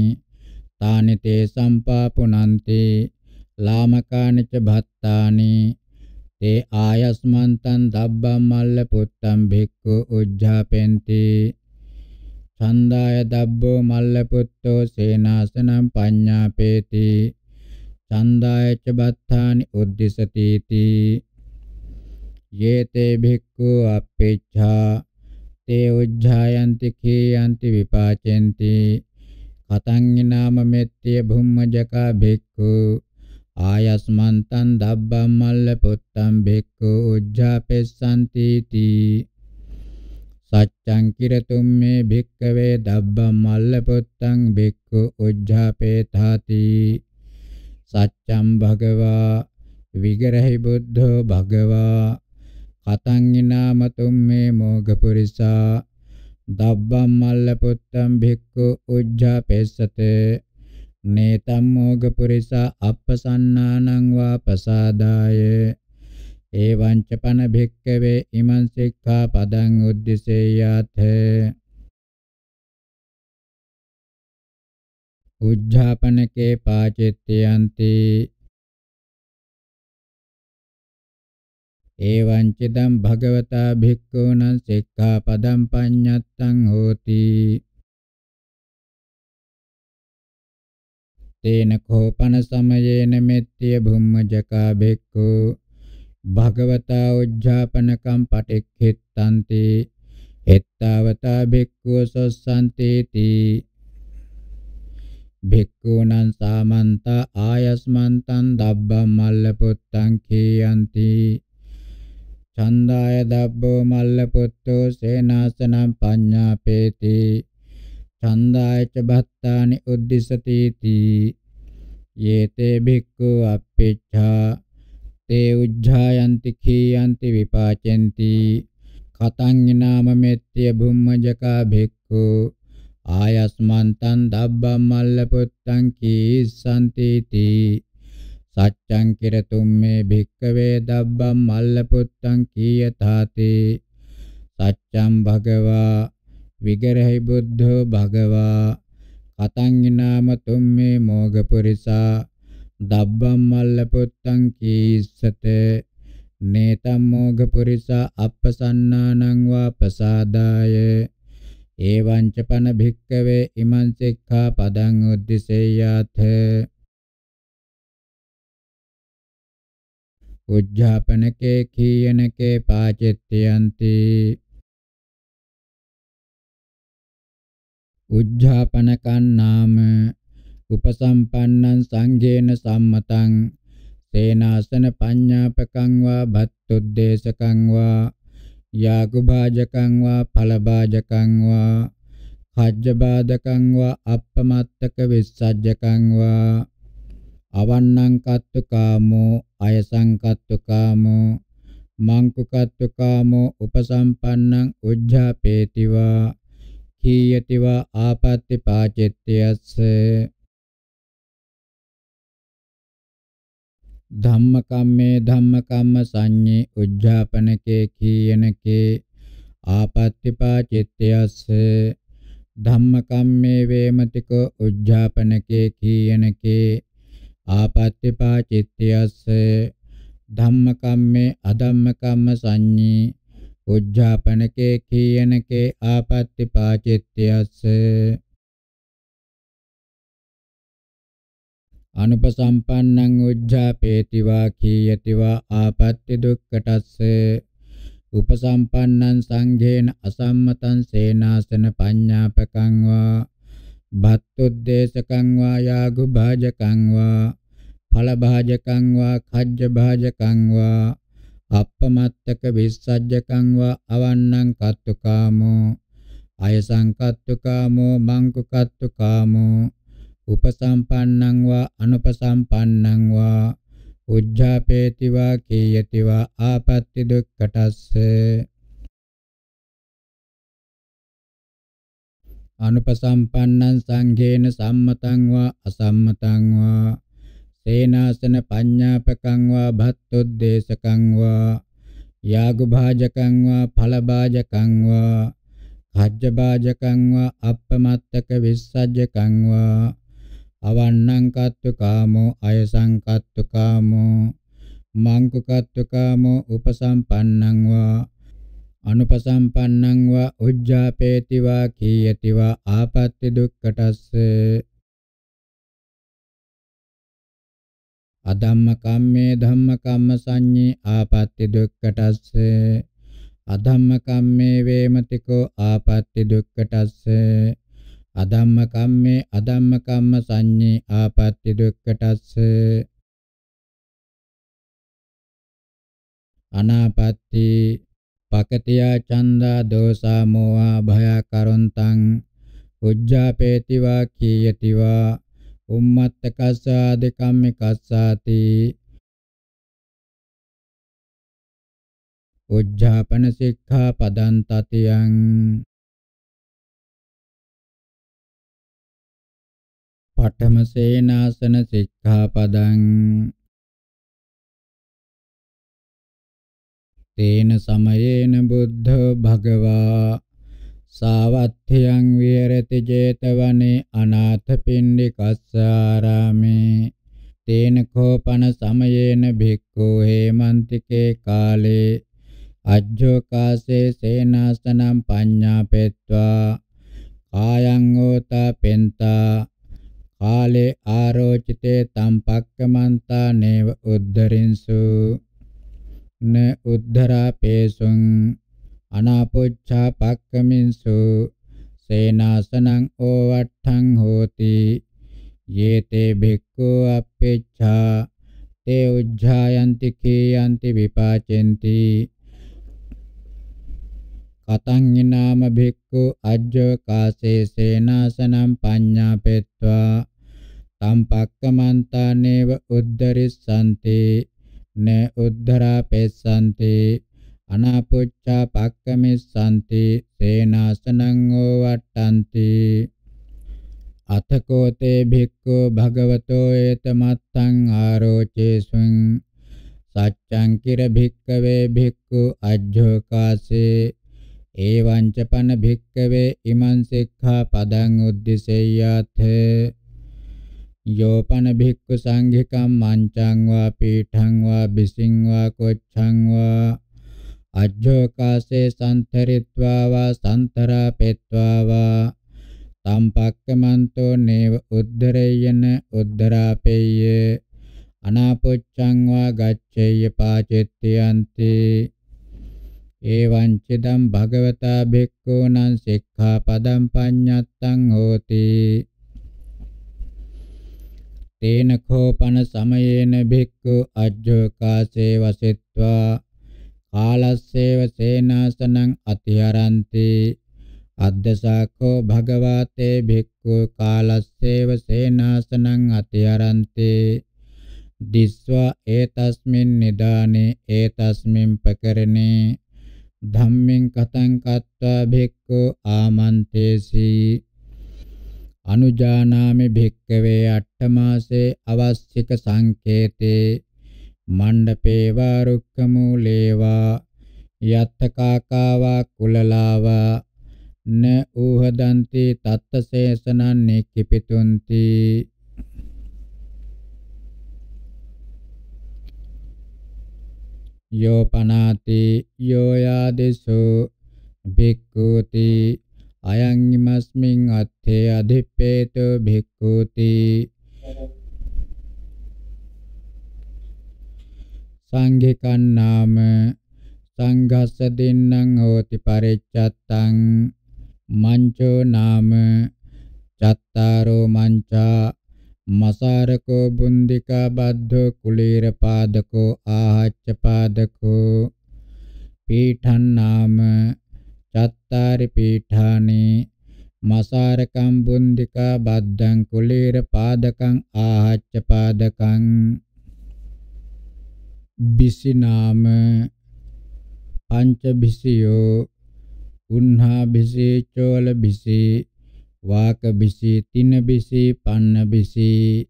තානි තේ සම්පාපුනන්ති ලාමකානි ච භත්තානි තේ ආයස්මන්තං දබ්බම් මල්ල පුත්තම් භික්ඛු උජ්ජාපෙන්ති ඡන්දාය දබ්බෝ මල්ල පුත්තෝ සේනාසනං පඤ්ඤාපේති ඡන්දාය ච බත්තානි උද්දිසති තී යේතේ භික්ඛු අපේච්ඡා තේ උජ්ජායන්ති කේයන්ති විපාචෙන්ති කතං නාම මෙත්තිය භුම්මජකා භික්ඛු ආයස්මන්තං ධබ්බං මල්ල පුත්තං භික්ඛු උජ්ජාපෙස්සන්ති තී සච්ඡං කිරතුම් මේ භික්කවේ ධබ්බං මල්ල පුත්තං භික්ඛු උජ්ජාපේතාති සච්ඡං භගවා විගරහි බුද්ධෝ භගවා කතංගිනාම තුම්මේ මෝගපුරිසා දබ්බම් මල්ල පුත්තම් භික්ඛු උජ්ජාපෙස්සත නේතම් මෝගපුරිසා අප්පසන්නානං වාපසාදාය එවං ච පන භික්ඛවේ ඉමං සික්ඛා පදං උද්දිසේයාත උජ්ජාපනකේ පාචිත්‍යන්ති එවං චිදම් භගවතා භික්ඛූනං සික්ඛාපදං පඤ්ඤත්තං හෝති තේන කෝපන සමයේන මෙත්‍ය භුම්මජකා භික්ඛූ භගවතා උජ්ජාපනකම් පටික්ඛිත්තන්ති එත්තාවතා භික්ඛුව සොස්සන්තේති භික්ඛූනං සාමන්ත ආයස්මන්තං දබ්බම් මල්ල පුත්තං කීයන්ති චණ්ඩාය දබ්බෝ මල්ල පුත්තෝ සේනාසනම් පඤ්ඤාපේති චණ්ඩාය ච භත්තානි උද්දිසති තී යේතේ භික්ඛු අප්පේච්ඡා තේ උජ්ජායන්ති කීයන්ති විපාචෙන්ති කතං නාම මෙත්‍ය භුම්මජකා භික්ඛු ආයස්මන්තං දබ්බම් මල්ල පුත්තං කීසන්ති තී සච්ඡං කිරතුම් මේ භික්කවේ දබ්බම් මල්ලපුත්තං කීයතාති සච්ඡං භගවා විගරහි බුද්ධෝ භගවා කතං නාම තුම්මේ මෝගපුරිසා දබ්බම් මල්ලපුත්තං කීස්සත නේතම් මෝගපුරිසා අප්පසන්නානං වා ප්‍රසාදාය එවං ච පන භික්කවේ ඉමං සික්ඛා පදං උද්දිසේයාතේ උජ්ජාපනකේ කීයනකේ පාචෙත්‍යන්ති උජ්ජාපනකන් නාම උපසම්පන්නං සංඝේන සම්මතං සේනාසන පඤ්ඤාපකං වා භත්තුද්දේශකං වා යාගුභාජකං වා ඵලභාජකං වා කජ්ජබාධකං වා අප්පමත්තක විස්සජ්ජකං වා අවන්නංකත්තුකාමෝ අයසංකත්තුකාමෝ මංකුකත්තුකාමෝ උපසම්පන්නං උජ්ජාපේතිවා කීයතිවා ආපත්‍ති පාචෙත්‍යස්ස ධම්මකම්මේ ධම්මකම්ම සංඤේ උජ්ජාපනකේ කීයනකේ ආපත්‍තිපාචිත්‍යස්ස ධම්මකම්මේ වේමතිකෝ උජ්ජාපනකේ කීයනකේ ආපත්‍යපා චිත්තයස්ස ධම්මකම්මේ අධම්මකම්ම සංඤී උජ්ජාපනකේ කීයනකේ ආපත්‍යපා චිත්තයස්ස අනුපසම්පන්නං උජ්ජාපේති වා කීයති වා ආපත්‍ය දුක්ඛටස්ස උපසම්පන්නං සංඝේන අසම්මතං සේනාසන පඤ්ඤාපකං වා බත්තුද්දේශකං වා යාගු භාජකං වා ඵල භාජකං වා khajja භාජකං වා අප්පමත්තක විස්සජ්ජකං වා අවන්නං කත්තුකාමෝ අයසං කත්තුකාමෝ මංකු කත්තුකාමෝ උපසම්පන්නං වා අනුපසම්පන්නං වා උජ්ජාපේති වා කීයති වා ආපත්‍ති දුක්ඛටස්ස අනුපසම්පන්නං සංඝේන සම්මතං වා අසම්මතං වා සේනාසන පඤ්ඤාපකං වා භත්තුද්දේශකං වා යාගුභාජකං වා ඵලභාජකං වා කජ්ජභාජකං වා අප්පමත්තක විස්සජ්ජකං වා අවන්නං කත්තු කාමෝ අයසං කත්තු කාමෝ මංකුකත්තු කාමෝ උපසම්පන්නං වා අනුපසම්පන්නං වා උජ්ජාපේති වා කීයති වා ආපත්‍ති දුක්ඛටස්ස අධම්ම කම්මේ ධම්ම කම්ම සංඤේ ආපත්‍ති දුක්ඛටස්ස අධම්ම කම්මේ වේමතිකෝ ආපත්‍ති දුක්ඛටස්ස අධම්ම කම්මේ අධම්ම කම්ම සංඤේ ආපත්‍ති දුක්ඛටස්ස අනාපත්‍ති paketiya chanda dosa moha bhaya karontang ujjapeti va kiyati va ummattakassa adikammikassati ujjapana sikkha padan tatiyang පඨම සේනාසන සික්ඛාපදං තේන සමයේන බුද්ධ භගවා සාවත්ථයන් විහෙරති 제තවනේ අනාථ පින්ඩිකස්සාරාමේ තේන කෝපන සමයේන භික්ඛු හේමන්තිකේ කාලේ අජ්ජෝකාසේ සේනාසනම් පඤ්ඤාපෙත්වා කායං ඕතා පෙන්තා කාලේ ආරෝචිතේ තම් පක්කමන්තා නේව උද්ධරින්සු න උද්ධරාපේසුං අනාපොච්ඡා පක්කමින්සු සේනාසනං ඕවට්ඨං හෝති යේතේ භික්ඛු අපේච්ඡා තේ උජ්ජායන්ති කීයන්ති විපාචෙන්ති කතං නාම භික්ඛු අජ්ජෝ කාසේ සේනාසනං පඤ්ඤාපෙත්වා තම් පක්කමන්තානේව උද්ධරිස්සන්තේ න උද්ධරා පෙස්සන්ති අනාපුච්චා පක්කමිස්සන්ති සේනාසනං වට්ටන්ති අතකෝ තේ භික්ඛු භගවතෝ ඒතමත්තං ආරෝචේසුං සච්ඡං කිර භික්ඛවේ භික්ඛු අජ්ජෝකාසේ ඒවං ච පන භික්ඛවේ ඉමං සික්ඛා පදං උද්දිසෙය්‍යාතේ යෝපන භික්ඛු සංඝිකම් මංචං වා පීඨං වා බිසිං වා කොච්ඡං වා අජ්ජෝකාසේ සම්තරිත්වා වා සම්තරාපෙත්වා වා සම්පක්කමන්තෝ නේව උද්ධරේයන උද්ධරාපේය අනාපොච්ඡං වා ගච්ඡේය පාචෙත්තියන්ති එවං චිදම් භගවතා භික්ඛූනං සික්ඛාපදං පඤ්ඤත්තං හෝති තේන කෝපන සමයේන භික්ඛු අජ්ජෝකාසේ වසිත්වා කාලස්සේව සේනාසනං අතිහරಂತಿ අද්දසාකෝ භගවතේ භික්ඛු කාලස්සේව සේනාසනං අතිහරಂತಿ දිස්වා ඒතස්මින් නිදානේ ඒතස්මින් පකරණේ ධම්මෙන් කතං කත්වා භික්ඛු ආමන්තේසී අනුජානාමි භික්කවේ අට්ඨමාසේ අවස්සික සංකේතේ මණ්ඩපේ වාරුක්ක මූලේවා යත්තකාකාවා කුලලාවා න ඌහදන්ති තත්තසේසනං නික්කිපිතුන්ති යෝ පනාති යෝ යාදිසු භික්ඛූති අයං ඉමස්මින් අත්ථේ අධිප්පේතු භික්ඛුති සංඝිකන් නාම සංඝස්ස දින්නම් හෝති පරිච්ඡත්තං මංචෝ නාම චත්තාරෝ මංචා මසාරකෝ බුන්దికා බද්ධෝ කුලීර පාදකෝ ආහච්ච පාදකෝ පීඨන් නාම චත්තාරි පීඨානේ මසාරකම් බුන්దికා බද්දං කුලීර පාදකං ආහච්ච පාදකං බිසිනාම පංච බිසියෝ උන්හා බිසී චෝල බිසී වාක බිසී තින බිසී පන්න බිසී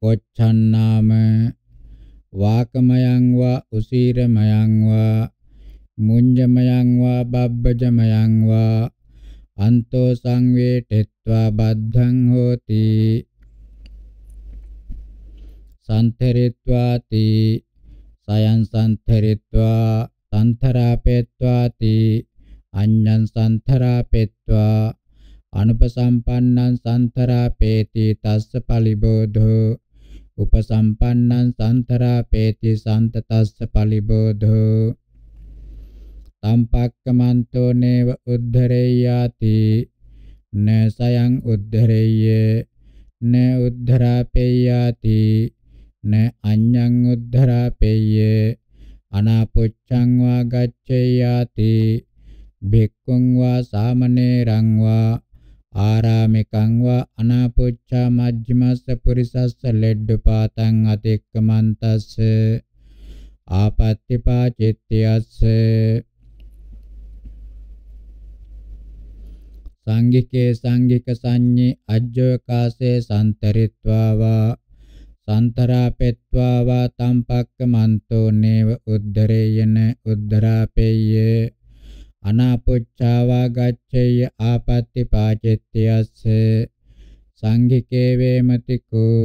කොච්චන්නාම වාකමයං වා උසීරමයං වා මුඤ්ජමයං වා බබ්බජමයං වා අන්තෝ සංවේටෙත්වා බද්ධං හෝති සම්තරිත්වාති සයන් සම්තරිත්වා සම්තරාපෙත්වාති අඤ්ඤං සම්තරාපෙත්වා අනුපසම්පන්නං සම්තරාපේති තස්ස පලිබෝධෝ උපසම්පන්නං සම්තරාපේති සන්තතස්ස පලිබෝධෝ tampakkamanto neva uddhareyati na sayang uddhareyye na uddharapeyati na anyang uddharapeyye anapuccang va gaccheyati bhikkhuṃ va sāmaneeraṃ va ārāmikaṃ va anapucca majjhimassa purisassa leddupātaṃ atikkamantasse āpattipacittiyassa සංඝිකේ සංඝික සංඤේ අජ්ජෝකාසේ සම්තරිත්වා වා සන්තරාපෙත්වා වා තම්පක්කමන්තෝ නේව උද්දරේයන උද්දරාපේය අනාපොච්චාවා ගච්ඡේය ආපත්‍ති පාචෙත්‍යස්ස සංඝිකේ වේමතිකෝ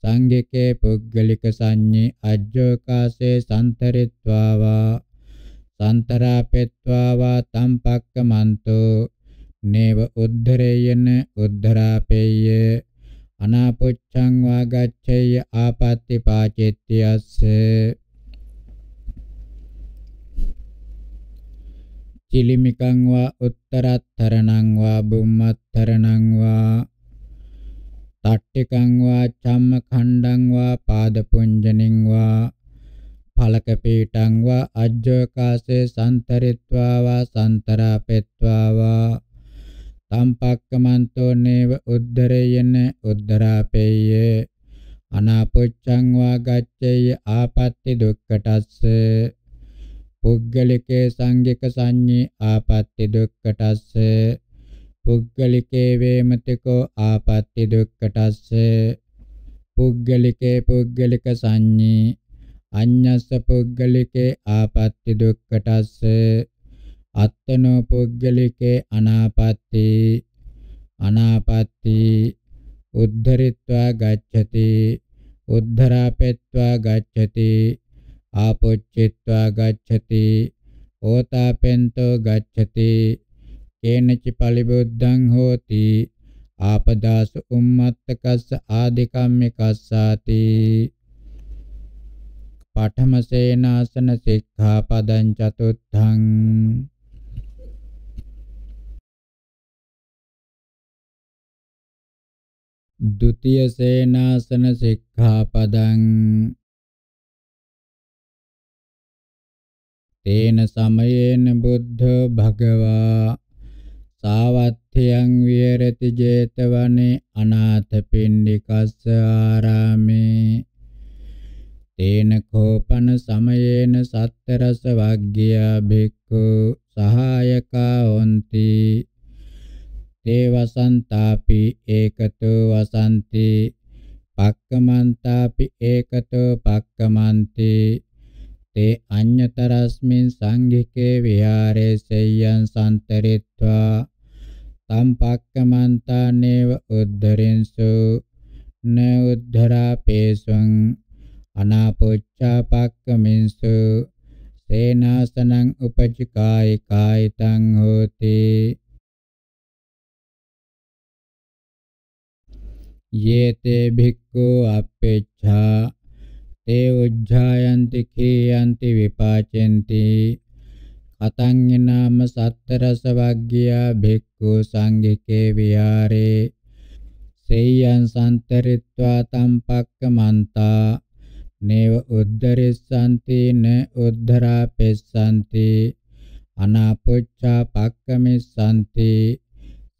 සංඝිකේ පුද්ගලික සංඤේ අජ්ජෝකාසේ සම්තරිත්වා වා සන්තරාපෙත්වා වා තම්පක්කමන්තෝ නේව උද්ධරේයන උද්ධරාපේය අනාපොච්ඡං වාගච්ඡේය ආපත්‍ති පාචෙත්‍යස්ස චිලිමිකං වා උත්තරත්තරණං වා බුම්මත්තරණං වා තට්ටිකං වා චම්මඛණ්ඩං වා පාදපුඤ්ජනින් වා ඵලක පීඨං වා අජ්ජෝකාසේ සන්තරිත්වා වා සන්තරාපෙත්වා වා tampakkamanto neva uddhareyන uddharapeyye අනාපොච්චං වා ගච්ඡේය ආපත්‍ති දුක්ඛටස්ස පුද්ගලිකේ සංඝික සංඤේ ආපත්‍ති දුක්ඛටස්ස පුද්ගලිකේ වේමතිකෝ ආපත්‍ති දුක්ඛටස්ස පුද්ගලිකේ පුද්ගලික සංඤේ අඤ්ඤස්ස පුද්ගලිකේ ආපත්‍ති දුක්ඛටස්ස අත්තනෝ පුද්ගලිකේ අනාපත්ති අනාපත්ති උද්ධරිත්වා ගච්ඡති උද්ධරාපෙත්වා ගච්ඡති ආපොච්චිත්වා ගච්ඡති ඕතාපෙන්තෝ ගච්ඡති කේනචි පලිබුද්ධං හෝති ආපදාස උම්මත්තකස්ස ආදිකම්මිකස්සාති පඨම සේනාසන සික්ඛාපදං චතුත්ථං द्वितीय सेनासन सिक्खापदं तेन समयेन बुद्धो भगवा सावत्थ्यं विहरति जेतवने अनाथपिण्डिकस्य आरामे तेन खोपन समयेन सत्तरस वग्गिया भिक्खु सहायका हन्ति තේ වසන්තාපි ඒකතෝ වසන්ති පක්කමන්තාපි ඒකතෝ පක්කමන්ති තේ අඤ්‍යතරස්මින් සංඝිකේ විහාරේ සෙය්‍යං සම්තරිත්වා තම් පක්කමන්තානේව උද්ධරින්සු න උද්ධරාපේසං අනාපොච්චා පක්කමින්සු සේනාසනං උපචිකායි කායිතං හෝතේ යේතේ භික්ඛු අපේච්ඡා තේ උජ්ජායන්ති කීයන්ති විපාචෙන්ති අතං නාම සත්තරස වග්ගියා භික්ඛු සංඝිකේ විහාරේ සේයන් සම්තරිත්වා තම්පක්කමන්තා නේව උද්ධරිස්සanti න උද්ධරාපෙස්සanti අනාපොච්චා පක්කමිස්සanti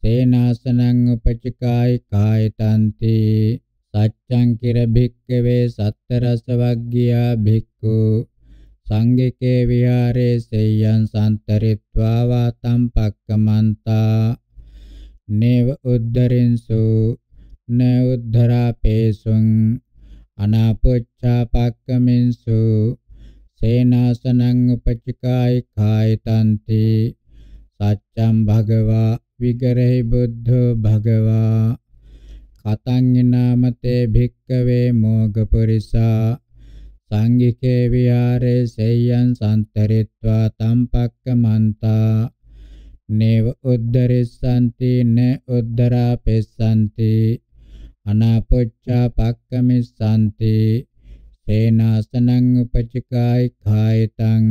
සේනාසනං උපචිකාය කායතන්ති සච්ඡං කිර භික්කවේ සත්තරස වග්ගියා භික්ඛු සංඝිකේ විහාරේ සේයන් සම්තරිත්වා වාතම් පක්කමන්තා නේව උද්ධරින්සු න උද්ධරාපේසුං අනාපොච්ඡා පක්කමින්සු සේනාසනං උපචිකාය කායතන්ති සච්ඡං භගවා විගරහි බුද්ධෝ භගවා කතංගිනාමතේ භික්කවේ මෝගපුරිසා සංඝිකේ විහාරේ සේයන් සම්තරිත්වා තම්පක්කමන්තා නේව උද්ධරිස්සanti න උද්ධරාපෙස්සanti අනාපොච්චා පක්කමිස්සanti සේනාසනං උපචිකායි කායතං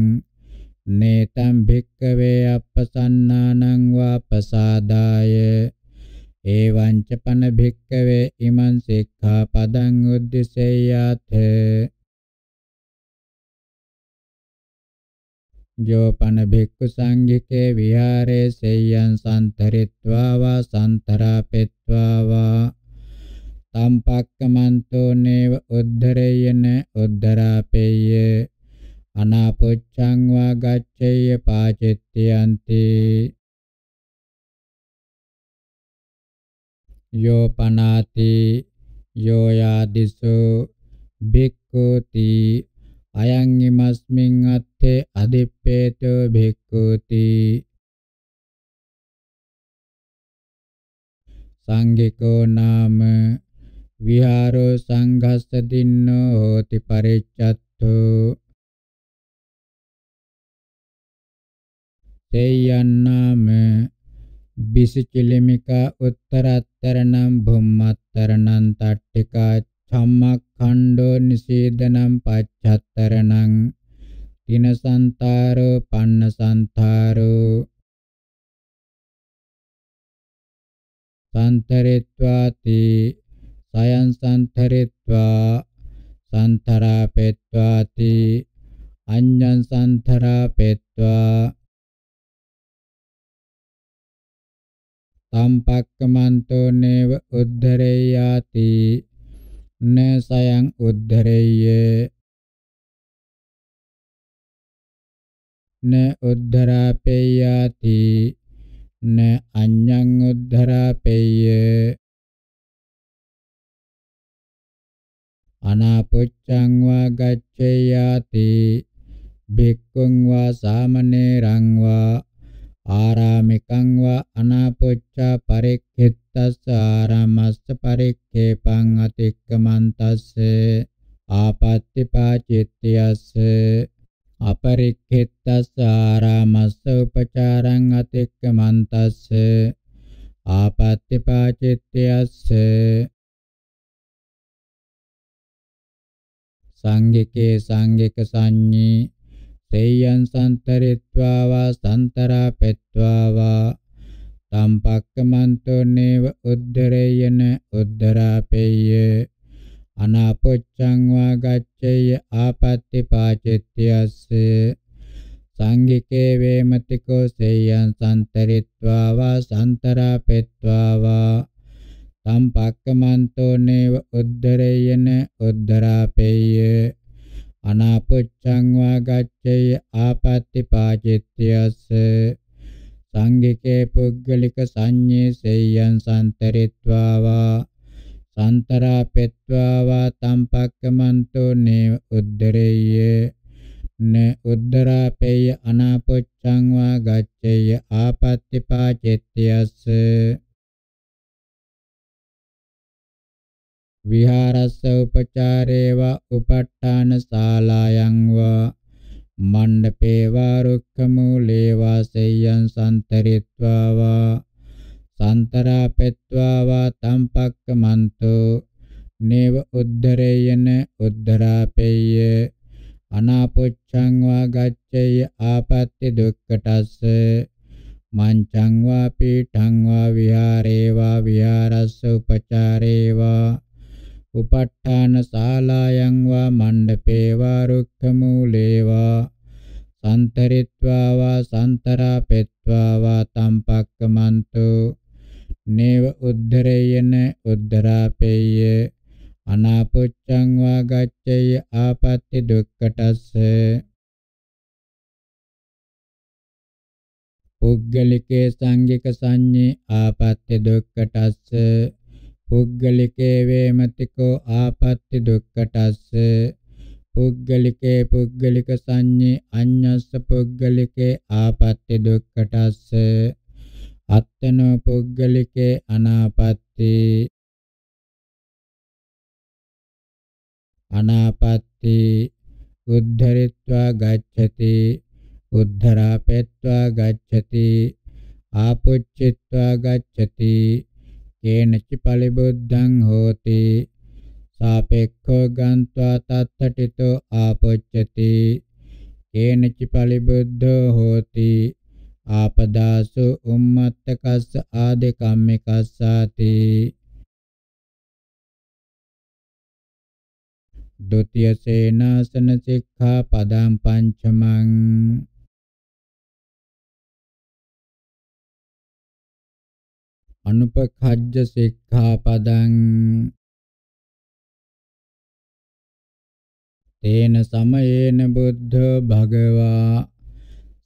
නේතම් භික්කවේ අප්පසන්නානං වාපසාදාය එවං ච පන භික්කවේ ඉමං සික්ඛාපදං උද්දිසෙය්‍යාත ජෝපන භික්ඛු සංඝිකේ විහාරේ සෙය්‍යං සම්තරිත්වා වා සම්තරාපෙත්වා වා තම්පක්කමන්තෝ නේව උද්ධරේයන උද්ධරාපේය අනාපොච්ඡං වා ගච්ඡේය පාචෙත්තියන්ති යෝ පනාති යෝ යාදිසෝ භික්ඛුති අයං ීමස්මින් අත්තේ අදිප්පේතෝ භික්ඛුති සංඝිකෝ නාම විහාරෝ සංඝස්ස දින්නෝ හෝති පරිච්ඡත්තෝ තේයන්නාම බිසිචිලිමිකා උත්තරත්තරණං භුම්මත්තරණං තට්ඨිකා ධම්මඛණ්ඩෝ නිසීදනම් පච්චත්තරණං තිනසන්තරෝ පන්නසන්තරෝ සන්තරෙත්වාති සයන් සන්තරෙත්වා සන්තරාපෙත්වාති අඤ්ඤං සන්තරාපෙත්වා සම්පක්කමන්තෝ නේව උද්ධරේයාති න සයං උද්ධරේය න උද්ධරාපේයාති න අඤ්ඤං උද්ධරාපේය අනාපොච්චං වා ගච්ඡේයාති භික්ඛුං වා සාමණේරං වා ආරාමිකං වා අනාපොච්චා පරික්ඛිත්තස්ස ආරාමස්ස පරික්ඛේපං අතික්කමන්තස්ස ආපත්‍ති පාචිත්‍යස්ස අපරික්ඛිත්තස්ස ආරාමස්ස උපචාරං අතික්කමන්තස්ස ආපත්‍ති පාචිත්‍යස්ස සංඝිකේ සංඝික සංඤී තේයන් සන්තරිත්වා වා සන්තරාපෙත්වා වා තම් පක්කමන්තෝ නේව උද්ධරේයන උද්ධරාපේය අනාපොච්චං වා ගච්ඡේය ආපත්‍ති පාචිත්‍යස්ස සංඝිකේ වේමතිකෝ සේයන් සන්තරිත්වා වා සන්තරාපෙත්වා වා තම් පක්කමන්තෝ නේව උද්ධරේයන උද්ධරාපේය අනාපච්ඡං වා ගච්ඡේ ආපත්‍ති පාචිත්‍යස්ස සංඝිකේ පුද්ගලික සංඤේ සේයන් සම්තරිත්වා වා සන්තරාපෙත්වා වා තම්පක්කමන්තෝ නේ උද්දරේය න උද්දරාපේය අනාපච්ඡං වා ගච්ඡේය ආපත්‍ති පාචිත්‍යස්ස විහාරස්ස උපචාරේවා උපට්ඨාන ශාලායන් වා මණ්ඩපේ වා රුක්ඛ මූලේ වා සෙය්‍යං සම්තරිත්වා වා සම්තරාපෙත්වා වා තම්පක්කමන්තෝ නේව උද්ධරේයන උද්ධරාපේය අනාපොච්ඡං වා ගච්ඡේය ආපත්‍ය දුක්ඛටස්ස මංචං වා පීඨං වා විහාරේ වා විහාරස්ස උපචාරේ වා උපට්ඨාන ශාලායන් වා මණ්ඩපේ වා රුක්ඛ මූලේ වා සන්තරිත්වා වා සන්තරාපෙත්වා වා තම්පක්කමන්තු නේව උද්ධරේයන උද්ධරාපේය අනාපොච්චං වා ගච්ඡේය ආපත්‍ති දුක්ඛටස්ස පුද්ගලිකේ සංඝික සංඤේ ආපත්‍ය දුක්ඛටස්ස පුග්ගලිකේ වේමතිකෝ ආපත්‍ති දුක්ඛටස්ස පුග්ගලිකේ පුග්ගලික සංඤේ අඤ්ඤස්ස පුග්ගලිකේ ආපත්‍ති දුක්ඛටස්ස අත්තනෝ පුග්ගලිකේ අනාපත්‍ති අනාපත්‍ති උද්ධරිත්වා ගච්ඡති උද්ධරාපෙත්වා ගච්ඡති ආපොච්චිත්වා ගච්ඡති යේනච පලිබුද්ධං හෝති සාපේක්ඛෝ ගන්්වා තත්තටිතෝ ආපොච්චති යේනච පලිබුද්ධෝ හෝති ආපදාසු උම්මත්තකස්ස ආදේ කම්මිකස්සාති ဒုတိယ සේනාසන සික්ඛා පදං පංචමං අනුපඛජ්ජ සික්ඛාපදං තේන සමයේන බුද්ධ භගවා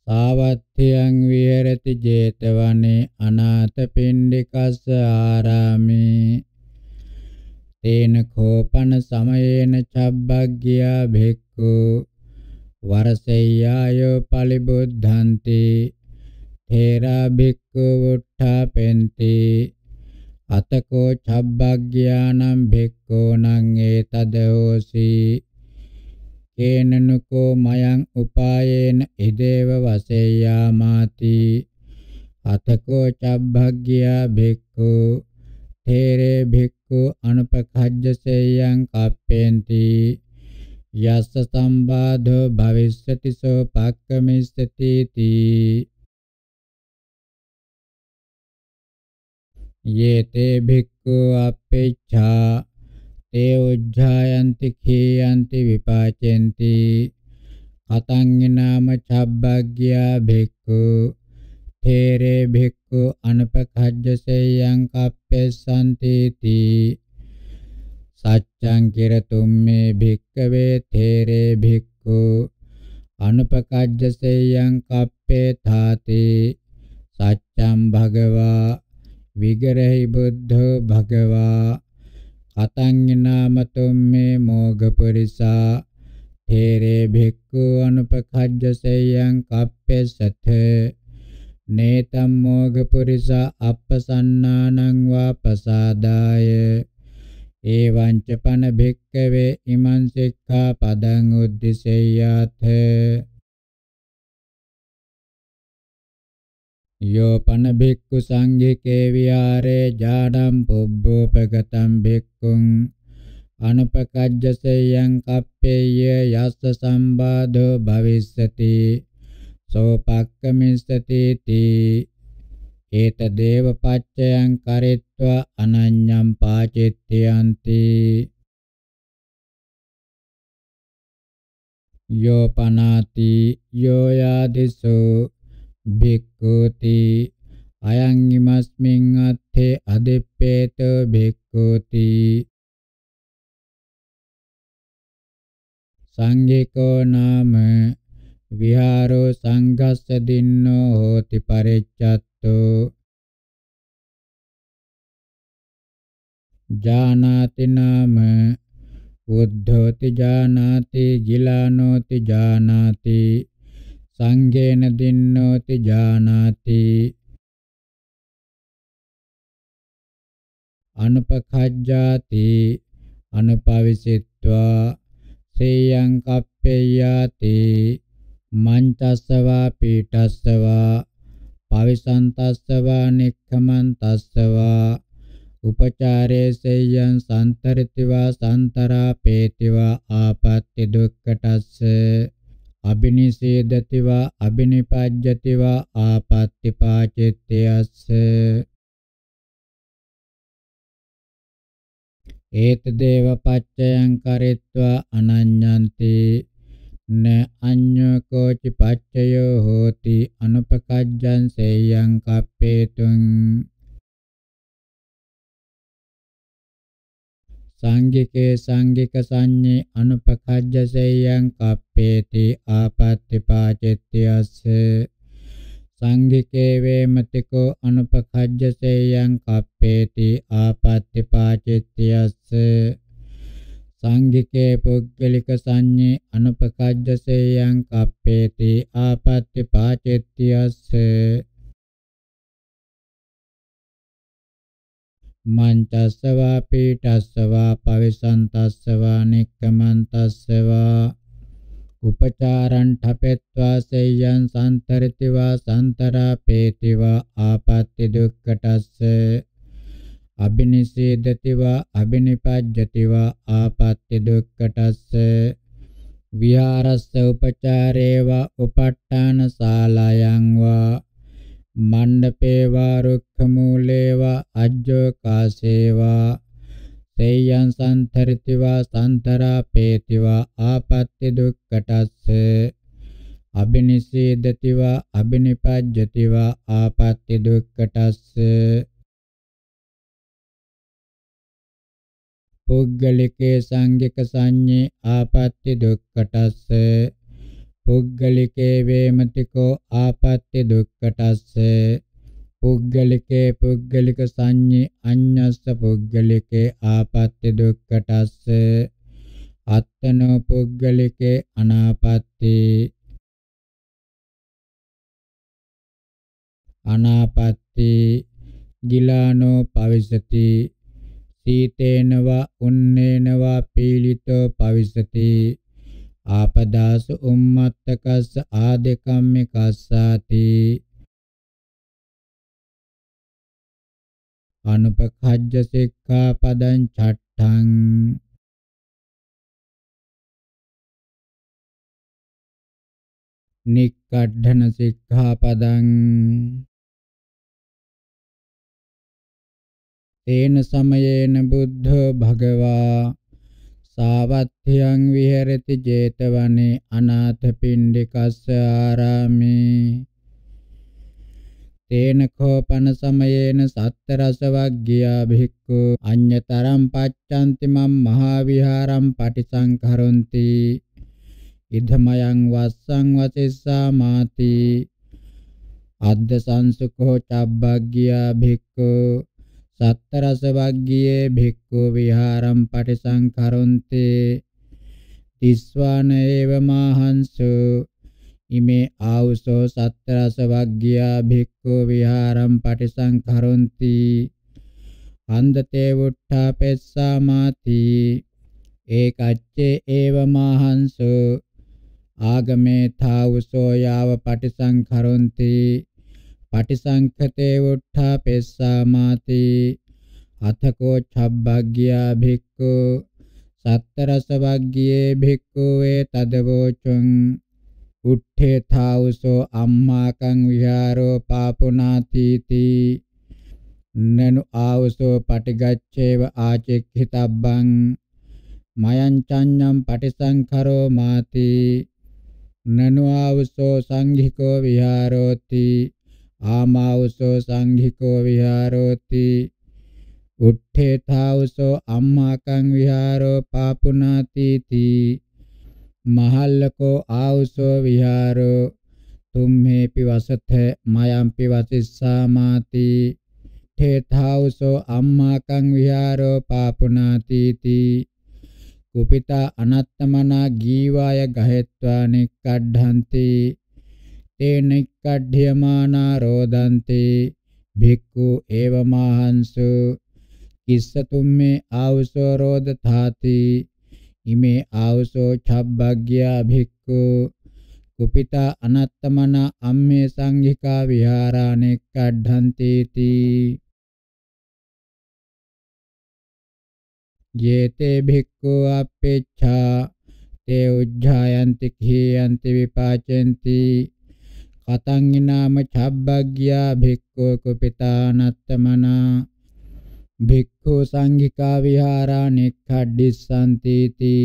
සාවත්ත්‍යං විහෙරති 제තවනේ අනාථ පිණ්ඩිකස්ස ආරාමේ තේන කෝපන සමයේන චබ්බග්ගියා භික්ඛු වරසෙය්‍යාය පලිබුද්ධන්ති තේරා භික්ඛු වුට්ඨාපෙන්ති අතකෝ චබ්බග්ඥානං භික්ඛූණං ඒතදෝසි කේනනුකෝ මයං උපායේන ඉදේව වසෙය්‍යාමාති අතකෝ චබ්බග්ගියා භික්ඛු තේරේ භික්ඛු අනුපඛජ්ජසෙයං කප්පෙන්ති යස්ස සම්බාධෝ භවිස්සති සෝ පක්කමිස්සති තී ये ते भिक्खु अपेच्छा ते उज्झायन्ति खीयन्ति विपाचयन्ति කතංගිනාම චබ්බග්ගියා භික්ඛු තේරේ භික්ඛු අනපකජ්ජසේයං කප්පෙසන්ති තී සච්ඡං කිරතුම් මේ භික්ඛවේ තේරේ භික්ඛු අනපකජ්ජසේයං කප්පේ තාති සච්ඡං භගවා විගරහි බුද්ධෝ භගවා අතංගිනාමතුම් මේ මෝගපුරිසා තේරේ භික්ඛු අනුපඛජ්ජසයං කප්පෙසත නේතම් මෝගපුරිසා අප්පසන්නානං වාපසාදාය එවං ච පන භික්ඛවේ ඉමං සික්ඛා පදං උද්දිසෙය්‍යාතේ යෝ පන භික්ඛු සංඝිකේ විහාරේ ජානම් පුබ්බෝපගතම් භික්ඛුං අනුපකජ්ජසයං කප්පේය යස්ස සම්බාධෝ භවිස්සති සෝ පක්කමිස්සති තී ඒත දේව පච්චයං කරිත්වා අනඤ්ඤම් පාචිත්‍යන්ති යෝ පනාති යෝ යාදිසෝ භික්ඛුති අයං ඉමස්මින් අත්තේ අදෙප්පේත භික්ඛුති සංඝිකෝ නාම විහාරෝ සංඝස්ස දින්නෝ හෝති පරිච්ඡත්තෝ ජානාති නාම උද්ධෝති ජානාති ගිලානෝති ජානාති සංඝේන දින්නෝති ජානාති අනුපඛජ්ජාති අනුපවිසිත්වා සේයං කප්පේයාති මංචස්සවා පීඨස්සවා පවිසන්තස්සවා නික්ඛමන්තස්සවා උපචාරේ සේයං සන්තරිතිවා සන්තරා පේතිවා ආපත්‍ති දුක්ඛටස්ස අබිනිසේදතිවා අබිනිපජ්ජතිවා ආපත්තිපාචිත්තයස්ස ඒත දේව පච්චයං කරිත්වා අනඤ්ඤන්ති න අඤ්ඤෝ කෝචි පච්චයෝ හෝති අනුපකජ්ජං සේයං කප්පේතුං සංඝිකේ සංඝික සංඤේ අනුපකජ්ජසෙයං කප්පේති ආපත්‍ති පාචෙත්‍යස්ස සංඝිකේ වේමතිකෝ අනුපකජ්ජසෙයං කප්පේති ආපත්‍ති පාචෙත්‍යස්ස සංඝිකේ පුද්ගලික සංඤේ අනුපකජ්ජසෙයං කප්පේති ආපත්‍ති පාචෙත්‍යස්ස මංචස්සවා පීඨස්සවා පවිසන්තස්සවා නික්කමන්තස්සවා උපචාරං ඨපෙත්වා සෙය්‍යං සන්තරතිවා සන්තරා පේතිවා ආපත්‍ති දුක්කටස්ස අබිනිසීදතිවා අබිනිපජ්ජතිවා ආපත්‍ති දුක්කටස්ස විහාරස්ස උපචාරේවා උපට්ඨාන ශාලායන් වා මණ්ඩපේවා රුක්ඛ මූලේවා අජ්ජෝ කාසේවා සේයං සම්තරිතිවා සම්තරාපේතිවා ආපත්‍ති දුක්කටස්ස අබිනිසීදතිවා අබිනිපජ්ජතිවා ආපත්‍ති දුක්කටස්ස පුද්ගලිකේ සංඝික සංඤේ ආපත්‍ති දුක්කටස්ස පුග්ගලිකේ වේමතිකෝ ආපත්‍ති දුක්ඛටස්ස පුග්ගලිකේ පුග්ගලික සංඤේ අඤ්ඤස්ස පුග්ගලිකේ ආපත්‍ති දුක්ඛටස්ස අත්තනෝ පුග්ගලිකේ අනාපත්‍ති අනාපත්‍ති ගිලානෝ පවිසති සීතේනවා උන්නේනවා පීලිතෝ පවිසති ආපදාසු උම්මත්තකස්ස ආදකම්මිකස්සාති අනුපඛජ්ජ සික්ඛාපදං චට්ඨං නික්කඩන සික්ඛාපදං තේන සමයේන බුද්ධ භගවා සාවත්ථයන් විහෙරති 제තවනේ අනාථපිණ්ඩිකස්ස ආරාමේ තේන කෝපන සමයේන සත්ත රස වග්ගියා භික්ඛු අඤ්‍යතරම් පච්ඡන්ති මම් මහා විහාරම් පටිසංකරොන්ති ඉදමයන් වස්සං වතිස්සා මාති අද්ද සංසුකෝ චබ්බග්ගියා භික්ඛු සත්තරස වග්ගියේ භික්ඛු විහාරම් පටිසංකරොන්ති තිස්වාන ඒව මාහංසු ඉමේ ආවුසෝ සත්තරස වග්ගියා භික්ඛු විහාරම් පටිසංකරොන්ති අන්දතේ වුට්ඨා පෙස්සා මාති ඒකච්චේ ඒව මාහංසු ආගමේ තාවුසෝ යාව පටිසංකරොන්ති පටිසංඛතේ වුට්ඨා පෙස්සාමාති අතකෝ ඡබ්බග්ගියා භික්ඛු සත්තරස වග්ගියේ භික්ඛු වේ තදවෝචං උට්ඨේ තාවසෝ අම්මාකං විහාරෝ පාපුනාතිති නනු ආවසෝ පටිගච්ඡේව ආචෙක්ඛිතබ්බං මයං චඤ්ඤම් පටිසංඛරෝ මාති නනු ආවසෝ සංඝිකෝ විහාරෝති ආමාවසෝ සංඝිකෝ විහාරෝති උට්ඨේ තාවසෝ අම්මාකං විහාරෝ පාපුනාති තී මහල්ලකෝ ආවසෝ විහාරෝ තුම්මේපි වසත මයම්පි වසිස්සාමාති ඨේ තාවසෝ අම්මාකං විහාරෝ පාපුනාති තී කුපිතා අනත්තමනා ගීවාය ගහෙත්වා නික්කඩ්ඩන්ති තේනයික්කඩ්ඩ්‍යමානා රෝදන්ති භික්ඛු ඒවමහංසු කිස්සතුම්මේ ආවසෝ රෝදතාති ඉමේ ආවසෝ ඡබ්බග්ග්‍යා භික්ඛු කුපිතා අනත්තමන අම්මේ සංඝිකා විහාරානෙක්කඩ්ඩන්ති තී යේතේ භික්ඛු අපේච්ඡා තේ උජ්ජායන්ති කීයන්ති විපාචෙන්ති කතං ිනාම චබ්බග්ගියා භික්ඛෝ කුපිතානත්තමනා භික්ඛු සංඝිකා විහාරා නික්ඛඩ්ඩිස්සන්තිති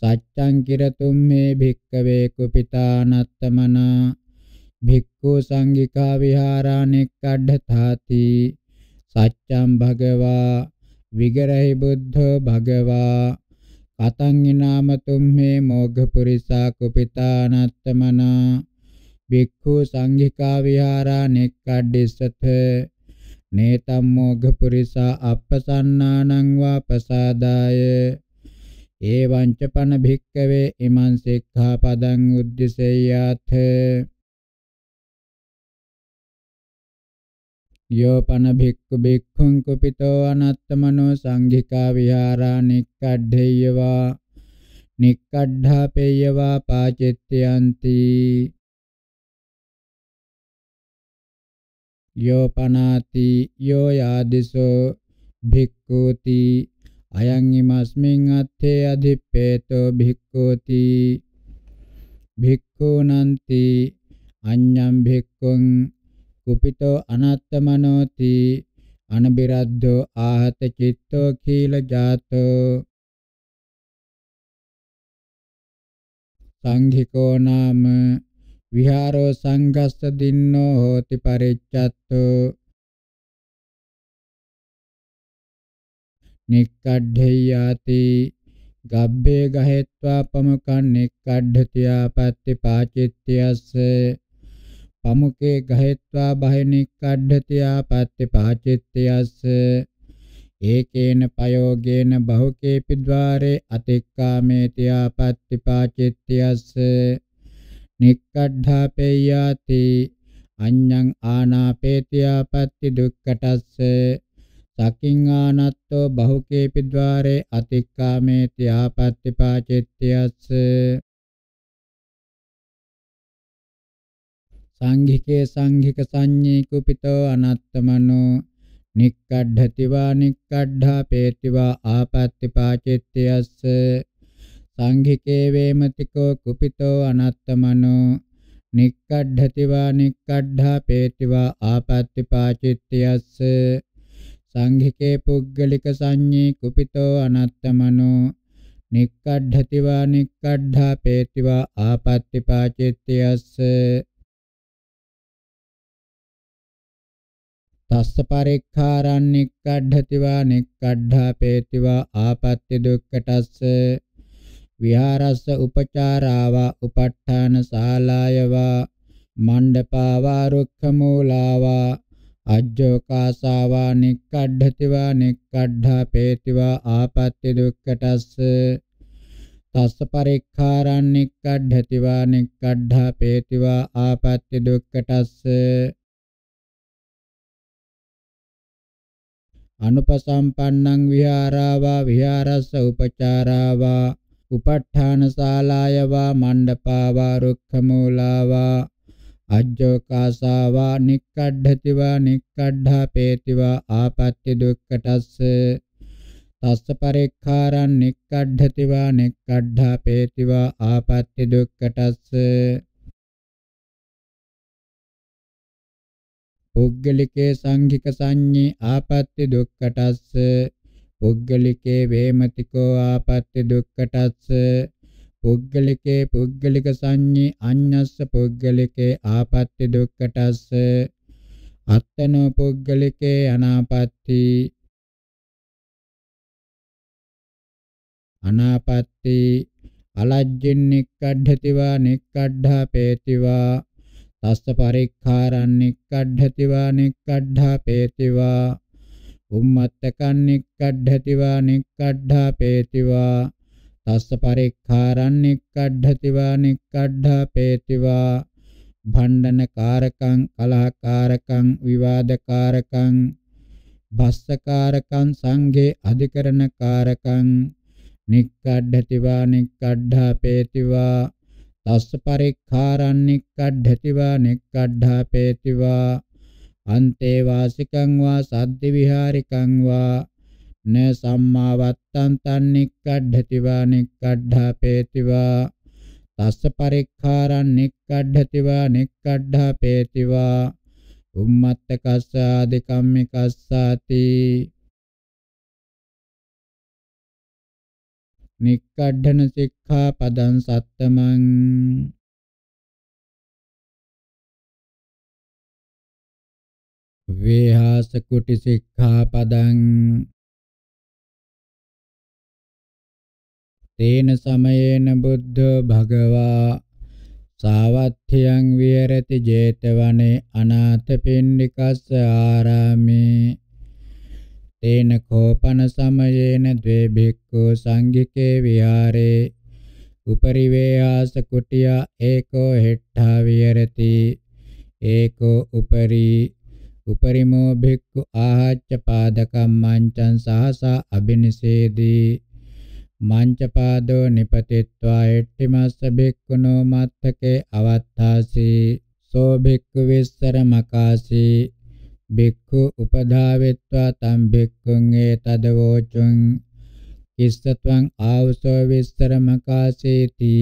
සච්ඡං කිරතුම් මේ භික්ඛවේ කුපිතානත්තමනා භික්ඛු සංඝිකා විහාරා නික්ඛඩ්ඩතාති සච්ඡං භගවා විගරහි බුද්ධ භගවා කතං ිනාම තුම් මේ මෝඝ පුරිසා කුපිතානත්තමනා භික්ඛු සංඝිකා විහාරා නෙක්ඛඩ්ඩිසත නේතම් මොඝ පුරිසා අප්පසන්නානං වා පසාදාය එවං ච පන භික්ඛවේ ඉමං සික්ඛාපදං උද්දිසෙය්‍යාථ යෝ පන භික්ඛු භික්ඛුං කුපිතෝ අනත්තමනෝ සංඝිකා විහාරා නික්කඩ්ඩේයවා නික්කඩ්ඩාපේයවා පාචෙත්‍යන්ති යෝ පනාති යෝ යාදිසෝ භික්ඛූති අයං ීමස්මින් අත්තේ අධිප්පේතෝ භික්ඛූති භික්ඛූනන්ති අඤ්ඤම් භික්ඛුං කුපිතෝ අනත්තමනෝති අනබිරද්ධෝ ආහත චිත්තෝ කීල ජාතෝ සංඝිකෝ නාම විහාරෝ සංඝස්ස දින්නෝ හෝති පරිච්ඡත්තු නික්කඩ්ඩේයාති ගබ්බේ ගහෙත්වා පමකන් නික්කඩ්ඩති ආපත්‍ති පාචිත්‍යස්ස පමුකේ ගහෙත්වා බහ නික්කඩ්ඩති ආපත්‍ති පාචිත්‍යස්ස ඒකේන පයෝගේන බහුකේපි ద్వාරේ අතික්කාමේති ආපත්‍ති පාචිත්‍යස්ස නික්කඩ්ඩාපේයාති අඤ්ඤං ආනාපේතියාපත්ති දුක්කටස්ස සකින් ආනත්තෝ බහුකේපි ద్వාරේ අතික්කාමේති ආපත්‍ති පාචිත්‍යස්ස සංඝිකේ සංඝික සංඤී කුපිතෝ අනත්තමනෝ නික්කඩ්ඩති වා නික්කඩ්ඩාපේති වා ආපත්‍ති පාචිත්‍යස්ස සංඝිකේ වේමතිකෝ කුපිතෝ අනත්තමනෝ නික්කඩ්ඩති වා නික්කඩ්ඩා පේති වා ආපත්‍ති පාචිත්‍යස්ස සංඝිකේ පුද්ගලික සංඤී කුපිතෝ අනත්තමනෝ නික්කඩ්ඩති වා නික්කඩ්ඩා පේති වා ආපත්‍ති පාචිත්‍යස්ස තස්ස පරික්ඛාරං නික්කඩ්ඩති වා නික්කඩ්ඩා පේති වා ආපත්‍ති දුක්ඛටස්ස විහාරස්ස උපචාරාවා උපට්ඨාන ශාලායවා මණ්ඩපාවා රුක්ඛ මූලාවා අජ්ජෝකාසාවා නික්කඩ්ඨතිවා නික්කඩ්ඨා පේතිවා ආපත්‍ය දුක්කටස්ස තස්ස පරික්ඛාරං නික්කඩ්ඨතිවා නික්කඩ්ඨා පේතිවා ආපත්‍ය දුක්කටස්ස අනුපසම්පන්නං විහාරාවා විහාරස්ස උපචාරාවා උපට්ඨානශාලාය වා මණ්ඩපාවා රුක්ඛමූලා වා අජ්ජෝ කාසාවා නික්කඩ්ඩති වා නික්කඩ්ඩාපේති වා ආපත්‍ය දුක්ඛටස්ස තස්ස පරික්ඛාරං නික්කඩ්ඩති වා නික්කඩ්ඩාපේති වා ආපත්‍ය දුක්ඛටස්ස පුද්ගලිකේ සංඝික සංඤේ ආපත්‍ය දුක්ඛටස්ස පුද්ගලිකේ වේමතිකෝ ආපත්‍ති දුක්ඛටස්ස පුද්ගලිකේ පුද්ගලික සංඤ්ඤේ අඤ්ඤස්ස පුද්ගලිකේ ආපත්‍ති දුක්ඛටස්ස අත්තනෝ පුද්ගලිකේ අනාපත්‍ති අනාපත්‍ති අලජ්ජින් නික්කඩ්ඨතිවා නික්කඩ්ඩා පේතිවා තස්ස පරික්ඛාරං නික්කඩ්ඨතිවා නික්කඩ්ඩා පේතිවා උම්මත්තකන් නික්කඩ්ඩතිවා නික්කඩ්ඩාපේතිවා තස්ස පරික්ඛාරං නික්කඩ්ඩතිවා නික්කඩ්ඩාපේතිවා භණ්ඩනකාරකං කලහකාරකං විවාදකාරකං භස්සකාරකං සංඝේ අධිකරණකාරකං නික්කඩ්ඩතිවා නික්කඩ්ඩාපේතිවා තස්ස පරික්ඛාරං නික්කඩ්ඩතිවා නික්කඩ්ඩාපේතිවා අන්තේ වාසිකං වා සද්දි විහාරිකං වා න සම්මා වත්තං තන්නික්කඩ්ඩති වා නික්කඩ්ඩාපේති වා තස්ස පරික්ඛාරං නික්කඩ්ඩති වා නික්කඩ්ඩාපේති වා උම්මත්ත කස්සාදි කම්මි කස්සාති නික්කඩන සික්ඛා පදං සත්තමං වේහාස කුටි සික්ඛාපදං තේන සමයේන බුද්ධ භගවා සාවත්ථ්‍යං විහෙරති 제තවනේ අනාථපිණ්ඩිකස්ස ආරාමේ තේන කෝපන සමයේන ද්වේ භික්ඛු සංඝිකේ විහාරේ උපරි වේහාස කුටිය ඒකෝ හෙට්ඨා විහෙරති ඒකෝ උපරි උපරිමෝ භික්ඛු ආහච්ච පාදකම් මංචං සහසා අබිනිසේදී මංචපාදෝ නිපතිත්වා එට්ටිමස්ස භික්ඛුනෝ මත්තකේ අවත්තාසි සෝ භික්ඛු විස්සර මකාසි භික්ඛු උපධාවෙත්වා තම් භික්ඛුන් ඒතදවෝචුං කිස්සත්වං ආවසෝ විස්සර මකාසීති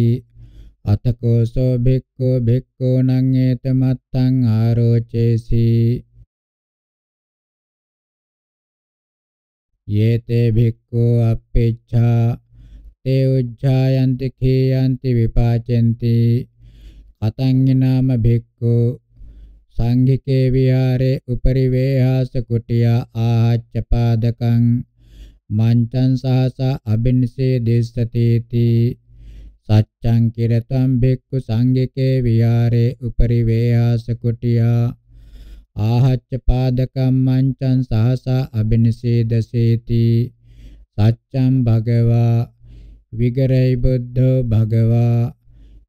අතකෝසෝ භික්ඛු භික්ඛු නං ඒතමත්තං ආරෝචේසී යේතේ භික්ඛෝ අපේච්ඡා තේ උජ්ජායන්ති කේයන්ති විපාචෙන්ති අතංගිනාම භික්ඛෝ සංඝිකේ විහාරේ උපරි වේහාස කුටියා ආහච්ච පාදකං මංචං සහස අබින්සේ දේශතේති සච්ඡං කිරතම් භික්ඛු සංඝිකේ විහාරේ උපරි වේහාස කුටියා ආහච්ච පාදකම් මංචං සහසා අබිනසේදසේති සච්ඡම් භගවා විගරයි බුද්ධෝ භගවා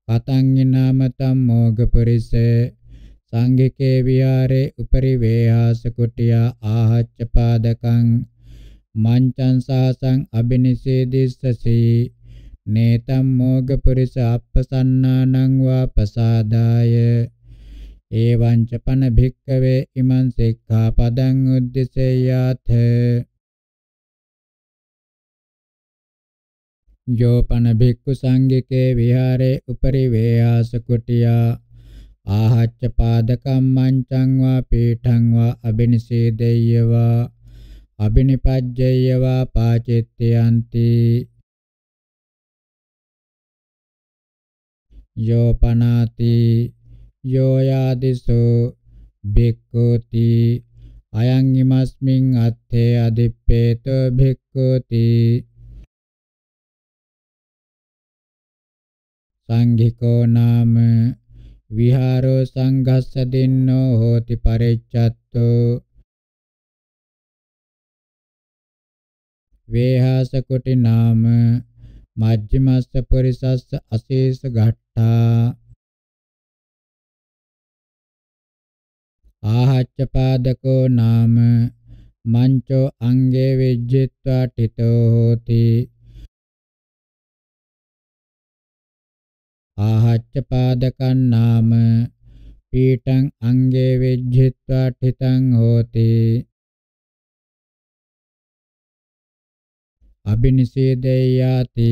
පතංගි නාම තම්මෝග පුරිස සංඝිකේ විහාරේ උපරි වේහාස කුටියා ආහච්ච පාදකං මංචං සහසං අබිනසේදිස්සසී නේතම් මෝග පුරිස අප්පසන්නානං වා පසාදාය එවං ච පන භික්කවේ ඉමං සික්ඛාපදං උද්දිසේයාත යෝපන භික්ඛු සංඝිකේ විහාරේ උපරි වේයාස කුටියා ආහච්ච පාදකම් මංචං වා පීඨං වා අබිනිසීදෙය්‍යවා අබිනිපජ්ජය්‍යවා පාචිත්‍යයන්ති යෝපනාති යෝයාදිසු භික්කෝති අයං ඉමස්මින් අත්තේ අදිප්පේත භික්කෝති සංඝිකෝ නාම විහාරෝ සංඝස්ස දින්නෝ හෝති පරිච්ඡත්තෝ වේහාස කුටි නාම මජ්ක්‍ධිමස්ස පරිසස්ස අශේෂ ඝට්ටා ආහච්ච පාදකෝ නාම මංචෝ අංගේ විජ්ජිත්වා ඨිතෝ හෝති ආහච්ච පාදකං නාම පීඨං අංගේ විජ්ජිත්වා ඨිතං හෝති අබිනිසීදේයාති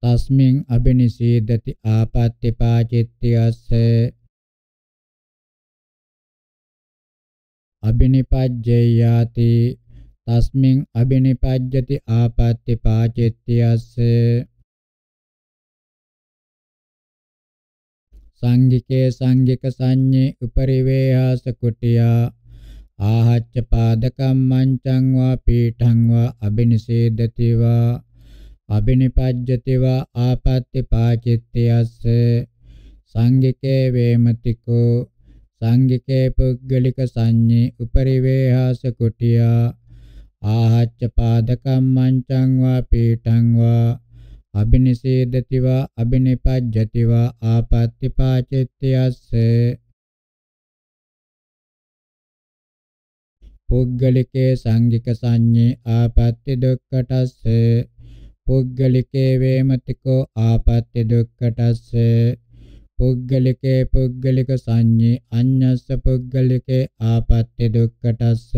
තස්මින් අබිනිසීදති ආපත්‍තිපාචිත්‍යස්ස අබිනිපජ්ජයාති තස්මින් අබිනිපජ්ජති ආපත්‍ති පාචිත්‍යස්ස සංඝිකේ සංඝික සංඤේ උපරිවේහස කුටියා ආහච්ච පාදකම්මං චං වා පීඨං වා අබිනිසේදති වා අබිනිපජ්ජති වා ආපත්‍ති පාචිත්‍යස්ස සංඝිකේ වේමතිකෝ සංගිකේ පුද්ගලික සංඤේ උපරිවේහාස කුටියා ආහච්ච පාදකම්මං චං වා පීඨං වා අබිනිසේදති වා අබිනිපජ්ජති වා ආපත්‍ති පාචිත්‍යස්සේ පුද්ගලිකේ සංගික සංඤේ ආපත්‍ති දුක්ඛටස්සේ පුද්ගලිකේ වේමතිකෝ ආපත්‍ති දුක්ඛටස්සේ පුද්ගලිකේ පුද්ගලික සංඤේ අඤ්ඤස්ස පුද්ගලිකේ ආපත්‍ය දුක්ඛටස්ස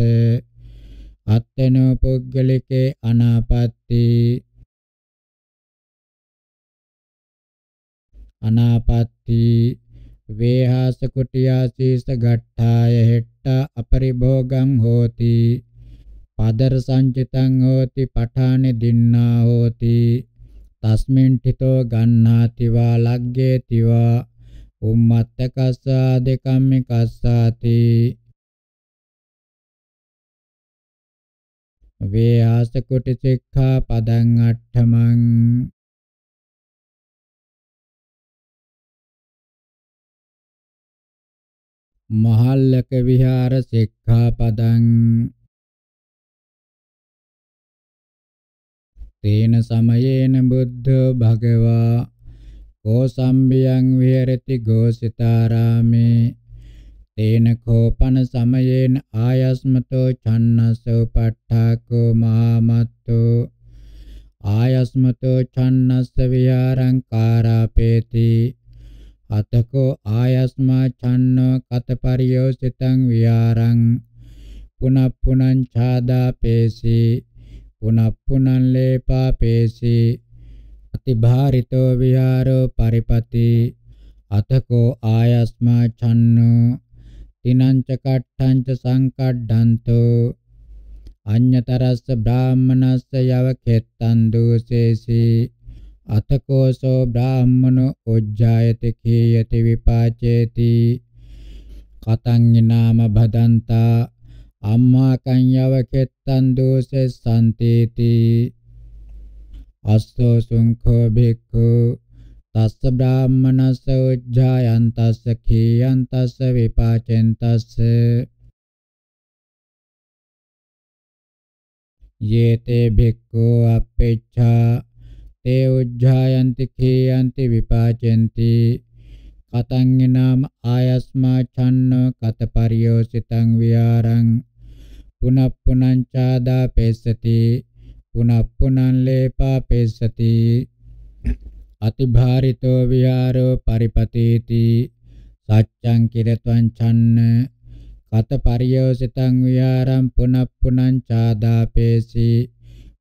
අත්තනෝ පුද්ගලිකේ අනාපත්‍ති අනාපත්‍ති වේහාස කුටියාසීස ගට්ඨාය හෙට්ටා අපරිභෝගං හෝති පදර සංචිතං හෝති පඨානි දින්නා හෝති තස්මින් ඨිතෝ ගන්නාති වා ලග්ගේති වා උම්මත්ත කස්සා දෙකම්මි කස්සාති වේයාස කුටි සික්ඛා පදං අට්ඨමං මහල්ලක විහාර සික්ඛා පදං තේන සමයේන බුද්ධ භගවා කෝසම්බියං විහෙරති ගෝසිතාරාමේ තේන කෝපන සමයේන ආයස්මතෝ ඡන්නසෝ ප ဋ ාකෝ මහමත්තෝ ආයස්මතෝ ඡන්නස්ස විහාරං කාරාපේති අතකෝ ආයස්මා ඡන්නෝ කතපරියෝසිතං විහාරං පුනප්පුනං ඡාදාපේසි පුනප්පුනං ලේපාපේසි අතිභාරිතෝ විහාරෝ පරිපති අතකෝ ආයස්මා ඡන්නෝ තිනංච කට්ඨංච සංකඩ්ඩන්තෝ අඤ්‍යතරස්ස බ්‍රාහ්මනස්ස යව කෙත්තං දූසේසී අතකෝසෝ බ්‍රාහ්මනෝ උජ්ජායති කීයති විපාචේති කතං නාම භදන්තා අම්මා කං යව කෙත්තං දූසෙස්සන්තේති අස්සෝ සුංඛෝ භික්ඛු තස්ස බ්‍රාහ්මනස්ස උජ්ජායන් තස්ස කීයන් තස්ස විපාචෙන් තස්ස යේතේ භික්ඛෝ අපේච්ඡා තේ උජ්ජායන්ති කීයන්ති විපාචෙන්ති කතං නාම ආයස්මා ඡන්න කතපරියෝසිතං විහාරං පුනප්පුනං චාදා පෙස්සති ගුණප්පුනං ලේපා පෙස්සති අතිභාරිතෝ විහාරෝ පරිපතේති සච්ඡං කිරත්වං ඡන්න කත පරියෝසිතං විහාරං පුනප්පුනං ඡාදාපේසි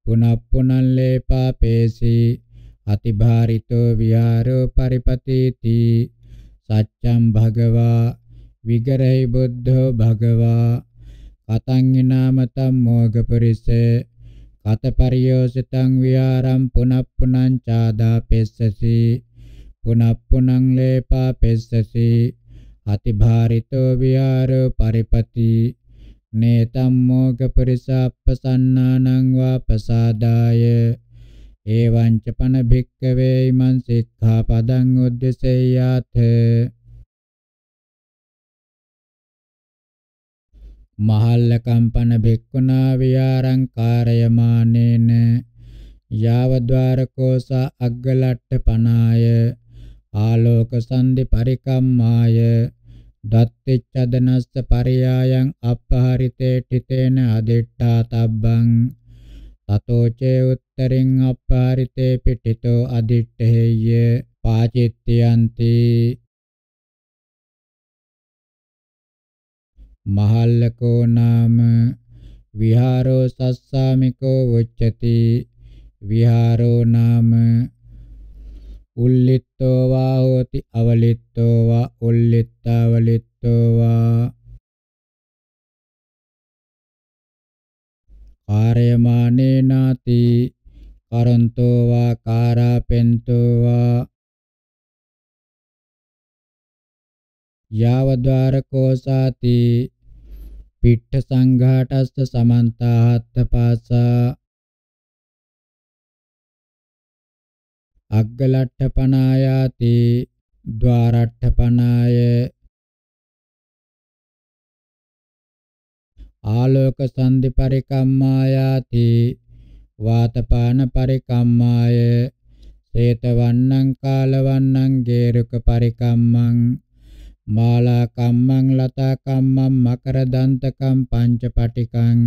පුනප්පුනං ලේපාපේසි අතිභාරිතෝ විහාරෝ පරිපතේති සච්ඡං භගවා විගරයි බුද්ධෝ භගවා කතං නාමතම් මොගපරිසේ කතපරියෝසිතං විහාරම් පුනප්පුනං චාදා පෙස්සසි පුනප්පුනං ලේපා පෙස්සසි අතිභාරිතෝ විහාරෝ පරිපති නේතම් මොග පරිසප්පසන්නානං වාපසාදාය එවං ච පන භික්කවේ මං සික්ඛාපදං උද්දසෙය්‍යාතේ මහල්ල කම්පන භෙක්ඛුනා විහාරං කාර්යමානේන යාව ద్వාරකෝස අග්ගලට්ඨ පනාය ආලෝක සන්දි පරිකම්මාය දත්තිච්ඡදනස්ස පරියායන් අපහරිතේ ඨිතේන අදිට්ඨා තබ්බං තතෝ චේ උත්තරින් අපහරිතේ පිටිතෝ අදිට්ඨේය පාචිත්‍යන්ති මහල්ලකෝ නාම විහාරෝ සස්සාමිකෝ උච්චති විහාරෝ නාම උල්ලිත්තෝ වා හෝති අවලිත්තෝ වා උල්ලිත්තාවලිත්තෝ වා කාර්යමානේ නාති කරන්තෝ වා කාරාපෙන්තෝ වා යාවද්වාරකෝසාති පිට්ඨ සංඝාටස්ස සමන්තාහත්ත පාසා අග්ගලට්ඨපනායාති ద్వාරට්ඨපනාය ආලෝක සන්ධි පරිකම්මායාති වාතපාන පරිකම්මාය සේතවන්නං කාලවන්නං ගේරුක පරිකම්මං මාලා කම්මං ලතා කම්මං මකර දන්තකම් පංච පටිකං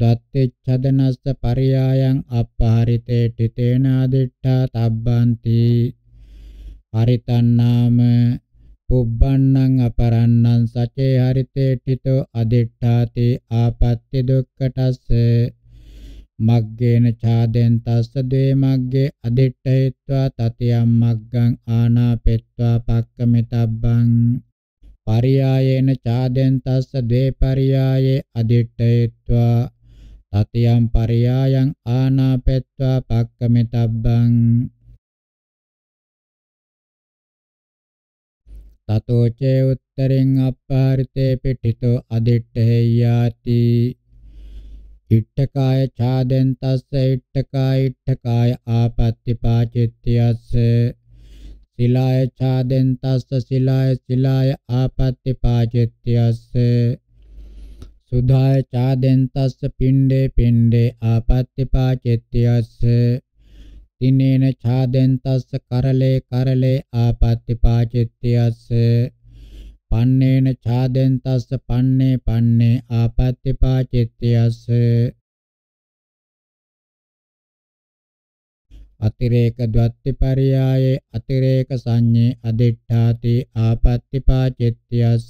දත්තෙච්ඡදනස්ස පරියායන් අපහරිතේ තිතේන අදිට්ඨා තබ්බන්ති පරිතණ්ණාම පුබ්බන්නං අපරන්නං සචේ හරිතේ තිතෝ අදිට්ඨාති ආපත්‍ය දුක්ඛටස්ස මග්ගේන ඡාදෙන් තස්ස දේ මග්ගේ අදිට්ඨේත්වා තතියම් මග්ගං ආනාපෙත්වා පක්කමිතබ්බං පරියායේන ඡාදෙන් තස්ස දේ පරියායේ අදිට්ඨේත්වා තතියම් පරියායන් ආනාපෙත්වා පක්කමිතබ්බං තතෝ චේ උත්තරින් අප්පාරිතේ පිටිතෝ අදිට්ඨේයාති ඉට්ඨකාය ඡාදෙන් තස්ස ඉට්ඨකාය ඉට්ඨකාය ආපත්‍ති පාචිත්‍යස්ස සිලාය ඡාදෙන් තස්ස සිලාය සිලාය ආපත්‍ති පාචිත්‍යස්ස සුධාය ඡාදෙන් තස්ස පිණ්ඩේ පිණ්ඩේ ආපත්‍ති පාචිත්‍යස්ස තිනේන ඡාදෙන් තස්ස කරලේ කරලේ ආපත්‍ති පාචිත්‍යස්ස පන්නේන ඡාදෙන් තස්ස පන්නේ පන්නේ ආපත්‍ති පාචිත්‍යස්ස අතිරේක ද්වත්තිපරයායේ අතිරේක සංඤේ අදිඨාති ආපත්‍ති පාචිත්‍යස්ස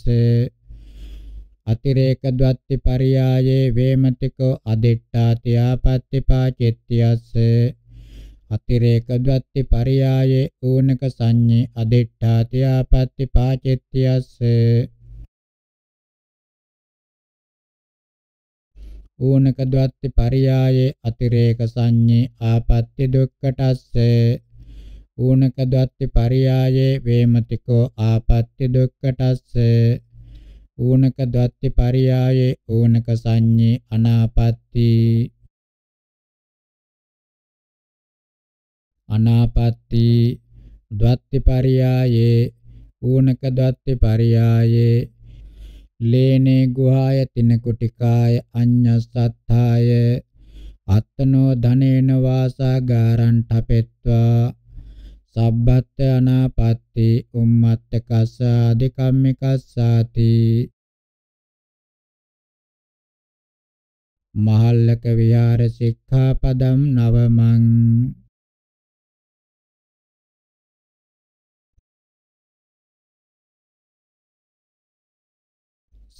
අතිරේක ද්වත්තිපරයායේ වේමතිකෝ අදිඨාති ආපත්‍ති පාචිත්‍යස්ස අතිරේක ද්වත්ති පරියායේ ඌනක සංඤේ අදිඨාති ආපත්‍ති පාචෙත්‍යස්ස ඌනක ද්වත්ති පරියායේ අතිරේක සංඤේ ආපත්‍ය දුක්කටස්ස ඌනක ද්වත්ති පරියායේ වේමතිකෝ ආපත්‍ය දුක්කටස්ස ඌනක ද්වත්ති පරියායේ ඌනක සංඤේ අනාපත්‍ති අනාපත්ති ද්වත්තිපරියායේ ඌනක ද්වත්තිපරියායේ ලේනේ ගුහාය තිනකුටිකාය අඤ්ඤසත්තාය අත්තනෝ ධනේන වාසාගාරං ඨපෙත්වා සබ්බත් අනාපත්ති උම්මත්තකස්ස අධිකම්මිකස්සාති මහල්ලක විහාර සික්ඛාපදම් නවමං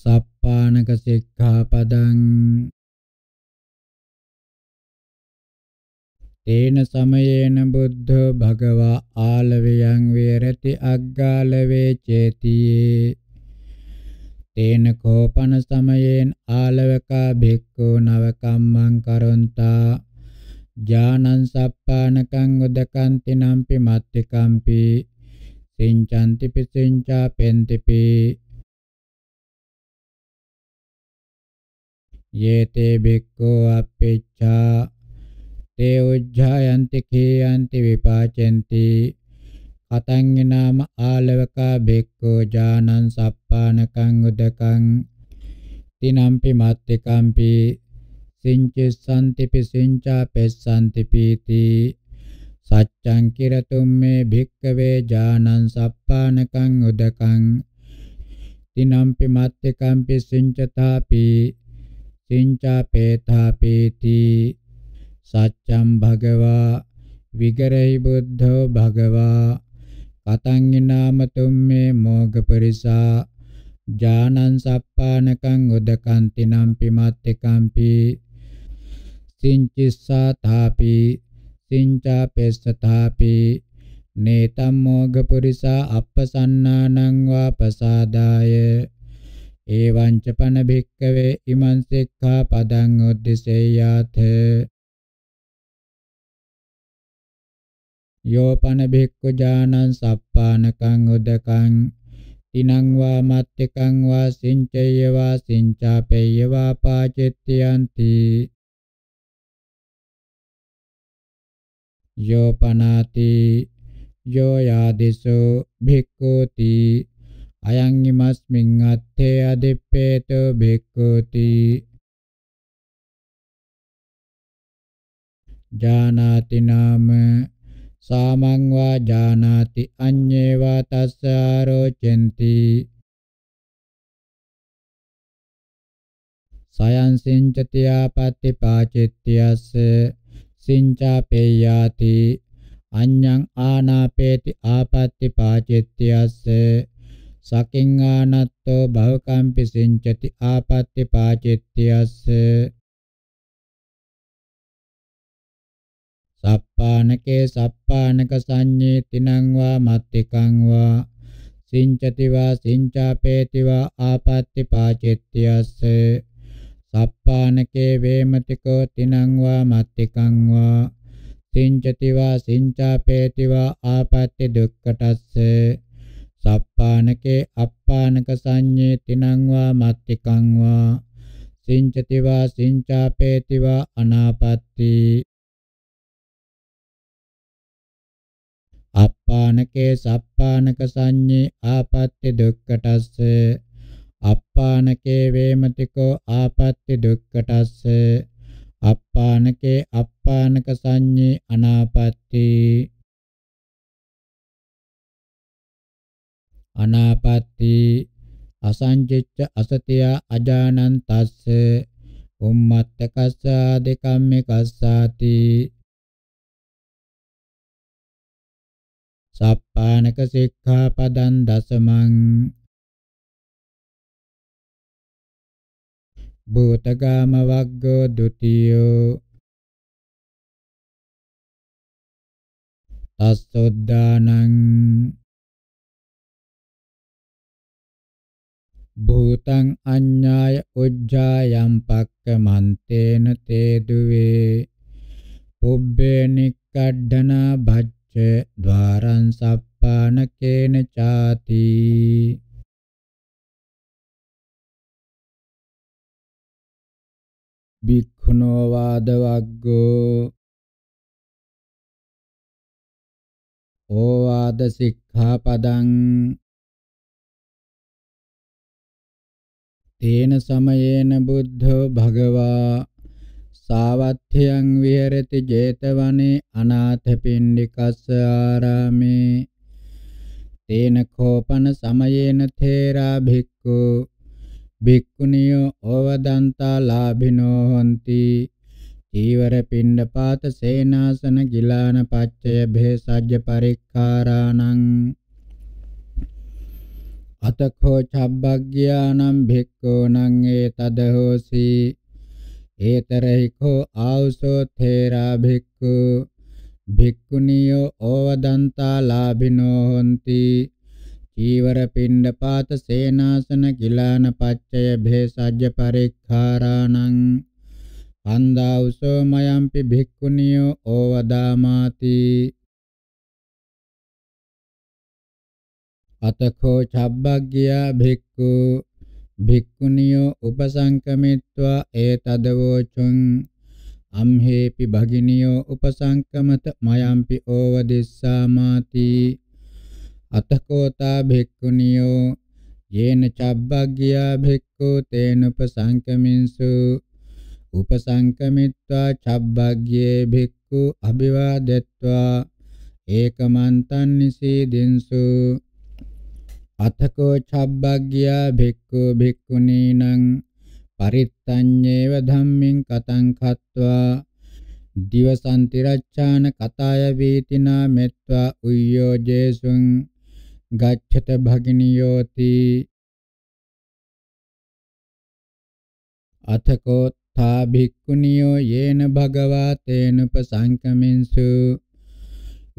සප්පානක සික්ඛාපදං තේන සමයේන බුද්ධ භගවා ආලවයන් වේරති අග්ගාලවේ චේති තේන කෝපන සමයේන ආලවකා භික්ඛු නවකම්මං කරොන්තා ඥානං සප්පානකං උදකන්ති නම්පි මත්තිකම්පි සින්චන්ති පිසින්චා පෙන්තිපි යේතේ බික්ඛෝ අපේච්ඡා තේ උජ්ජායන්ති කේයන්ති විපාචෙන්ති කතං නාම ආලවකා බික්ඛෝ ඥානං සප්පානකං උදකං තිනම්පි මත්තිකම්පි සින්චෙස්සන්තිපි සින්චා පෙස්සන්ති පීති සච්ඡං කිරතුම් මේ භික්ඛවේ ඥානං සප්පානකං උදකං තිනම්පි මත්තිකම්පි සින්චතාපි සින්චා පේතා පීති සච්ඡම් භගවා විගරයි බුද්ධෝ භගවා කතං ිනාමතුම් මේ මෝග පරිසා ජානං සප්පානකං උදකන්ති නම්පි මත්තකම්පි සින්චිස්සා තාපි සින්චා පෙස්සතාපි නේතම් මෝග පුරිසා අප්පසන්නානං වා පසාදාය එවංච පන භික්කවේ ඉමං සික්ඛා පදං උද්දිසෙය්‍යාත යෝ පන භික්ඛු ඥානං සප්පානකං උදකං තිනං වා මත්තකං වා සින්චේය වා සින්චාපේය වා පාචිත්‍යන්ති යෝ පනාති යෝ යාදිසෝ භික්ඛෝති අයං ඉමස්මින් අත්තේ අදිප්පේතෝ භික්ඛුති ජානාති නාම සාමං වා ජානාති අඤ්ඤේ වා තස්ස ආරෝචෙන්ති සයන් සින්චති ආපත්‍ති පාචිත්‍යස්ස සින්චාපේයාති අඤ්ඤං ආනාපේති ආපත්‍ති පාචිත්‍යස්ස සකින් ආනත්තෝ භවකම්පි සිංචති ආපත්‍ති පාචිත්‍යස්ස සප්පානකේ සප්පානක සංඤේ තිනං වා මත්තිකං වා සිංචති වා සිංචාපේති වා ආපත්‍ති පාචිත්‍යස්ස සප්පානකේ වේමතිකෝ තිනං වා මත්තිකං වා සිංචති වා සිංචාපේති වා ආපත්‍ති දුක්ඛටස්ස සප්පානකේ අප්පානක සංඤේ තිනං වා මත්තිකං වා සිංචති වා සිංචාපේති වා අනාපත්ති අප්පානකේ සප්පානක සංඤේ ආපත්‍ය දුක්කටස්ස අප්පානකේ වේමතිකෝ ආපත්‍ය දුක්කටස්ස අප්පානකේ අප්පානක සංඤේ අනාපත්‍ති අනාපත්ති අසංජිච්ච අසතිය අජානං තස්ස උම්මත්තකස්ස දෙකම්මිකස්සාති සප්පානක සික්ඛාපදං දසමං භූතගාම වග්ගෝ ဒ ුතියෝ තස්සොද්දානං භූතං අඤ්ඤාය උජ්ජායම් පක්කමන්තේන තේදුවේ පුබ්බේ නික්කඩනා භච්ච ద్వාරං සප්පානකේන ചാති භික්ඛුනෝ වාද වග්ගෝ ඕවාද සික්ඛාපදං තේන සමයේන බුද්ධෝ භගවා සාවත්ථයන් විහෙරති 제තවනේ අනාථපිණ්ඩිකස්ස ආරාමේ තේන කෝපන සමයේන තේරා භික්ඛු භික්ඛුනියෝ ඕවදන්තා ලාභිනෝ හොಂತಿ චීවර පිණ්ඩපාත සේනාසන ගිලාන පච්චය භේසජ්‍ය පරික්ඛාරාණං අතකෝ චබ්බග්ගයානම් භික්ඛූනම් ඒතදහෝසි ඒතරහිකෝ ආවසෝ තේරා භික්ඛු භික්ඛුනියෝ ඕවදන්තා ලාභිනෝ හොಂತಿ චීවර පින්ඩ පාත සේනාසන කිලාන පච්චය භේසජ්‍ය පරික්ඛාරාණං අන්දාවසෝ මයම්පි භික්ඛුනියෝ ඕවදාමාති අතකෝ චබ්බග්ගියා භික්ඛු භික්ඛුනියෝ උපසංකමිත්වා ඒතදවෝචුං අම්හෙපි භගිනියෝ උපසංකමත මයම්පි ඕවදිස්සාමාති අතකෝතා භික්ඛුනියෝ යේන චබ්බග්ගියා භික්ඛු තේන උපසංකමින්සු උපසංකමිත්වා චබ්බග්ගේ භික්ඛු අභිවාදෙත්වා ඒකමන්තං නිසීදින්සු අතකෝ චබ්බග්ගියා භික්ඛු භික්ඛුනීනං පරිත්තඤ්ඤේව ධම්මින් කතං කତ୍වා දිවසන්ති රච්ඡාන කතාය වේතිනා මෙත්වා උය්‍යෝ ජේසුං ගච්ඡත භගිනියෝති අතකෝ තා භික්ඛුනියෝ යේන භගවා තේනුපසංකමින්සු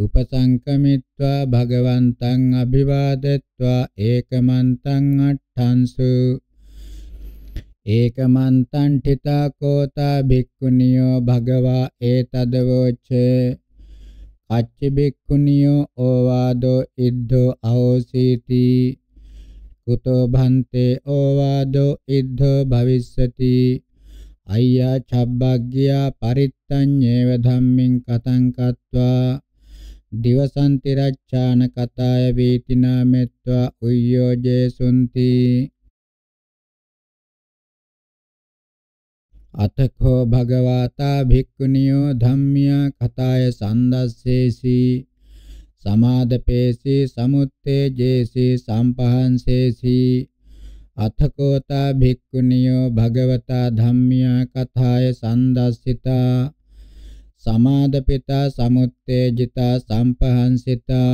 උපසංකමිත්වා භගවන්තං අභිවාදෙත්වා ඒකමන්තං අට්ඨංසු ඒකමන්තං ඨිතා කෝතා භික්ඛුනියෝ භගවා ඒතදවෝච අච්චි භික්ඛුනියෝ ඕවාදෝ ඉද්ධෝ අහෝසීති කුතෝ භන්තේ ඕවාදෝ ඉද්ධෝ භවිස්සති අය්‍යා චබ්බග්ගියා පරිත්තඤ්ඤේව ධම්මින් කතං කତ୍වා දිවසන්ති රච්ඡාන කතාය වේති නාමෙත්වා උය්‍යෝ ජේසුන්ති අතකෝ භගවතා භික්ඛුනියෝ ධම්මියා කතාය සන්දස්සේසි සමාදපේසි සමුත්තේජේසි සම්පහන්සේසි අතකෝතා භික්ඛුනියෝ භගවතා ධම්මියා කතාය සන්දස්සිතා සමාදපිතා සමුත්තේජිතා සම්පහන්සිතා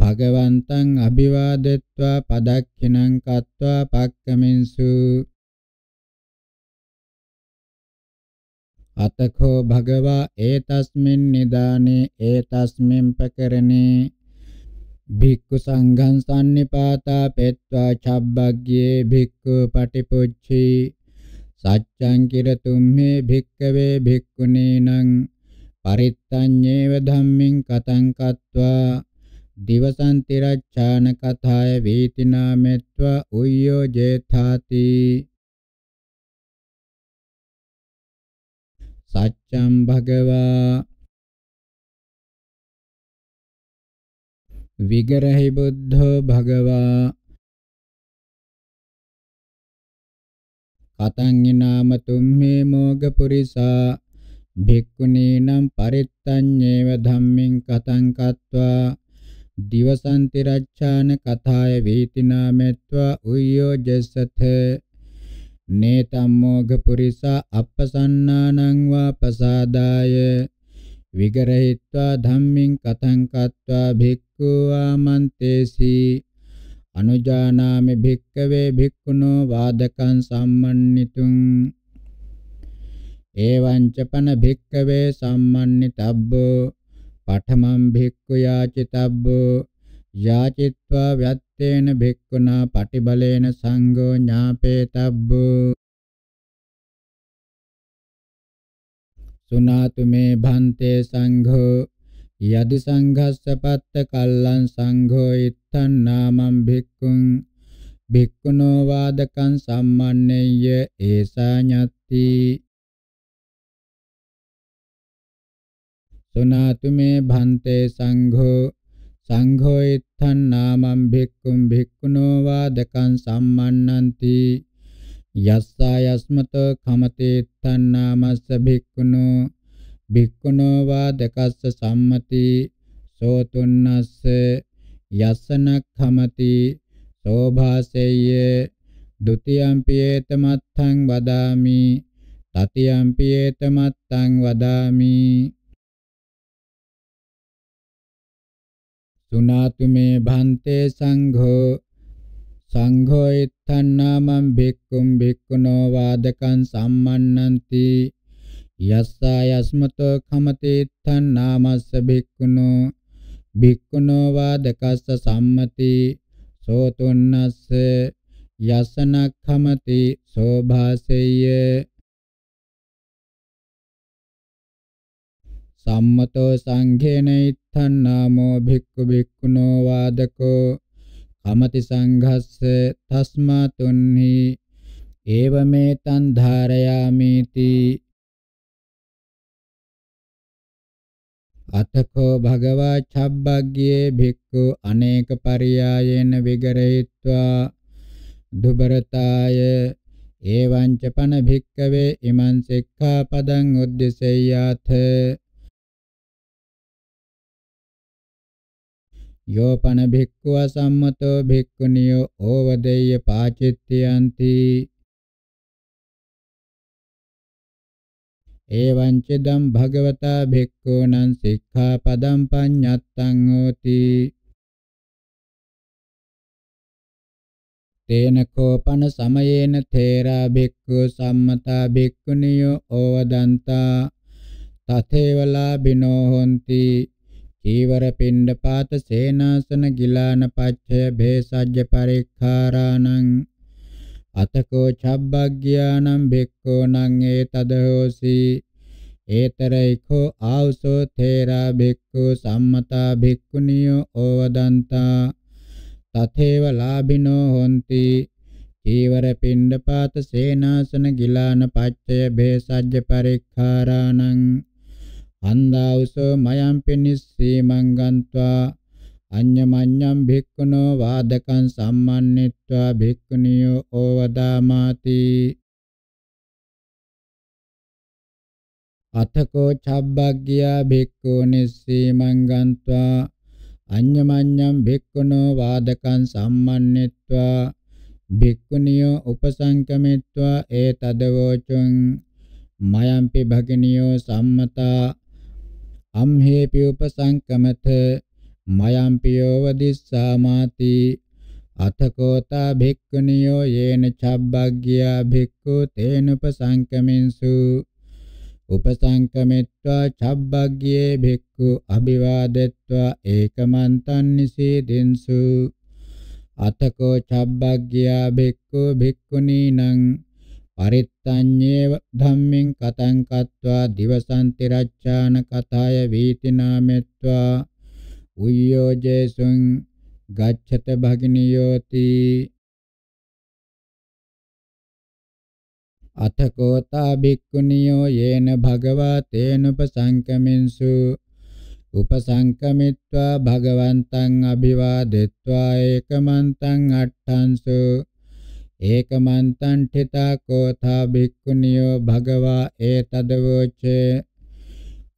භගවන්තං අභිවාදෙත්වා පදක්ඛිනං කତ୍වා පක්කමින්සු අතකෝ භගවා ඒතස්මින් නිදානේ ඒතස්මින් පකරණේ භික්ඛු සංඝං සම්නිපාතා පෙත්වා චබ්බග්ගේ භික්ඛු පටිපුච්චේ සච්ඡං කිරතුම්හි භික්කවේ භික්ඛුනීනං පරිත්තඤ්ඤේව ධම්මින් කතං කତ୍වා දිවසන්ති රච්ඡාන කථාය වීතිනාමෙත්වා උය්‍යෝ ජේථාති සච්ඡම් භගවා විගරහි බුද්ධෝ භගවා පතංගිනාම තුම්මේ මෝග පුරිසා භික්ඛුනීනම් පරිත්තඤ්ඤේව ධම්මින් කතං කତ୍වා දිවසන්ති රච්ඡාන කථාය වේතිනා මෙත්වා උය්‍යෝ ජස්සත නේතම් මෝග පුරිසා අපසන්නානං වා පසාදාය විගරහිत्वा ධම්මින් කතං කତ୍වා භික්ඛු ආමන්තේසී අනුජානාමි භික්කවේ භික්ඛුනෝ වාදකං සම්මන්නිතුං එවං චපන භික්කවේ සම්මන්නිතබ්බෝ පඨමං භික්ඛු යාචිතබ්බෝ යාචිත්වා ව්‍යත්තේන භික්ඛුනා පටිබලේන සංඝෝ ඥාපේතබ්බෝ සුනාතු මේ භන්තේ සංඝෝ යදි සංඝස්සපත්ත කල්ලං සංඝෝ ඉත්තං නාමං භික්ඛුං භික්ඛුනෝ වාදකං සම්මන්නේය ඒසා ඤත්ති සුනාතු මේ භන්තේ සංඝෝ සංඝෝ ඉත්තං නාමං භික්ඛුං භික්ඛුනෝ වාදකං සම්මන්නಂತಿ යස්සා යස්මතෝ කමතේ ඉත්තං නාමස්ස භික්ඛුනෝ භික්ඛුනෝ වා දකස්ස සම්මති සෝතුන්නස්ස යසනක්ඛමති සෝභාසෙය්‍ය ဒ ුතියම්පියේත මත්තං වදාමි තතියම්පියේත මත්තං වදාමි සුනාතු මේ භන්තේ සංඝෝ සංඝෝ ඉත්තන්නාමං භික්ඛුම් භික්ඛුනෝ වාදකං සම්මන්නಂತಿ යස්සා යස්මතෝ කමතේ තණ්හාමස්ස භික්ඛුනෝ භික්ඛුනෝ වාදකස්ස සම්මති සෝතුන්නස්ස යසනක්ඛමති සෝභාසෙය්‍ය සම්මතෝ සංඝේන ඉත්තන්නාමෝ භික්ඛු භික්ඛුනෝ වාදකෝ කමති සංඝස්ස තස්මා තුන්හි ඒවමෙතං ධාරයාමේති අතකෝ භගවා චබ්බග්ගේ භික්ඛු අනේක පරියායේන විගරහිත්වා දුබරතාය එවං ච පන භික්කවේ ඉමං සික්ඛාපදං උද්දේශයාත යෝ පන භික්ඛුව සම්මතෝ භික්ඛුනියෝ ඕවදෙය්‍ය පාචිත්‍යන්ති එවං චිදම් භගවතා භික්ඛූනං සික්ඛාපදං පඤ්ඤත්තං හෝති තේන කෝපන සමයේන තේරා භික්ඛු සම්මතා භික්ඛුනියෝ ඕවදන්තා තතේවලා බිනෝ හොಂತಿ චීවර පිණ්ඩපාත සේනාසන ගිලාන පච්ඡය භේසජ්‍ය පරික්ඛාරාණං අතකෝ චබ්බග්ගයානම් භික්ඛෝ නං ඒතදෝසි ඒතරයිකෝ ආවසෝ තේරා භික්ඛු සම්මතා භික්ඛුනියෝ ඕවදන්තා තතේව ලාභිනෝ හොಂತಿ චීවර පිණ්ඩපාත සේනාසන ගිලාන පච්චය බේසජ්ජ පරික්ඛාරාණං හන්දාවසෝ මයම් පිනිස්සී මංගන්त्वा අඤ්ඤමඤ්ඤම් භික්ඛුනෝ වාදකං සම්මන්නිත්වා භික්ඛුනියෝ ඕවදාමාති අතකෝ චබ්බග්ගියා භික්ඛු නිස්සීමං ගන්त्वा අඤ්ඤමඤ්ඤම් භික්ඛුනෝ වාදකං සම්මන්නිත්වා භික්ඛුනියෝ උපසංකමිත්වා ඒතදවෝචං මයම්පි භගිනියෝ සම්මතා අම්හේපි උපසංකමත මයම්පියෝව දිස්සාමාති අතකෝතා භික්ඛුනියෝ යේන චබ්බග්ගියා භික්ඛු තේනුපසංකමින්සු උපසංකමිත්වා චබ්බග්ගියේ භික්ඛු අභිවාදෙත්වා ඒකමන්තං නිසීදින්සු අතකෝ චබ්බග්ගියා භික්ඛු භික්ඛුනීනං පරිත්තඤ්ඤේව ධම්මෙන් කතං කତ୍වා දිවසන්ති රච්ඡාන කතාය වීති නාමෙත්වා උයෝ ජේසුං ගච්ඡත භග්නියෝති අතකෝතා භික්ඛුනියෝ යේන භගවා තේනුපසංකමින්සු උපසංකමිත්වා භගවන්තං අභිවාදෙත්වා ඒකමන්තං අට්ඨංසු ඒකමන්තං ඨිතා කෝතා භික්ඛුනියෝ භගවා ඒතදවෝචේ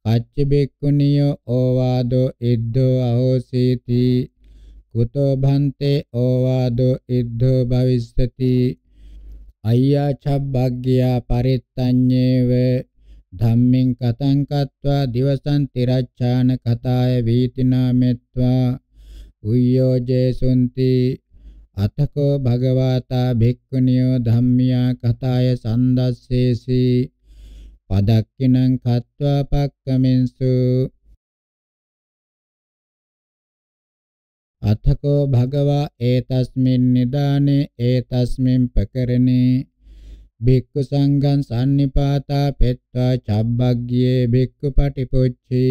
පච්ච බික්කුණියෝ ඕවාදෝ ඉද්ධෝ අහෝසීති කුතෝ භන්තේ ඕවාදෝ ඉද්ධෝ භවිස්සති අයියා චබ්බග්ගියා පරිත්තඤ්ඤේව ධම්මෙන් කතං කତ୍වා දිවසං තිරච්ඡාන කතාය වීතිනා මෙත්වා උය්‍යෝ ජේසුන්ති අතකෝ භගවතා භික්ඛුනියෝ ධම්මියා කතාය සන්දස්සේසි පදක්කිනං කତ୍වා පක්කමෙන්සු අතකෝ භගවා ඒතස්මින් නිදානේ ඒතස්මින් පකරණේ භික්ඛු සංඝං sannipātā pettva cabbaggiye භික්ඛු පටිපොච්චි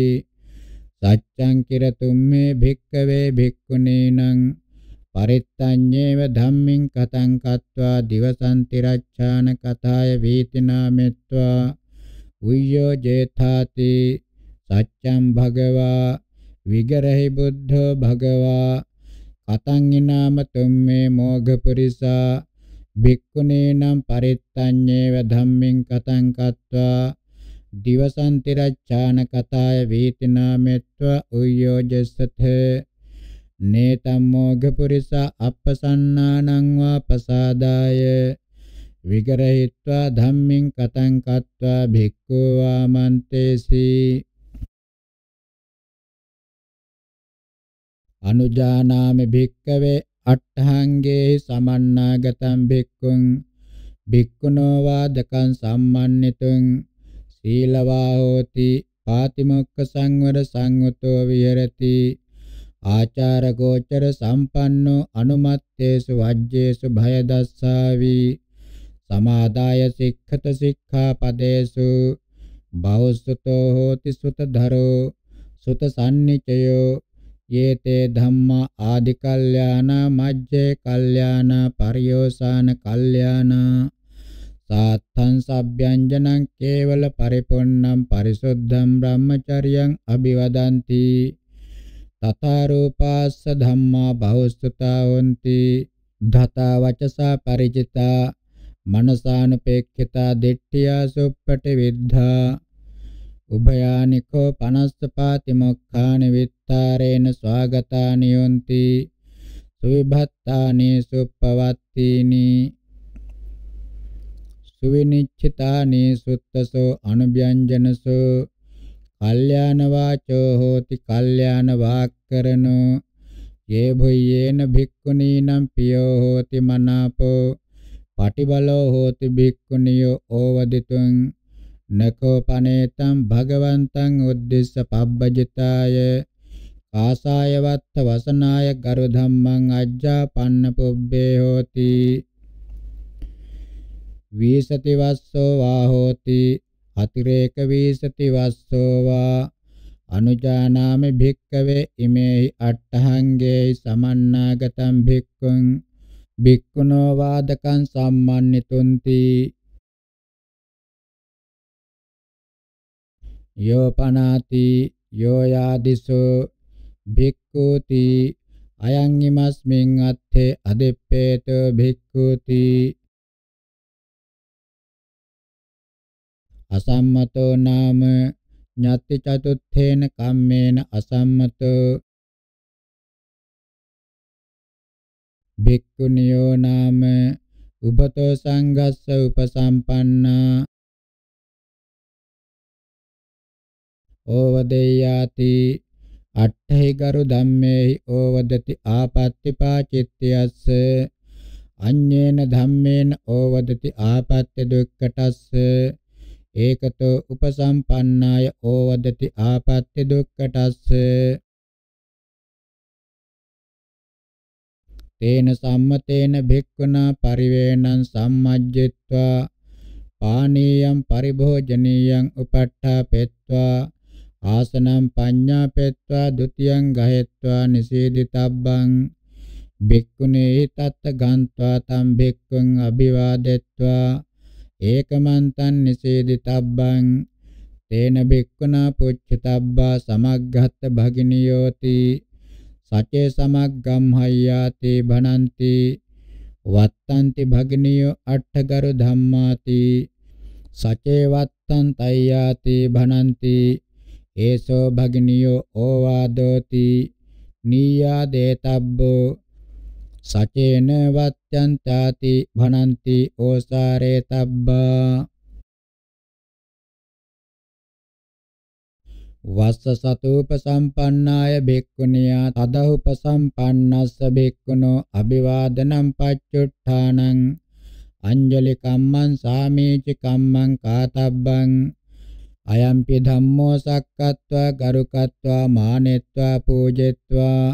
සච්ඡං කිරතුම් මේ භික්ඛවේ භික්ඛුනේනං පරිත්තඤ්ඤේව ධම්මින් කතං කତ୍වා දිවසන්ති රච්ඡාන කතාය වීති නාමෙත්වා උය්‍යෝ ජේථාති සච්ඡම් භගවා විගරහි බුද්ධෝ භගවා කතං ඊනාම තුම්මේ මෝඝපුරිසා භික්ඛුනේනම් පරිත්තඤ්ඤේව ධම්මෙන් කතං කତ୍වා දිවසන්ති රච්ඡාන කතාය වේතිනාමෙත්වා උයෝජස්සත නේතම් මෝඝපුරිසා අප්පසන්නානං වා පසාදාය විගරහිත්වා ධම්මින් කතං කତ୍වා භික්ඛු ආමන්තේසි අනුජානාමි භික්කවේ අට්ඨංගේ සමන්නාගතං භික්ඛුං භික්ඛුනෝ වාදකං සම්මන්නිතුං සීලවා හෝති පාතිමොක්ඛ සංවර සංයුතෝ විහෙරති ආචාර ගෝචර සම්පන්නෝ අනුමත්තේසු වජ්ජේසු භය දස්සාවි සමාදාය සික්ඛත සික්ඛාපදේසු බෞසුතෝ හෝති සුතධරෝ සුත සම්නිචයෝ යේතේ ධම්මා ආදි කල්යාණ මජ්ජේ කල්යාණ පරියෝසాన කල්යාණ සාත්තං සබ්බ්‍යංජනං කේවල පරිපොන්නම් පරිසුද්ධම් බ්‍රහ්මචර්යං අභිවදಂತಿ තථා රූපාස්ස ධම්මා බහුස්තුතා වന്തി ධතා වචසා ಪರಿචිතා මනසානපේක්ඛිතා දිට්ඨියා සුප්පටි විද්ධා උභයානිකෝ පනස්සපාති මොක්ඛානි විත්තරේන ස්වාගතානි යොන්ති සුවිභත්තානි සුප්පවත්තිනි සුවිනිච්ඡිතානි සුත්තසෝ අනුභ්‍යංජනසෝ කල්යාණ වාචෝ හෝති කල්යාණ වාක්කරණෝ යේ භුයේන භික්ඛුනීනම් පියෝ හෝති මනාපෝ පටිබලෝ හෝති භික්ඛුනියෝ ඕවදිතුං නකෝ පනේතං භගවන්තං උද්දේශ පබ්බජිතාය ආසායවත්ත වසනාය ගරු ධම්මං අජ්ජා පන්න පුබ්බේ හෝති වීසති වස්සෝ වා හෝති අතිරේක වීසති වස්සෝ වා අනුජානාමි භික්කවේ ඉමේහි අට්ඨහංගේ සමන්නාගතං භික්ඛුං භික්ඛුනෝ වාදකං සම්මන්නිතුන්ති යෝ පනාති යෝ යාදිසෝ භික්ඛූති අයං ීමස්මින් අත්තේ අදෙප්පේත භික්ඛූති අසම්මතෝ නාම ඤත්ති චතුත්ථේන කම්මේන අසම්මතෝ භික්ඛුනියෝ නාම උභතෝ සංඝස්ස උපසම්පන්නා ඕවදේයාති අට්ඨේ ගරු ධම්මේහි ඕවදති ආපත්‍තිපාචිත්‍යස්ස අඤ්ඤේන ධම්මේන ඕවදති ආපත්‍ය දුක්ඛටස්ස ඒකතෝ උපසම්පන්නාය ඕවදති ආපත්‍ය දුක්ඛටස්ස තේන සම්මතේන භික්ඛුනා පරිවේණං සම්මජ්ජිත්වා පානීයම් පරිභෝජනීයං උපට්ඨාපෙත්වා ආසනම් පඤ්ඤාපෙත්වා ဒ ුතියං ගහෙත්වා නිසීදිතබ්බං භික්ඛුනේ තත්ත ගන්්වා තම් භික්ඛුං අභිවාදෙත්වා ඒකමන්තං නිසීදිතබ්බං තේන භික්ඛුනා පුච්චතබ්බා සමග්ගත භගිනියෝති සචේ සමග්ගම් හය්‍යාති භනಂತಿ වත්තන්ති භග්නියෝ අට්ඨගරු ධම්මාති සචේ වත්තං තය්‍යාති භනಂತಿ ඒසෝ භග්නියෝ ඕවාදෝති නීයා දේතබ්බෝ සචේන වත්තං තාති භනಂತಿ ඕසාරේ තබ්බා වස්ස සතුප සම්පන්නාය භික්ඛුනියා තදහුප සම්පන්නස්ස භික්ඛුනෝ අභිවාදනම් පච්චුට්ඨානං අංජලි කම්මං සාමේචි කම්මං කාතබ්බං අයම්පි ධම්මෝ සක්කත්වා ගරුකත්වා මානෙත්වා පූජෙත්වා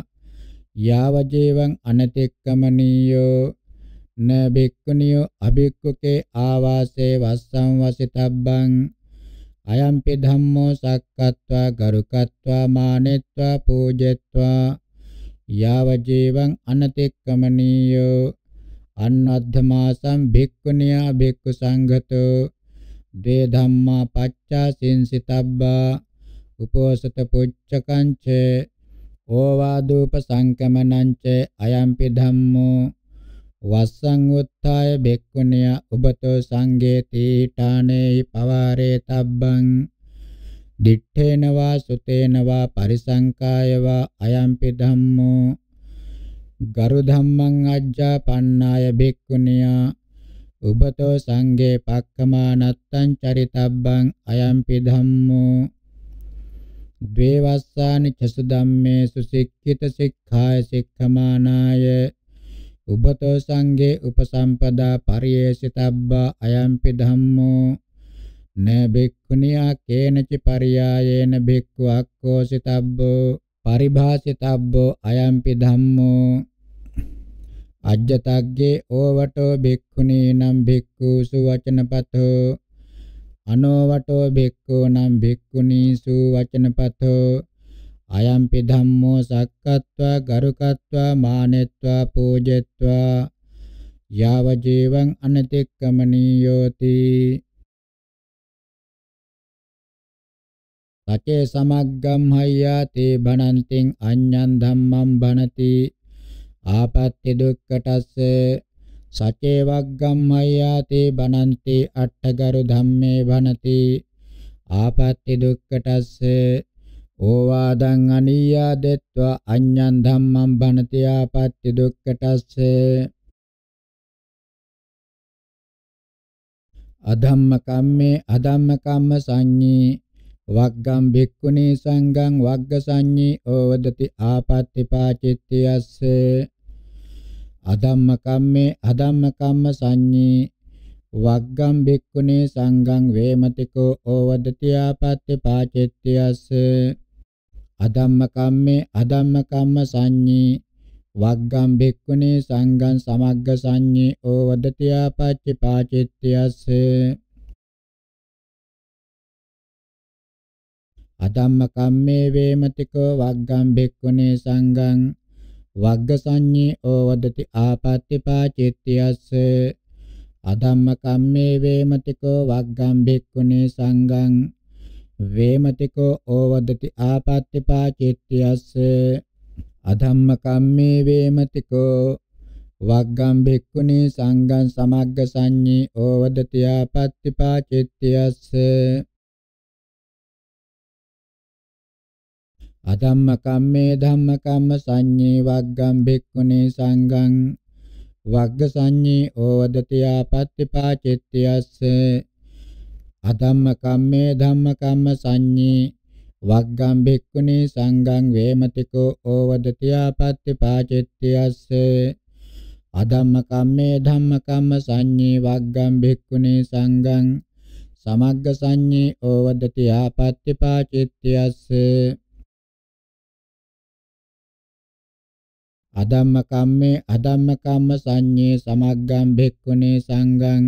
යාව ජීවං අනතික්කමනියෝ න භික්ඛුනියෝ අභික්ඛුකේ ආවාසේ වස්සං වසිතබ්බං අයම්පි ධම්මෝ සක්කත්වා ගරුකත්වා මානෙත්වා පූජෙත්වා යාව ජීවං අනතික්කමනීයෝ අන්නද්ධමාසං භික්ඛුනියා භික්ඛු සංඝතෝ දේ ධම්මා පච්චා සින්සිතබ්බා උපෝසත පුච්චකංච ඕවාදූප සංකමනංච අයම්පි ධම්මෝ වස්සං උත්ථාය බෙක්කුණිය ඔබතෝ සංගේ තීඨානේ පවාරේ තබ්බං දිත්තේන වා සුතේන වා පරිසංකාය වා අයම්පි ධම්මෝ ගරු ධම්මං අජ්ජා පන්නාය බෙක්කුණිය උබතෝ සංගේ පක්කමානත්තං චරිතබ්බං අයම්පි ධම්මෝ ද්වේවස්සානි චසු ධම්මේ සුසික්ඛිත සික්ඛාය සික්ඛමානාය උබතෝ සංඝේ උපසම්පදා පරියේසිතබ්බා අයම්පි ධම්මෝ න බික්ඛුනියා කේනචි පරියායේන බික්ඛු අක්ඛෝසිතබ්බෝ පරිභාසිතබ්බෝ අයම්පි ධම්මෝ අජ්ජතග්ගේ ඕවටෝ බික්ඛුනීනම් බික්ඛූසු වචනපතෝ අනෝවටෝ බික්ඛූනම් බික්ඛුනීසු වචනපතෝ අයම්පි ධම්මෝ සක්කත්වා ගරුකත්වා මානෙත්වා පූජෙත්වා යාව ජීවං අනතික්කමනියෝති සචේ සමග්ගම් හය්‍යාතේ භනන්තිං අඤ්ඤං ධම්මං භනති ආපත්‍ය දුක්කටස්ස සචේ වග්ගම් හය්‍යාතේ භනන්ති අට්ඨගරු ධම්මේ භනති ආපත්‍ය දුක්කටස්ස ඕවාදං අනියා දෙත්වා අඤ්ඤං ධම්මං බණති ආපත්‍ති දුක්ඛටස්සේ අධම්ම කම්මේ අධම්ම කම්ම සංඤී වග්ගම් භික්ඛුනී සංඝං වග්ග සංඤී ඕවදති ආපත්‍ති පාචිත්‍යස්සේ අධම්ම කම්මේ අධම්ම කම්ම සංඤී වග්ගම් භික්ඛුනේ සංඝං වේමතිකෝ ඕවදති ආපත්‍ය පාචෙත්‍යස්ස අධම්ම කම්මේ අධම්ම කම්ම සංඤී වග්ගම් භික්ඛුනේ සංඝං සමග්ග සංඤී ඕවදතියා පච්චි පාචිත්‍යස්ස අධම්ම කම්මේ වේමතිකෝ වග්ගම් භික්ඛුනේ සංඝං වග්ග සංඤී ඕවදති ආපත්‍ති පාචිත්‍යස්ස අධම්ම කම්මේ වේමතිකෝ වග්ගම් භික්ඛුනේ සංඝං වේමතිකෝ ඕවදති ආපත්තිපා චිත්‍යස්ස අධම්ම කම්මේ වේමතිකෝ වග්ගම් භික්ඛුනි සංඝං සමග්ග සංඤී ඕවදති ආපත්තිපා චිත්‍යස්ස අධම්ම කම්මේ ධම්ම කම්ම සංඤී වග්ගම් භික්ඛුනි සංඝං වග්ග සංඤී ඕවදති ආපත්තිපා චිත්‍යස්ස අධම්ම කම්මේ ධම්ම කම්ම සංඤේ වග්ගම් භික්ඛුනි සංඝං වේමතිකෝ ඕවදති ආපත්‍ති පාචෙත්‍යස්ස අධම්ම කම්මේ ධම්ම කම්ම සංඤේ වග්ගම් භික්ඛුනි සංඝං සමග්ග සංඤේ ඕවදති ආපත්‍ති පාචෙත්‍යස්ස අදම්ම කම්මේ අදම්ම කම්ම සංඤේ සමග්ගම් භික්ඛුනේ සංඝං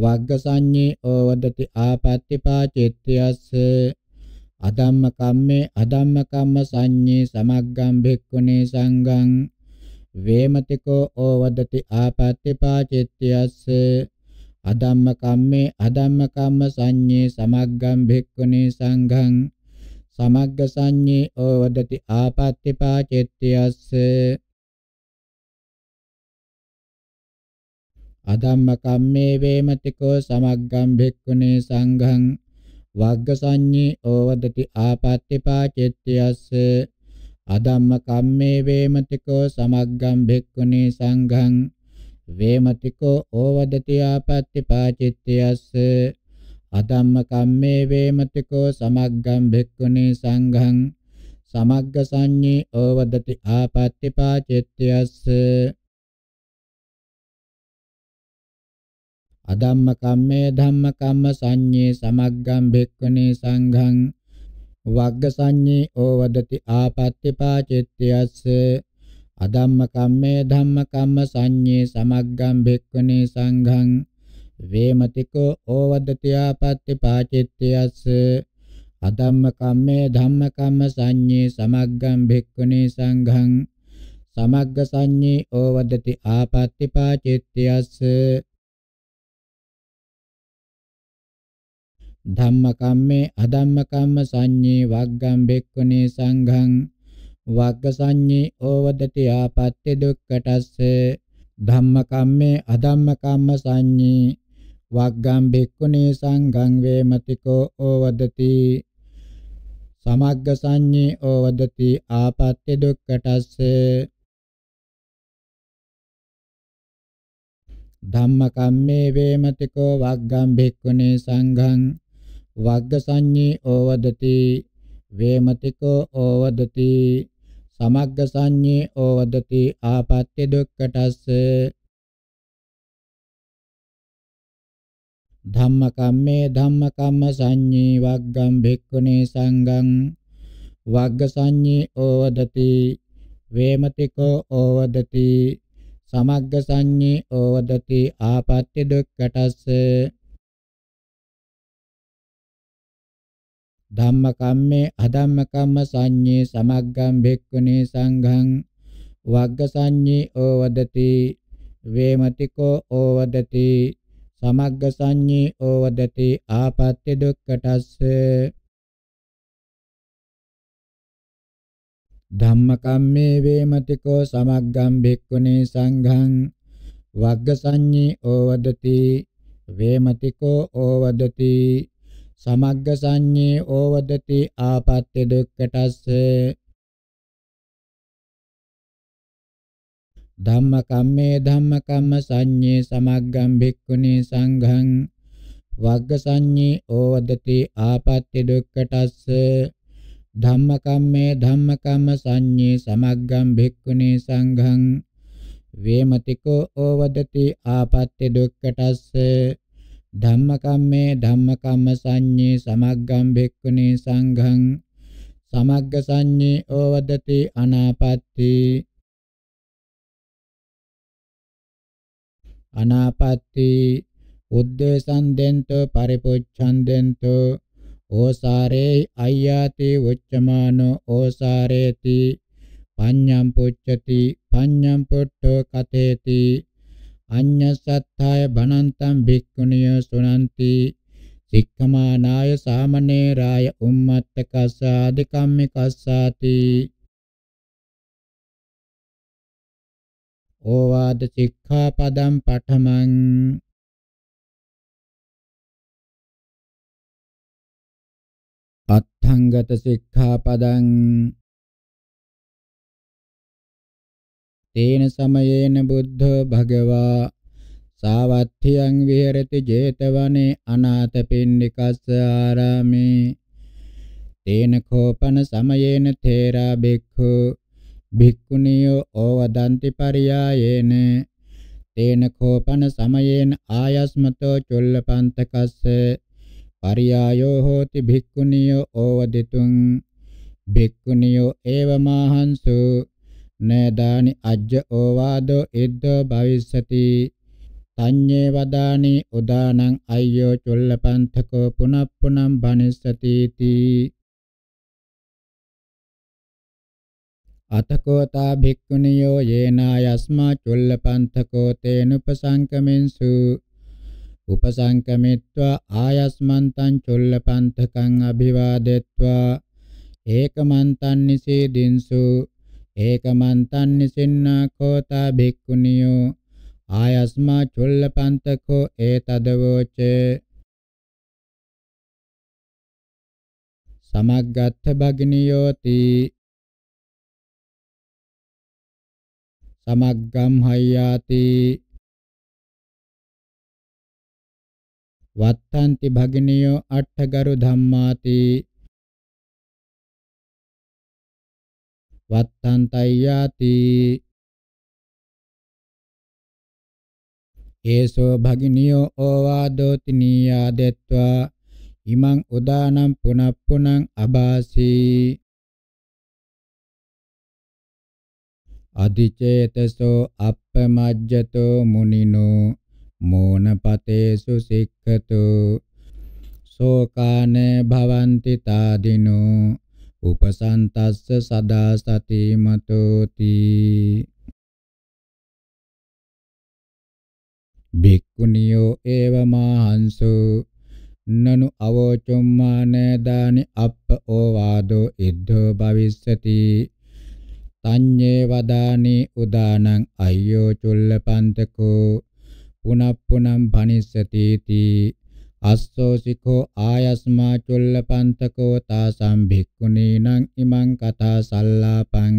වග්ගසඤ්ඤේ ඕවදති ආපත්‍තිපාචිත්‍යස්ස අදම්ම කම්මේ අදම්ම කම්ම සංඤේ සමග්ගම් භික්ඛුනේ සංඝං වේමතිකෝ ඕවදති ආපත්‍තිපාචිත්‍යස්ස අදම්ම කම්මේ අදම්ම කම්ම සංඤේ සමග්ගම් භික්ඛුනේ සංඝං සමග්ග සංඤේ ඕවදති ආපත්‍තිපාචිත්‍යස්ස අධම්මකම්මේ වේමතිකෝ සමග්ගම් භික්ඛුනේ සංඝං වග්ගසඤ්ඤී ඕවදති ආපත්‍තිපාචෙත්‍යස්ස අධම්මකම්මේ වේමතිකෝ සමග්ගම් භික්ඛුනේ සංඝං වේමතිකෝ ඕවදති ආපත්‍තිපාචෙත්‍යස්ස අධම්මකම්මේ වේමතිකෝ සමග්ගම් භික්ඛුනේ සංඝං සමග්ග සංඤී ඕවදති ආපත්‍තිපාචෙත්‍යස්ස අධම්ම කම්මේ ධම්ම කම්ම සංඤේ සමග්ගම් භෙක්ඛනේ සංඝං වග්ග සංඤේ ඕවදති ආපත්‍ය පාචෙත්‍යස්ස අධම්ම කම්මේ ධම්ම කම්ම සංඤේ සමග්ගම් භෙක්ඛනේ සංඝං වේමතිකෝ ඕවදති ආපත්‍ය පාචෙත්‍යස්ස අධම්ම කම්මේ ධම්ම කම්ම සංඤේ සමග්ගම් භෙක්ඛනේ සංඝං සමග්ග සංඤේ ඕවදති ආපත්‍ය පාචෙත්‍යස්ස ධම්මකම්මේ අධම්මකම්ම සංඤේ වග්ගම් බෙක්කනේ සංඝං වග්ග සංඤේ ඕවදති ආපත්‍ය දුක්ඛටස්ස ධම්මකම්මේ අධම්මකම්ම සංඤේ වග්ගම් බෙක්කනේ සංඝං වේමතිකෝ ඕවදති සමග්ග සංඤේ ඕවදති ආපත්‍ය දුක්ඛටස්ස ධම්මකම්මේ වේමතිකෝ වග්ගම් බෙක්කනේ සංඝං වග්ගසඤ්ඤේ ඕවදති වේමතිකෝ ඕවදති සමග්ගසඤ්ඤේ ඕවදති ආපත්‍ය දුක්ඛටස්ස ධම්මකම්මේ ධම්මකම්ම සංඤේ වග්ගම් භික්ඛුනේ සංඝං වග්ගසඤ්ඤේ ඕවදති වේමතිකෝ ඕවදති සමග්ගසඤ්ඤේ ඕවදති ආපත්‍ය දුක්ඛටස්ස ධම්මකම්මේ අධම්මකම්ම සංඤේ සමග්ගම් භික්ඛුනි සංඝං වග්ගසඤ්ඤී ඕවදති වේමතිකෝ ඕවදති සමග්ගසඤ්ඤී ඕවදති ආපත්‍ය දුක්ඛටස්ස ධම්මකම්මේ වේමතිකෝ සමග්ගම් භික්ඛුනි සංඝං වග්ගසඤ්ඤී ඕවදති වේමතිකෝ ඕවදති සමග්ග සංඤේ ඕවදති ආපත්‍ය දුක්ඛටස්ස ධම්ම කම්මේ ධම්ම කම්ම සංඤේ සමග්ගම් භික්ඛුනි සංඝං වග්ග සංඤේ ඕවදති ආපත්‍ය දුක්ඛටස්ස ධම්ම කම්මේ ධම්ම කම්ම සංඤේ සමග්ගම් භික්ඛුනි සංඝං වේමතිකෝ ඕවදති ආපත්‍ය දුක්ඛටස්ස ධම්මකම්මේ ධම්මකම්මසඤ්ඤේ සමග්ගම් භික්ඛුනි සංඝං සමග්ගසඤ්ඤේ ඕවදති අනාපත්ති අනාපත්ති උද්දේශං දෙන්තෝ පරිපොච්ඡන් දෙන්තෝ ඕසාරේ අය්‍යාති උච්චමානෝ ඕසාරේති පඤ්ඤම් පුච්චති පඤ්ඤම් පුට්ඨෝ කතේති අඤ්ඤසත්ථය බණන්තං භික්ඛුනිය සුනන්ති සික්ඛමානාය සාමනේරාය උම්මත්තකස්සාදි කම්මිකස්සාති ඕවාද සික්ඛාපදම් පඨමං අත්ථංගත සික්ඛාපදං තේන සමයේන බුද්ධ භගවා සාවත්ථියං විහෙරති 제තවනේ අනාථ පින්නිකස්ස ආරාමේ තේන කෝපන සමයේන තේරා බික්ඛු භික්ඛුනියෝ ඕවදන්ති පරියායේන තේන කෝපන සමයේන ආයස්මතෝ චුල්ලපන්තකස්ස පරියායෝ හෝති භික්ඛුනියෝ ඕවදිතුං භික්ඛුනියෝ ඒවමාහංසෝ නදානි අජ්ජ ඕවාදෝ ඉද්දෝ භවිස්සති තඤ්ඤේ වදානි උදානං අය්‍යෝ චොල්ලපන්තකෝ පුනප්පුනම් භනිස්සති තී අතකෝතා භික්ඛුනියෝ යේනා යස්මා චොල්ලපන්තකෝ තේනුපසංකමෙන්සු උපසංකමිත්වා ආයස්මන්තං චොල්ලපන්තකං අභිවාදෙත්වා ඒකමන්තං නිසීදින්සු ඒකමන්තන් නිසින්නා කෝතා භික්ඛුනියෝ ආයස්මා චුල්ලපන්තකෝ ඒතදවෝච සමග්ගත්ථ භගිනියෝති සමග්ගම් හය්‍යාති වත්තන්ති භගිනියෝ අට්ඨගරු ධම්මාති වත්තන්තය්යාති ඒසෝ භගිනියෝ ඕවාදෝති නීයා දෙත්වා ඉමං උදානම් පුනප්පුනං අබාසි අධිචේතසෝ අප්පමජ්ජතෝ මුනිනෝ මෝනපතේසු සික්ඛතෝ සෝකාන භවන්ති තාදිනෝ උපසන්තස්ස සදා සතිමතෝති බික්කුණියෝ ඒව මාහන්සු නනු අවෝචුම්මාන දානි අප්ප ඕවාදෝ ඉද්ධෝ භවිස්සති තඤ්ඤේ වදානි උදානං අය්‍යෝ චුල්ලපන්තකෝ පුනප්පුනම් භනිස්සති තී අස්සෝසිකෝ ආයස්මා චුල්ලපන්තකෝ තාසම් භික්ඛුනීනං ඉමං කතා සල්ලාපං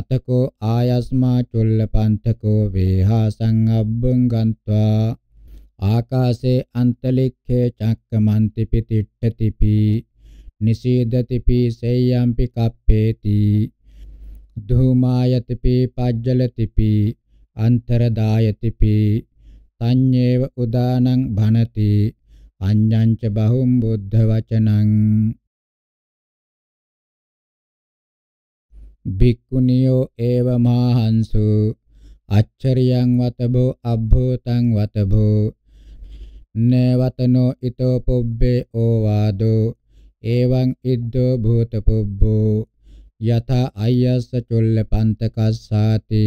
අතකෝ ආයස්මා චුල්ලපන්තකෝ වේහා සංඅබ්බං ගන්त्वा ආකාසේ අන්තලික්ඛේ චක්කමන්ති පිතිට්ඨතිපි නිසීදතිපි සේයම්පි කප්පේති ධූමායතිපි පජ්ජලතිපි අන්තරදායතිපි තඤ්ඤේව උදානං භනති අඤ්ඤං ච බහුම් බුද්ධ වචනං භික්ඛුනියෝ ඒව මාහංසු අච්චරියං වතබෝ අබ්බෝතං වතබෝ නේවතනෝ ිතෝ පුබ්බේ ඕවාදෝ එවං ඉද්දෝ භූත පුබ්බෝ යත අයස්ස චුල්ල පන්තකස්සාති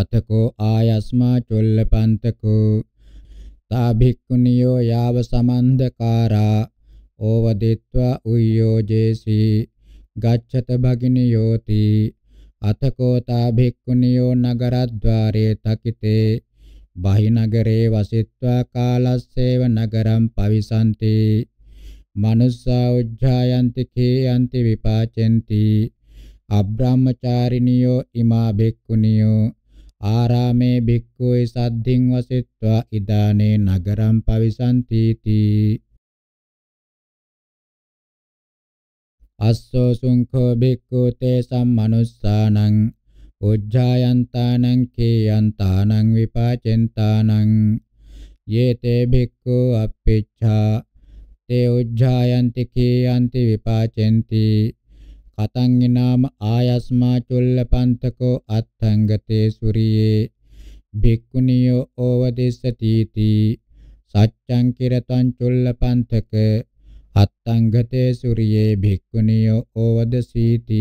අතකෝ ආයස්මා චොල්ලපන්තකෝ තා භික්ඛුනියෝ යාව සමන්දකාරා ඕවදිත්වා උය්‍යෝ ජේසි ගච්ඡත භගිනියෝති අතකෝ තා භික්ඛුනියෝ නගරද්්වාරේ තකිතේ බහි නගරේ වසිත්වා කාලස්සේව නගරම් පවිසන්ති මනුස්සා උජ්ජායන්ති කේයන්ති විපාචෙන්ති අබ්‍රාහ්මචාරිනියෝ ඉමා භික්ඛුනියෝ ආරාමේ භික්ඛුයි සද්ධින් වසිත්වා ඉදානේ නගරම් පවිසන්ති තී අස්සෝ සුංඛෝ භික්ඛු තේ සම්මනුස්සානං උජ්ජායන්තානං කේයන්තානං විපාචෙන්තානං යේතේ භික්ඛු අප්පිච්ඡා තේ උජ්ජායන්ති කේයන්ති විපාචෙන්ති පතංගිනාම ආයස්මා චොල්ලපන්තකෝ අත්ථංගතේ සුරියේ භික්ඛුනියෝ ඕවදෙස්සතිති සච්ඡං කිරතං චොල්ලපන්තක අත්ථංගතේ සුරියේ භික්ඛුනියෝ ඕවදසීති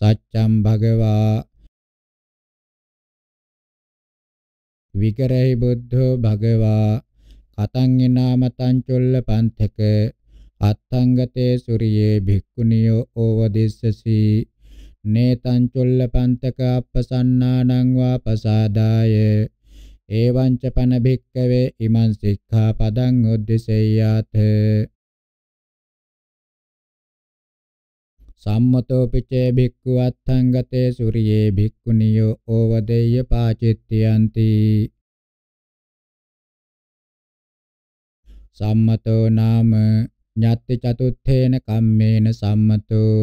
සච්ඡම් භගවා විකරහි බුද්ධෝ භගවා කතං නාමතං චොල්ල පන්තක අත්තංගතේ සුරියේ භික්ඛුනියෝ ඕවදිස්සසි නේතං චොල්ල පන්තක අපසන්නානං වා පසාදාය එවං ච පන භික්කවේ ඉමං සික්ඛාපදං උද්දසෙය්‍යාත සම්මතෝ පිචේ භික්ඛු අත්ථංගතේ සුරියේ භික්ඛුනියෝ ඕවදෙය්‍ය පාචිත්‍යන්ති සම්මතෝ නාම ඤාත්ති චතුත්ථේන කම්මේන සම්මතෝ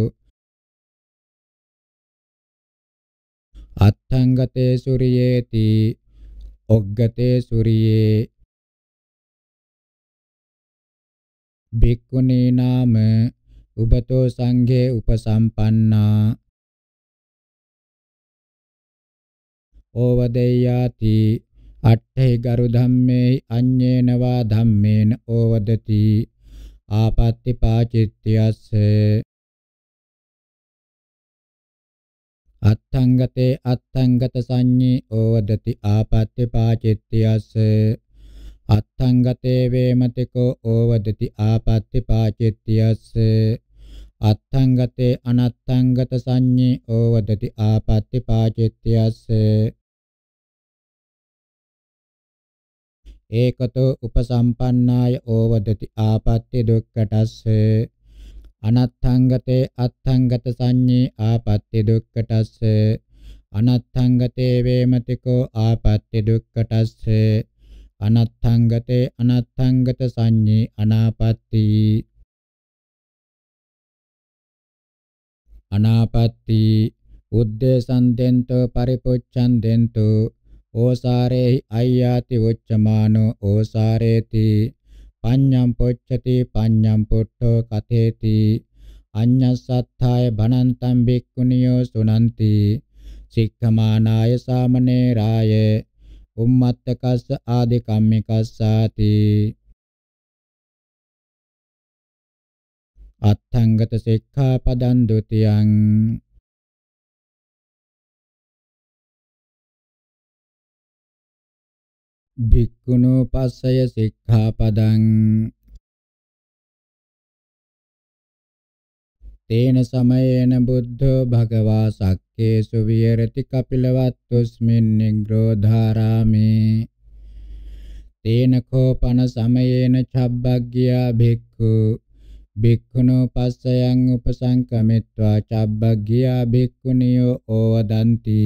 අත්ථංගතේ සුරියේති ඔග්ගතේ සුරියේ භික්ඛුනී නාම උබතෝ සංඝේ උපසම්පන්නා ඕවදෙය්‍යාති අට්ඨේ ගරු ධම්මේ අඤ්ඤේන වා ධම්මේන ඕවදති ආපත්‍ති පාචිත්‍යස්ස අත්තංගතේ අත්තංගත සංඤේ ඕවදති ආපත්‍ති පාචිත්‍යස්ස අත්තංගතේ වේමතිකෝ ඕවදති ආපත්‍ති පාචිත්‍යස්ස අත්තංගතේ අනත්තංගත සංඤේ ඕවදති ආපත්‍ති පාචිත්‍යස්ස ඒකතෝ උපසම්පන්නාය ඕවදති ආපත්‍ය දුක්ඛටස්ස අනත්තංගතේ අත්තංගත සංඤේ ආපත්‍ය දුක්ඛටස්ස අනත්තංගතේ වේමතිකෝ ආපත්‍ය දුක්ඛටස්ස අනත්තංගතේ අනත්තංගත සංඤේ අනාපත්‍ති අනාපත්‍ති උද්දේශන් දෙන්තෝ පරිපොච්ඡන් දෙන්තෝ ඕසාරේහි අය්‍යාති උච්චමානෝ ඕසාරේති පඤ්ඤම් පොච්චති පඤ්ඤම් පුට්ඨෝ කතේති අඤ්ඤස්සත්ථාය භනන්තම් බික්ඛුනියෝ සුනන්ති සික්ඛමානාය සාමනේරාය උම්මත්තකස්ස ආදි කම්මිකස්සාති අත්ථංගත සික්ඛාපදං ဒ ුතියං භික්ඛුනෝ පස්සය සික්ඛාපදං තේන සමයේන බුද්ධෝ භගවා සක්කේසු විහෙරති කපිලවත්තුස්මින් නිග්‍රෝධාරාමේ තේන කෝපන සමයේන චබ්බග්ගියා භික්ඛු භික්ඛුනෝ පස්සයන් උපසංකමිත්වා චබ්බග්ගියා භික්ඛුනියෝ ඕවදන්ති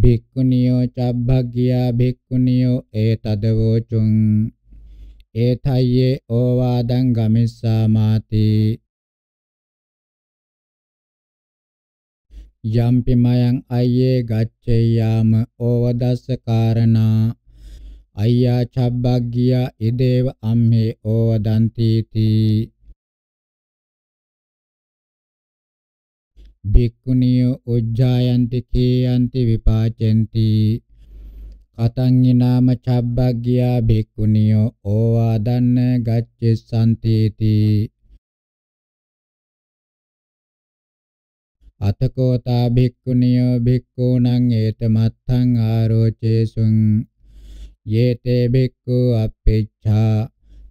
භික්ඛුනියෝ චබ්බග්ගියා භික්ඛුනියෝ ඒතදවෝචුං ඒතය්යේ ඕවාදං ගමිස්සාමාති යම්පි මයං අය්යේ ගච්ඡේයාම ඕවදස්ස කාරණා අය්‍යා චබ්බග්ගියා ඉදේව අම්හි ඕවදන්ති තී භික්ඛුනිය උජ්ජායන්ති කේයන්ති විපාචෙන්ති කතං ඊනාම චබ්බග්ගියා භික්ඛුනිය ඕවාදන්න ගච්ඡෙස්සන්තේති අතකෝතා භික්ඛුනිය භික්ඛූණං ඒතමත්තං ආරෝචේසුං යේතේ භික්ඛු අප්පේච්ඡා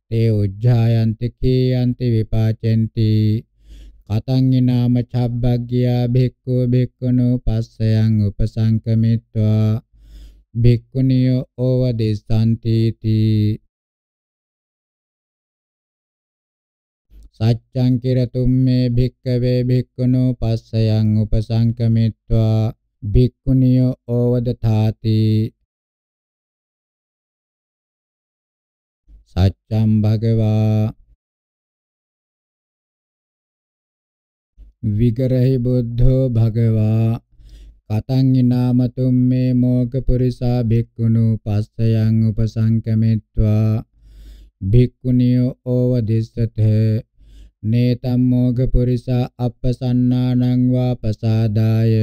තේ උජ්ජායන්ති කේයන්ති විපාචෙන්ති පතංගිනාම චබ්බග්ගියා භික්ඛු භික්ඛුනෝ පස්සයන් උපසංකමිත්වා භික්ඛුනියෝ ඕවදෙස්සන්ති තී සච්ඡං කිරතුම් මේ භික්ඛවේ භික්ඛුනෝ පස්සයන් උපසංකමිත්වා භික්ඛුනියෝ ඕවදතාති සච්ඡම් භගවා විගරහි බුද්ධෝ භගවා කතං ඊනාමතුම් මේ මෝග පුරිසා භික්ඛුනු පස්සයන් උපසංකමෙත්වා භික්ඛුනියෝ ඕවදිස්සත නේතම් මෝග පුරිසා අප්පසන්නානං වා පසාදාය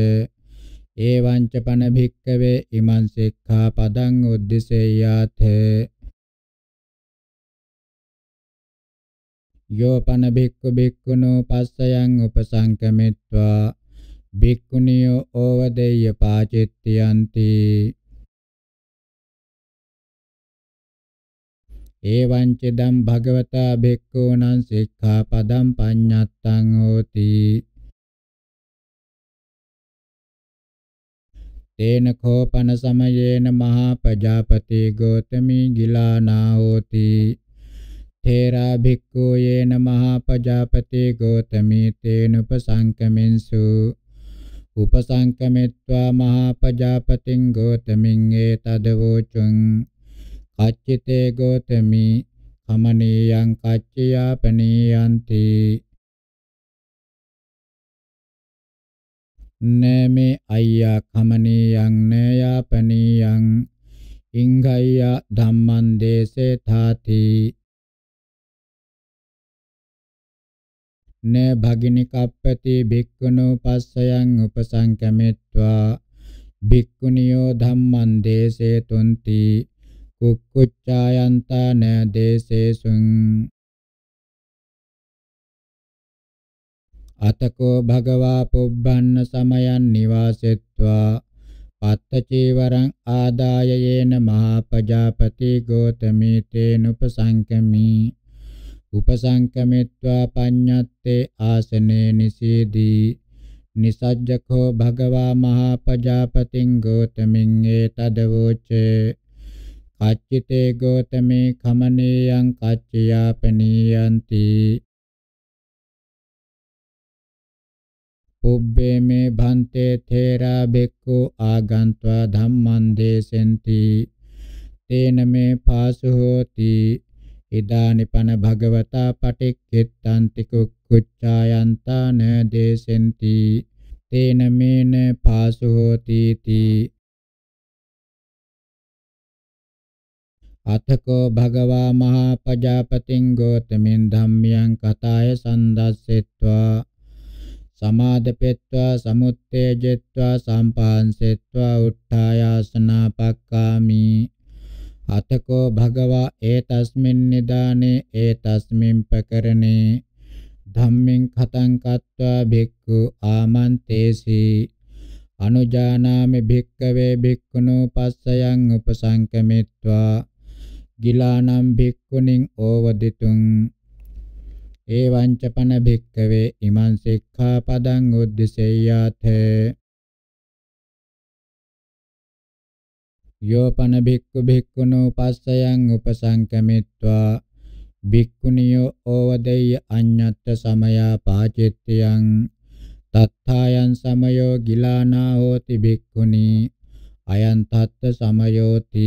එවං ච පන භික්ඛවේ ඉමං සික්ඛා පදං උද්දිසෙය්‍යාතේ යෝපන භික්ඛු භික්ඛුනෝ පස්සයන් උපසංකමිත්වා භික්ඛුනියෝ ඕවදෙය්‍ය පාචිත්තියන්ති එවං චිදම් භගවතා භික්ඛූනං සික්ඛාපදං පඤ්ඤත්තං හෝති තේන කෝපන සමයේන මහා ප්‍රජාපති ගෝතමී ගිලානා හෝති තේරා භික්ඛු යේන මහා පජාපති ගෝතමී තේනුපසංකමින්සු උපසංකමිත්වා මහා පජාපතින් ගෝතමින් ඒ තදවෝචුං කච්චිතේ ගෝතමි අමනීයං කච්චයාපනීයන්ති නමේ අයියා කමනීයං නයාපනීයං ඉංගයියා ධම්මං දේසේ තාති න භගිනි කප්පති භික්ඛුනෝ පස්සයන් උපසංකමෙත්වා භික්ඛුනියෝ ධම්මං දේසේ තුන්ති කුක්කුච්ඡායන්තන දේසේසුං අතකෝ භගවා පුබ්බන්න සමයන් නිවාසෙත්වා පත්ත චීවරං ආදායයේන මහා පජාපති ගෝතමී තේනුපසංකමී උපසංකමිත්වා පඤ්ඤත්තේ ආසනේ නිසීදී නිසජ්ජකෝ භගවා මහා පජාපතින් ගෝතමින් ඒතදවෝචේ කච්චිතේ ගෝතමේ කමනේයං කච්චයාපනීයන්ති පුබ්බේ මේ භන්තේ තේරා බෙක්කෝ ආගන්त्वा ධම්මං දේසෙන්ති තේන මේ පාසු හෝති ඉදානි පන භගවතා පටික්කෙත්තන්ති කුච්චායන්තාන දේසෙන්ති තේන මේන පාසු හෝති තී අතකෝ භගවා මහා පජාපතින් ගෝතමින් ධම්මියං කතාය සන්දස්සෙත්වා සමාදපෙත්වා සමුත්තේජෙත්වා සම්පාංසෙත්වා උට්ඨායාසනා පක්කාමි අතකෝ භගවා ඒතස්මින් නිදානේ ඒතස්මින් පකරණේ ධම්මෙන් කතං කତ୍වා භික්ඛු ආමන්තේසි අනුජානාමි භික්කවේ භික්ඛුනෝ පස්සයන් උපසංකමිත්වා ගිලානම් භික්ඛුනින් ඕවදිතුං ඒවං චපන භික්කවේ ඉමං සික්ඛාපදං උද්දසෙය්‍යාතේ යෝපන භික්ඛු භික්ඛුනෝ පස්සයන් උපසංකමිත්වා භික්ඛුනියෝ ඕවදෙය්‍ය අඤ්ඤත්ත සමයා පාචිත්‍යං තත්ථායන් සමයෝ ගිලානා හෝති භික්ඛුනි අයන් තත්ත සමයෝති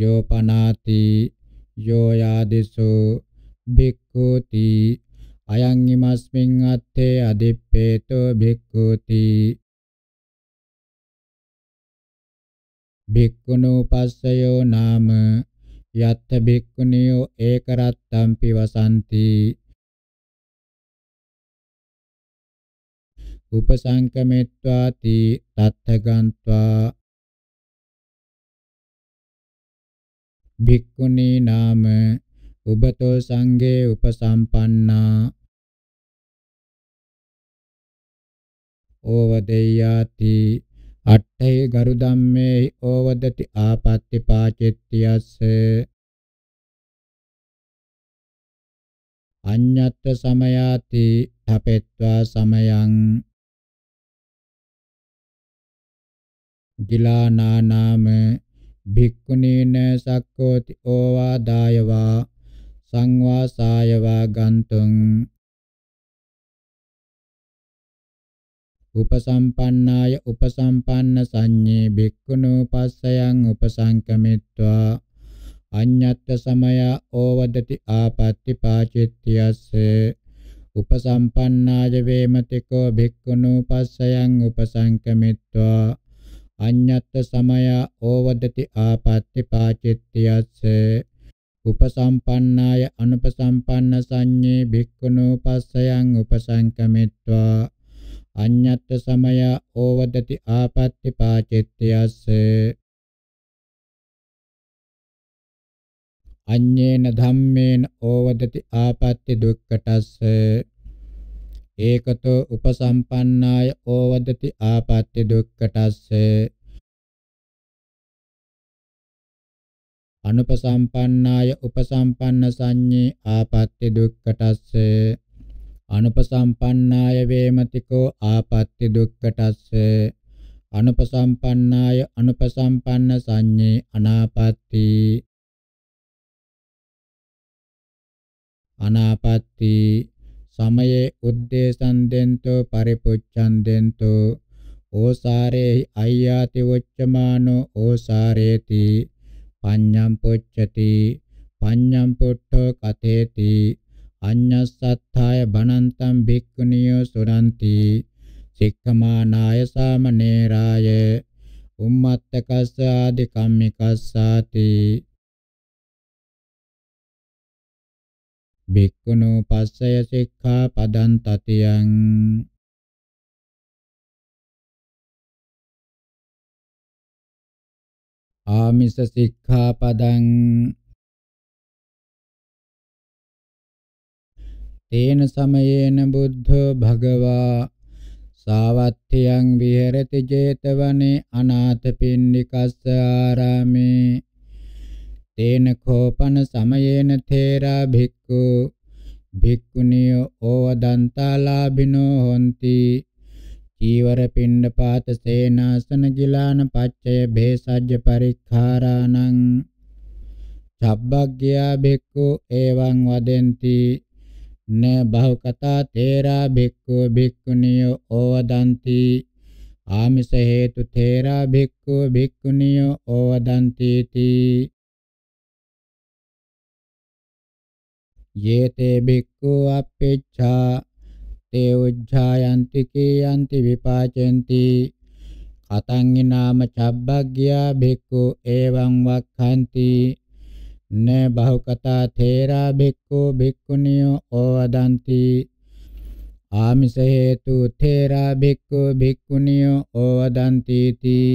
යෝපනාති යෝ යාදිසෝ භික්ඛූති අයං ඉමස්මින් අත්තේ අදිප්පේතෝ භික්ඛූති භික්ඛුනුපස්සයෝ නාම යත්ථ භික්ඛුනියෝ ඒකරත්තම්පි වසන්ති උපසංකමෙත්වාති තත්තගන්त्वा භික්ඛුනී නාම උබතෝ සංඝේ උපසම්පන්නා ඕවදෙය්‍යාති අට්ඨේ ගරු ධම්මේ ඕවදති ආපත්‍ති පාචෙත්තියස්ස අඤ්ඤත්ත සමයාති තපෙත්වා සමයං ගිලානා නාම භික්ඛුනේන සක්කෝති ඕවා දායවා සංවාසායවා ගන්තුං උපසම්පන්නාය උපසම්පන්න සංඤේ භික්ඛුනෝ පස්සයන් උපසංකමිත්වා අඤ්ඤත්ත සමය ඕවදති ආපත්‍ති පාචිත්‍යස්ස උපසම්පන්නාය වේමතිකෝ භික්ඛුනෝ පස්සයන් උපසංකමිත්වා අඤ්ඤත්ත සමය ඕවදති ආපත්‍ති පාචිත්‍යස්ස උපසම්පන්නාය අනුපසම්පන්න සංඤේ භික්ඛුනෝ පස්සයන් උපසංකමිත්වා අඤ්ඤත්ත සමය ඕවදති ආපත්‍ති පාචිත්‍යස්ස අඤ්ඤේන ධම්මේන ඕවදති ආපත්‍ති දුක්ඛටස්ස ඒකතෝ උපසම්පන්නාය ඕවදති ආපත්‍ති දුක්ඛටස්ස අනුපසම්පන්නාය උපසම්පන්න සංඤේ ආපත්‍ති දුක්ඛටස්ස අනුපසම්පන්නාය වේමතිකෝ ආපත්‍ති දුක්ඛටස්ස අනුපසම්පන්නාය අනුපසම්පන්න සංඤේ අනාපත්‍ති අනාපත්‍ති සමයේ උද්දේශන් දෙන්තෝ පරිපුච්ඡන් දෙන්තෝ ඕසාරේහි අය්‍යාති වොච්චමානෝ ඕසාරේති පඤ්ඤම් පොච්චති පඤ්ඤම් පොට්ඨෝ කතේති අඤ්ඤස්සත්ථාය භනන්තං භික්ඛුනියෝ සුරන්ති සික්ඛමානාය සාමනේරාය උම්මත්තකස්ස ආදි කම්මිකස්සාති භික්ඛුනෝ පස්සය සික්ඛා පදං තතියං ආමිස සික්ඛා පදං තේන සමයේන බුද්ධෝ භගවා සාවත්ථියං විහෙරති 제තවනේ අනාථපිණ්ඩිකස්ස ආරාමේ තේන කෝපන සමයේන තේරා භික්ඛු භික්ඛුනියෝ ඕවදන්තාලාභිනෝ හොಂತಿ චීවර පිණ්ඩපාත සේනාසන ගිලාන පච්චය භේසජ්‍ය පරික්ඛාරාණං සබ්බග්ගයා භික්ඛු එවං වදෙන්ති න බහුකතා තේරා භික්ඛු භික්ඛුනියෝ ඕවදಂತಿ ආමිස හේතු තේරා භික්ඛු භික්ඛුනියෝ ඕවදಂತಿ තී යේතේ භික්ඛු අපේච්ඡා තේ උජ්ජායන්ති කීයන්ති විපාචෙන්ති කතං ඊනාම චබ්බග්ගියා භික්ඛු එවං වක්ඛන්ති න බහුකතා තේරා භික්ඛු භික්ඛුනියෝ ඕවදಂತಿ ආමිස හේතු තේරා භික්ඛු භික්ඛුනියෝ ඕවදಂತಿ තී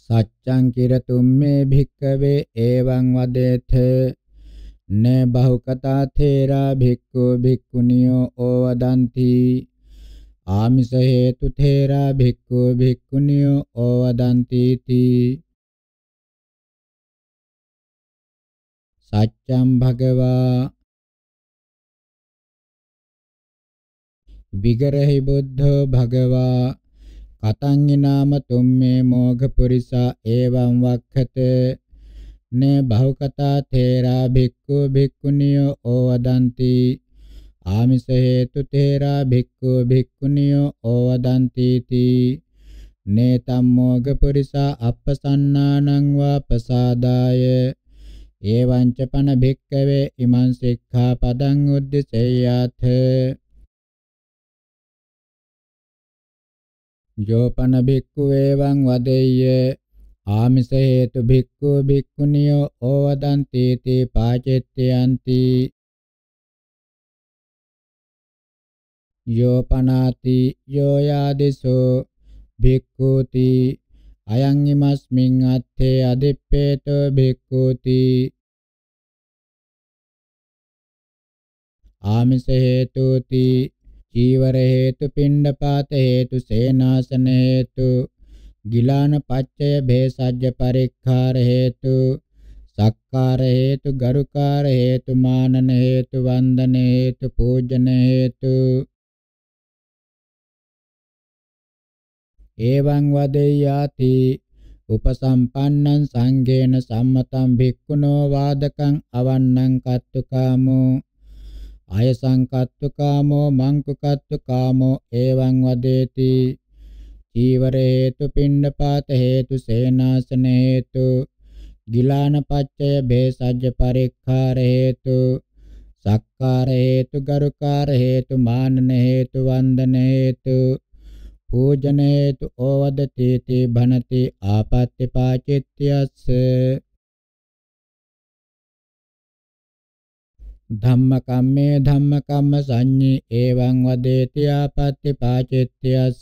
සච්ඡං කිරතුම් මේ භික්ඛවේ එවං වදේත න බහුකතා තේරා භික්ඛු භික්ඛුනියෝ ඕවදಂತಿ ආමිස හේතු තේරා භික්ඛු භික්ඛුනියෝ ඕවදಂತಿ තී සච්ඡම් භගවා විගරහි බුද්ධෝ භගවා කතං නාම තුම්මේ මෝඝ පුරිසා එවං වක්ඛතේ නේ බහුකතා තේරා භික්ඛු භික්ඛුනියෝ ඕවදಂತಿ ආමිස හේතු තේරා භික්ඛු භික්ඛුනියෝ ඕවදಂತಿ තී නේ තම්මෝඝ පුරිසා අප්පසන්නානං වා ප්‍රසාදාය එවංච පන භික්කවේ ඉමං සික්ඛාපදං උද්දේශයාත යෝපන භික්ඛු එවං වදෙය්‍ය ආමිස හේතු භික්ඛු භික්ඛුනියෝ ඕවදන්ති තී පාචෙත්‍යන්ති යෝපනාති යෝයාදිසෝ භික්ඛුති අයං ඉමස්මින් අත්තේ අදිප්පේතෝ භික්ඛූති ආමිස හේතුති චීවර හේතු පිණ්ඩපාත හේතු සේනාසන හේතු ගිලාන පච්චය භේසජ්‍ය පරික්ඛාර හේතු සක්කාර හේතු ගරුකාර හේතු මානන හේතු වන්දන හේතු පූජන හේතු එවං වදෙයාති උපසම්පන්නං සංඝේන සම්මතං භික්ඛුනෝ වාදකං අවන්නං කත්තුකාමෝ ආයසං කත්තුකාමෝ මංකුකත්තුකාමෝ එවං වදේති චීවර හේතු පිණ්ඩපාත හේතු සේනාසන හේතු ගිලාන පච්චය බේසජ්ජ පරික්ඛාර හේතු සක්කාර හේතු ගරුකාර හේතු මානන හේතු වන්දන හේතු ඕජනේතු ඕවදති තී භනති ආපත්‍ති පාචිත්‍යස්ස ධම්මකම්මේ ධම්මකම්ම සංඤේ එවං වදේති ආපත්‍ති පාචිත්‍යස්ස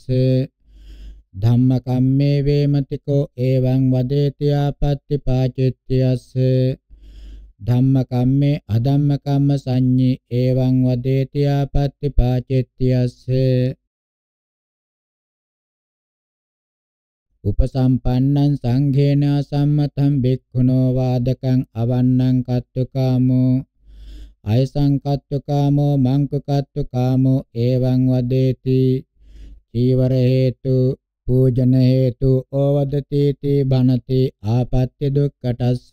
ධම්මකම්මේ වේමතිකෝ එවං වදේති ආපත්‍ති පාචිත්‍යස්ස ධම්මකම්මේ අධම්මකම්ම සංඤේ එවං වදේති ආපත්‍ති පාචිත්‍යස්ස උපසම්පන්නං සංඝේන සම්මතං භික්ඛුනෝ වාදකං අවන්නං කත්තුකාමෝ අයසං කත්තුකාමෝ මංක කත්තුකාමෝ එවං වදේති චීවර හේතු පූජන හේතු ඕවදති තී බණති ආපත්‍ය දුක්කටස්ස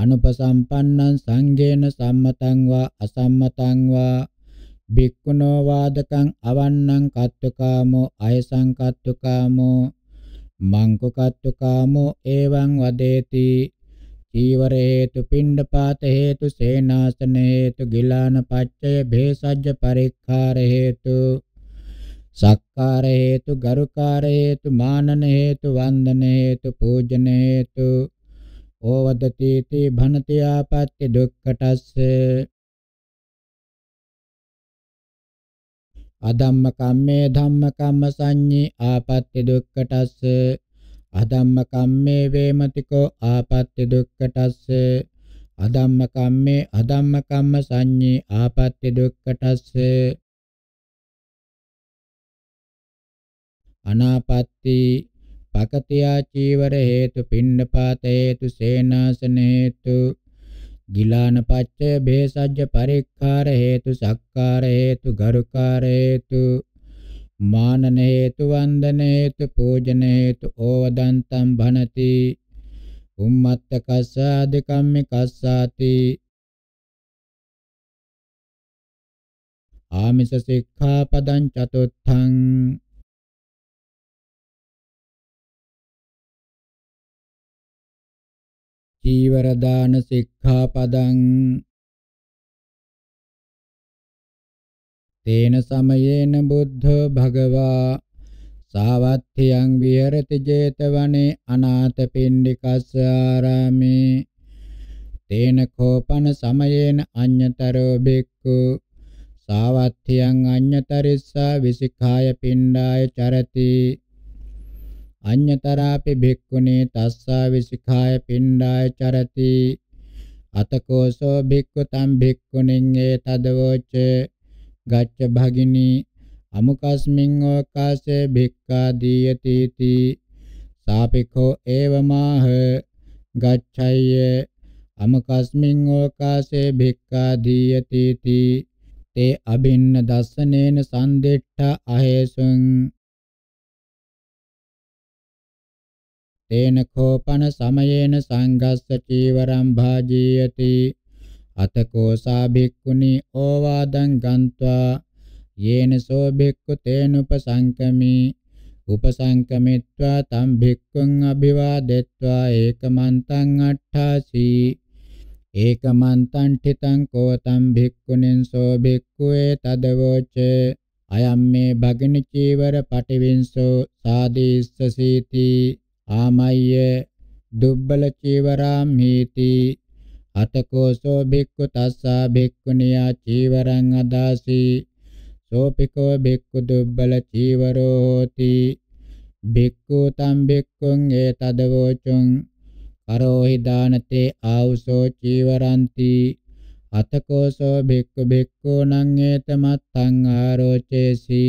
අනුපසම්පන්නං සංඝේන සම්මතං වා අසම්මතං වා භික්ඛුනෝ වාදකං අවන්නං කත්තුකාමෝ අයසං කත්තුකාමෝ මංකො කත්තුකාමෝ එවං වදේති චීවර හේතු පිණ්ඩපාත හේතු සේනාසන හේතු ගිලාන පච්චය භේසජ්ජ පරික්ඛාර හේතු සක්කාර හේතු ගරුකාර හේතු මානන හේතු වන්දන හේතු පූජන හේතු ඕවදති තී භනති ආපත්‍ය දුක්ඛටස්ස අධම්ම කම්මේ ධම්ම කම්ම සංඤී ආපත්‍ය දුක්ඛටස්ස අධම්ම කම්මේ වේමතිකෝ ආපත්‍ය දුක්ඛටස්ස අධම්ම කම්මේ අධම්ම කම්ම සංඤී ආපත්‍ය දුක්ඛටස්ස අනාපත්‍ති පකතියා චීවර හේතු පින්නපාත හේතු සේනාසන හේතු ගිලාන පච්චය බේසජ්‍ය පරික්කාර හේතු සක්කාර හේතු ගරුකාර හේතු මානන හේතු වන්දන හේතු පූජන හේතු ඕවදන්තම් භනති උම්මත්ත කස්සාද කම්මි කස්සාති ආමිස සික්ඛාපදං චතුත්ථං චීවර දාන සික්ඛාපදං තේන සමයේන බුද්ධ භගවා සාවත්ථියං විහෙරති 제තවනේ අනාථ පින්ඩිකස්ස ආරාමේ තේන කෝපන සමයේන අඤ්‍යතරෝ බික්ඛු සාවත්ථියං අඤ්‍යතරිස්සා විසිකාය පින්ඩාය චරති අඤ්‍යතරාපි භික්ඛුනේ තස්සා විසිකාය පිණ්ඩාය චරති අතකෝසෝ භික්ඛු තම් භික්ඛුනින් ඒ තදවෝච ගච්ඡ භගිනී අමුකස්මින් ඕකාසේ භික්ඛා දීයති තී සාපිකෝ ඒවමාහ ගච්ඡය්‍ය අමකස්මින් ඕකාසේ භික්ඛා දීයති තී තේ අබින්න දස්සනේන සම්දෙට්ඨ අහේසුං තේන කෝපන සමයේන සංඝස්ස චීවරම් භාජීයති අතකෝ සා භික්ඛුනි ඕවාදං ගන්්වා යේන සෝ භික්ඛු තේනුපසංකමි උපසංකමිත්වා තම් භික්ඛුං අභිවාදෙත්වා ඒකමන්තං අට්ඨාසි ඒකමන්තං ඨිතං කෝතම් භික්ඛුනින් සෝ භික්ඛුවේ තදවෝචේ අයම් මේ භගිනි චීවර පටිවින්සෝ සාදීස්සසීති ආමය්‍ය දුබ්බල චීවරාම් හීති අතකෝසෝ භික්ඛු තස්සා භික්ඛුනියා චීවරං අදාසි සෝපිකෝ භික්ඛු දුබ්බල චීවරෝ හෝති භික්ඛු තම් භික්ඛුං ඒතදවෝචුං කරෝහි දානතේ ආවුසෝ චීවරಂತಿ අතකෝසෝ භික්ඛු භික්ඛූ නං ඒතමත් සංආරෝචේසි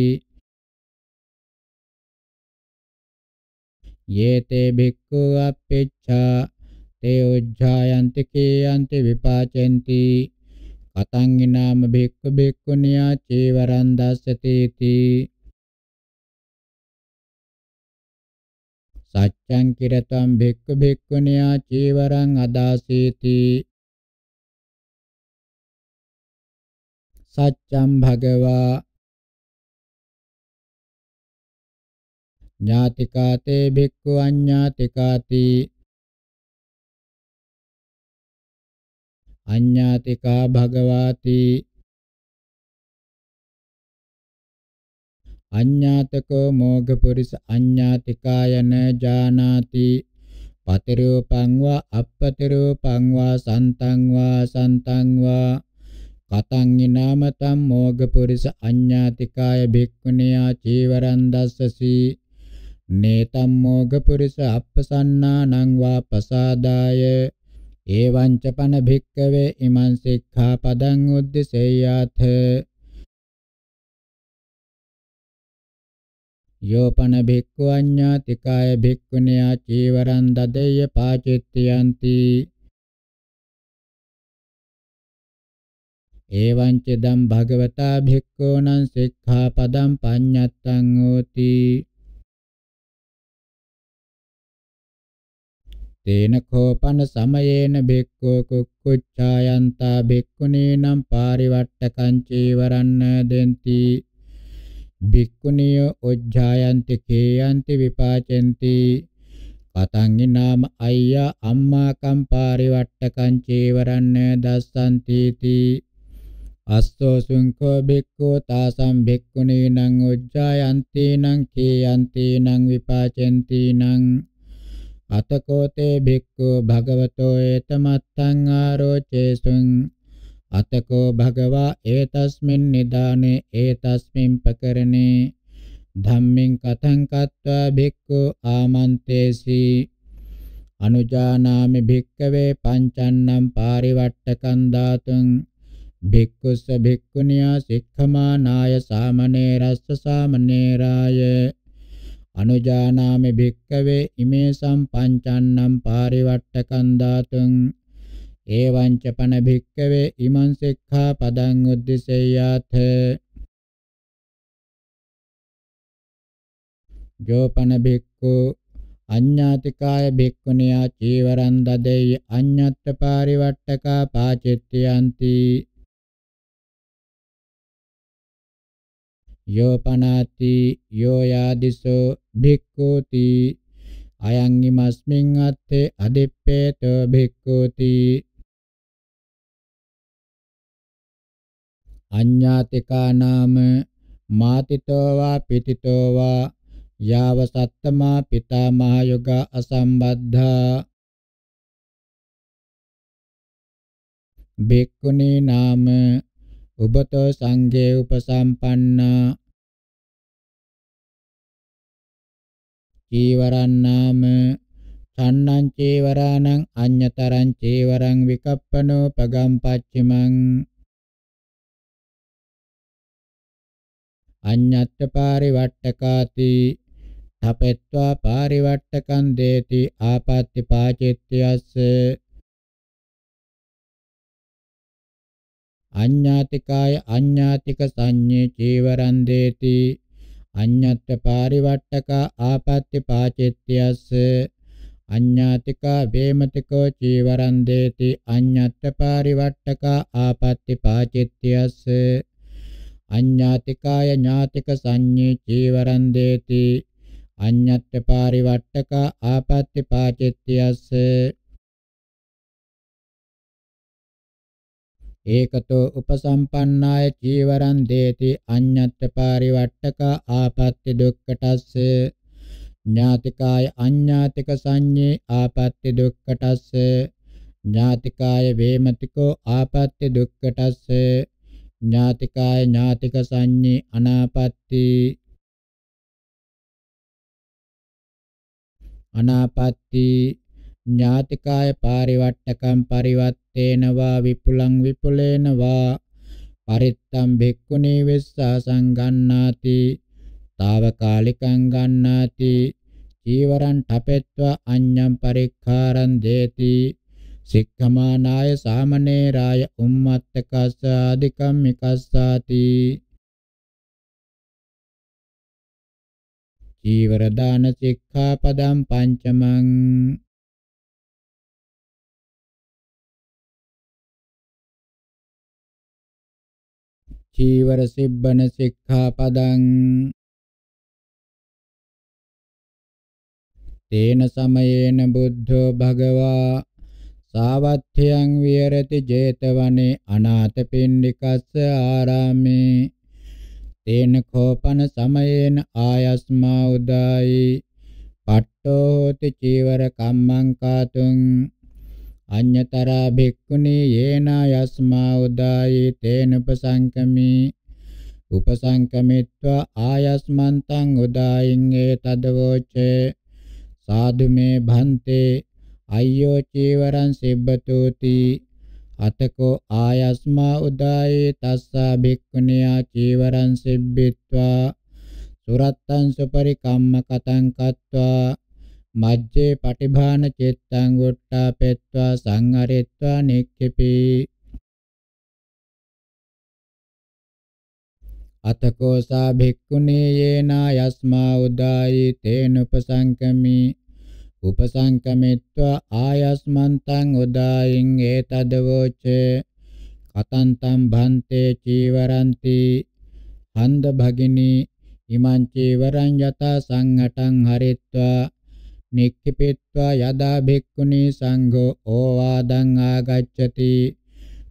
යේතේ භික්ඛු අප්පිච්ඡා තේ උජ්ජායන්ති කේයන්ති විපාචෙන්ති කතං ඊනාම භික්ඛු භික්ඛුනියා චේවරං දස්සතේති සච්ඡං කිරතං භික්ඛු භික්ඛුනියා චේවරං අදාසීති සච්ඡං භගවා ඥාතිකාතේ භික්ඛු අඤ්ඤාතිකාති අඤ්ඤාතිකා භගවාති අඤ්ඤාතකෝ මෝඝපුරිස අඤ්ඤාතිකායන ජානාති පතිරූපං වා අපපතිරූපං වා සන්තං වා සන්තං වා කතං ඊනාමතම් මෝඝපුරිස අඤ්ඤාතිකාය භික්ඛුනියා චීවරං දස්සසී නේතම් මෝග පුරිස අප්පසන්නානං වා පසාදාය එවං ච පන භික්කවේ ඉමං සික්ඛාපදං උද්දසේයාත යෝපන භික්ඛු අඤ්ඤාතිකාය භික්ඛුනියා චීවරං දදෙය්‍ය පාචිත්‍යන්ති එවං ච දම් භගවතා භික්ඛූණං සික්ඛාපදං පඤ්ඤත්තං හෝති තේන කෝපන සමයේන බික්කෝ කුක්කුච්ඡායන්තා බික්කුණීනම් පාරිවට්ටකං චීවරන්න දෙන්ති බික්කුණිය උජ්ජායන්ති කේයන්ති විපාචෙන්ති පතංගි නාම අයියා අම්මා කම් පාරිවට්ටකං චීවරන්න දස්සන්ති තී අස්සෝ සුංකෝ බික්ඛෝ තාසම් බික්ඛුනීනං උජ්ජායන්ති නං කීයන්ති නං විපාචෙන්ති නං අතකෝතේ භික්ඛු භගවතෝ ඒතමත්තං ආරෝචේසුං අතකෝ භගවා ඒතස්මින් නිදානේ ඒතස්මින් පකරණේ ධම්මින් කතං කତ୍වා භික්ඛු ආමන්තේසි අනුජානාමි භික්කවේ පංචන්නම් පාරිවට්ටකං ධාතුං භික්ඛුස්ස භික්ඛුනියා සික්ඛමානාය සාමනේරස්ස සාමනේරාය අනුජානාමි භික්කවේ ඉමේසම් පංචන්නම් පාරිවට්ටකං ධාතුං එවං ච පන භික්කවේ ඉමං සික්ඛා පදං උද්දිසෙය්‍යාත ජෝපන භික්ඛු අඤ්ඤාතිකාය භික්ඛුනියා චීවරං දදෙය්‍ය අඤ්ඤත්ත පාරිවට්ටකා පාචිත්‍යಂತಿ යෝපනාති යෝ යාදිසෝ භික්ඛූති අයං ීමස්මින් අත්තේ අදිප්පේත භික්ඛූති අඤ්ඤාතිකා නාම මාතිතෝ වා පිතිතෝ වා යාව සත්තමා පිතාමහ යෝග අසම්බද්ධා බික්කුණී නාම උබතෝ සංඝේ උපසම්පන්නා චීවරං නාම සම්නං චීවරාණං අඤ්‍යතරං චීවරං විකප්පනෝ පගම්පච්චිමං අඤ්ඤත්ත පාරිවට්ටකාති තපෙත්වා පාරිවට්ටකං දේති ආපත්‍ති පාචිත්‍යස්ස අඤ්ඤාතිකාය අඤ්ඤාතික සංඤේ චීවරං දේති අඤ්ඤත්ත පාරිවට්ටක ආපත්‍ති පාචිත්‍යස්ස අඤ්ඤාතිකා වේමතිකෝ චීවරං දේති අඤ්ඤත්ත පාරිවට්ටක ආපත්‍ති පාචිත්‍යස්ස අඤ්ඤාතිකාය ඥාතික සංඤේ චීවරං දේති අඤ්ඤත්ත පාරිවට්ටක ආපත්‍ති පාචිත්‍යස්ස ඒකතෝ උපසම්පන්නාය චීවරං දේති අඤ්ඤත්ත පාරිවට්ටක ආපත්‍ය දුක්ඛටස්ස ඥාතිකාය අඤ්ඤාතික සංඤේ ආපත්‍ය දුක්ඛටස්ස ඥාතිකාය වේමතිකෝ ආපත්‍ය දුක්ඛටස්ස ඥාතිකාය ඥාතික සංඤේ අනාපත්‍ති අනාපත්‍ති ඥාතිකාය පාරිවට්ටකම් පරිවත් තේනවා විපුලං විපුලේනවා පරිත්තම් භික්ඛුනී විස්සාසං ගන්නාති తాවකාලිකං ගන්නාති චීවරං ඨපෙත්වා අඤ්ඤං පරික්ඛාරං දේති සික්ඛමානාය සාමනේරාය උම්මත්තකස්ස ආදිකම් මිකස්සාති චීවර දාන සික්ඛාපදං පංචමං චීවර සිබ්බන සික්ඛාපදං තේන සමයේන බුද්ධෝ භගවා සාවත්ථයන් විහෙරති 제තවනේ අනාථපිණ්ඩිකස්ස ආරාමේ තේන කෝපන සමයේන ආයස්මා උදායි පට්ඨෝති චීවර කම්මං කාතුං අඤ්‍යතරා භික්ඛුනි යේනා යස්මා උදායි තේන උපසංකමි උපසංකමිත්වා ආයස්මන්තං උදායින් ඒ තදවෝචේ සාදු මේ භන්තේ අය්‍යෝ චීවරං සිබ්බතෝති අතකෝ ආයස්මා උදායේ තස්සා භික්ඛුනියා චීවරං සිබ්බිත්වා සුරත්තං සුපරිකම්ම කතං කତ୍වා මජ්ජේ පටිභාන චිත්තං වොට්ටාපෙත්වා සංහරෙත්වා නික්ඛිපී අතකෝ සා භික්ඛුනේ යේනා යස්මා උදායි තේන උපසංකමි උපසංකමිත්වා ආයස්මන්තං උදායින් ඒතදවෝචේ කතන්තම් භන්තේ චීවරಂತಿ හන්ද භගිනී ඉමං චීවරං යත සංඝටං හරිත්වා නික්ඛිපෙත්වා යදා භික්ඛුනි සංඝෝ ඕවාදං ආගච්ඡති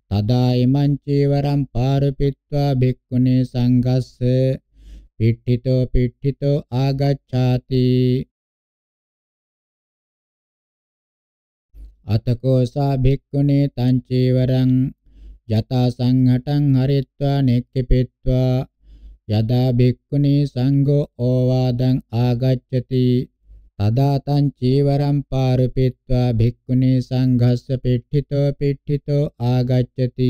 තදා ඉමං චීවරම් පාරපිත්වා භික්ඛුනි සංඝස්ස පිට්ඨිතෝ පිට්ඨිතෝ ආගච්ඡාති අතකෝ සා භික්ඛුනි තං චීවරං යතා සංඝටං හරිත්වා නික්ඛිපෙත්වා යදා භික්ඛුනි සංඝෝ ඕවාදං ආගච්ඡති තදාතං චීවරම් පාරපිත්වා භික්ඛුනි සංඝස්ස පිට්ඨිතෝ පිට්ඨිතෝ ආගච්ඡති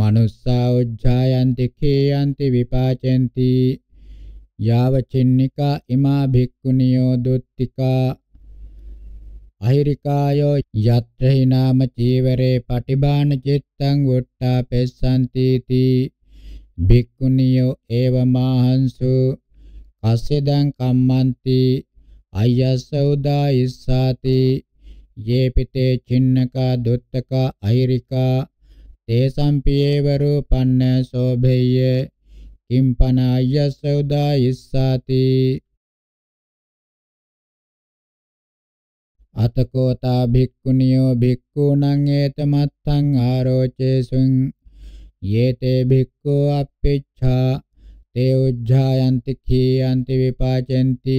මනුස්සා උජ්ජායන්ති කේයන්ති විපාචෙන්ති යාව චින්නිකා ඉමා භික්ඛුනියෝ දුත්තිකා අහිරිකායෝ යත්‍රහි නාම චීවරේ පටිභාන චිත්තං වොට්ටා පෙස්සන්ති තී භික්ඛුනියෝ ඒවමාහංසු කස්සෙදං කම්මන්ති අයසෞදා ඉස්සාති ये पिते छिन्नका दुत्तका ऐरिका ते संपिएव रूपन्न शोभेय किंपनाय सौदा इस्साति अतकोता भिक्कुनियो भिक्कुनं एतमत्थं आरोचेसुं ये ते भिक्खु अपिच्छा ते उज्झायन्ति खीयन्ति विपाचन्ति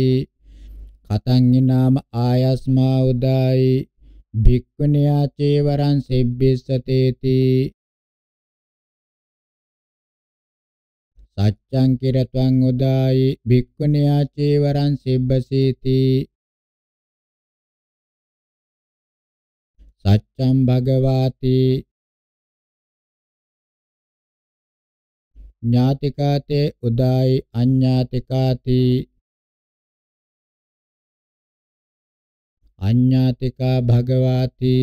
කතං නාම ආයස්මා උදායි භික්ඛුනියා චේවරං සෙබ්බිස්සතේති සච්ඡං කිරත්වං උදායි භික්ඛුනියා චේවරං සිබ්බසීති සච්ඡං භගවාති ඥාතිකාතේ උදායි අඤ්ඤාතිකාති අඤ්ඤාතිකා භගවාති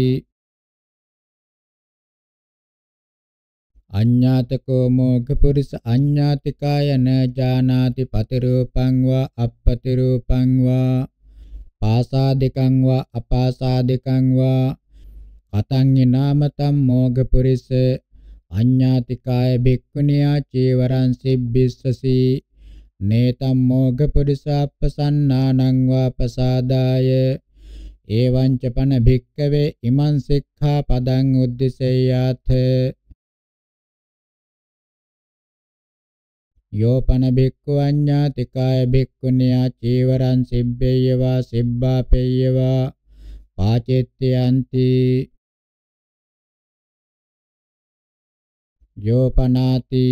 අඤ්ඤාතකෝ මොඝ පුරිස අඤ්ඤාතිකාය න ජානාති පතිරූපං වා අපපතිරූපං වා පාසාදිකං වා අපාසාදිකං වා කතං නාමතම් මොඝ පුරිස අඤ්ඤාතිකාය භික්ඛුනියා චේවරං සිබ්බිස්සසි නේතම් මොඝ පුරිස අපසන්නානං වා පසාදාය එවං ච පන භික්කවේ ඉමං සික්ඛා පදං උද්දිසෙය්‍යාත යෝ පන භික්ඛු අඤ්ඤාති කාය භික්ඛුනියා චීවරං සිබ්බේයවා සිබ්බාපේයවා පාචෙත්‍යන්ති යෝ පනාති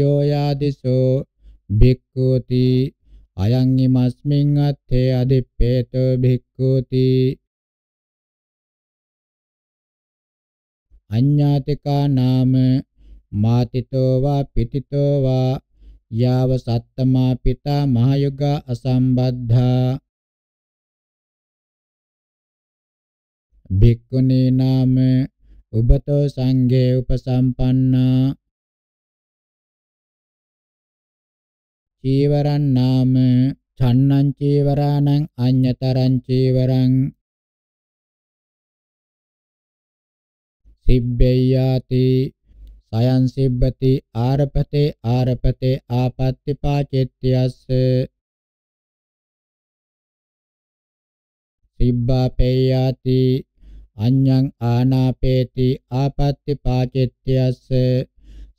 යෝ යාදිසෝ භික්ඛෝති අයං ීමස්මින් අත්තේ අදිප්පේතෝ භික්ඛූති අඤ්ඤාතිකා නාම මාතිතෝ වා පිතිතෝ වා යාව සත්තමා පිතා මහයුග අසම්බද්ධා භික්ඛුනී නාම උබතෝ සංඝේ උපසම්පන්නා චීවරං නාම ඡන්නං චීවරාණං අඤ්‍යතරං චීවරං සිබ්බේයාති සයන් සිබ්බති ආරපතේ ආරපතේ ආපත්‍ති පාචෙත්‍යස්ස සිබ්බා පේයාති අඤ්ඤං ආනාපේති ආපත්‍ති පාචෙත්‍යස්ස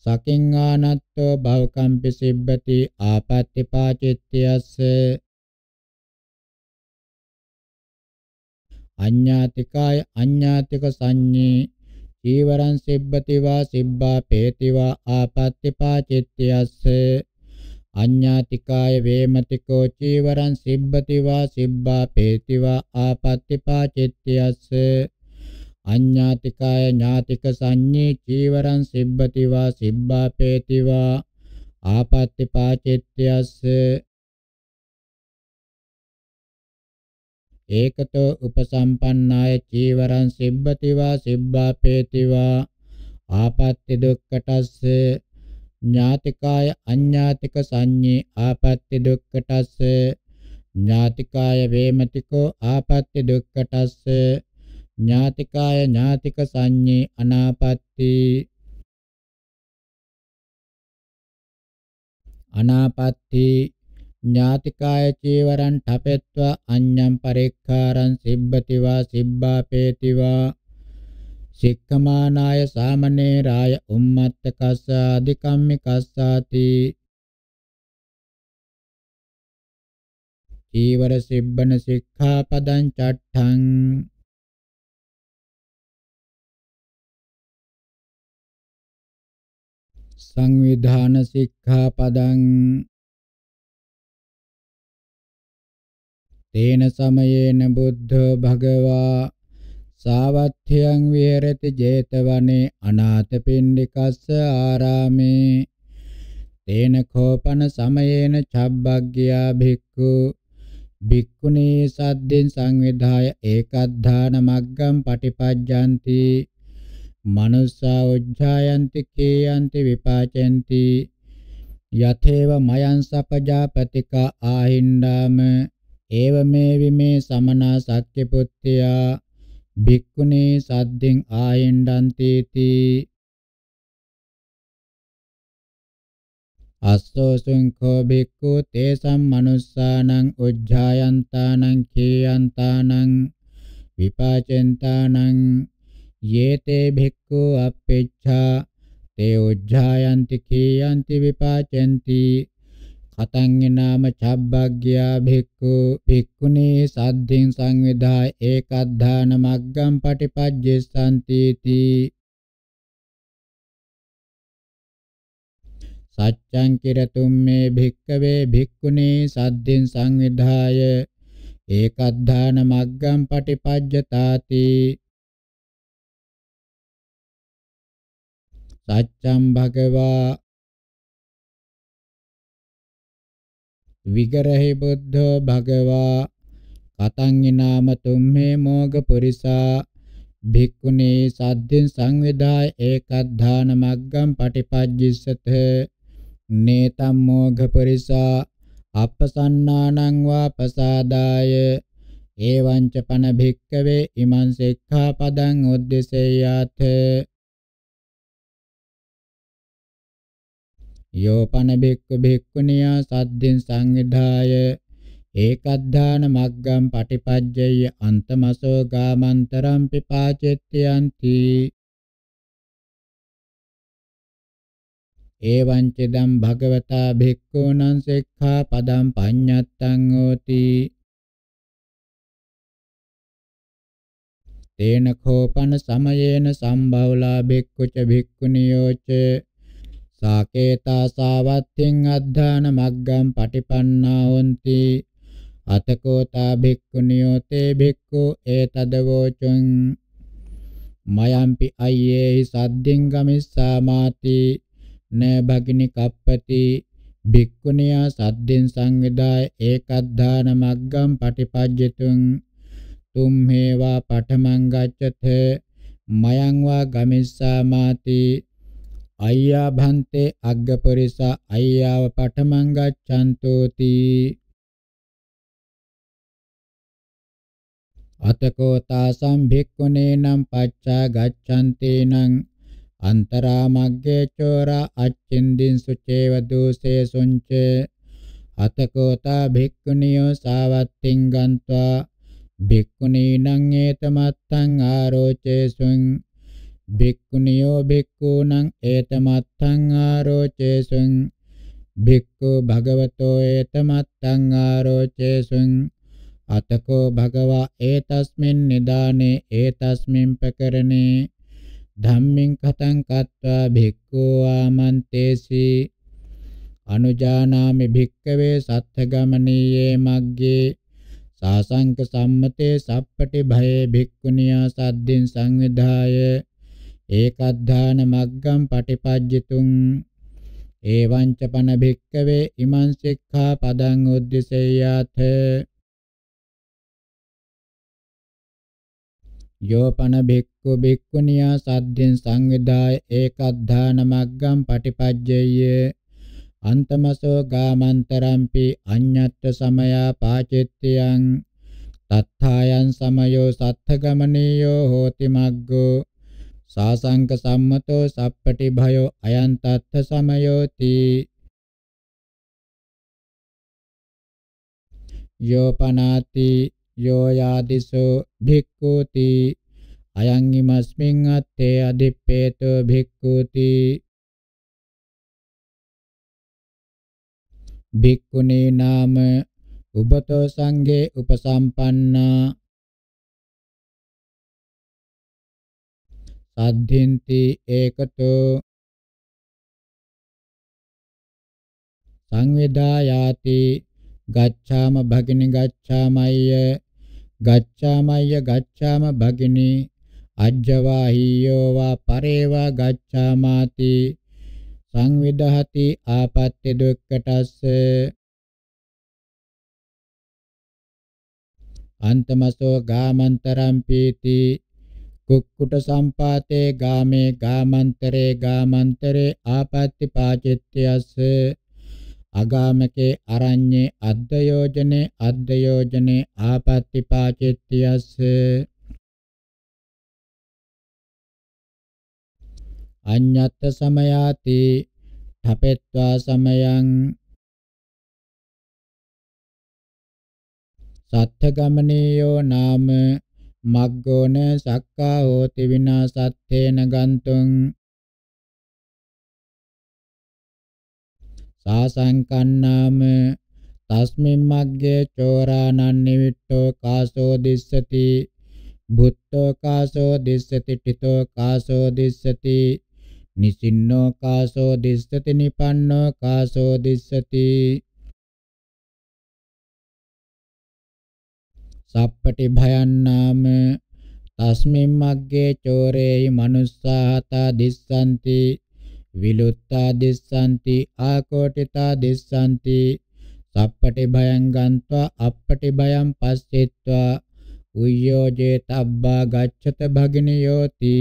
සකින්ආනත්තෝ භවකම්පි සිබ්බති ආපත්‍ති පාචිත්‍යස්ස අඤ්ඤාතිකාය අඤ්ඤාතික සංඤේ චීවරං සිබ්බති වා සිබ්බා පේති වා ආපත්‍ති පාචිත්‍යස්ස අඤ්ඤාතිකාය වේමතිකෝ චීවරං සිබ්බති වා සිබ්බා පේති වා ආපත්‍ති පාචිත්‍යස්ස අඤ්ඤාතිකාය ඥාතික සංඤේ චීවරං සිබ්බති වා සිබ්බාපේති වා ආපත්‍ති පාචිත්‍යස්ස ඒකතෝ උපසම්පන්නාය චීවරං සිබ්බති වා සිබ්බාපේති වා ආපත්‍ති දුක්කටස්ස ඥාතිකාය අඤ්ඤාතික සංඤේ ආපත්‍ති දුක්කටස්ස ඥාතිකාය වේමතිකෝ ආපත්‍ති දුක්කටස්ස ඥාතිකාය ඥාතික සංඤේ අනාපත්ති අනාපත්ති ඥාතිකාය චීවරං ඨපෙත්වා අඤ්ඤං පරේක්ඛාරං සිබ්බති වා සිබ්බාපේති වා සික්ඛමානාය සාමනේරාය උම්මත්තකස්ස අධිකම්මිකස්සාති චීවර සිබ්බන සික්ඛාපදං චට්ඨං සංවිධාන සික්ඛාපදං තේන සමයේන බුද්ධ භගවා සාවත්ථ්‍යං විහෙරති 제තවනේ අනාථපිණ්ඩිකස්ස ආරාමේ තේන කෝපන සමයේන චබ්බග්ගියා භික්ඛු භික්ඛුනේ සද්දෙන් සංවිධාය ඒකද්ධාන මග්ගම් පටිපජ්ජಂತಿ මනුස්සා උජ්ජායන්ති කේයන්ති විපාචෙන්ති යතේව මයං සපජාපතික ආහින්දාම ඒව මේ විමේ සමනා සක්්‍ය පුත්‍ත්‍යා භික්ඛුනේ සද්දෙන් ආහින්දන් තීති අස්සෝසුං කෝ භික්ඛු තේසම් මනුස්සානං උජ්ජායන්තානං කේයන්තානං විපාචෙන්තානං යේතේ භික්ඛු අපේච්ඡා තේ උජ්ජායන්ති කීයන්ති විපාචෙන්ති කතං නාම චබ්බග්ගයා භික්ඛු භික්ඛුනේ සද්ධින් සංවිදා ඒකද්ධාන මග්ගම් පටිපජ්ජෙස්සන්ති තී සච්ඡං කිරතුම් මේ භික්ඛවේ භික්ඛුනේ සද්ධින් සංවිධාය ඒකද්ධාන මග්ගම් පටිපජ්ජතාති සච්ඡම් භගවා විගරහි බුද්ධෝ භගවා කතං නාම තුම්මේ මෝග පුරිසා භික්ඛුනේ සද්දින් සංවිදාය ඒකද්ධාන මග්ගම් පටිපජ්ජිසත නේතම් මෝග පුරිසා අපසන්නානං වා පසාදාය එවං ච පන භික්ඛවේ ඉමං සික්ඛාපදං උද්දේශයාත යෝපන බික්ක බික්කුණියා සද්දින් සංවිධාය ඒකද්ධාන මග්ගම් පටිපජ්ජය අන්තමසෝ ගාමන්තරම් පිපාචෙත්‍යන්ති එවං චිදම් භගවතා භික්ඛූනං සික්ඛා පදම් පඤ්ඤත්තං හෝති තේන කෝපන සමයේන සම්භවලා භික්ඛුච භික්ඛුනියෝච සාකේතා සාවත්තින් අද්ධාන මග්ගම් පටිපන්නා හොಂತಿ අතකෝතා භික්ඛුනියෝ තේ භික්ඛු ඒතදවෝචං මයම්පි අයේහි සද්දින් ගමිස්සාමාති න භගිනි කප්පති භික්ඛුනියා සද්දෙන් සංවිදාය ඒකද්ධාන මග්ගම් පටිපජ්ජතුං තුම් හේවා පඨමං ගච්ඡත මයං වා ගමිස්සාමාති අය්‍යා භන්තේ අග්ගපරිස අය්‍යාව පඨමං ගච්ඡන්තෝති අතකෝ තාසම් භික්ඛුනේ නම් පච්චා ගච්ඡන්තේ නම් අන්තරා මග්ගේ චෝර අච්චින්දින් සුචේව දෝසේ සොංච අතකෝ තා භික්ඛුනියෝ සාවත්තින් ගන්්වා භික්ඛුනීනං ඒතමත්තං ආරෝචේසුං භික්ඛුනියෝ භික්ඛූණං ඒතමත්තං ආරෝචේසුං භික්ඛු භගවතෝ ඒතමත්තං ආරෝචේසුං අතකෝ භගවා ඒතස්මින් නිදානේ ඒතස්මින් ප්‍රකරණේ ධම්මින් කතං කତ୍වා භික්ඛෝ ආමන්තේසි අනුජානාමි භික්කවේ සත්ථගමනීයේ මග්ගේ සාසංක සම්මතේ සප්පටි භයේ භික්ඛුනියා සද්දින් සංවිධාය ඒකද්ධාන මග්ගම් පටිපජ්ජිතුං එවංච පන භික්කවේ ඉමං සික්ඛා පදං උද්දිසෙය්‍යාත යෝ පන භික්ඛු භික්ඛුනියා සද්ධින් සංවිදාය ඒකද්ධාන මග්ගම් පටිපජ්ජෙය්‍ය අන්තමසෝ ගාමන්තරම්පි අඤ්ඤත්ත සමයා පාචිත්‍යං තත්ථායන් සමයෝ සත්ථ ගමනියෝ හෝති මග්ගෝ සාසංක සම්මතෝ සප්පටි භයෝ අයං තත්ථ සමයෝති යෝපනාති යෝ යාදිසෝ භික්ඛූති අයං ීමස්මින් අත්තේ අදිප්පේතෝ භික්ඛූති භික්ඛුනේ නාම උබතෝ සංඝේ උපසම්පන්නා සද්ධින්ති ඒකතෝ සංවේදායාති ගච්ඡාම භගිනි ගච්ඡාමය්‍ය ගච්ඡාමය්‍ය ගච්ඡාම භගිනි අජ්ජවාහියෝ වා පරේවා ගච්ඡාමාති සංවිදහති ආපත්‍ය දුක්කටස්ස අන්තමසෝ ගාමන්තරම් පීති කුක්කුට සම්පාතේ ගාමේ ගාමන්තරේ ගාමන්තරේ ආපත්‍ති පාචිත්‍යස්ස අගාමකේ අරඤ්ඤේ අද්දයෝජනේ අද්දයෝජනේ ආපත්‍ති පාචිත්‍යස්ස අඤ්ඤත් සමයාති ඨපෙත්වා සමයං සත්ථ ගමනියෝ නාම මග්ගෝන සක්කා හෝති විනාසත්තේන ගන්තුං සාසංකන්නාම තස්මින් මග්ගේ චෝරානන් නිවිට්ඨෝ කාසෝ දිස්සති බුත්තෝ කාසෝ දිස්සති ඨිතෝ කාසෝ දිස්සති නිසින්නෝ කාසෝ දිස්සති නිපන්නෝ කාසෝ දිස්සති සප්පටි භයන්නාම තස්මින් මග්ගේ චෝරේයි manussාතා දිස්සanti විලුත්තා දිස්සanti ආකෝටිතා දිස්සanti සප්පටි භයං ගන්त्वा අප්පටි භයං පස්සෙත්වා උයෝජේ තබ්බා ගච්ඡත භගිනියෝති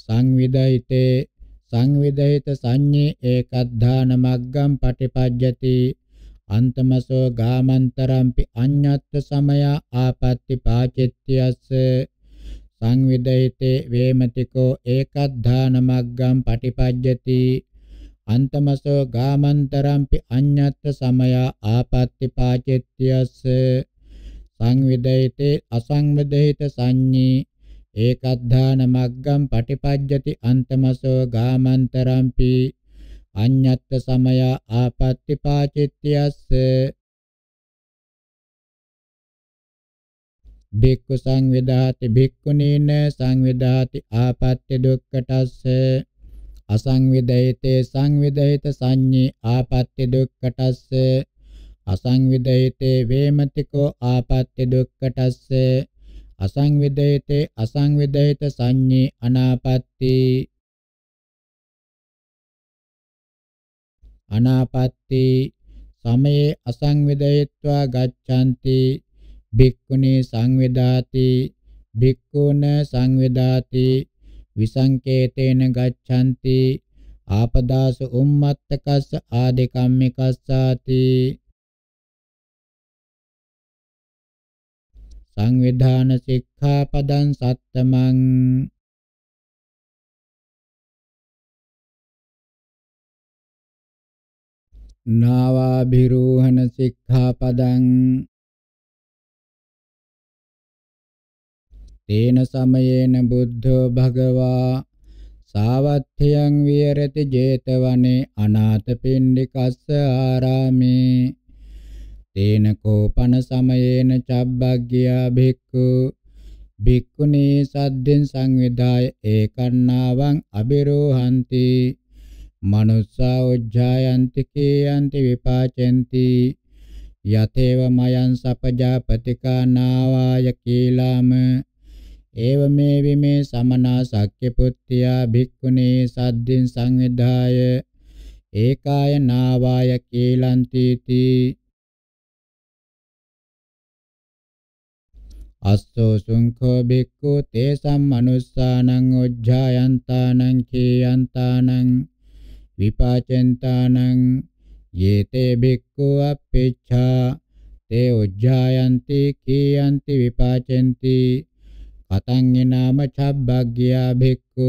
සංවිදිතේ සංවිදිත සංඤේ ඒකද්ධාන මග්ගම් පටිපජ්ජති අන්තමසෝ ගාමන්තරම්පි අඤ්ඤත්ත සමයා ආපත්‍ති පාචිත්‍යස්ස සංවිදයිතේ වේමතිකෝ ඒකද්ධානමග්ගම් පටිපජ්ජති අන්තමසෝ ගාමන්තරම්පි අඤ්ඤත්ත සමයා ආපත්‍ති පාචිත්‍යස්ස සංවිදයිතේ අසංවිදිත සංඤී ඒකද්ධානමග්ගම් පටිපජ්ජති අන්තමසෝ ගාමන්තරම්පි අඤ්ඤත්ත සමය ආපත්‍ති පාචිත්‍යස්ස භික්ඛු සංවිදාති භික්ඛුනීන සංවිදාති ආපත්‍ය දුක්ඛටස්ස අසංවිදේතේ සංවිදේත සංඤී ආපත්‍ය දුක්ඛටස්ස අසංවිදේතේ වේමතිකෝ ආපත්‍ය දුක්ඛටස්ස අසංවිදේතේ අසංවිදේත සංඤී අනාපත්‍ති අනාපත්ති සමයේ අසංවේදයත්වා ගච්ඡanti භික්ඛුනේ සංවේදාති භික්ඛුන සංවේදාති විසංකේතේන ගච්ඡanti ආපදාස උම්මත්තකස්ස ආදේකම්මිකස්සාති සංවිධාන සික්ඛාපදං සත්තමං නාවාභිරෝහණ සික්ඛාපදං තේන සමයේන බුද්ධෝ භගවා සාවත්ථයන් විහෙරති 제තවනේ අනාථපිණ්ඩිකස්ස ආරාමේ තේන කෝපන සමයේන චබ්බග්ගියා භික්ඛු භික්ඛුනේ සද්දෙන් සංවිදාය ඒකන්නාවං අබිරෝහන්ති මනුස්සා උජ්ජායන්ති කේයන්ති විපාචෙන්ති යතේව මයන් සපජාපතිකා නාවාය කීලාම ඒවමේ විමේ සමනා සක්්‍ය පුත්තියා භික්ඛුනේ සද්දින් සංවිධාය ඒකාය නාවාය කීලන්ති තී අස්සෝ සුංඛෝ භික්ඛු තේසම් මනුස්සානං උජ්ජායන්තානං කීයන්තානං විපාචෙන්තානං යේතේ භික්ඛු අපේච්ඡා තේ උජ්ජායන්ති කීයන්ති විපාචෙන්ති කතං ේනාම චබ්බග්ගියා භික්ඛු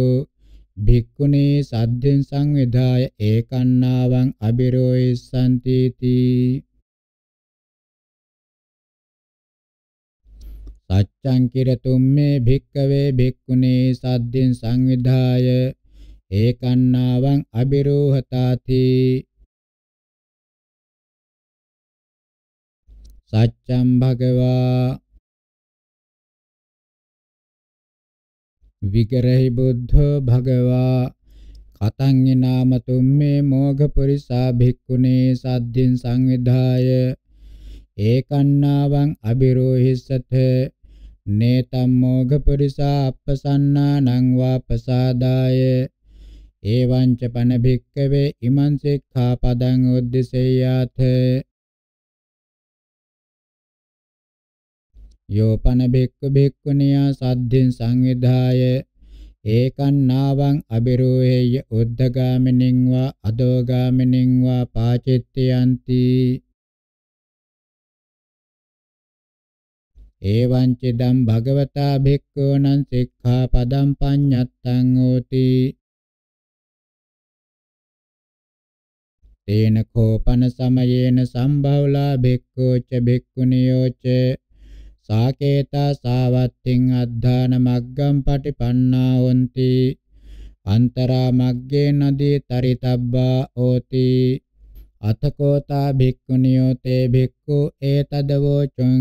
භික්ඛුනේ සද්ධෙන් සංවිධාය ඒකන්නාවං අබිරෝයිසන්ති තී සච්ඡං කිරතුම් මේ භික්කවේ භික්ඛුනේ සද්ධෙන් සංවිධාය ඒකන්නාවං අබිරෝහතාති සච්ඡම් භගවා විගරහි බුද්ධෝ භගවා කතං නාමතුම් මේ මෝඝ පුරිසා භික්ඛුනේ සද්ධින් සංවිධාය ඒකන්නාවං අබිරෝහිස්සත නේතම් මෝඝ පුරිසා අප්පසන්නානං වාපසාදාය एवं च पन भिक्खवे इमं सिक्खापदं उद्दिश्याथ යෝපන භික්ඛු භික්ඛුනියා සද්ධින් සංවිධාය ඒකන්නාවං අබිරෝහෙය උද්ධගාමිනින් වා අදෝගාමිනින් වා පාචිත්‍යයන්ති එවං චිදම් භගවතා භික්ඛූනං සික්ඛාපදං පඤ්ඤත්තං හෝති තේන කෝපන සමයේන සම්භවලා භික්ඛෝච භික්ඛුනියෝච සාකේතා සාවත්තින් අද්ධාන මග්ගම් පටිපන්නා හොಂತಿ අන්තරා මග්ගේ නදී තරිතබ්බා ඕති අතකෝතා භික්ඛුනියෝ තේ භික්ඛු ඒතදවෝ චුං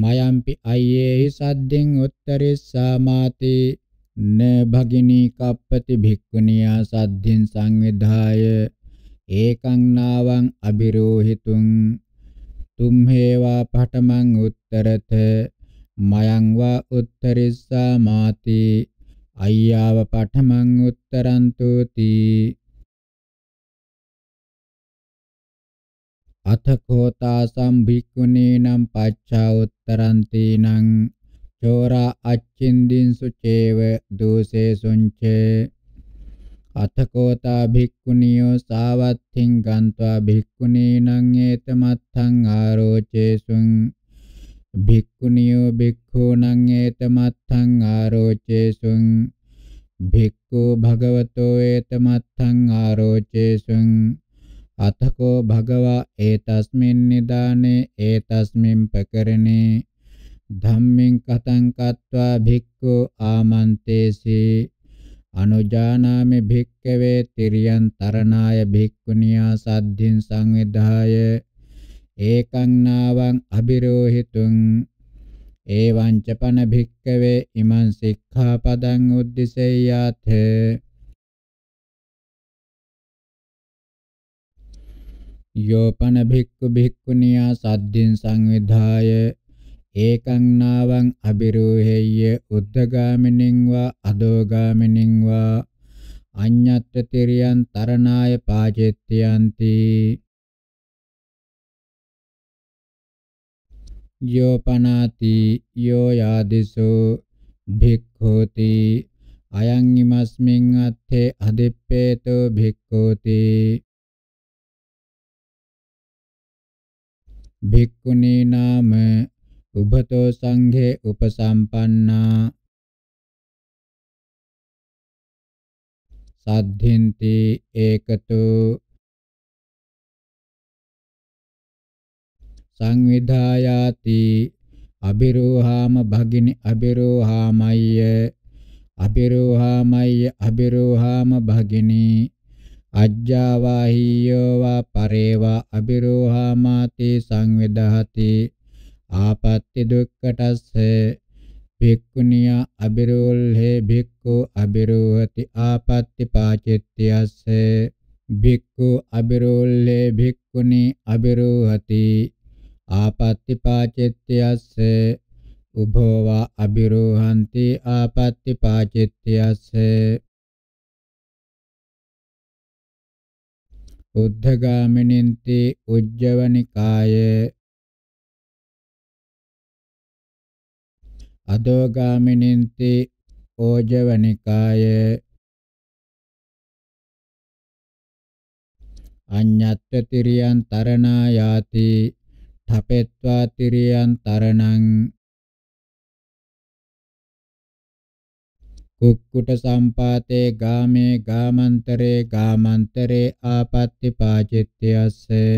මයම්පි අයේහි සද්දින් උත්තරිස්සාමාති න භගිනී කප්පති භික්ඛුනියා සද්දින් සංවිධාය ඒකං නාවං අබිරෝහිතුං තුම්හෙවා පඨමං උත්තරත මයං වා උත්තරිස්සා මාති අය්‍යාව පඨමං උත්තරන්තෝති අතකෝතා සම්භික්ඛුනේනම් පච්චා උත්තරන්තේනම් චෝරා අච්චින්දින් සුචේව දෝසේසුංචේ අතකෝතා භික්ඛුනියෝ සාවත්ථින් ගන්්වා භික්ඛුනීනං ඒතමත්ථං ආරෝචේසුං භික්ඛුනියෝ භික්ඛූනං ඒතමත්ථං ආරෝචේසුං භික්ඛු භගවතෝ ඒතමත්ථං ආරෝචේසුං අතකෝ භගවා ඒතස්මින් නිදානේ ඒතස්මින් පකරණේ ධම්මින් කතං කତ୍වා භික්ඛු ආමන්තේසී අනුජානාමි භික්කවේ තිරියන් තරණාය භික්ඛුනියා සද්ධින් සංවිද්ධාය ඒකං නාවං අබිරෝහිතුං එවං චපන භික්කවේ ඉමං සික්ඛාපදං උද්දිසෙය්‍යාත යෝපන භික්ඛු භික්ඛුනියා සද්ධින් සංවිද්ධාය ඒකං නාවං අබිරෝහෙය්‍ය උද්දගාමිනින් වා අදෝගාමිනින් වා අඤ්ඤත්ත තිරියන් තරණාය පාචෙත්‍යන්ති යෝ පනාති යෝ යාදිසෝ භික්ඛෝති අයං ීමස්මින් අත්තේ අදිප්පේතෝ භික්ඛෝති භික්ඛුනී නාම උභතෝ සංඝේ උපසම්පන්නා සද්ධින්ති ඒකතු සංවිධායාති අබිරෝහාම භගිනි අබිරෝහාමය්‍ය අබිරෝහාමය්‍ය අබිරෝහාම භගිනි අජ්ජාවාහියෝ වා පරේවා අබිරෝහාමාති සංවිධාති ආපත්‍ති දුක්ඛටස්ස භික්ඛුනිය අබිරෝල්හේ භික්ඛු අබිරෝහති ආපත්‍ති පාචිත්‍යස්ස භික්ඛු අබිරෝල්හේ භික්ඛුනි අබිරෝහති ආපත්‍ති පාචිත්‍යස්ස උභෝවා අබිරෝහන්ති ආපත්‍ති පාචිත්‍යස්ස උද්ධගාමිනින්ති උජ්ජවනිකායේ අදෝගාමිනින්ති ඕජවනිකාය අඤ්ඤත්ත්‍ය තිරියන් තරණා යාති ඨපෙත්වා තිරියන් තරණං කුක්කුට සම්පාතේ ගාමේ ගාමන්තරේ ගාමන්තරේ ආපත්‍ති පාචිත්‍යස්සේ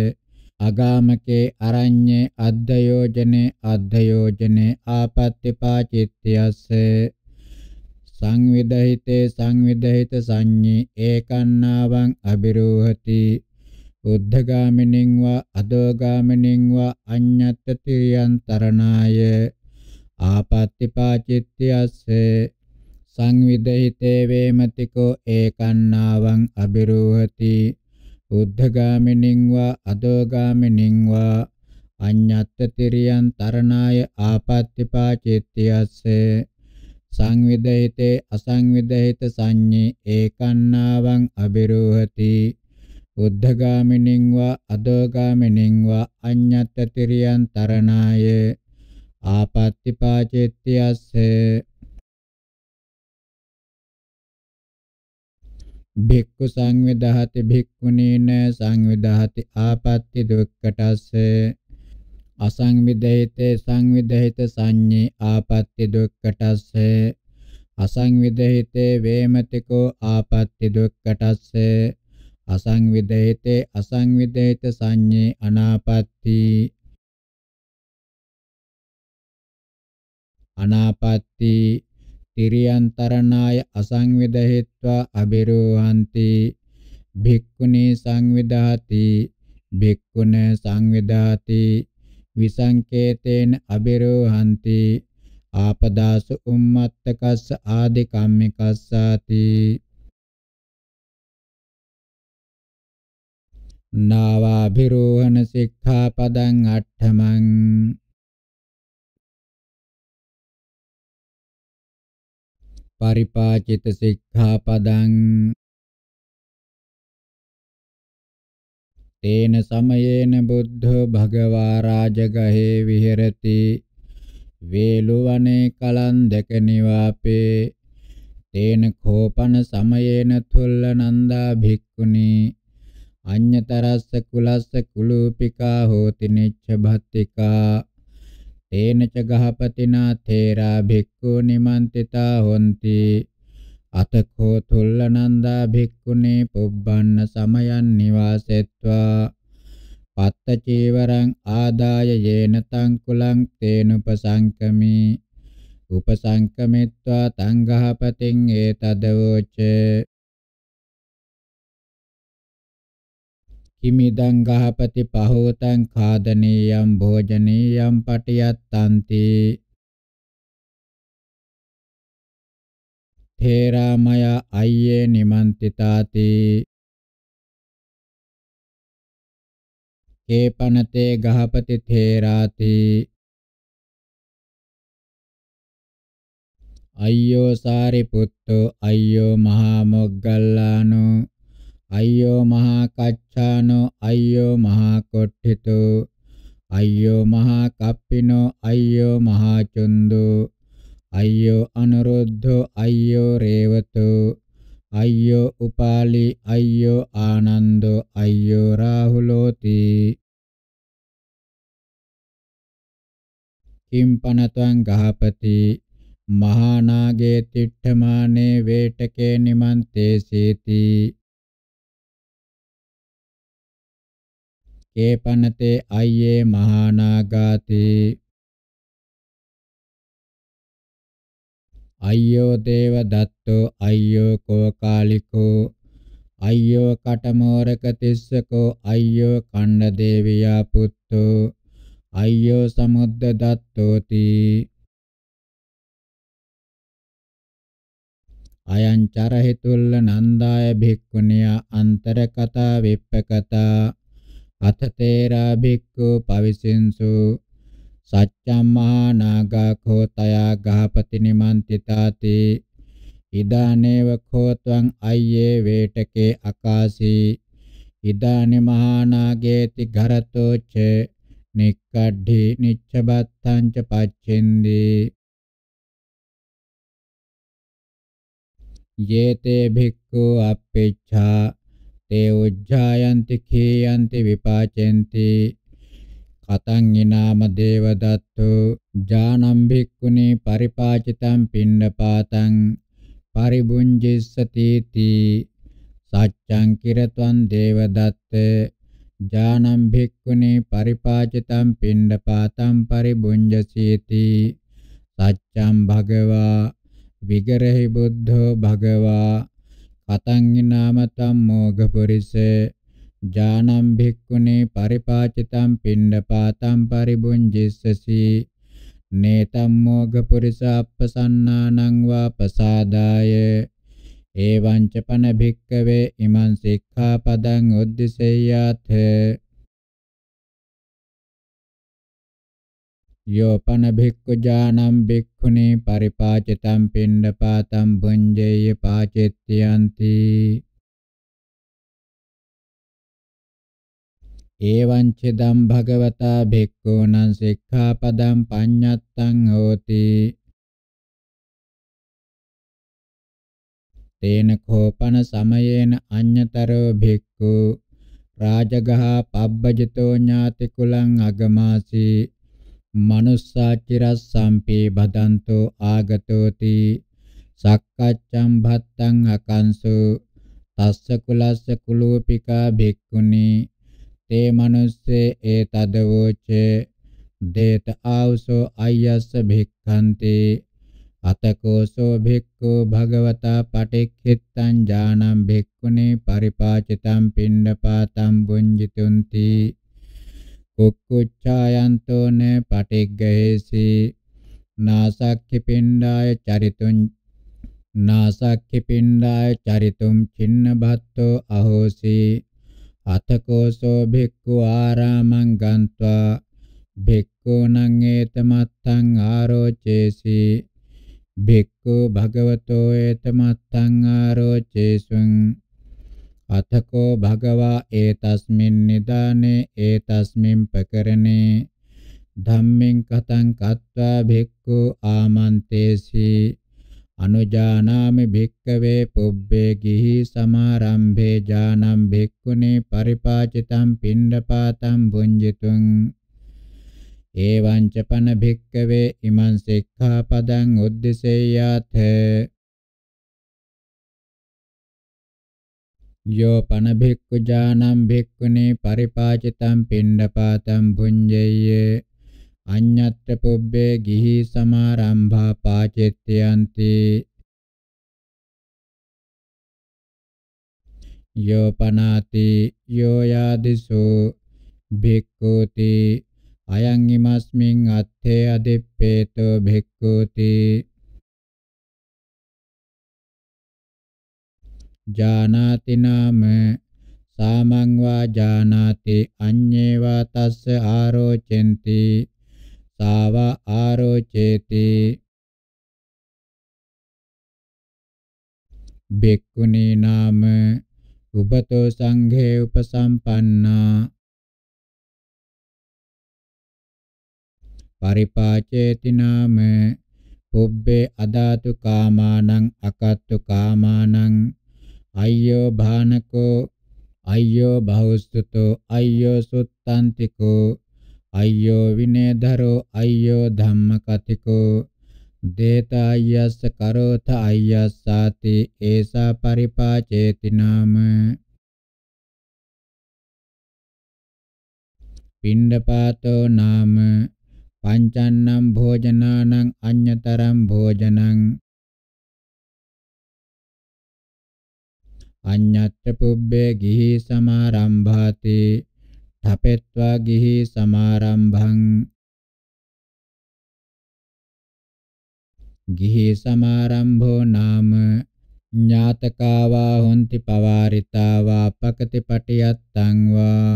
අගාමකේ අරඤ්ඤේ අද්දයෝජනේ අද්දයෝජනේ ආපත්‍තිපාචිත්‍යස්ස සංවිදහිතේ සංවිදහිත සංඤේ ඒකන්නාවං අබිරෝහති උද්ධගාමිනින් වා අදෝගාමිනින් වා අඤ්ඤත්ත තිරියන්තරණාය ආපත්‍තිපාචිත්‍යස්ස සංවිදහිතේ වේමතිකෝ ඒකන්නාවං අබිරෝහති උද්ධගාමිනින් වා අදෝගාමිනින් වා අඤ්ඤත්ත තිරියන් තරණාය ආපත්‍තිපාචිත්‍යස්ස සංවිදහිතේ අසංවිදහිත සංඤේ ඒකන්නාවං අබිරෝහති උද්ධගාමිනින් වා අදෝගාමිනින් වා අඤ්ඤත්ත තිරියන් තරණාය ආපත්‍තිපාචිත්‍යස්ස භික්ඛු සංවිදහති භික්ඛුනීන සංවිදහති ආපත්‍ති දුක්ඛටස්ස අසංවිදේත සංවිදේත සංඤේ ආපත්‍ති දුක්ඛටස්ස අසංවිදේත වේමතිකෝ ආපත්‍ති දුක්ඛටස්ස අසංවිදේත අසංවිදේත සංඤේ අනාපත්‍ති අනාපත්‍ති තිරියන්තරණාය අසංවිද හේत्वा අබිරෝහන්ති භික්ඛුනි සංවිදාති භික්ඛුන සංවිදාති විසංකේතේන අබිරෝහන්ති ආපදාසු උම්මත්තකස්ස ආදි කම්මිකස්සාති නාවාභිරෝහණ සික්ඛාපදං අට්ඨමං පරිපාචිත සික්ඛාපදං තේන සමයේන බුද්ධ භගවා රාජගහේ විහෙරති වේලුවනේ කලන්දක නිවාපේ තේන කෝපන සමයේන තුල්ල නන්දා භික්ඛුනි අඤ්‍යතරස්ස කුලස්ස කුලූපිකා හෝති නිච්ඡ භත්තිකා තේනච ගහපතිනා තේරා භික්ඛු නිමන්තිතා හොಂತಿ අතකෝ තුල්ලනන්දා භික්ඛුනේ පුබ්බන්න සමයන් නිවාසෙත්වා පත්ත චීවරං ආදාය යේන තං කුලං තේනුපසංකමි උපසංකමෙත්වා තං ගහපතින් ඒතදවෝච කිමිදං ගහපති පහෝතං ඛාදනීයම් භෝජනීයම් පටියත්තන්ති ථේරාමය අය්‍යේ නිමන්තිතාති කේපනතේ ගහපති ථේරාති අය්‍යෝ සාරිපුත්තෝ අය්‍යෝ මහා මොග්ගල්ලානෝ අය්‍යෝ මහා කච්චානෝ අය්‍යෝ මහා කොට්ඨිතෝ අය්‍යෝ මහා කප්පිනෝ අය්‍යෝ මහා චුන්දෝ අය්‍යෝ අනුරුද්ධෝ අය්‍යෝ රේවතෝ අය්‍යෝ උපාලි අය්‍යෝ ආනන්දෝ අය්‍යෝ රාහුලෝති කිම්පනතං ගහපති මහානාගේ තිට්ඨමානේ වේටකේ නිමන්තේ සීති කේපනතේ අය්යේ මහානාගාතේ අය්‍යෝ දේව දත්තෝ අය්‍යෝ කෝකාලිකෝ අය්‍යෝ කටමෝරක තිස්සකෝ අය්‍යෝ කණ්ණ දේවියා පුත්තෝ අය්‍යෝ සමුද්ද දත්තෝති අයං චරහිතුල්ල නන්දාය භික්ඛුනියා අන්තර කතා විප්ප කතා අත තේරා භික්ඛු පවිසින්සු සච්චම්මා නාගඛෝ තයා ගහපති නිමන්තිතාති ඉදානේව කෝත්වං අය්යේ වේටකේ අකාසී ඉදානි මහානාගේති ඝරතෝච්ච නික්කඩ්ඩි නිච්චබත්තං ච පච්චෙන්දි යේතේ භික්ඛු අපේච්ඡා තේ උජ්ජායන්ති කේයන්ති විපාචෙන්ති කතං ඊනාම දේවදත්තු ඥානම් භික්ඛුනේ පරිපාචිතං පින්නපාතං පරිබුංජිස්සති තී සච්ඡං කිරත්වං දේවදත්ත ඥානම් භික්ඛුනේ පරිපාචිතං පින්නපාතං පරිබුංජසීති සච්ඡං භගවා විගරහි බුද්ධෝ භගවා කතං නාමතම් මෝඝපුරිස ජානම් භික්ඛුනේ පරිපාචිතම් පිණ්ඩපාතම් පරිබුංජිස්සසි නේතම් මෝඝපුරිස අප්පසන්නානං වාපසාදාය එවං ච පන භික්කවේ ඉමං සික්ඛාපදං උද්දිසෙය්‍යාතේ යෝපන භික්ඛු ජානම් භික්ඛුනේ පරිපාචිතම් පින්ඩපාතම් භුඤ්ජේය පාචෙත්‍යන්ති එවං චිදම් භගවතා භික්ඛූනම් සික්ඛාපදම් පඤ්ඤත්තං හෝති තේන කෝපන සමයේන අඤ්‍යතරෝ භික්ඛු රාජගහ පබ්බජතෝ ඥාති කුලං අගමාසී manussාචිරස් සම්පේ බදන්තෝ ආගතෝති සක්කච්ඡම් භත්තං අකංසු තස්ස කුලස්ස කුලෝපිකා භික්ඛුනි තේ මනුස්සේ ඒතදවෝච දේත ආවසෝ අයස්ස භික්ඛන්තේ අතකෝසෝ භික්ඛු භගවතා පටික්ඛිත්තං ඥානං භික්ඛුනේ පරිපාචිතං පින්නපාතං බුඤ්ජිතුන්ති කුක්කුච්ඡායන්තෝ න පටිග්ගහේසි නාසක්ඛි පිණ්ඩාය චරිතුං නාසක්ඛි පිණ්ඩාය චරිතුම් චින්න භත්තෝ අහෝසි අතකෝසෝ භික්ඛු ආරාමං ගන්त्वा භික්ඛූණං ඒතමත්තං ආරෝචේසි භික්ඛු භගවතෝ ඒතමත්තං ආරෝචේසුං අතකෝ භගවා ඒතස්මින් නිදානේ ඒතස්මින් පකරණේ ධම්මෙන් කතං කତ୍වා භික්ඛු ආමන්තේසි අනුජානාමි භික්කවේ පුබ්බේ ගිහි සමාරම්භේ ජානම් භික්ඛුනේ පරිපාචිතම් පින්ඩපාතම් බුඤ්ජිතුං ඒවං චපන භික්කවේ ඉමං සික්ඛාපදං උද්දසේයාතේ යෝ පන භික්ඛු ජානම් භික්ඛුනේ පරිපාචිතම් පිණ්ඩපාතම් භුඤ්ජේය අඤ්ඤත්ත පුබ්බේ ගිහි සමාරම්භා පාචෙත්‍යන්ති යෝ පනාති යෝ යාදිසෝ භික්ඛූති අයං ීමස්මින් අත්තේ අදිප්පේතෝ භික්ඛූති ජානාති නාම සාමං වා ජානාති අඤ්ඤේ වා තස්ස ආරෝචෙන්ති සාව ආරෝචේති බෙක්කුණී නාම උපතෝ සංඝේ උපසම්පන්නා පරිපාචේති නාම පුබ්බේ අදාතු කාමානං අකත්තු කාමානං අය්‍යෝ භානකෝ අය්‍යෝ බහුසුතෝ අය්‍යෝ සුත්තාන්තිකෝ අය්‍යෝ විනේධරෝ අය්‍යෝ ධම්මකතිකෝ දේතයස්ස කරෝත අයස්සාති ඒසා පරිපාචේති නාම පිණ්ඩපාතෝ නාම පංචන්නම් භෝජනානං අඤ්‍යතරම් භෝජනං අඤ්ඤත්ත පුබ්බේ ගිහි සමාරම්භාති ඨපෙත්වා ගිහි සමාරම්භං ගිහි සමාරම්භෝ නාම ඥාතකාවා හොಂತಿ පවාරිතාවා පකතිපටියත්තං වා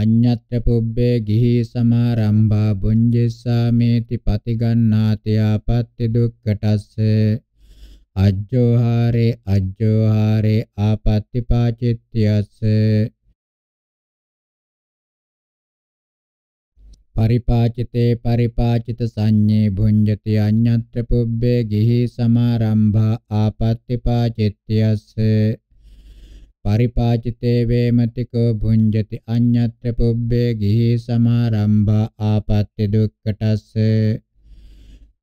අඤ්ඤත්‍ය පුබ්බේ ගිහි සමාරම්භා බුඤ්ජිස්සාමේති පතිගන්නාති ආපත්‍ය දුක්ඛටස්ස අජ්ජෝහාරේ අජ්ජෝහාරේ ආපත්‍ය පාචිත්‍යස්ස පරිපාචිතේ පරිපාචිත සංඤේ භුඤ්ජති අඤ්ඤත්‍ය පුබ්බේ ගිහි සමාරම්භා ආපත්‍ය පාචිත්‍යස්ස පරිපාචිතේ වේමතිකෝ භුඤ්ජති අඤ්ඤත්‍ය පුබ්බේ ගිහි සමාරම්භා ආපත්‍ය දුක්ඛටස්ස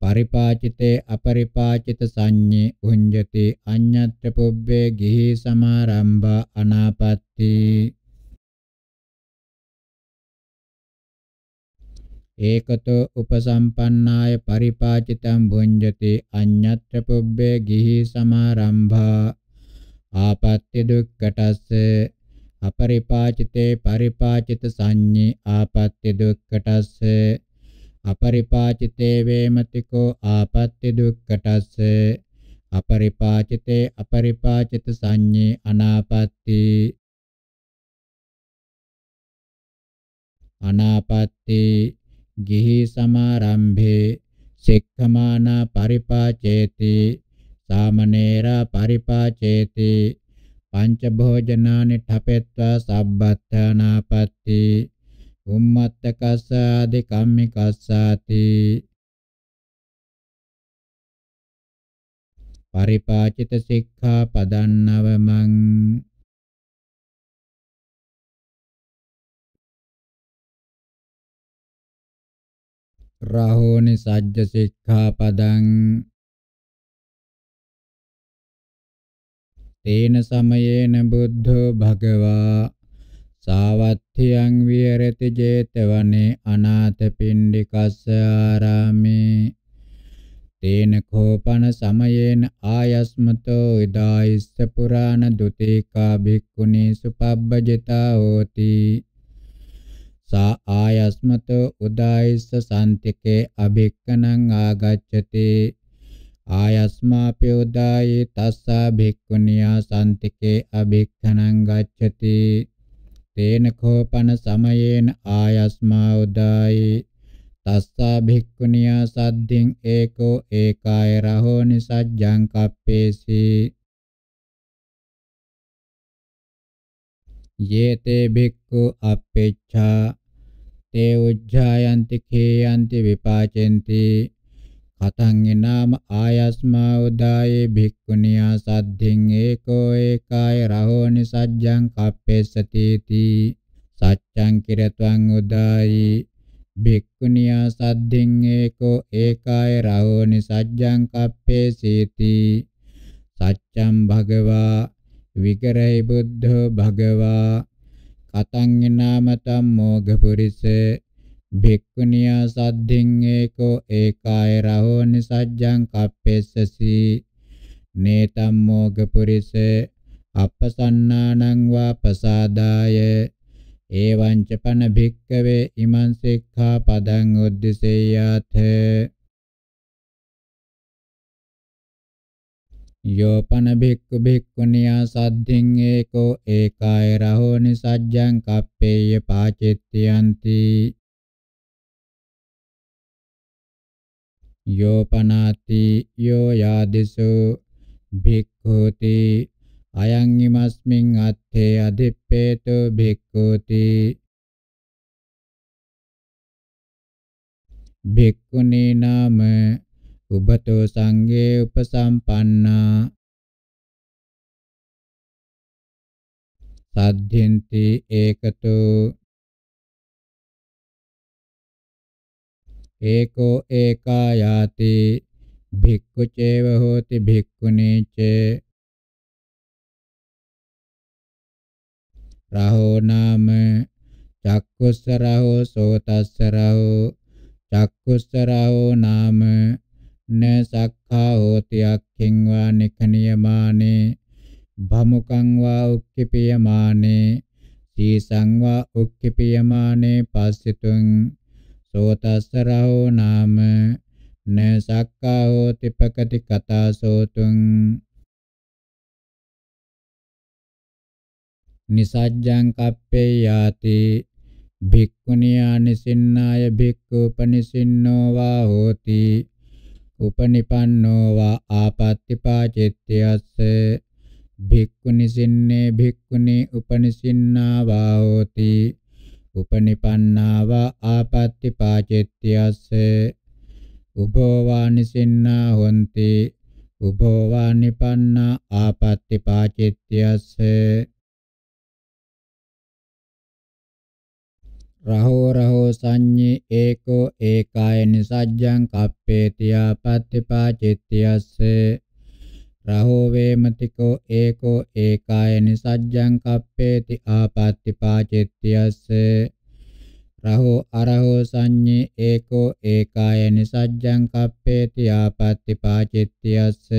පරිපාචිතේ අපරිපාචිත සංඤේ උඤ්ජති අඤ්ඤත්‍ය පුබ්බේ ගිහි සමාරම්භා අනාපත්‍ති ඒකතෝ උපසම්පන්නාය පරිපාචිතං භුඤ්ජති අඤ්ඤත්‍ය පුබ්බේ ගිහි සමාරම්භා ආපත්‍ය දුක්ඛටස්ස අපරිපාචිතේ පරිපාචිත සංඤේ ආපත්‍ය දුක්ඛටස්ස අපරිපාචිතේ වේමතිකෝ ආපත්‍ය දුක්ඛටස්ස අපරිපාචිතේ අපරිපාචිත සංඤේ අනාපත්‍ති අනාපත්‍ති ගිහි සමාරම්භේ සික්ඛමානා පරිපාචේති සාමනේර පරිපාචේති පංච භෝජනානි ඨපෙත්වා සබ්බත්ථානාපත්ති උම්මත්තකස්සාදි කම්මිකස්සාති පරිපාචිත සික්ඛා පදන්නවමං රාහෝනි සජ්ජ සික්ඛා පදං තේන සමයේන බුද්ධෝ භගවා සාවත්ථියං විහෙරති 제තවනේ අනාථපිණ්ඩිකස්ස ආරාමේ තේන කෝපන සමයේන ආයස්මතෝ ඉදායිස්ස පුරාණ දුතිකා භික්ඛුනි සුපබ්බජිතා හෝති සා ආයස්මතෝ උදායිස්ස සම්තිකේ අභික්ඛනං ආගච්ඡති ආයස්මා පයෝදායේ තස්සා භික්ඛුනියා සම්තිකේ අභික්ඛනං ගච්ඡති තේන කෝපන සමයේන ආයස්මා උදායේ තස්සා භික්ඛුනියා සද්ධින් ඒකෝ ඒකාය රහෝ නිසජ්ජං කප්පේසි යේතේ භික්ඛු අපේච්ඡා තේ උජ්ජායන්ති කේයන්ති විපාචෙන්ති අතං එනාම ආයස්මා උදායේ භික්ඛුනියා සද්ධින් ඒකෝ ඒකාය රහෝනි සජ්ජං කප්පේසතිති සච්ඡං කිරත්වං උදායි භික්ඛුනියා සද්ධින් ඒකෝ ඒකාය රහෝනි සජ්ජං කප්පේසීති සච්ඡං භගවා විකරයි බුද්ධෝ භගවා කතං නාමතම් මෝඝ පුරිසේ භික්ඛුනියා සද්ධින් ඒකෝ ඒකාය රහෝ නිසජ්ජං කප්පෙස්සසි නේතම් මොග පුරිස අපසන්නානං වා පසාදාය එවං ච පන භික්ඛවේ ඉමං සික්ඛා පදං උද්දිසෙය්‍යාත යෝපන භික්ඛු භික්ඛුනියා සද්ධින් ඒකෝ ඒකාය රහෝනි සජ්ජං කප්පේය පාචිත්‍යන්ති යෝපනාති යෝ යාදිසෝ භික්ඛෝති අයං ීමස්මින් අත්තේ අදිප්පේතෝ භික්ඛෝති භික්ඛුනී නාම උබතෝ සංඝේ උපසම්පන්නා සද්ධෙන්ති ඒකතෝ एको एकायाति भिक्खु चेव होति भिक्खुनी चे रहो नाम चक्षुस्स रहो सोतस्स रहो चक्षुस्स रहो नाम न सखा होति अक्खिं वा निखनियमाने भमुकं वा उक्किपियमाने शीसं वा उक्किपियमाने पश्यतुं සෝතස්ස රහෝ නාම න සක්කා හෝති පකටි කතා සෝතුං නිසජ්ජං කප්පේ යාති භික්ඛුනියා නිසින්නාය භික්ඛූපනිසින්නෝ වා හෝති උපනිපන්නෝ වා ආපත්‍තිපාචිත්‍යස්ස භික්ඛුනිසින්නේ භික්ඛුනි උපනිසින්නා වා හෝති උපනිපන්නාව ආපත්‍ති පාචෙත්‍යස්ස උභෝ වානිසින්නා හොಂತಿ උභෝ වානිපන්නා ආපත්‍ති පාචෙත්‍යස්ස රහෝ රහෝ සංඤේ ඒකෝ ඒකායනි සජ්ජං කප්පේති ආපත්‍ති පාචෙත්‍යස්ස රහෝ වේමතිකෝ ඒකෝ ඒකායනි සජ්ජං කප්පේති ආපත්‍ති පාචෙත්‍යස්ස රහෝ අරහෝ සංඤේ ඒකෝ ඒකායනි සජ්ජං කප්පේති ආපත්‍ති පාචෙත්‍යස්ස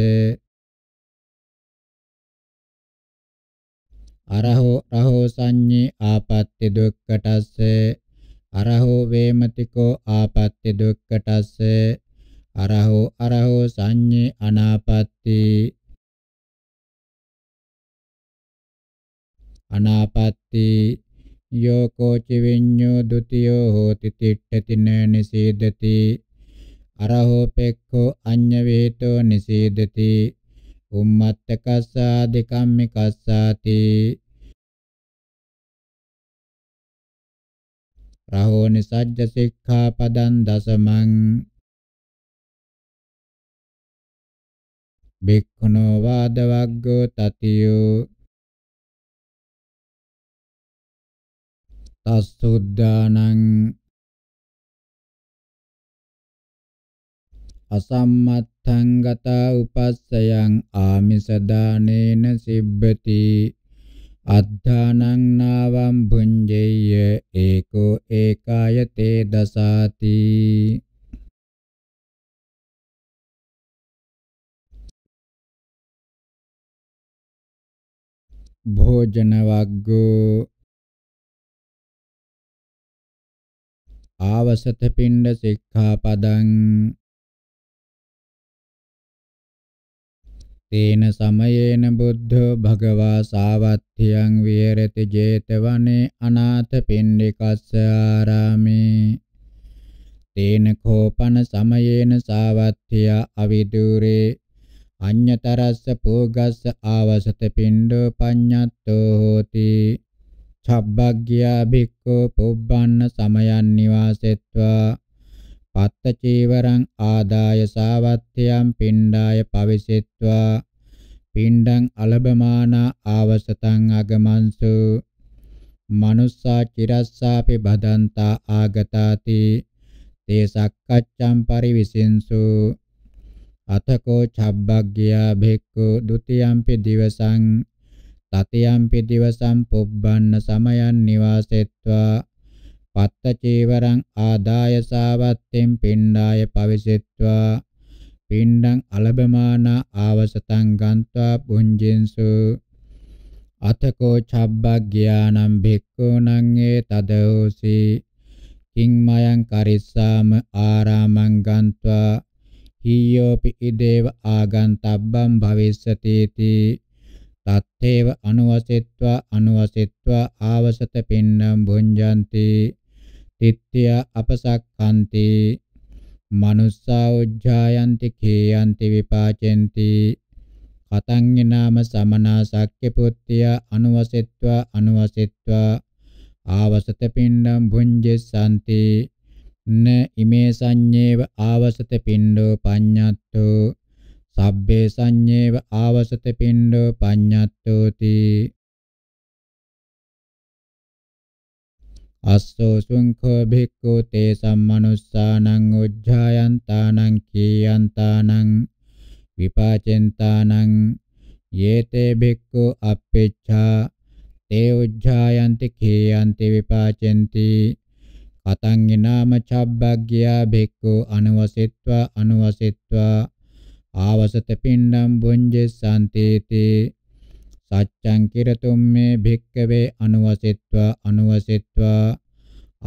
අරහෝ රහෝ සංඤේ ආපත්‍ති දුක්ඛටස්ස අරහෝ වේමතිකෝ ආපත්‍ති දුක්ඛටස්ස අරහෝ අරහෝ සංඤේ අනාපත්ති අනාපත්ති යෝ කෝචි විඤ්ඤෝ ဒ ුතියෝ හෝති තිට්ඨති නනිසීදති අරහෝ පෙක්ඛෝ අඤ්ඤ වේතෝ නිසීදති උම්මත්තකස්සා දෙකම්මි කස්සාති රහෝනි සජ්ජ සික්ඛාපදං දසමං භික්ඛුනෝ වාදවග්ගෝ තතියෝ තස්සුද්ධානං අසම්මත්තං ගතා උපස්සයං ආමිස දානේන සිබ්බති අද්ධානං නාවම් භුඤ්ජේය ඒකෝ ඒකායතේ දසාති භෝජන වග්ගෝ ආවසත පිණ්ඩ සික්ඛාපදං තේන සමයේන බුද්ධෝ භගවා සාවත්ථියං විහෙරති 제තවනේ අනාථ පිණ්ඩිකස්ස ආරාමේ තේන කෝපන සමයේන සාවත්ථිය අවිදුරේ අඤ්‍යතරස්ස භෝගස්ස ආවසත පින්ඩෝ පඤ්ඤත්තෝ හෝති චබ්බග්ගියා භික්ඛෝ පුබ්බන්න සමයන් නිවාසෙත්වා පත්ත චීවරං ආදාය සාවත්ත්‍යං පින්ඩාය පවිසෙත්වා පින්ඩං අලබමානා ආවසතං අගමන්සු මනුස්සා චිරස්සාපි බදන්තා ආගතාති තේ සක්කච්ඡම් පරිවිසින්සු අතකෝ චබ්බග්ගියා භික්ඛු ဒ ුතියම්පි දිවසං තතියම්පි දිවසං පුබ්බන්න සමයන් නිවාසෙත්වා පත්ත චීවරං ආදාය සාවත්තෙන් පිණ්ඩාය පවිසෙත්වා පිණ්ඩං අලබමාන ආවසතං ගන්්වා පුඤ්ජින්සු අතකෝ චබ්බග්ඥානං භික්ඛූනං ඒ තදෝසි කිං මයං කරිස්සාම ආරාමං ගන්්වා හියෝපි ඉදේව ආගන්තබ්බම් භවිස්සතේති තත්තේව අනුවසෙත්වා අනුවසෙත්වා ආවසත පින්නම් භුඤ්ජಂತಿ තිත්ත්‍ය අපසක්ඛන්ති මනුස්සා උජ්ජායන්ති කේයන්ති විපාචෙන්ති කතං නාම සමනා සක්්‍ය පුත්‍ය අනුවසෙත්වා අනුවසෙත්වා ආවසත පින්නම් භුඤ්ජෙස්සanti න ඉමේ සංඤේව ආවසත පින්ඩෝ පඤ්ඤත්තෝ සබ්බේ සංඤේව ආවසත පින්ඩෝ පඤ්ඤත්තෝති අස්සෝ සුංඛෝ භික්ඛු තේ සම්මනුස්සානං උජ්ජායන්තානං කීයන්තානං විපාචෙන්තානං යේතේ භික්ඛු අප්පේච්ඡා තේ උජ්ජායන්ති කීයන්ති විපාචෙන්ති අතං ඊනාම චබ්බග්ගයා භික්ඛු අනවසෙත්වා අනවසෙත්වා ආවසත පින්නම් බුඤ්ජසන්තේති සච්ඡං කිරතුම් මේ භික්ඛවේ අනවසෙත්වා අනවසෙත්වා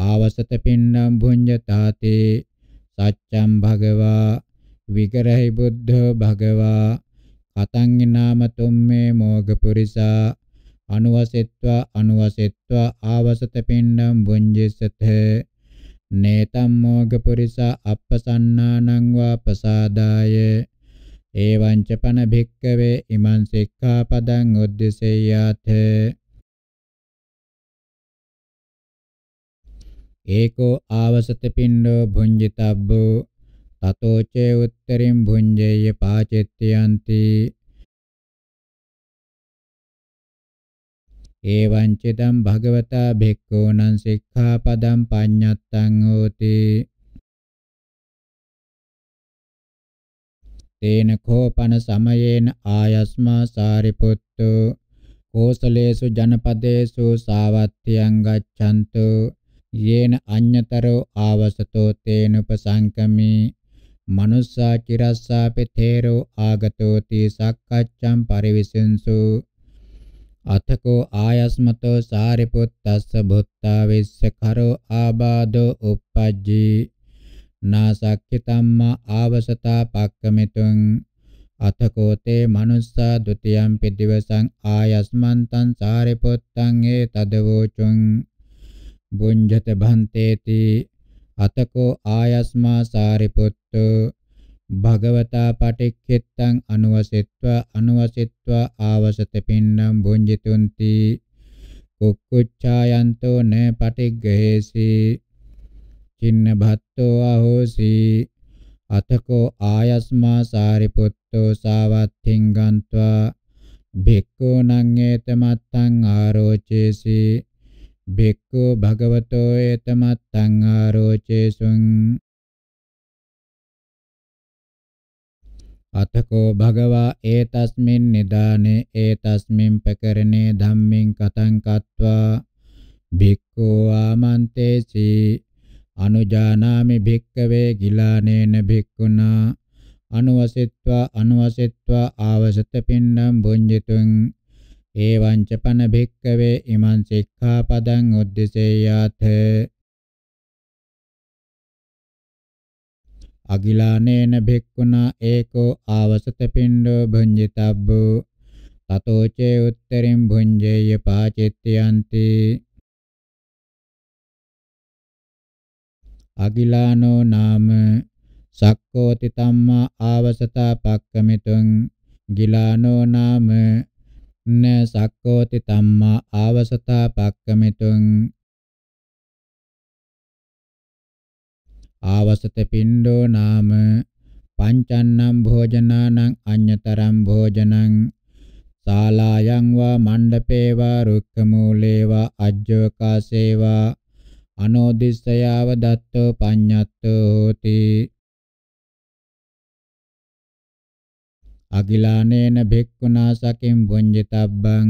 ආවසත පින්නම් බුඤ්ජතාති සච්ඡං භගවා විගරහි බුද්ධෝ භගවා අතං ඊනාම තුම්මේ මෝග පුරිසා අනුවසෙත්වා අනුවසෙත්වා ආවසත පින්ඩම් බුඤ්ජිසත නේතම් මොග පුරිසා අප්පසන්නානං වා ප්‍රසාදාය එවං ච පන භික්කවේ ඉමං සික්ඛාපදං උද්දසෙය්‍යාත ඒකෝ ආවසත පින්ඩෝ භුඤ්ජිතබ්බෝ තතෝ චේ උත්තරින් භුඤ්ජේය පාචෙත්‍යන්ති එවං චිදම් භගවතා භික්ඛූනං සික්ඛාපදං පඤ්ඤත්තං හෝති තේන කෝපන සමයේන ආයස්මා සාරිපුත්තු කෝසලේසු ජනපදේසු සාවත්තියං ගච්ඡන්තු යේන අඤ්‍යතරෝ ආවසතෝ තේන උපසංකමි මනුස්සා චිරස්සාපි තේරෝ ආගතෝති සක්කච්ඡම් පරිවිසින්සු අතකෝ ආයස්මතෝ සාරිපුත්තස්ස බුත්තා විස්සකරෝ ආබාධෝ uppajji නාසක්ඛිතම්මා ආවසතා පක්කමිතුං අතකෝ තේ මනුස්සා ဒ ුතියම්පි දිවසං ආයස්මන්තං සාරිපුත්තං ඒ තදවෝචුං බුඤ්ජත භන්තේති අතකෝ ආයස්මා සාරිපුත්තෝ භගවතා පටික්කෙත්තං අනුවසෙත්වා අනුවසෙත්වා ආවසත පින්නම් භුංජිතුන්ති කුක්කුච්ඡායන්තෝ න පටිග්ගහේසි චින්න භත්තෝ අහෝසි අතකෝ ආයස්මා සාරිපුත්තෝ සාවත්ථින් ගන්त्वा භික්ඛෝ නං ඒතමත්තං ආරෝචේසි භික්ඛෝ භගවතෝ ඒතමත්තං ආරෝචේසුං අතකෝ භගවා ඒතස්මින් නිදානේ ඒතස්මින් පැකරණේ ධම්මින් කතං කତ୍වා භික්ඛෝ ආමන්තේසි අනුජානාමි භික්කවේ ගිලානේන භික්ඛුනා අනුවසෙත්වා අනුවසෙත්වා ආවසත පින්නම් බුඤ්ජිතුං එවං ච පන භික්කවේ ඉමං සික්ඛාපදං උද්දේශයාතේ අගිලානේන භික්ඛුනා ඒකෝ ආවසත පින්ඩෝ භුඤ්ජිතබ්බෝ තතෝ චේ උත්තරින් භුඤ්ජේය පාචිත්‍යන්ති අගිලානෝ නාම සක්කෝති තම්මා ආවසතා පක්කමිතුං ගිලානෝ නාම න සක්කෝති තම්මා ආවසතා පක්කමිතුං ආවසත පින්ඩෝ නාම පංචන්නම් භෝජනානං අඤ්‍යතරම් භෝජනං සාලායන් වා මණ්ඩපේ වා රුක්ක මූලේ වා අජ්ජෝකාසේ වා අනෝදිස්සයාව දත්තෝ පඤ්ඤත්තෝ හෝති අගිලානේන භික්ඛුනා සකින් බුඤ්ජිතබ්බං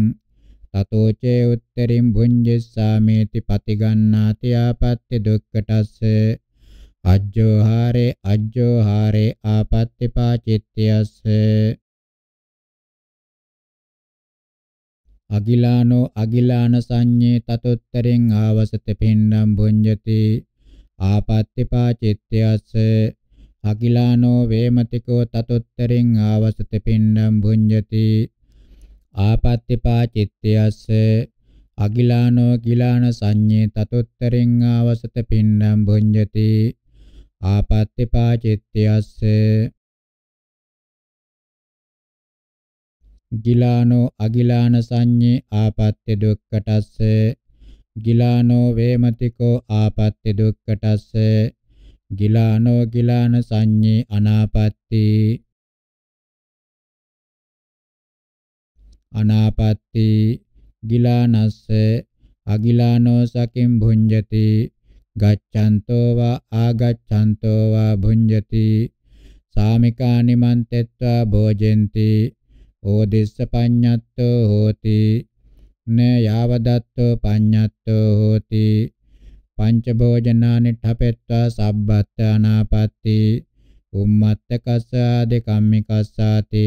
තතෝ චේ උත්තරින් බුඤ්ජිස්සාමේති පතිගන්නාති ආපත්‍ය දුක්ඛටස්සේ අජ්ජෝහාරේ අජ්ජෝහාරේ ආපත්තිපා චිත්තයස්ස අගිලානෝ අගිලාන සංඤේ තතොත්තරෙන් ආවසත පින්නම් බුඤ්ජති ආපත්තිපා චිත්තයස්ස අගිලානෝ වේමතිකෝ තතොත්තරෙන් ආවසත පින්නම් බුඤ්ජති ආපත්තිපා චිත්තයස්ස අගිලානෝ ගිලාන සංඤේ තතොත්තරෙන් ආවසත පින්නම් බුඤ්ජති ආපත්තිපා චිත්තයස්ස ගිලානෝ අගිලාන සංඤේ ආපත්‍ය දුක්ඛටස්ස ගිලානෝ වේමතිකෝ ආපත්‍ය දුක්ඛටස්ස ගිලානෝ ගිලාන සංඤේ අනාපත්‍ති අනාපත්‍ති ගිලානස්ස අගිලානෝ සකින් භුඤ්ජති ගච්ඡන්තෝ වා ආගච්ඡන්තෝ වා භුඤ්ජති සාමිකානි මන්තෙත්වා භෝජෙන්ති ඕදිස්ස පඤ්ඤත්තෝ හෝති න යාවදත්තෝ පඤ්ඤත්තෝ හෝති පංච භෝජනානි ඨපෙත්වා සබ්බත් අනාපත්ති උම්මත්ත කස්සාදේ කම්මිකස්සාති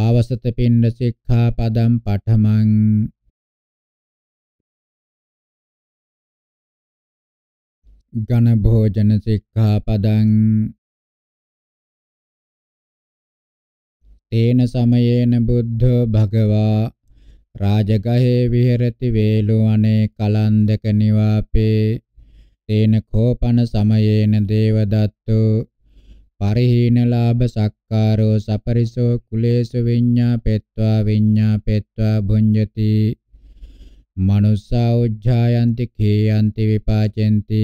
ආවසත පින්න සික්ඛාපදම් පඨමං ඝන භෝජන සික්ඛාපදං තේන සමයේන බුද්ධෝ භගවා රාජගහේ විහෙරති වේලෝ අනේ කලන්දක නිවාපේ තේන කෝපන සමයේන දේවදත්තෝ පරිහීන ලාභ සක්කාරෝ සපරිසෝ කුලේසු විඤ්ඤාපෙත්වා විඤ්ඤාපෙත්වා භුඤ්ජති මනුස්සා උජ්ජායන්ති කේයන්ති විපාචෙන්ති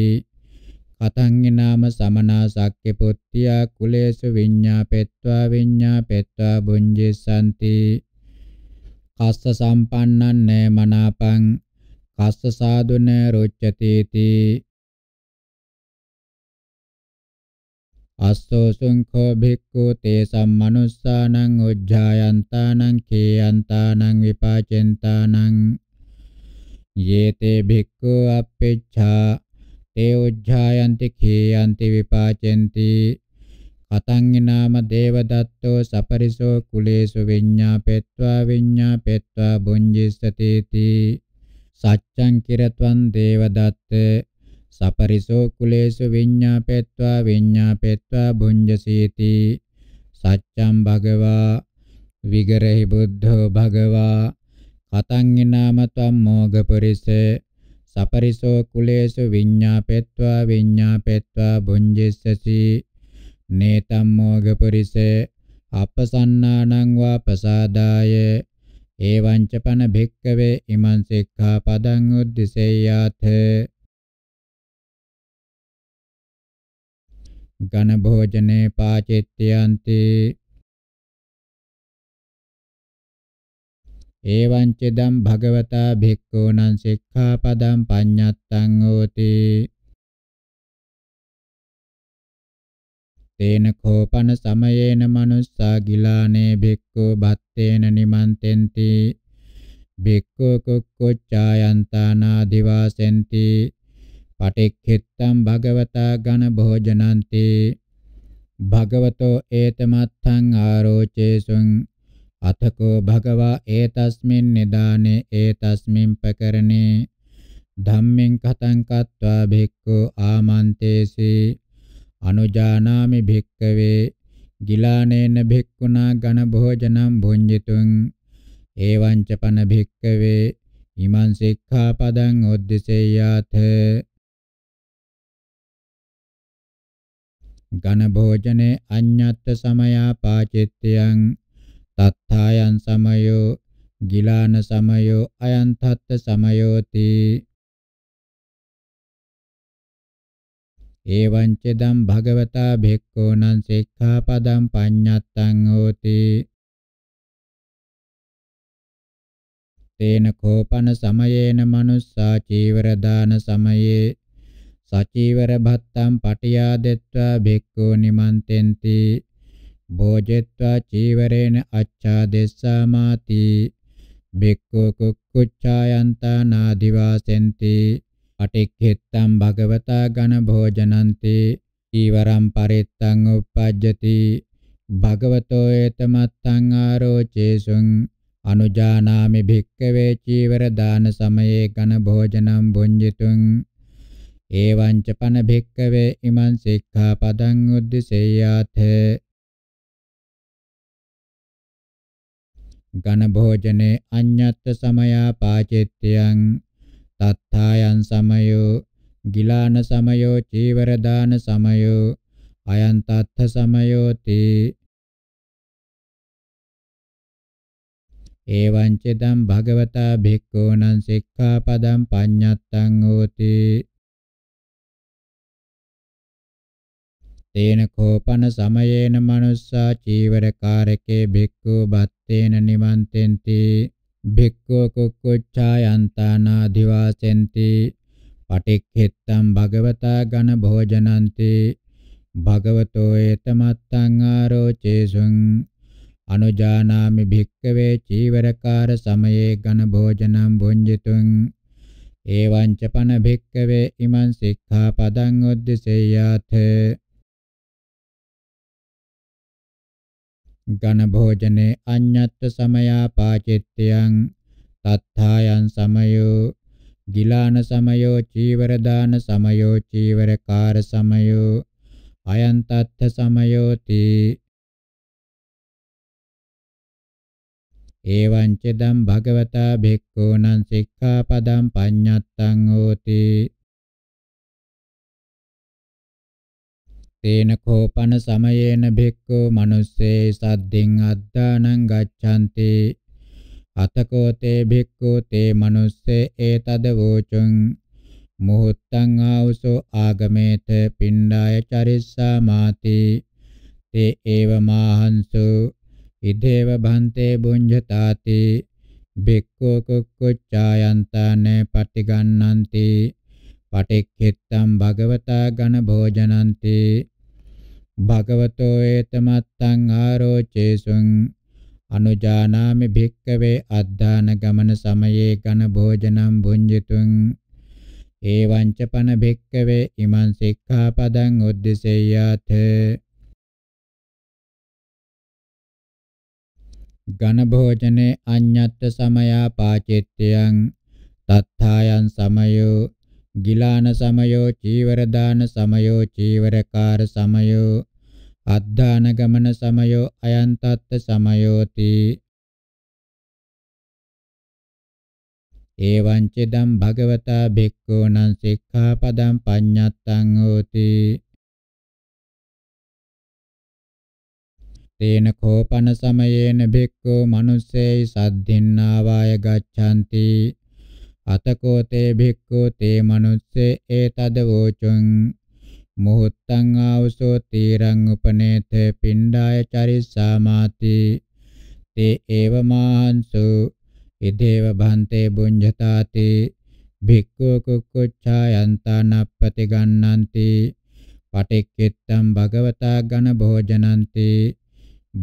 පතංගිනාම සමනා සක්්‍ය පුත්තියා කුලේසු විඤ්ඤාපෙත්වා විඤ්ඤාපෙත්වා බුඤ්ජිසanti කස්ස සම්පන්නං නේ මනාපං කස්ස සාදුන රොච්චතේති අස්සෝ සුංඛෝ භික්ඛු තේසම් මනුස්සානං උජ්ජායන්තානං කේයන්තානං විපාචෙන්තානං යේතේ භික්ඛු අප්පේච්ඡා තේ උජ්ජායන්ති ඛේයන්ති විපාචෙන්ති අතංගිනාම දේවදත්තෝ සපරිසෝ කුලේසු විඤ්ඤාපෙත්වා විඤ්ඤාපෙත්වා බුඤ්ජිස්සතේති සච්ඡං කිරත්වං දේවදත්ත සපරිසෝ කුලේසු විඤ්ඤාපෙත්වා විඤ්ඤාපෙත්වා බුඤ්ජසීති සච්ඡං භගවා විගරහි බුද්ධෝ භගවා අතංගිනාම ත්වම් මෝග පුරිසේ සපරිසෝ කුලේසු විඤ්ඤාපෙත්වා විඤ්ඤාපෙත්වා බුඤ්ජෙස්සසි නේතම්මෝග පුරිසේ අපසන්නානං වා පසාදාය එවං චපන භික්කවේ ඉමං සික්ඛාපදං උද්දිසෙය්‍යාත ඝන භෝජනේ පාචෙත්‍යන්ති එවංච දම් භගවතා භික්ඛූණං සික්ඛාපදං පඤ්ඤත්තං හෝති තේන කෝපන සමයේන මනුස්සා ගිලානේ භික්ඛු බත්තේන නිමන්තෙන්ති භික්ඛු කුක්කුච්ඡායන්තානා දිවාසෙන්ති පටික්ඛිත්තං භගවතා ඝන භෝජනන්ති භගවතෝ ඒතමත්තං ආරෝචේසුං අතකෝ භගවා ඒතස්මින් නිදානේ ඒතස්මින් පකරණේ ධම්මෙන් කතං කତ୍වා භික්ඛු ආමන්තේසේ අනුජානාමි භික්කවේ ගිලානේන භික්ඛුනා ඝන භෝජනම් භුඤ්ජිතුං එවං ච පන භික්කවේ ඉමං සික්ඛාපදං උද්දසේයාත ඝන භෝජනේ අඤ්ඤත්ත සමයා පාචිත්‍යං තත්ථායන් සමයෝ ගිලාන සමයෝ අයන් තත්ත සමයෝති එවං චදම් භගවතා භික්ඛූනම් සික්ඛාපදම් පඤ්ඤත්තං හෝති තේන කෝපන සමයේන මනුස්සා චීවර දාන සමයේ සචීවර භත්තම් පටියාදෙත්වා භික්ඛූ නිමන්තෙන්ති භෝජෙත්වා චීවරේන අච්ඡාදෙස්සාමාති බික්ඛු කුක්කුච්ඡායන්තා නාදිවාසෙන්ති පටික්ඛෙත්තම් භගවතා ඝන භෝජනන්ති ඊවරම් පරිත්තං uppajjati භගවතෝ ඒතමත්තං ආරෝචේසුං අනුජානාමි භික්කවේ චීවර දාන සමයේ ඝන භෝජනං භුඤ්ජිතුං එවං ච පන භික්කවේ ඉමං සික්ඛාපදං උද්දිසෙය්‍යාතේ ඝන භෝජනේ අඤ්ඤත්ත සමයා පාචෙත්‍යං තත්ථායන් සමයෝ ගිලාන සමයෝ චීවර දාන සමයෝ අයන් තත්ථ සමයෝති එවං චෙදම් භගවතා භික්ඛූනං සික්ඛාපදං පඤ්ඤත්තං හෝති තේන කෝපන සමයේන මනුස්සා චීවරකාරකේ භික්ඛු බත්තේන නිමන්තෙන්ති භික්ඛු කුක්කුච්ඡායන්තානා දිවාසෙන්ති පටික්ඛෙත්තම් භගවතා ඝන භෝජනන්ති භගවතෝ ඒතමත්තං ආරෝචේසුං අනුජානාමි භික්කවේ චීවරකාර සමයේ ඝන භෝජනං භුඤ්ජිතුං එවං ච පන භික්කවේ ඉමං සික්ඛාපදං උද්දසෙය්‍යාතේ ඝන භෝජනේ අඤ්ඤත්ත සමයා පාචිත්‍යං තත්ථායන් සමයෝ ගිලාන සමයෝ චීවර දාන සමයෝ චීවර කාර සමයෝ අයන් තත්ථ සමයෝති එවං චදම් භගවතා භික්ඛූ නං සික්ඛාපදං පඤ්ඤත්තං හෝති තේන කෝපන සමයේන භික්ඛු මනුස්සේ සද්දින් අද්දානං ගච්ඡanti අතකෝ තේ භික්ඛු තේ මනුස්සේ ඒතද වූචුං මුහුත්තං ආවසෝ ආගමේත පිණ්ඩාය චරිස්සා මාති තේ ඒව මාහංසු ඉදේව භන්තේ බුඤ්ජතාති භික්ඛු කුක්කුච්ඡායන්තන පටිගන්නන්ති පටික්ඛිත්තම් භගවතා ඝන භෝජනන්ති භගවතෝ ඒතමත්තං ආරෝචේසුං අනුජානාමි භික්කවේ අද්දාන ගමන සමයේ ඝන භෝජනම් භුඤ්ජිතුං ඒවංච පන භික්කවේ ඉමං සික්ඛාපදං උද්දසෙය්‍යාත ඝන භෝජනේ අඤ්ඤත්ත සමයා පාචිත්‍යං තත්ථායන් සමයෝ ගිලාන සමයෝ චීවර දාන සමයෝ චීවරකාර සමයෝ අද්දාන ගමන සමයෝ අයන්තත් සමයෝති ඒවං චිදම් භගවතා භික්ඛූනං සික්ඛාපදං පඤ්ඤත්තං හෝති තේන කෝපන සමයේන භික්ඛූ මනුස්සේයි සද්ධින්නාවාය ගච්ඡanti අතකෝතේ භික්ඛු තේ මනුස්සේ ඒතද වෝචුං මොහොත්තං ආවසෝ තීරං උපනේත පිණ්ඩාය චරිස්සාමාති තේ ඒව මාහන්සු ඉදේව භන්තේ බුඤ්ජතාති භික්ඛු කුක්කුච්ඡායන්තං අපති ගන්නන්ති පටික්කිට්ඨං භගවතා ඝන භෝජනන්ති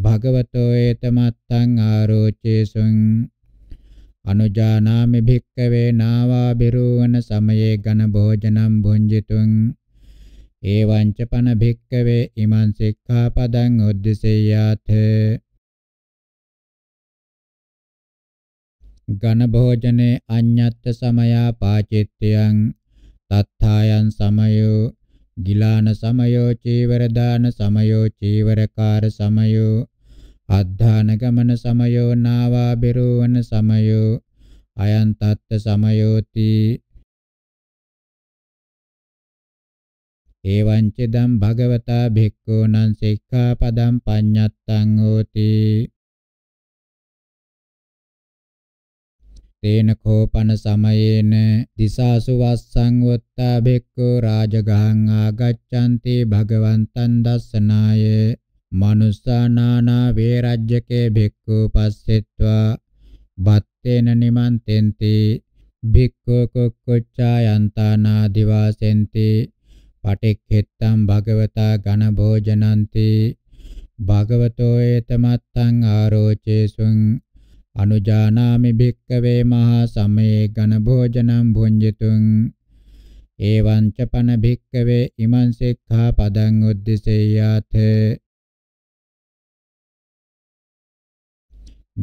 භගවතෝ ඒතමත්තං ආරෝචේසුං අනුජානාමි භික්කවේ නාවා බිරූවන සමයේ ඝන භෝජනම් භුංජිතුං එවං ච පන භික්කවේ ඉමං සික්ඛාපදං උද්දසෙය්‍යාත ඝන භෝජනේ අඤ්ඤත්ත සමයා පාචිත්‍යං තත්ථායන් සමයෝ ගිලාන සමයෝ චීවර දාන සමයෝ චීවරකාර සමයෝ අද්ධානගමන සමයෝ නාවා බිරෝවන සමයෝ අයන් තත්ත සමයෝති ඒවං චිදම් භගවතා භික්ඛූනං සික්ඛාපදං පඤ්ඤත්තං හෝති තේන කෝපන සමයේන දිසාසු වස්සං වත්තා භික්ඛු රාජගහං ආගච්ඡanti භගවන්තං දස්සනාය manussානානා වේරජ්‍යකේ භික්ඛු පස්සෙත්වා බත්තේන නිමන්තෙන්ති භික්ඛු කුක්කුච්ඡායන්තානා දිවාසෙන්ති පටික්ඛෙත්තම් භගවතා ඝන භෝජනಂತಿ භගවතෝ ඒතමත්තං ආරෝචේසුං අනුජානාමි භික්කවේ මහා සමේ ඝන භෝජනං භුඤ්ජිතුං එවං ච පන භික්කවේ ඉමං සික්ඛා පදං උද්දිසෙය්‍යාත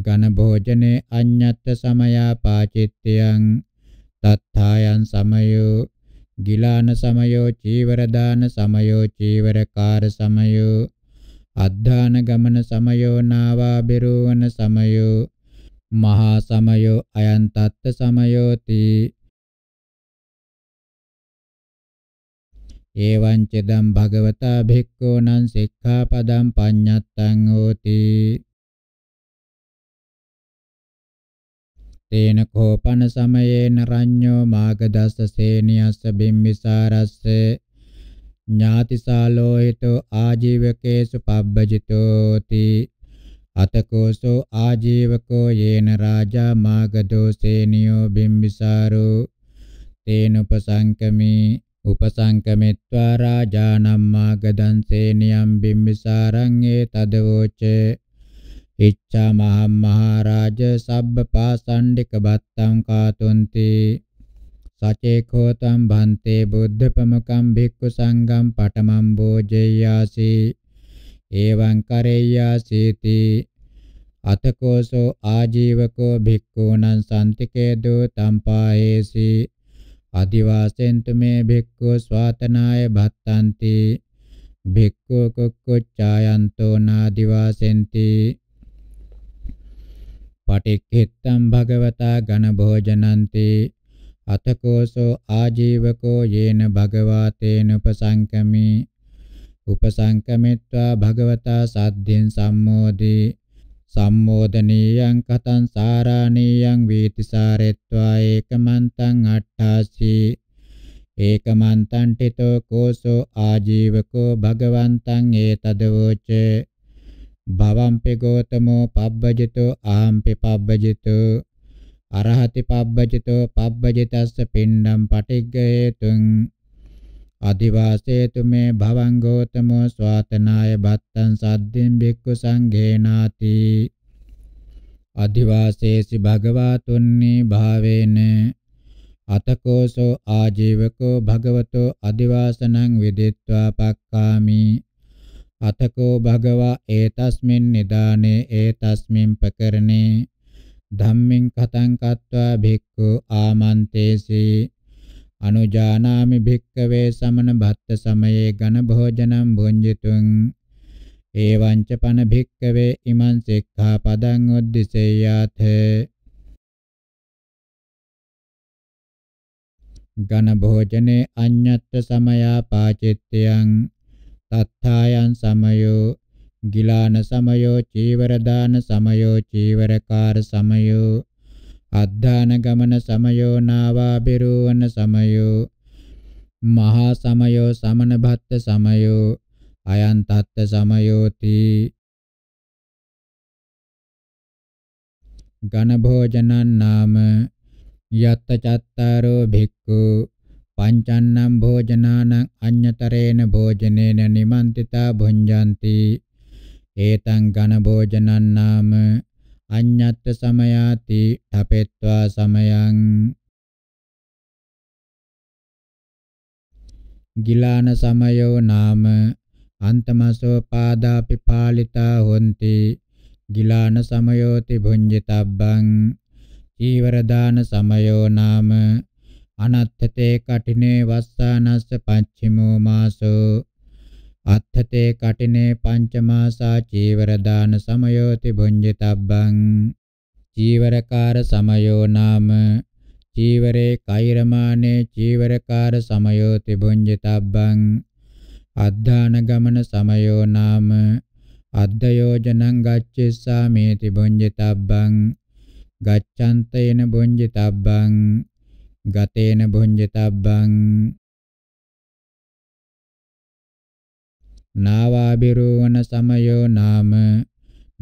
ඝන භෝජනේ අඤ්ඤත්ත සමයාපාචිත්‍යං තත්ථායන් සමයෝ ගිලාන සමයෝ චීවර දාන සමයෝ චීවරකාර සමයෝ අද්ධාන ගමන සමයෝ නාවා බිරෝවන සමයෝ මහා සමයෝ අයන් තත්ත සමයෝති එවං චදම් භගවතා භික්ඛූ නං සික්ඛාපදං පඤ්ඤත්තං හෝති තේන කෝපන සමයේන රඤ්ඤෝ මාගදස්ස සේනියස්ස බිම්බිසාරස්ස ඥාතිසාලෝ හිතෝ ආජීවකේසු පබ්බජිතෝති අතකෝසෝ ආජීවකෝ යේන රාජා මාගදෝ සේනියෝ බිම්බිසාරෝ තේන උපසංකමි උපසංකමිත්වා රාජානම් මාගදං සේනියම් බිම්බිසාරං ඒ තදවෝචේ ඉච්ඡා මහම් මහරජ සබ්බ පාසණ්ඩික බත්තං කාතුන්ති සචේකෝ තම් භන්තේ බුද්ධ ප්‍රමුඛං භික්ඛු සංඝං පඨමං භෝජෙය්‍යාසි එවං කරෙය්‍යාසීති අතකෝසෝ ආජීවකෝ භික්ඛූනං සම්තිකේදෝ තම් පායේසි අදිවාසෙන්තු මේ භික්ඛු ස්වාතනාය භත්තන්ති භික්ඛු කුක්කුච්ඡායන්තෝ නාදිවාසෙන්ති පටික්ඛිත්තං භගවතා ඝන භෝජනන්ති අතකෝසෝ ආජීවකෝ යේන භගවා තේන උපසංකමි උපසංකමිත්වා භගවතා සද්ධෙන් සම්මෝදේ සම්මෝදනීයං කතං සාරාණීයං වීතිසාරෙත්වා ඒකමන්තං අට්ඨාසී ඒකමන්තං ඨිතෝ කෝසෝ ආජීවකෝ භගවන්තං ඒතදවෝචේ භවම්පි ගෝතමෝ පබ්බජිතෝ අහම්පි පබ්බජිතෝ අරහති පබ්බජිතෝ පබ්බජිතස්ස පින්ඩම් පටිග්ගේතුං අදිවාසේතු මේ භවං ගෝතමෝ ස්වාතනාය බත්තං සද්දින් බික්කු සංඝේනාති අදිවාසේසි භගවාතුන්නේ භාවේන අතකෝසෝ ආජීවකෝ භගවතෝ අදිවාසනං විදිත්වා පක්කාමි අතකෝ භගවා ඒතස්මින් නිදානේ ඒතස්මින් පකරණේ ධම්මින් කතං කତ୍වා භික්ඛු ආමන්තේසී අනුජානාමි භික්කවේ සමන භත්ත සමයේ ඝන භෝජනම් භුඤ්ජිතුං එවං ච පන භික්කවේ ඉමං සික්ඛාපදං උද්දිසෙය්‍යාත ඝන භෝජනේ අඤ්ඤත්ත සමයා පාචිත්‍යං තත්ථායන් සමයෝ ගිලාන සමයෝ චීවර දාන සමයෝ චීවරකාර සමයෝ අද්ධාන ගමන සමයෝ නාවාබිරෝවන සමයෝ මහා සමයෝ සමන භත්ත සමයෝ අයන් තත්ත සමයෝති ඝන භෝජනන් නාම යත්ත චත්තාරෝ භික්ඛු පංචන්නම් භෝජනානං අඤ්‍යතරේන භෝජනේන නිමන්තිතා භුඤ්ජಂತಿ ඒතං ඝන භෝජනං නාම අඤ්ඤත් සමයාති ඨපෙත්වා සමයං ගිලාන සමයෝ නාම අන්තමසෝ පාදා පිපාලිතා හොಂತಿ ගිලාන සමයෝති භුඤ්ජිතබ්බං චීවර දාන සමයෝ නාම අනත්ථතේ කටිනේ වස්සානස්ස පච්චිමෝ මාසෝ අත්ථතේ කටිනේ පංචමාසා චීවර දාන සමයෝති බුඤ්ජිතබ්බං චීවරකාර සමයෝ නාම චීවරේ කෛරමානේ චීවරකාර සමයෝති බුඤ්ජිතබ්බං අද්ධාන ගමන සමයෝ නාම අද්දයෝජනං ගච්ඡෙස්සාමේති බුඤ්ජිතබ්බං ගච්ඡන්තේන බුඤ්ජිතබ්බං ගතේන භුඤ්ජතබ්බං නාවාබිරෝණ සමයෝ නාම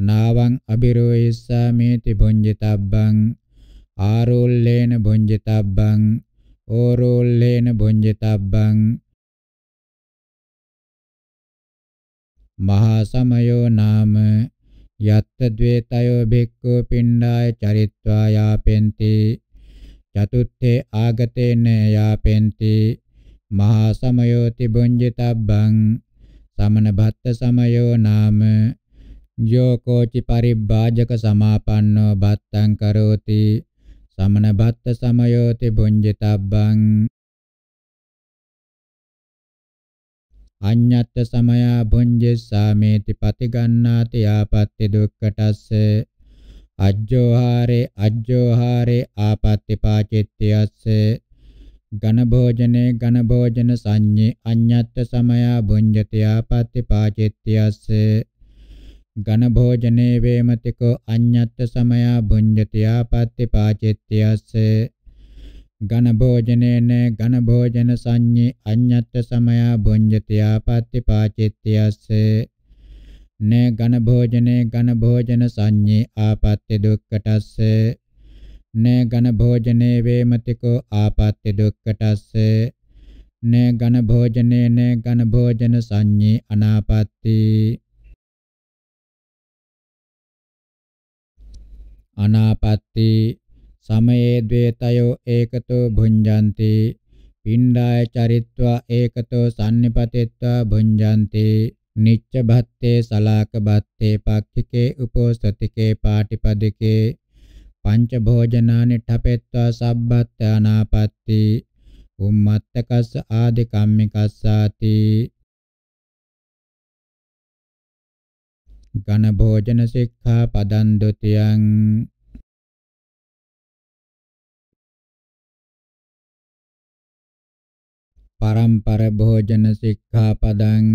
නාවං අබිරෝයස්සාමේති භුඤ්ජතබ්බං ආරෝල්ලේන භුඤ්ජතබ්බං ඕරෝල්ලේන භුඤ්ජතබ්බං මහා සමයෝ නාම යත්ත ද්වේතයෝ භික්ඛු පිණ්ඩාය චරිත්වා යාපෙන්ති චතුත්තේ ආගතේන යාපෙන්ති මහා සමයෝති බුඤ්ජිතබ්බං සමන භත්ත සමයෝ නාම යෝ කෝචි පරිබ්බාජක සමාපන්නෝ බත්තං කරෝති සමන භත්ත සමයෝති බුඤ්ජිතබ්බං අඤ්ඤත්ත සමයා බුඤ්ජිස්සාමේති පතිගන්නාති ආපත්‍ති දුක්ඛටස්සේ අජ්ජෝහාරේ අජ්ජෝහාරේ ආපත්‍තිපාචිත්‍යස්ස ඝන භෝජනේ ඝන භෝජන සංඤේ අඤ්ඤත්ත සමයා භුඤ්ජති ආපත්‍තිපාචිත්‍යස්ස ඝන භෝජනේ වේමතිකෝ අඤ්ඤත්ත සමයා භුඤ්ජති ආපත්‍තිපාචිත්‍යස්ස ඝන භෝජනේන ඝන භෝජන සංඤේ අඤ්ඤත්ත සමයා භුඤ්ජති ආපත්‍තිපාචිත්‍යස්ස න ඝන භෝජනේ ඝන භෝජන සංඤේ ආපත්‍ය දුක්ඛටස්ස න ඝන භෝජනේ වේමතිකෝ ආපත්‍ය දුක්ඛටස්ස න ඝන භෝජනේ න ඝන භෝජන සංඤේ අනාපත්‍ති අනාපත්‍ති සමයේ ද්වේතයෝ ඒකතෝ භුඤ්ජಂತಿ පිණ්ඩාය චරිත්වා ඒකතෝ sannipatiत्वा භුඤ්ජಂತಿ නිච්ච භත්තේ සලාක භත්තේ පක්ඛිකේ උපෝසතිකේ පාටිපදිකේ පංච භෝජනානි ඨපෙත්වා සබ්බත්තානාපත්ති උම්මත්තකස්ස ආදි කම්මිකස්සාති ඝන භෝජන සික්ඛා පදං ဒ ුතියං පරම්පර භෝජන සික්ඛා පදං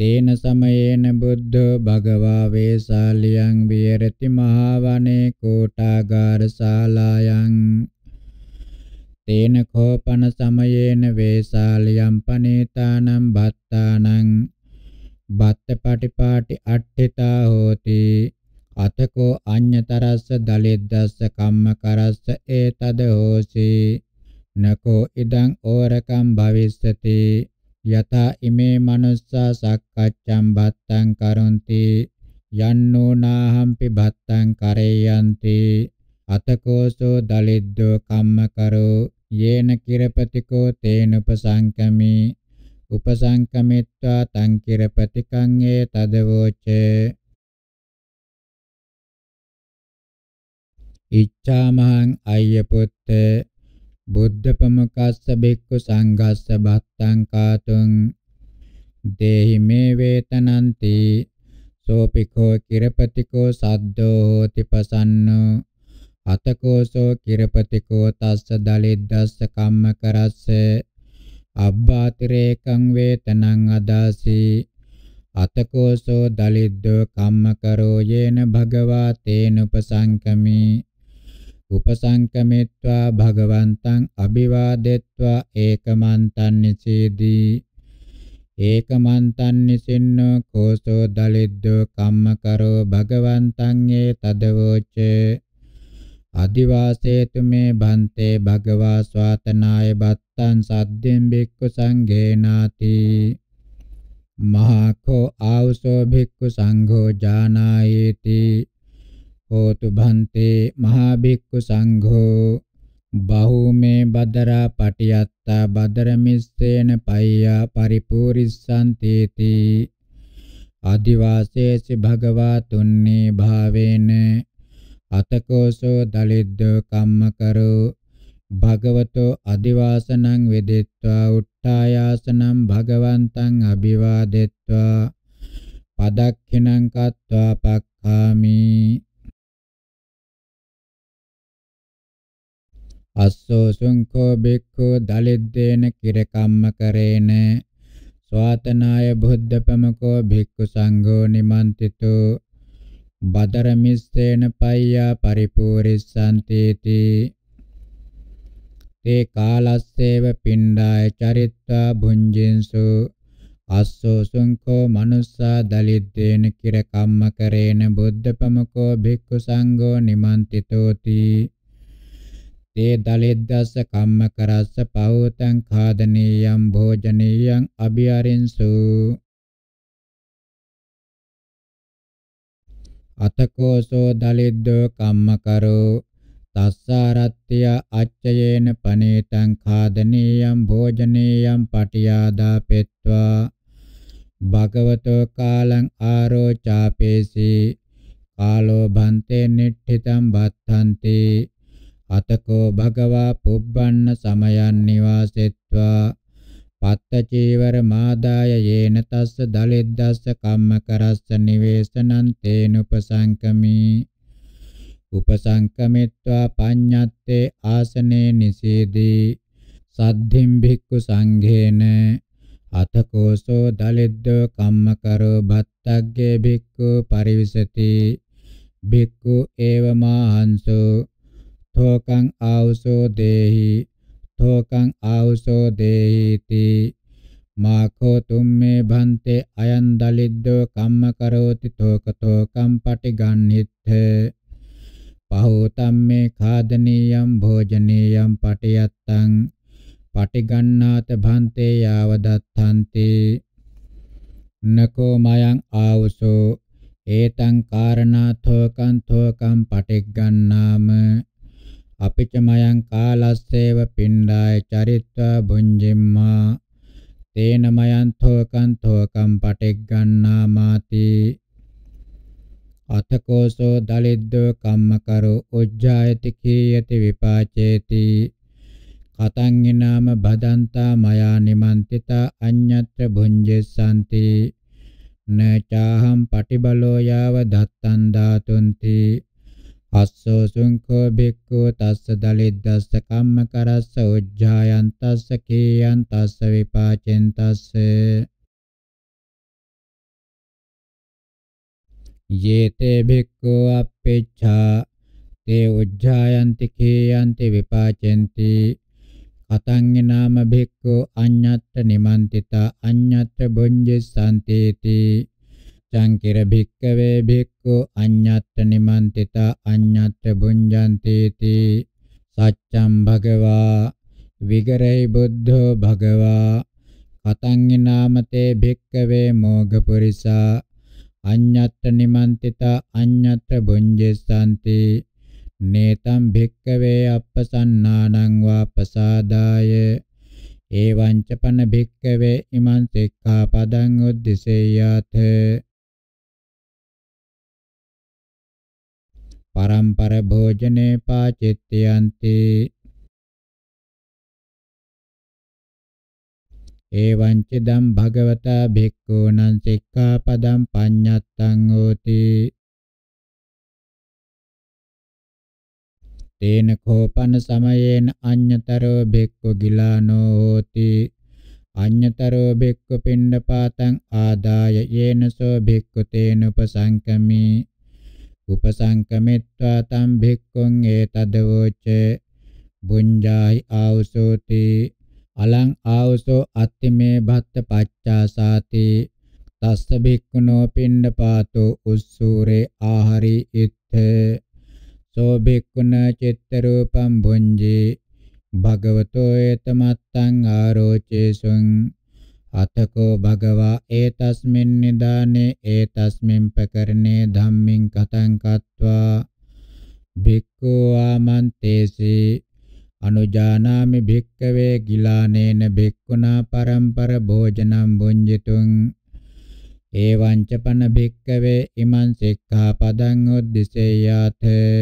තේන සමයේන බුද්ධෝ භගවා වේසාලියං විහෙරති මහවනේ කෝටාගාර ශාලායන් තේන කෝපන සමයේන වේසාලියම් පනේතානම් භත්තානම් බත්ත පටිපාටි අට්ඨිතා හෝති අතකෝ අඤ්‍යතරස්ස දලෙද්දස්ස කම්මකරස්ස ඒතද හෝසි නකෝ ඉදං ඕරකම් භවිස්සති යතා ඉමේ මනුස්සා සක්කච්ඡම් බත්තං කරොන්ති යන්නෝ නාහම්පි බත්තං කරේයන්ති අතකෝසෝ දලිද්දෝ කම්මකරෝ යේන කිරපතිකෝ තේන උපසංකමි උපසංකමිත්වා තං කිරපතිකං ඒ තදවෝචේ ඉච්ඡාමහං අය්‍ය පුත්තේ බුද්ධ පමකස්ස බික්කු සංඝස්ස බත්තං කාතුං දේහි මේ වේතනಂತಿ සෝපිකෝ කිරපතිකෝ සද්දෝ හෝති පසන්නෝ අතකෝසෝ කිරපතිකෝ තස්ස දලිද්දස්ස කම්ම කරස්ස අබ්බාතිරේකං වේතනං අදාසි අතකෝසෝ දලිද්දෝ කම්ම කරෝ යේන භගවා තේන උපසංකමී උපසංකමෙත්වා භගවන්තං අභිවාදෙත්වා ඒකමන්තං නිසීදී ඒකමන්තං නිසින්නෝ කෝසෝ දලිද්දෝ කම්මකරෝ භගවන්තං ඒ තදවෝච අදිවාසේතු මේ බන්තේ භගවා ස්වාතනාය බත්තං සද්දෙන් බික්කු සංඝේනාති මහා කෝ ආවසෝ භික්ඛු සංඝෝ ජානායේති හෝතු භන්තේ මහා භික්ඛු සංඝෝ බහුමේ බදරා පටියත්තා බදර මිස්සේන පයියා පරිපූරිස්සන්තේති ආදිවාසේසි භගවා තුන්නේ භාවේන අතකෝසෝ දලිද්දෝ කම්මකරෝ භගවතෝ අදිවාසනං වෙදෙත්වා උට්ඨායාසනං භගවන්තං අභිවාදෙත්වා පදක්ඛිනං කତ୍වා පක්ඛාමි අස්සෝ සුංකෝ බික්ඛු දලිද්දේන කිරකම්ම කරේන ස්වාතනාය බුද්ධපමකෝ භික්ඛු සංඝෝ නිමන්තිතෝ බදර මිස්සේන පයියා පරිපූරිස්සන්තේති තේ කාලස්සේව පිණ්ඩාය චරිත්වා භුංජින්සු අස්සෝ සුංකෝ මනුස්සා දලිද්දේන කිරකම්ම කරේන බුද්ධපමකෝ භික්ඛු සංඝෝ නිමන්තිතෝති තේ දලෙද්දස්ස කම්ම කරස්ස පහෝතං ඛාදනීයං භෝජනීයං අභියරින්සු අතකෝසෝ දලෙද්දෝ කම්මකරෝ තස්සාරත්ත්‍ය අච්චයේන පනේතං ඛාදනීයම් භෝජනීයම් පටියාදා පෙත්වා භගවතෝ කාලං ආරෝචාපේසි කාලෝ භන්තේ නිට්ඨිතං බත්තන්ති අතකෝ භගවා පුබ්බන්න සමයන් නිවාසෙත්වා පත්ත චීවර මාදාය යේන තස්ස දලෙද්දස්ස කම්මකරස්ස නිවේසනං තේනුපසංකමි උපසංකමිත්වා පඤ්ඤත්තේ ආසනේ නිසීදී සද්ධිම් භික්ඛු සංඝේන අතකෝසෝ දලෙද්දෝ කම්මකරෝ භත්තග්ගේ භික්ඛු පරිවිසති භික්ඛු ඒවමාහංසෝ ठोकं आवसो देहि ठोकं आवसो देहीति माखो तुम्मे भन्ते अयं दलिद्रो कम्म करोति ठोकठोकं पटिगह्णित् पहूतं मे खादनीयं भोजनीयं पटियत्तं पटिगह्णात् भन्ते यावदत्थन्ति नखो मयं आवसो एतं कारणाथोकं थोकं पटिगह्णाम අපිචමයං කාලස්සේව පිණ්ඩාය චරිත්වා භුංජිම්මා තේන මයං තෝකං තෝකං පටිග්ගන්නා මාති අතකෝසෝ දලිද්දෝ කම්මකරෝ උජ්ජායති කීයති විපාචේති කතං ිනාම බදන්තා මයා නිමන්තිතා අඤ්ඤත්‍ර භුංජෙස්සanti නචාහම් පටිබලෝ යාව දත්තං දාතුන්ති අස්සෝ සුංකෝ බික්ඛු තස්ස දලිද්දස්ස කම්මකරස්ස උජ්ජායන් තස්ස කීයන් තස්ස විපාචෙන් තස්ස යේතේ බික්ඛු අප්පේච්ඡා තේ උජ්ජායන්ති කීයන්ති විපාචෙන්ති කතං නාම බික්ඛු අඤ්ඤත්ත නිමන්තිතා අඤ්ඤත්ත බුඤ්ජස්සන්තේති චං කිර භික්කවේ භික්ඛු අඤ්ඤත්ත නිමන්තිතා අඤ්ඤත්ත බුඤ්ජන්ති තී සච්ඡම් භගවා විගරේ බුද්ධෝ භගවා කතං නාමතේ භික්කවේ මෝග පුරිසා අඤ්ඤත්ත නිමන්තිතා අඤ්ඤත්ත බුඤ්ජෙස්සanti නේතම් භික්කවේ අප්පසන්නානං වා පසාදාය එවං චපන භික්කවේ ඉමන් සික්ඛාපදං උද්දිසේයාතේ පරම්පර භෝජනේ පාචිත්‍යන්ති එවං චිදම් භගවතා භික්ඛූනං සික්ඛාපදං පඤ්ඤත්තං හෝති තේන කෝපන සමයේන අඤ්‍යතරෝ භික්ඛු ගිලානෝ හෝති අඤ්‍යතරෝ භික්ඛු පිණ්ඩපාතං ආදාය යේනසෝ භික්ඛු තේන උපසංකමී උපසංකමිත්වා තම් භික්ඛුං ඒතදවෝච බුඤ්ජායි ආවසෝති අලං ආවසෝ අත්තිමේ භත්ත පච්චාසාති තස්ස භික්ඛුනෝ පින්නපාතෝ උස්සූරේ ආහරි ඉත්ථ සෝ භික්ඛුන චිත්ත රූපම් බුඤ්ජේ භගවතෝ ඒතමත්තං ආරෝචේසුං අතකෝ භගවා ඒතස්මින් නිදානේ ඒතස්මින් ප්‍රකරණේ ධම්මින් කතං කତ୍වා භික්ඛෝ ආමන්තේසි අනුජානාමි භික්ඛවේ ගිලානේන භික්ඛුනා පරම්පර භෝජනම් බුඤ්ජිතුං එවං ච පන භික්ඛවේ ඉමං සික්ඛාපදං උද්දිසේයාතේ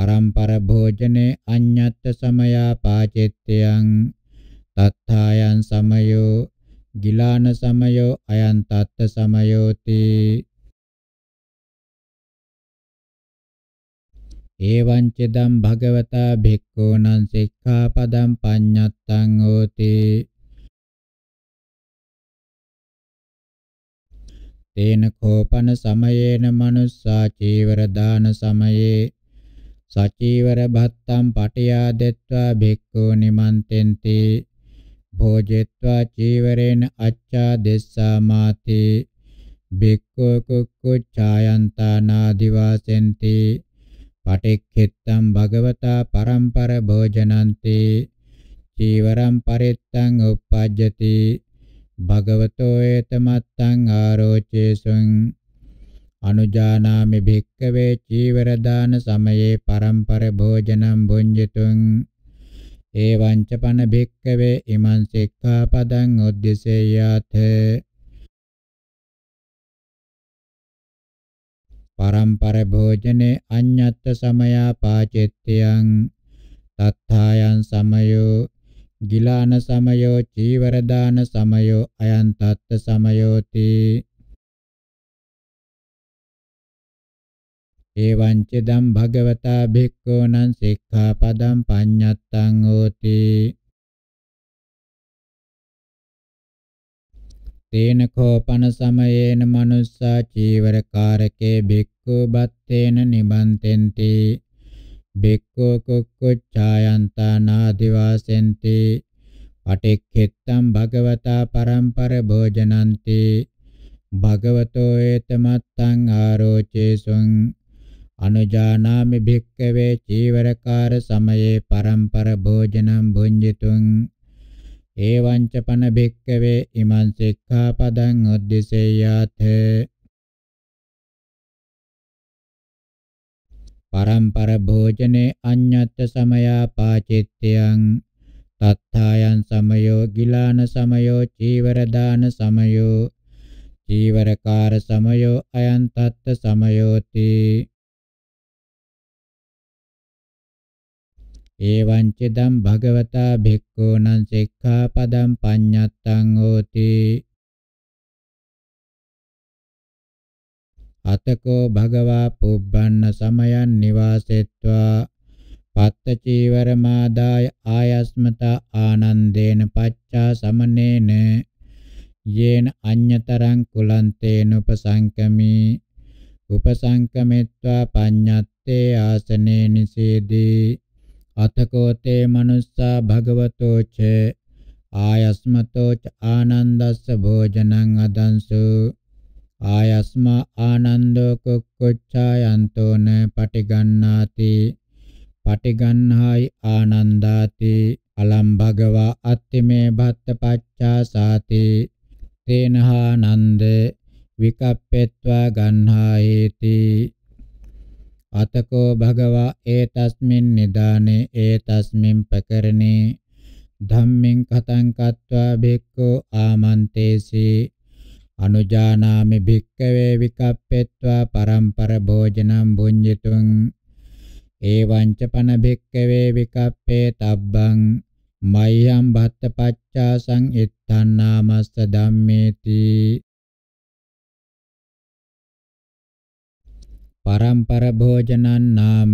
අරම්පර භෝජනේ අඤ්ඤත්ත සමයා පාචෙත්තයන් තත්ථායන් සමයෝ ගිලාන සමයෝ අයන් තත්ත සමයෝති ඒවං චදම් භගවතා භික්ඛූනං සික්ඛාපදං පඤ්ඤත්තං හෝති තේන කෝපන සමයේන මනුස්සා චීවර දාන සමයේ සචීවර භත්තම් පටියා දෙත්වා භික්ඛු නිමන්තෙන්ති භෝජෙත්වා චීවරේන අච්ඡා දෙස්සා මාති භික්ඛු කුක්කුච්ඡායන්තානාදි වාසෙන්ති පටික්ඛිත්තම් භගවතා පරම්පර භෝජනන්ති චීවරම් පරිත්තං uppajjati භගවතෝ ඒතමත්තං ආරෝචේසං අනුජානාමි භික්කවේ චීවර දාන සමයේ පරම්පර භෝජනම් භුඤ්ජිතුං එවං ච පන භික්කවේ ඉමං සික්ඛාපදං උද්දේශේයාත පරම්පර භෝජනේ අඤ්ඤත්ත සමයා පාචෙත්‍යං තත්ථායන් සමයෝ ගිලාන සමයෝ චීවර දාන සමයෝ අයන් තත්ත සමයෝති එවංච දම් භගවතා භික්ඛූනං සික්ඛාපදං පඤ්ඤත්තං හෝති තේන කෝපන සමයේන මනුස්සා චීවර කාරකේ භික්ඛු බත්තේන නිබන්තෙන්ති භික්ඛු කුක්කුච්ඡායන්තා නාදිවාසෙන්ති පටික්ඛෙත්තම් භගවතා පරම්පර භෝජනන්ති භගවතෝ ඒතමත්තං ආරෝචේසුං අනුජානාමි භික්කවේ චීවරකාර සමයේ පරම්පර භෝජනම් භුඤ්ජිතුං එවං ච පන භික්කවේ ඉමං සික්ඛාපදං උද්දිසේයාත පරම්පර භෝජනේ අඤ්ඤත් සමයා පාචිත්‍යං තත්ථායන් සමයෝ ගිලාන සමයෝ චීවර දාන සමයෝ චීවරකාර සමයෝ අයන් තත්ත සමයෝති එවංච දම් භගවතා භික්ඛූනං සික්ඛාපදං පඤ්ඤත්තං හෝති අතකෝ භගවා පුබ්බන්න සමයන් නිවාසෙත්වා පත්ත චීවර මාදාය ආයස්මත ආනන්දේන පච්චා සමනේන යේන අඤ්‍යතරං කුලන්තේන උපසංකමි උපසංකමෙත්වා පඤ්ඤත්තේ ආසනේ නිසේදී අතකෝතේ මනුස්සා භගවතෝ ච ආයස්මතෝ ච ආනන්දස්ස භෝජනං අදංසු ආයස්මා ආනන්දෝ කුක්කුච්ඡායන්තෝන පටිගන්නාති පටිගන්හායි ආනන්දාති අලම් භගවා අත්තිමේ භත්ත පච්චාසාති තේනහානන්ද විකප්පෙත්වා ගන්හායේති අතකෝ භගවා ඒතස්මින් නිදානේ ඒතස්මින් පකරණේ ධම්මෙන් කතං කତ୍වා බික්කෝ ආමන්තේසි අනුජානාමි භික්කවේ විකප්පෙත්වා පරම්පර භෝජනම් භුඤ්ජිතුං ඒවං ච පන භික්කවේ විකප්පේ තබ්බං මය්යම් භත්ත පච්චාසං ඉත්තන්නාමස්ස ධම්මේති පරම්පර භෝජනං නාම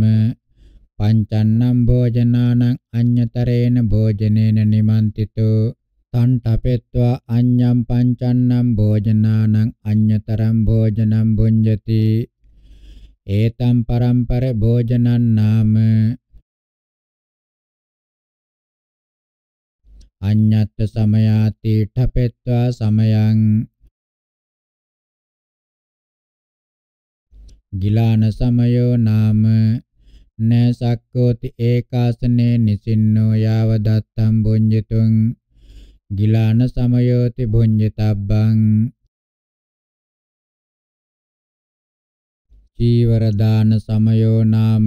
පංචන්නම් භෝජනානං අඤ්‍යතරේන භෝජනේන නිමන්තිතෝ තණ්ඨපෙත්වා අඤ්ඤම් පංචන්නම් භෝජනානං අඤ්‍යතරම් භෝජනම් භුඤ්ජති ඒතම් පරම්පර භෝජනං නාම අඤ්ඤත් සමයාති ඨපෙත්වා සමයං ගිලාන සමයෝ නාම න සක්කෝති ඒකාසනේ නිසින්නෝ යාව දත්තම් බුඤ්ජතුං ගිලාන සමයෝති බුඤ්ජතබ්බං චීවර දාන සමයෝ නාම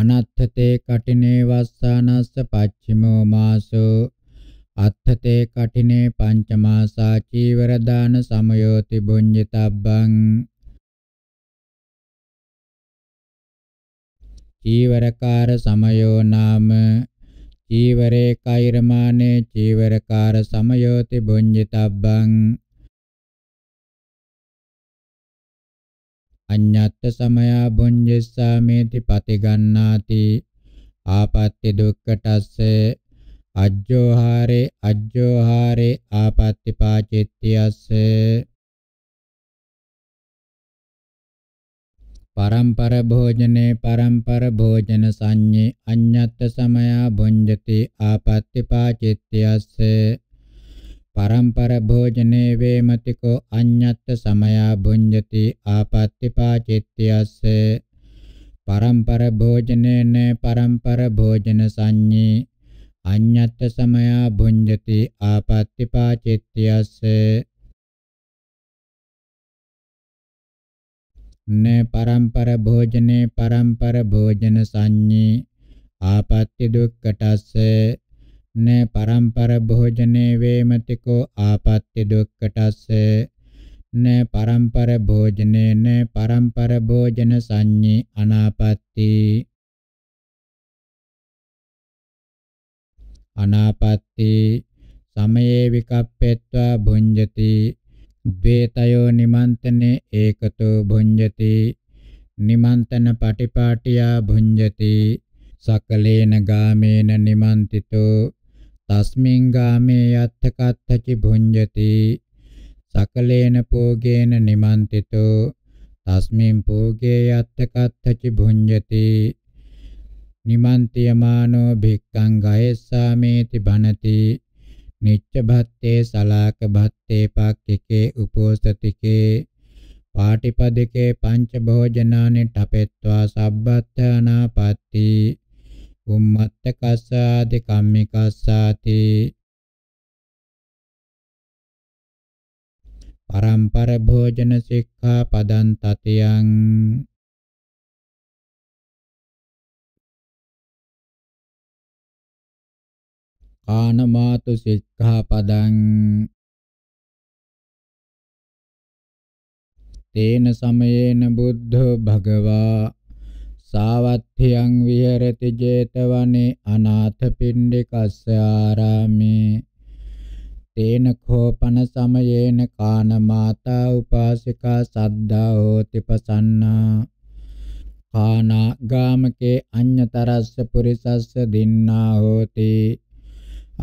අනත්තතේ කටිනේ වස්සානස්ස පච්චිමෝ මාසෝ අත්තතේ කටිනේ පංචමාසා චීවර දාන සමයෝති බුඤ්ජතබ්බං චීවරකාර සමයෝ නාම චීවරේ කෛරමානේ චීවරකාර සමයෝති බුඤ්ජිතබ්බං අඤ්ඤත්ත සමයා බුඤ්ජස්සාමේති පතිගන්නාති ආපත්‍ය දුක්ඛටස්ස අජ්ජෝහාරේ අජ්ජෝහාරේ ආපත්‍ය පාචිත්‍යස්ස පරම්පර භෝජනේ පරම්පර භෝජන සංඤේ අඤ්ඤත් සමයා භොඤ්ජති ආපත්‍ති පාචිත්‍යස්ස පරම්පර භෝජනේ වේමතිකෝ අඤ්ඤත් සමයා භොඤ්ජති ආපත්‍ති පාචිත්‍යස්ස පරම්පර භෝජනේන පරම්පර භෝජන සංඤේ අඤ්ඤත් සමයා භුඤ්ජති ආපත්‍තිපාචිත්‍යස්ස න පරම්පර භෝජනේ පරම්පර භෝජන සංඤේ ආපත්‍ය දුක්ඛටස්ස න පරම්පර භෝජනේ වේමතිකෝ ආපත්‍ය දුක්ඛටස්ස න පරම්පර භෝජනේ න පරම්පර භෝජන සංඤේ අනාපත්‍ති අනාපත්‍ති සමයේ විකප්පෙත්වා භුඤ්ජති ද්වේතයෝ නිමන්තනේ ඒකතෝ භුඤ්ජති නිමන්තන පටිපාටියා භුඤ්ජති සකලේන ගාමේන නිමන්තිතෝ තස්මින් ගාමේ යත්ථ කත්තචි භුඤ්ජති සකලේන පෝගේන නිමන්තිතෝ තස්මින් පෝගේ යත්ථ කත්තචි භුඤ්ජති නිමන්තියමානෝ භික්ඛං ගයස්සාමේති බණති නිච්ච භත්තේ සලාක භත්තේ පක්ඛිකේ උපෝසතිකේ පාටිපදිකේ පංච භෝජනානි ඨපෙත්වා සබ්බත්ථානාපatti උම්මත්ත කස්සාදි කම්මිකස්සාති පරම්පර භෝජන සික්ඛා පදං තතියං කානමාතු සික්ඛාපදං තේන සමයේන බුද්ධෝ භගවා සාවත්ථියං විහෙරති 제තවනේ අනාථ පිණ්ඩිකස්ස ආරාමේ තේන කෝපන සමයේන කාන මාතා උපාසිකා සද්දා හෝති පසන්නා කානාගාමකේ අඤ්‍යතරස්ස පුරිසස්ස දින්නා හෝති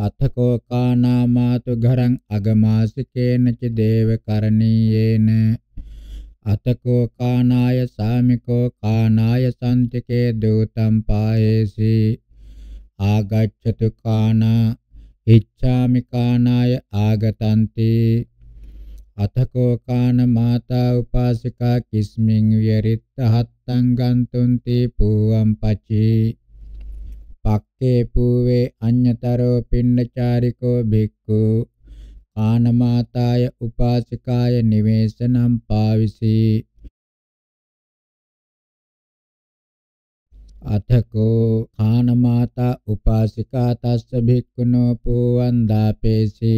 අතකෝ කානාමාතු ගරං අගමාසිකේනච දේව කරණීයේන අතකෝ කානාය සාමිකෝ කානාය සම්තිකේ දූතම් පායේසි ආගච්ඡතු කානා ඉච්ඡාමි කානාය ආගතන්ති අතකෝ කාන මාතා උපාසිකා කිස්මින් විරිත්ත හත්තං ගන්තුන්ති පූවම් පචී පක්කේ පූවේ අඤ්‍යතරෝ පින්නචාරිකෝ භික්ඛු කානමාතාය උපාසිකාය නිවේසනම් පාවිසි අතකෝ කානමාතා උපාසිකා තස්ස භික්ඛුනෝ පූවන් දාපේසි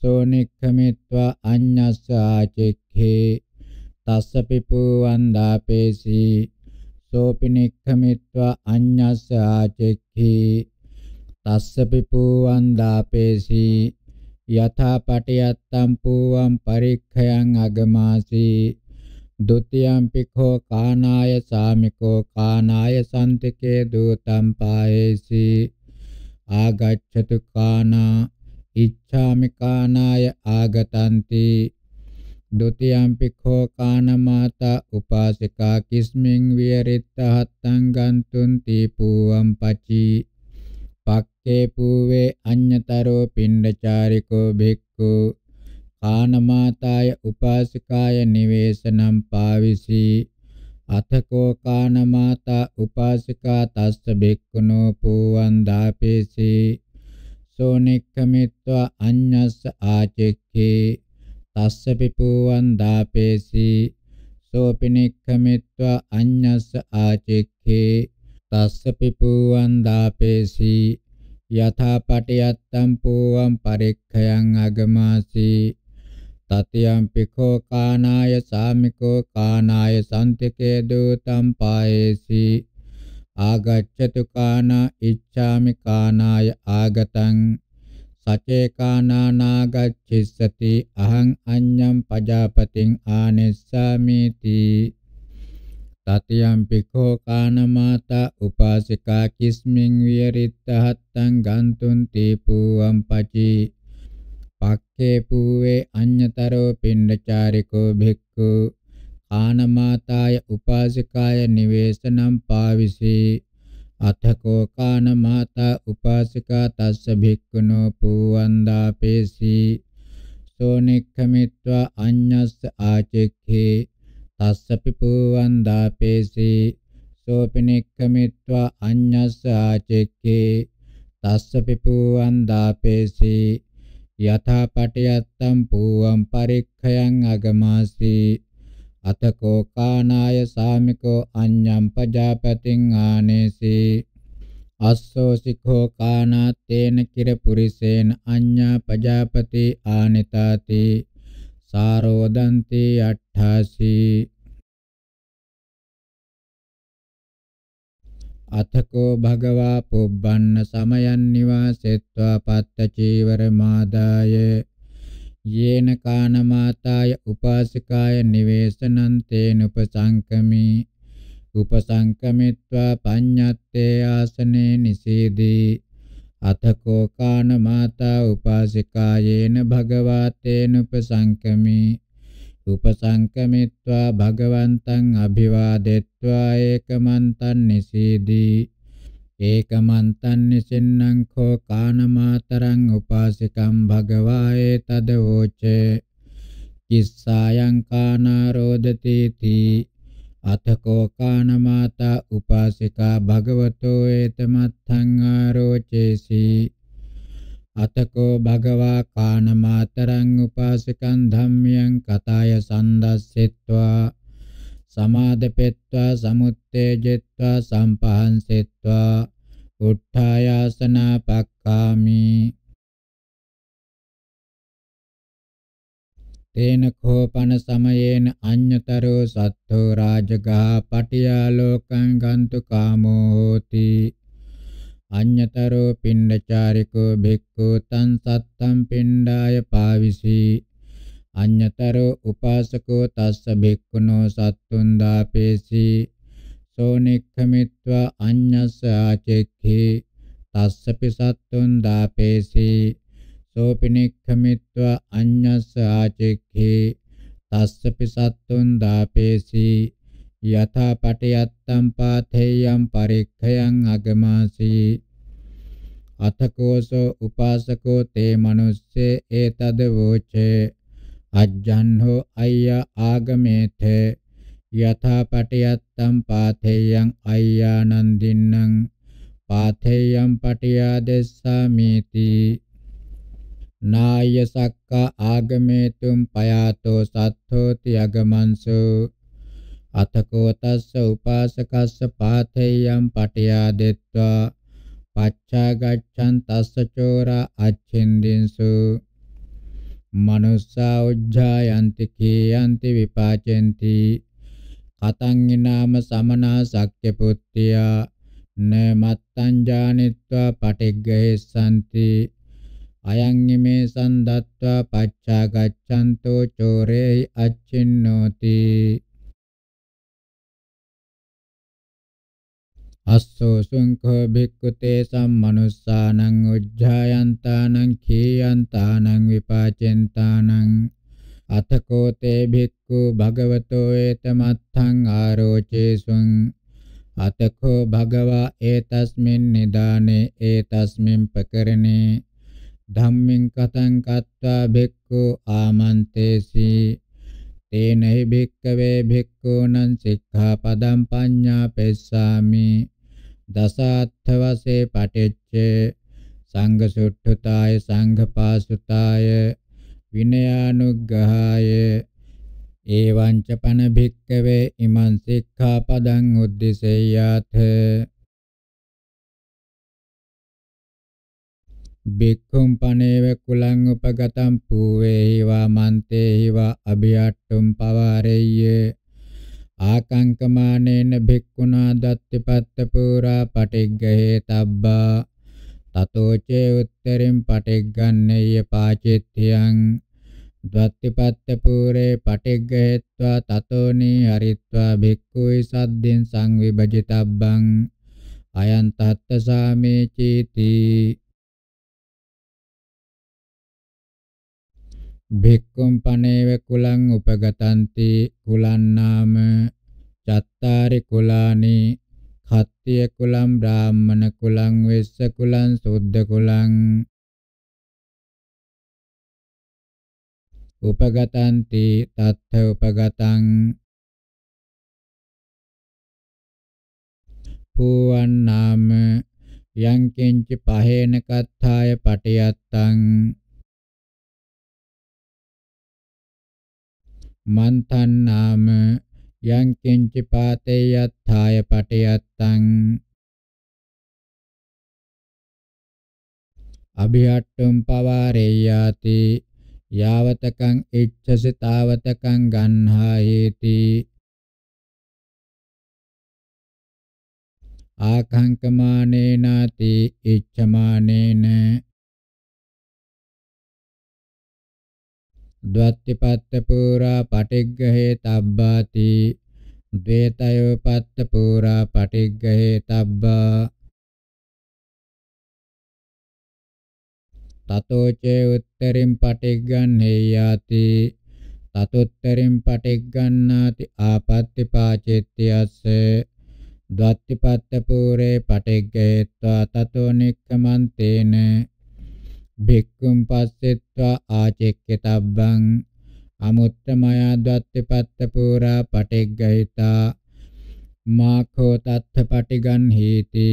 සෝනික්ඛමිත්වා අඤ්ඤස්ස ආචෙක්ඛේ තස්ස පිපූවන් දාපේසි සෝපිනික්ඛමිත්වා අඤ්ඤස්ස ආචෙක්ඛි තස්සපි පූවන් දාපේසි යථා පටියත්තම් පූවම් පරික්ඛයන් අගමාසි ဒ ුතියම්පි කෝ කානාය සාමිකෝ කානාය සම්තිකේ දූතම් පායේසි ආගච්ඡතු කානා ඉච්ඡාමි කානාය ආගතන්ති දුතියම්පිඛෝ කානමාතා උපාසිකා කිස්මින් විහෙරිත්ත හත්තං ගන්තුන්ති පූවම් පචි පක්කේ පූවේ අඤ්‍යතරෝ පිණ්ඩචාරිකෝ භික්ඛු කානමාතාය උපාසිකාය නිවේසනම් පාවිසී අතකෝ කානමාතා උපාසිකා තස්ස බික්කුණෝ පූවන් දාපේසි සෝනික්කමිත්වා අඤ්ඤස්ස ආචෙක්ඛේ තස්ස පිපුවන් දාපේසි සෝපිනික්ඛමිත්වා අඤ්ඤස්ස ආචෙක්ඛේ තස්ස පිපුවන් දාපේසි යථා පටියත්තම් පූවම් පරික්ඛයන් අගමාසි තතියම් පිකෝ කානාය සාමිකෝ කානාය සම්තිකේ දූතම් පායේසි ආගච්ඡතු කානා ඉච්ඡාමි කානාය ආගතං සචේකානානාගච්ඡිස්සති අහං අඤ්ඤම් පජාපතින් ආනෙස්සාමිති තතියම්පි කෝ කානමාතා උපාසිකා කිස්මින් වියරිත්තහත්තං ගන්තුන් තීපුවම් පචි පක්ඛේ පූවේ අඤ්ඤතරෝ පිණ්ඩචාරිකෝ භික්ඛු ආනමාතාය උපාසිකාය නිවේසනම් පාවිසී අතකෝ කාන මාතා උපාසිකා තස්ස භික්ඛුනෝ පුවන්දා පේසි සෝනික්ඛමිත්වා අඤ්ඤස්ස ආචෙක්ඛේ තස්සපි පුවන්දා පේසි සෝපිනික්ඛමිත්වා අඤ්ඤස්ස ආචෙක්ඛේ තස්සපි පුවන්දා පේසි යථා පටියත්තම් පුවම් පරික්ඛයන් අගමාසී අතකෝ කානාය සාමිකෝ අඤ්ඤම් පජාපතින් ආනේසි අස්සෝ සිඛෝ කානා තේන කිර පුරිසේන අඤ්ඤා පජාපති ආනිතාති සාරෝදන්ති අට්ඨාසි අතකෝ භගවා පුබ්බන්න සමයන් නිවාසෙත්වා පත්ත චීවර මාදායේ යේන කානමාතාය උපාසිකාය නිවේසනං තේන උපසංකමි උපසංකමිත්වා පඤ්ඤත්තේ ආසනේ නිසීදී අතකෝ කානමාතා උපාසිකායේන භගවාතේන උපසංකමි උපසංකමිත්වා භගවන්තං අභිවාදෙත්වා ඒකමන්තං නිසීදී ඒකමන්තන් නිසින්නම් කෝ කානමාතරං උපාසිකම් භගවායේ තදෝචේ කිස්සායං කානාරෝදති තී අතකෝ කානමාතා උපාසිකා භගවතෝ ඒතමත්ථං ආරෝචේසි අතකෝ භගවා කානමාතරං උපාසිකං ධම්මියං කතාය සන්දස්සෙත්වා සමාදපෙත්වා සමුත්තේජෙත්වා සම්පහන්සෙත්වා උට්ඨායාසනා පක්ඛාමි තේන කෝපන සමයේන අඤ්‍යතරෝ සත්තෝ රාජගා පටියා ලෝකං ගන්තු කාමෝ හෝති අඤ්‍යතරෝ පිණ්ඩචාරිකෝ භික්ඛු තං සත්තම් පිණ්ඩාය පාවිසී අඤ්‍යතරෝ උපාසකෝ තස්ස භික්ඛුනෝ සත්තුන් දාපේසී සෝනික්ඛමිත්වා අඤ්ඤස්ස ආචෙක්ඛේ තස්සපි සත්තුන් දාපේසී සෝපිනික්ඛමිත්වා අඤ්ඤස්ස ආචෙක්ඛේ තස්සපි සත්තුන් දාපේසී යථා පටියත්තම් පාතේයම් පරික්ඛයන් අගමාසී අතකෝසෝ උපාසකෝ තේ මනුස්සේ ඒතද වෝචේ අජ්ජන්හෝ අය්‍ය ආගමේතේ යථා පටියත්තම් පාතේයං අය්‍යානන්දින්නම් පාතේයං පටියා දෙස්සාමිති නාය සක්ක ආගමේතුම් පයාතෝ සත්ථෝති අගමන්සෝ අතකෝ තස්ස උපාසකස්ස පාතේයං පටියා දෙත්වා පච්චා ගච්ඡන් තස්ස චෝරා අච්ඡින්දින්සු මනුස්සා උජ්ජායන්ති කීයන්ති විපාචෙන්ති අතංගිනාම සමනා සක්්‍ය පුත්තියා නමත්තං ජානිත්වා පටිග්ගහෙස්සanti අයං ීමේ සම්දත්වා පච්චා ගච්ඡන්තෝ චෝරේයි අච්චින්නෝති අස්සෝ සුංඛෝ භික්ඛුතේ සම්මනුස්සානං උජ්ජායන්තානං කීයන්තානං විපාචෙන්තානං අතකෝතේ භික්ඛු භගවතෝ ඒතමත්ථං ආරෝචේසුං අතකෝ භගවා ඒතස්මින් නිදානේ ඒතස්මින් පකරණේ ධම්මින් කතං කତ୍වා භික්ඛු ආමන්තේසි තේනහි භික්ඛවේ භික්ඛූනං සික්ඛාපදං පඤ්ඤා පෙස්සාමි දසාත්ථ වශයෙන් පටිච්ච සංඝ සුට්ඨතාය සංඝ පාසුතාය විනයානුග්ගහාය එවං ච පන භික්කවේ ඉමං සික්ඛාපදං උද්දිසෙය්‍යාත බික්ඛුම් පනේව කුලං උපගතම් පූවේහි වා මන්තේහි වා අභියට්ටුම් පවාරෙය්‍ය ආකංකමානේන භික්ඛුනා දත්තිපත්ත පුරා පටිග්ගහේ තබ්බා තතෝචේ උත්තරින් පටිග්ගන්නේය පාචිත්‍යං ද්වත්තිපත්ත පුරේ පටිග්ගහෙත්වා තතෝනි හරිත්වා භික්ඛුයි සද්දෙන් සංවිභජිතබ්බං අයං තත්ත සාමේ චීති භික්ඛුම් පනේව කුලං උපගතಂತಿ කුලන් නාම චත්තාරි කුලානි පත්තිය කුලම් බ්‍රාහ්මණ කුලම් වෙස්ස කුලම් සුද්ධ කුලම් උපගතන්ති තත්ථ උපගතං පුවන් නාම යං කිංච පහේන කත්ථාය පටියත්තං මන්තන් නාම යං කිංචි පාතේ යත්ථාය පටියත්තං අභිහට්ටුම් පවාරේයාති යාවතකං ඉච්ඡසි තාවතකං ගන්හා හේති ආඛංකමානේනාති ඉච්ඡමානේන ද්වත්තිපත්ත පුරා පටිග්ගහේ තබ්බාති ද්වේතයෝ පත්ත පුරා පටිග්ගහේ තබ්බා තතෝ ච උත්තරින් පටිග්ගන්නේයාති තතොත්තරින් පටිග්ගන්නාති ආපත්‍ති පාචෙත්‍යස්ස ද්වත්තිපත්ත පුරේ පටිග්ගේत्वा තතෝ නික්කමන්තේන භික්ඛුම් පස්සෙත්වා ආචෙක්කතබ්බං අමුත්තමයා දත්තපත්ත පුරා පටිග්ගහිතා මාඛෝ තත්ථ පටිගන් හේති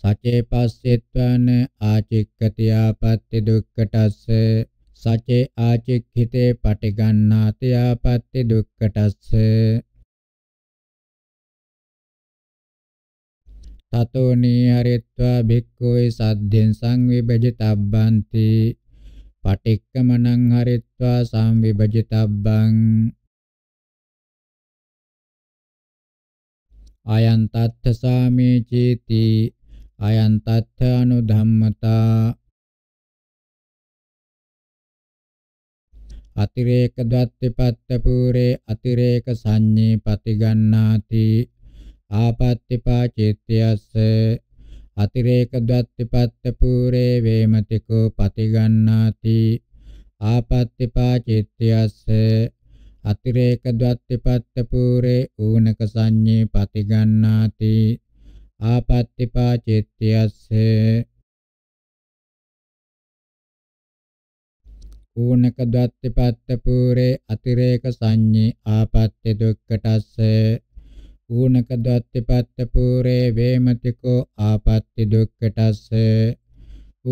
සචේ පස්සෙත්වන ආචික්කතියාපත්ති දුක්කටස්ස සචේ ආචික්ඛිතේ පටිගන්නාතියාපත්ති දුක්කටස්ස තතෝ නීහරිත්වා භික්ඛවේ සද්ධෙන් සංවිභජිතබ්බන්ති පටික්කමනං හරිත්වා සංවිභජිතබ්බං අයං තත්ථ සාමේ චේති අයං තත්ථ අනුධම්මතා අතිරේක ද්වත්තිපත්ත පූරේ අතිරේක සංඤේ පතිගන්නාති ආපත්‍තිපා චිත්තයස්ස අතිරේක ද්වත්තිපත්ත පූරේ වේමතිකෝ පතිගන්නාති ආපත්‍තිපා චිත්තයස්ස අතිරේක ද්වත්තිපත්ත පූරේ ඌනක සංඤේ පතිගන්නාති ආපත්‍තිපා චිත්තයස්ස ඌනක ද්වත්තිපත්ත පූරේ අතිරේක සංඤේ ආපත්‍ය දුක්කටස්ස ඌනක ද්වත්තිපත්ත පූරේ වේමතිකෝ ආපත්‍ති දුක්ඛටස්ස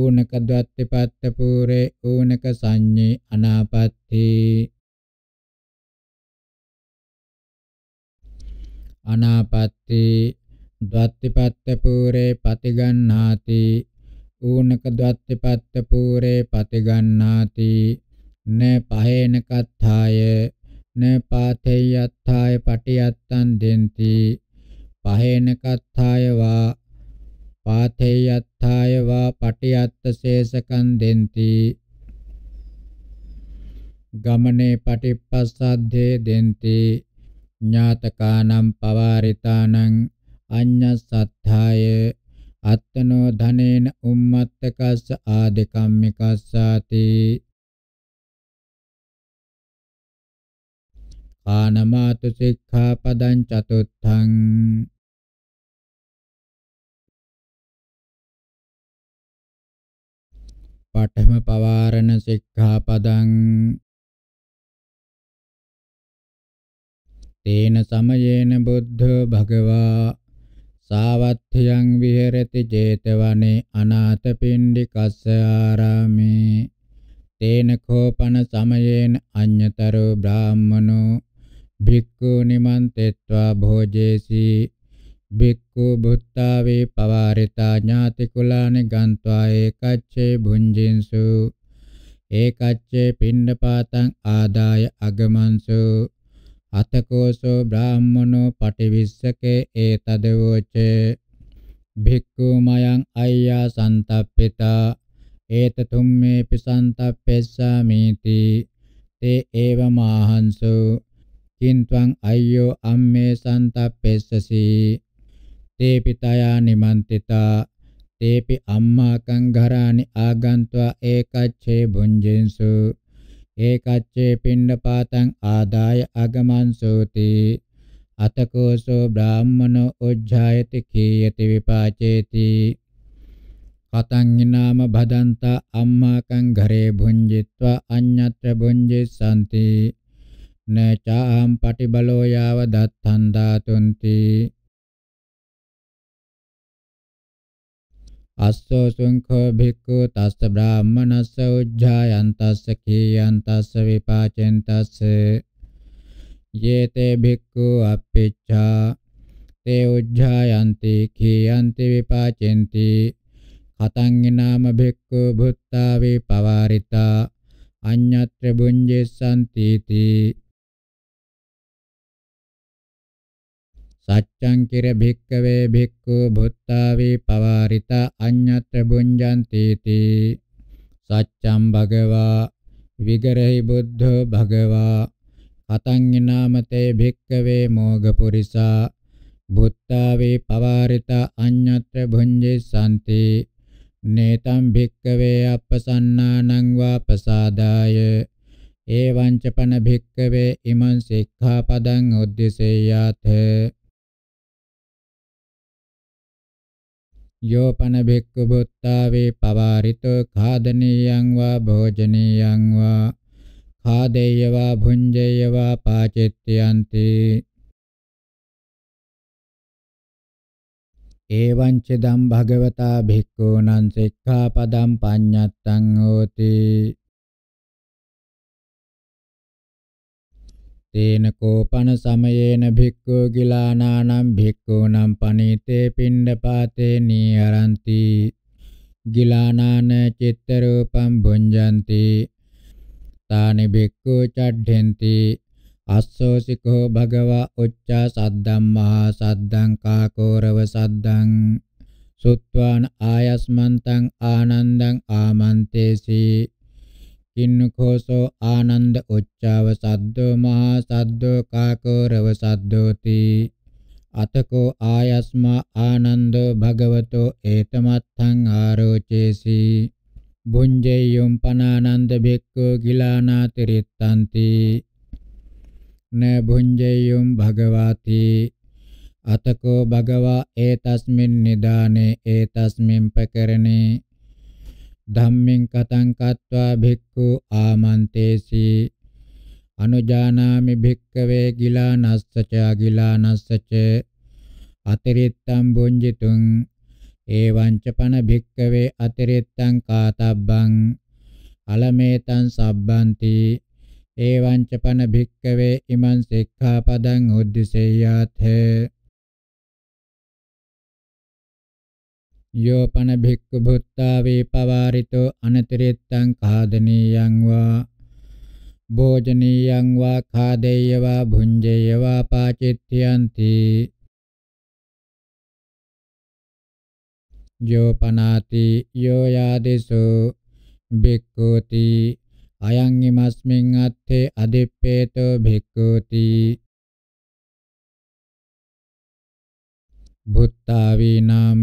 ඌනක ද්වත්තිපත්ත පූරේ ඌනක සංඤේ අනාපත්‍ති අනාපත්‍ති ද්වත්තිපත්ත පූරේ පතිගන්නාති ඌනක ද්වත්තිපත්ත පූරේ පතිගන්නාති න පහේන කත්ථාය න පාතේයත්ථාය පටියත්තං දෙන්ති පහේන කත්ථාය වා පාතේයත්ථාය වා පටියත්ත සේසකං දෙන්ති ගමනේ පටිප්පස්සද්ධේ දෙන්ති ඥාතකානම් පවාරිතානම් අඤ්ඤසත්ථාය අත්තනෝ ධනේන උම්මත්තකස්ස ආදිකම්මිකස්සාති පානමාතු සික්ඛාපදං චතුත්ථං පඨම පවාරණ සික්ඛාපදං තේන සමයේන බුද්ධ භගවා සාවත්ථයන් විහෙරති 제තවනේ අනාථපිණ්ඩිකස්ස ආරාමේ තේන කෝපන සමයේන අඤ්‍යතරෝ බ්‍රාහ්මනෝ භික්ඛු නිමන්තෙත්වා භෝජේසි භික්ඛු බුත්තාවේ පවාරිතා ඥාති කුලානි ගන්්වා ඒකච්චේ භුංජින්සු ඒකච්චේ පිණ්ඩපාතං ආදාය අගමන්සු අතකෝසෝ බ්‍රාහ්මනෝ පටිවිස්සකේ ඒතදවෝච භික්ඛු මයං අය්‍යා සන්තප්පිතා ඒත තුම්මේපි සන්තප්පෙස්සාමීති තේ ඒවමාහංසෝ කින්ත්වං අය්‍යෝ අම්මේ සන්තප්පෙස්සසි තේපි තයා නිමන්තිතා තේපි අම්මාකං ඝරානි ආගන්त्वा ඒකච්ඡේ භුංජෙන්සු ඒකච්ඡේ පිණ්ඩපාතං ආදාය අගමන්සෝති අතකෝසෝ බ්‍රාහ්මනෝ උජ්ජායති කීයති විපාචේති කතං නාම භදන්තා අම්මාකං ඝරේ භුංජිත්වා අඤ්ඤත්‍ර භුංජිස්සanti නචාම් පටිබලෝ යාව දත්තං ධාතුන්ති අස්සෝ සුංඛෝ භික්ඛු තස්ස බ්‍රාහ්මනස්ස උජ්ජායන්තස්ස කීයන්තස්ස විපාචෙන්තස්ස යේතේ භික්ඛු අප්පිච්ඡා තේ උජ්ජායන්ති කීයන්ති විපාචෙන්ති කතං නාම භික්ඛු භුත්තා විපවාරිතා අඤ්ඤත්‍ර බුඤ්ජෙසන්ති තී සච්ඡං කිර භික්කවේ භික්ඛු භුත්තාවේ පවාරිතා අඤ්ඤත්‍ර බුඤ්ජන්ති තී සච්ඡම් භගවා විගරහි බුද්ධෝ භගවා අතං නාමතේ භික්කවේ මෝගපුරිසා භුත්තාවේ පවාරිතා අඤ්ඤත්‍ර භුඤ්ජේ සම්ති නේතම් භික්කවේ අපසන්නානං වාපසාදාය එවං ච පන භික්කවේ ඉමං සික්ඛාපදං උද්දේශයාතේ යෝපන භික්ඛු බුත්තාවේ පවාරිතෝ ඛාදනීයං වා භෝජනීයං වා ඛාදේය වා භුඤ්ජේය වා පාචෙත්‍යන්ති එවං ච ධම් භගවතා භික්ඛූනං සික්ඛාපදං පඤ්ඤත්තං හෝති තේන කෝපන සමයේන භික්ඛු ගිලානානම් භික්ඛූනම් පනීතේ පිණ්ඩපාතේ නීහරಂತಿ ගිලානාන චිත්ත රූපම් භුඤ්ජಂತಿ තානි භික්ඛු චඩ්ඩෙන්ති අස්සෝසිකෝ භගවා උච්චා සද්දම්මා සද්දං කාකෝරව සද්දං සුත්වාන ආයස්මන්තං ආනන්දං ආමන්තේසී කින්නකෝසෝ ආනන්ද උච්චාව සද්දෝ මහා සද්දෝ කාකෝරව සද්දෝති අතකෝ ආයස්මා ආනන්දෝ භගවතෝ ඒතමත්තං ආරෝචේසි බුඤ්ජේයම් පනානන්ද බික්ඛු ගිලානාති රිත්තන්ති න බුඤ්ජේයම් භගවාති අතකෝ භගවා ඒතස්මින් නිදානේ ඒතස්මින් පකරණේ ධම්මෙන් කතං කତ୍වා භික්ඛු ආමන්තේසි අනුජානාමි භික්ඛවේ ගිලානස්සච අගිලානස්සච අතිරිත්තම් බුඤ්ජිතුං ඒවංච පන භික්ඛවේ අතිරිත්තං කාතබ්බං අලමේතං සබ්බන්ති ඒවංච පන භික්ඛවේ ඉමං සික්ඛාපදං උද්දිසෙය්‍යාතේ යෝපන භික්ඛු භුත්තා වේපවාරිතෝ අනතිරෙත්තං කාදනීයං වා භෝජනීයං වා खादेय वा भुञ्जेय वा पाचित्यन्ति යෝපනාති යෝ යාදේසෝ භික්ඛූති අයං ීමස්මින් අත්තේ අදිප්පේතෝ භික්ඛූති භුත්තා වී නාම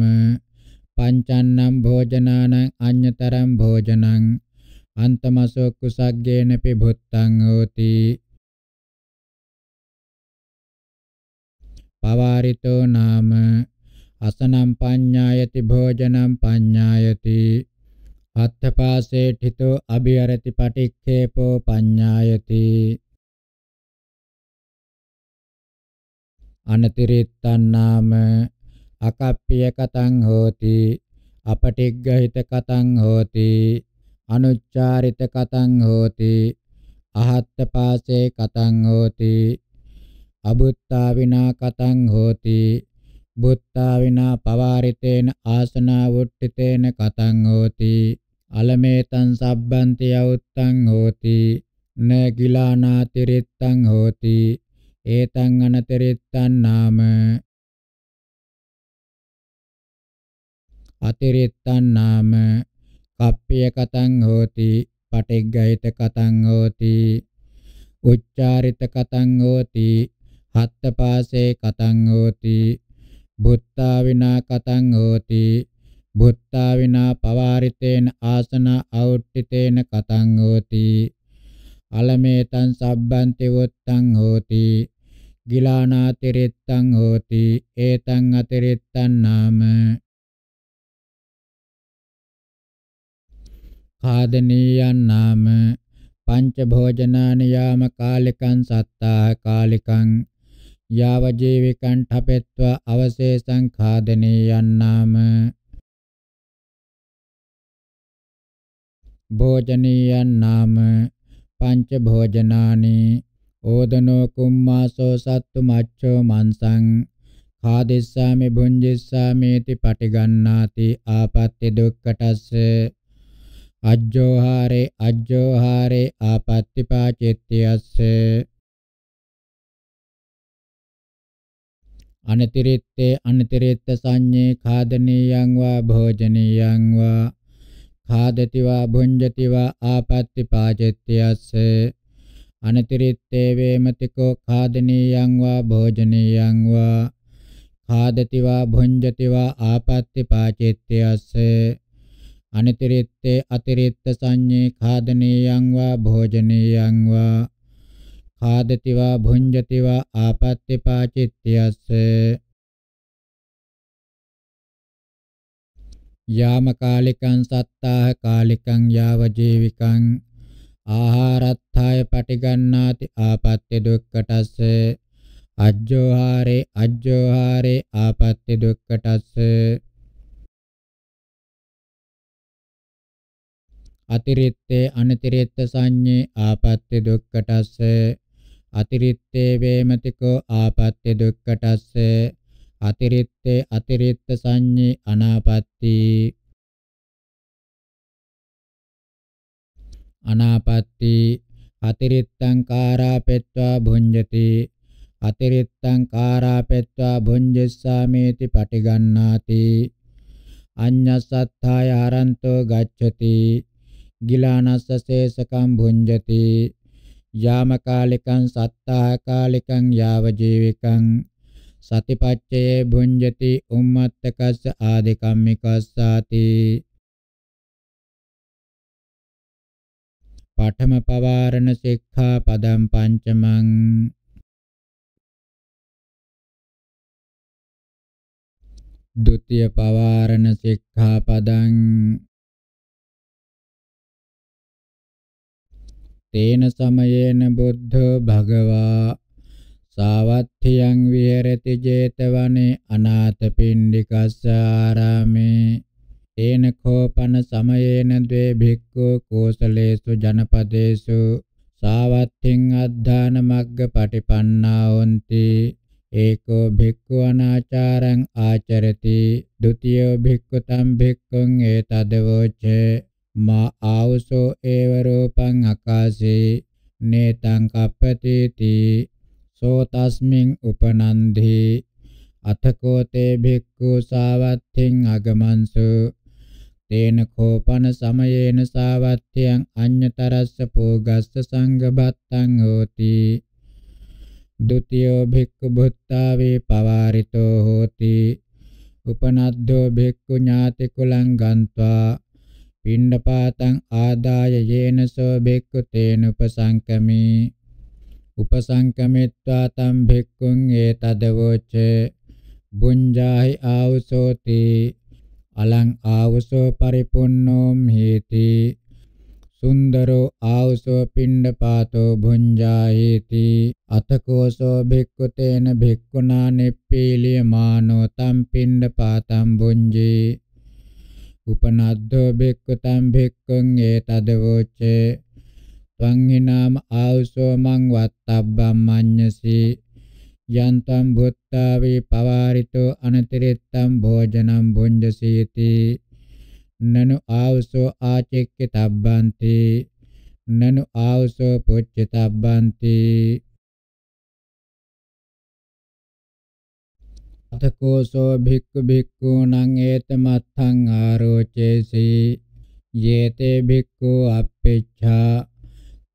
පංචන්නම් භෝජනානං අඤ්‍යතරම් භෝජනං අන්තමසෝ කුසග්ගේනපි භුත්තං හෝති පවාරිතෝ නාම අසනම් පඤ්ඤායති භෝජනම් පඤ්ඤායති අත්තපාසේ ඨිතෝ අභියරති පටික්ඛේපෝ පඤ්ඤායති අනතිරිත්තන් නාම අකප්පිය කතං හෝති අපටිග්ගහිත කතං හෝති අනුච්චාරිත කතං හෝති අහත්ත පාසේ කතං හෝති අබුත්තා විනා කතං හෝති බුත්තා විනා පවාරිතේන ආසනා වුට්ඨිතේන කතං හෝති අලමේතං සබ්බන්ති යවුත්තං හෝති න ගිලානාතිරිත්තං හෝති ඒතං අනතිරිත්තං නාම අතිරිට්ඨන්නාම කප්පිය කතං හෝති පටිග්ගයිත කතං හෝති උච්චාරිත කතං හෝති හත්තපාසේ කතං හෝති බුත්තා විනා කතං හෝති බුත්තා විනා පවාරිතේන ආසන අවුට්ඨිතේන කතං හෝති අලමේතං සබ්බන්ති වොත්තං හෝති ගිලානාතිරිත්තං හෝති ඒතං අතිරිත්තං නාම ආඛාදනීයන් නාම පංච භෝජනානියාම කාලිකං සත්තාහ කාලිකං යාව ජීවිකං ඨපෙත්ව අවශේෂං ඛාදනීයන් නාම භෝජනීයන් නාම පංච භෝජනානි ඕදනෝ කුම්මාසෝ සත්තු මච්ඡෝ මන්සං ඛාදිස්සාමි භුංජිස්සාමේති පටිගන්නාති ආපත්‍ය දුක්ඛටස්ස අජ්ජෝහාරේ අජ්ජෝහාරේ ආපත්‍තිපාචිත්‍යස්ස අනතිරිත්තේ අනතිරිත්ත සංඤේ ખાදනීයං වා භෝජනීයං වා ખાදති වා භුඤ්ජති වා ආපත්‍තිපාචිත්‍යස්ස අනතිරිත්තේ වේමතිකෝ ખાදනීයං වා භෝජනීයං වා ખાදති වා භුඤ්ජති වා ආපත්‍තිපාචිත්‍යස්ස අනතිරිත්තේ අතිරිත්ත සංඤේ ඛාදනීයං වා භෝජනීයං වා ඛාදති වා භුඤ්ජති වා ආපත්‍ති පාචිත්‍යස්ස යාම කාලිකං සත්තාහ කාලිකං යාව ජීවිකං ආහාරත්ථය පටිගන්නාති ආපත්‍ය දුක්කටස්ස අජ්ජෝහාරේ අජ්ජෝහාරේ ආපත්‍ය දුක්කටස්ස අතිරිත්තේ අනතිරිත්ත සංඤේ ආපත්‍ය දුක්ඛටස්ස අතිරිත්තේ වේමතිකෝ ආපත්‍ය දුක්ඛටස්ස අතිරිත්තේ අතිරිත්ත සංඤේ අනාපත්‍ති අනාපත්‍ති අතිරිත්තං කාරාපෙත්වා භුඤ්ජති අතිරිත්තං කාරාපෙත්වා භුඤ්ජස්සාමේති පටිගන්නාති අඤ්ඤසත්තාය හරන්තෝ ගච්ඡති ගිලානස්ස සේසකම් භුඤ්ජති යාමකාලිකං සත්තාකාලිකං යාව ජීවිකං සතිපච්චයේ භුඤ්ජති උම්මත්තකස්ස ආදිකම්මිකස්සාති පඨම පවාරණ සික්ඛා පදම් පංචමං ද්විතිය පවාරණ සික්ඛා පදං තේන සමයේන බුද්ධෝ භගවා සාවත්ථියං විහෙරති 제තවනේ අනාථපිණ්ඩිකස්ස ආරාමේ තේන කෝපන සමයේන ද්වේ භික්ඛු කෝසලේසු ජනපදේසු සාවත්ථින් අද්ධාන මග්ග පටිපන්නා හොಂತಿ ඒකෝ භික්ඛු අනාචාරං ආචරති ဒ ුතියෝ භික්ඛු තම් භික්ඛුං ඒතදවෝචේ මා ආවසෝ ඒව රූපං අකාශේ නේතං කප්පතේති සෝ තස්මින් උපනන්දි අතකෝ තේ භික්ඛු සාවත්තින් අගමන්සු තේන කෝපන සමයේන සාවත්තියං අඤ්‍යතරස්ස පෝගස්ස සංගබත්තං හෝති ဒ ුතියෝ භික්ඛු බුත්තාවේ පවාරිතෝ හෝති උපනද්දෝ භික්ඛු ඥාති කුලං ගන්්වා පිණ්ඩපාතං ආදාය යේනසෝ බික්ඛු තේනුපසංකමි උපසංකමිත්වා තම් භික්ඛුං ඒතදවෝච බුඤ්ජාහි ආවසෝති අලං ආවසෝ පරිපුන්නෝම් හේති සුන්දරෝ ආවසෝ පිණ්ඩපාතෝ භුඤ්ජාහේති අතකෝසෝ භික්ඛු තේන භික්ඛුනා නිප්පීලියමානෝ තම් පිණ්ඩපාතම් බුඤ්ජේ උපනද්දෝ බික්කතම් බික්කං ඒතද වූචේ ත්වං හිනාම ආවසෝ මං වත්තබ්බම් මඤ්ඤසි යන්තම් භුත්තා විපවාරිතෝ අනතිරිත්තම් භෝජනම් භුඤ්ජසීති නනු ආවසෝ ආචෙක්කතබ්බන්ති නනු ආවසෝ පුච්චතබ්බන්ති අතකෝසෝ භික්ඛු භික්ඛූණං ඒතමත්ථං ආරෝචේසි යේතේ භික්ඛු අප්පේච්ඡා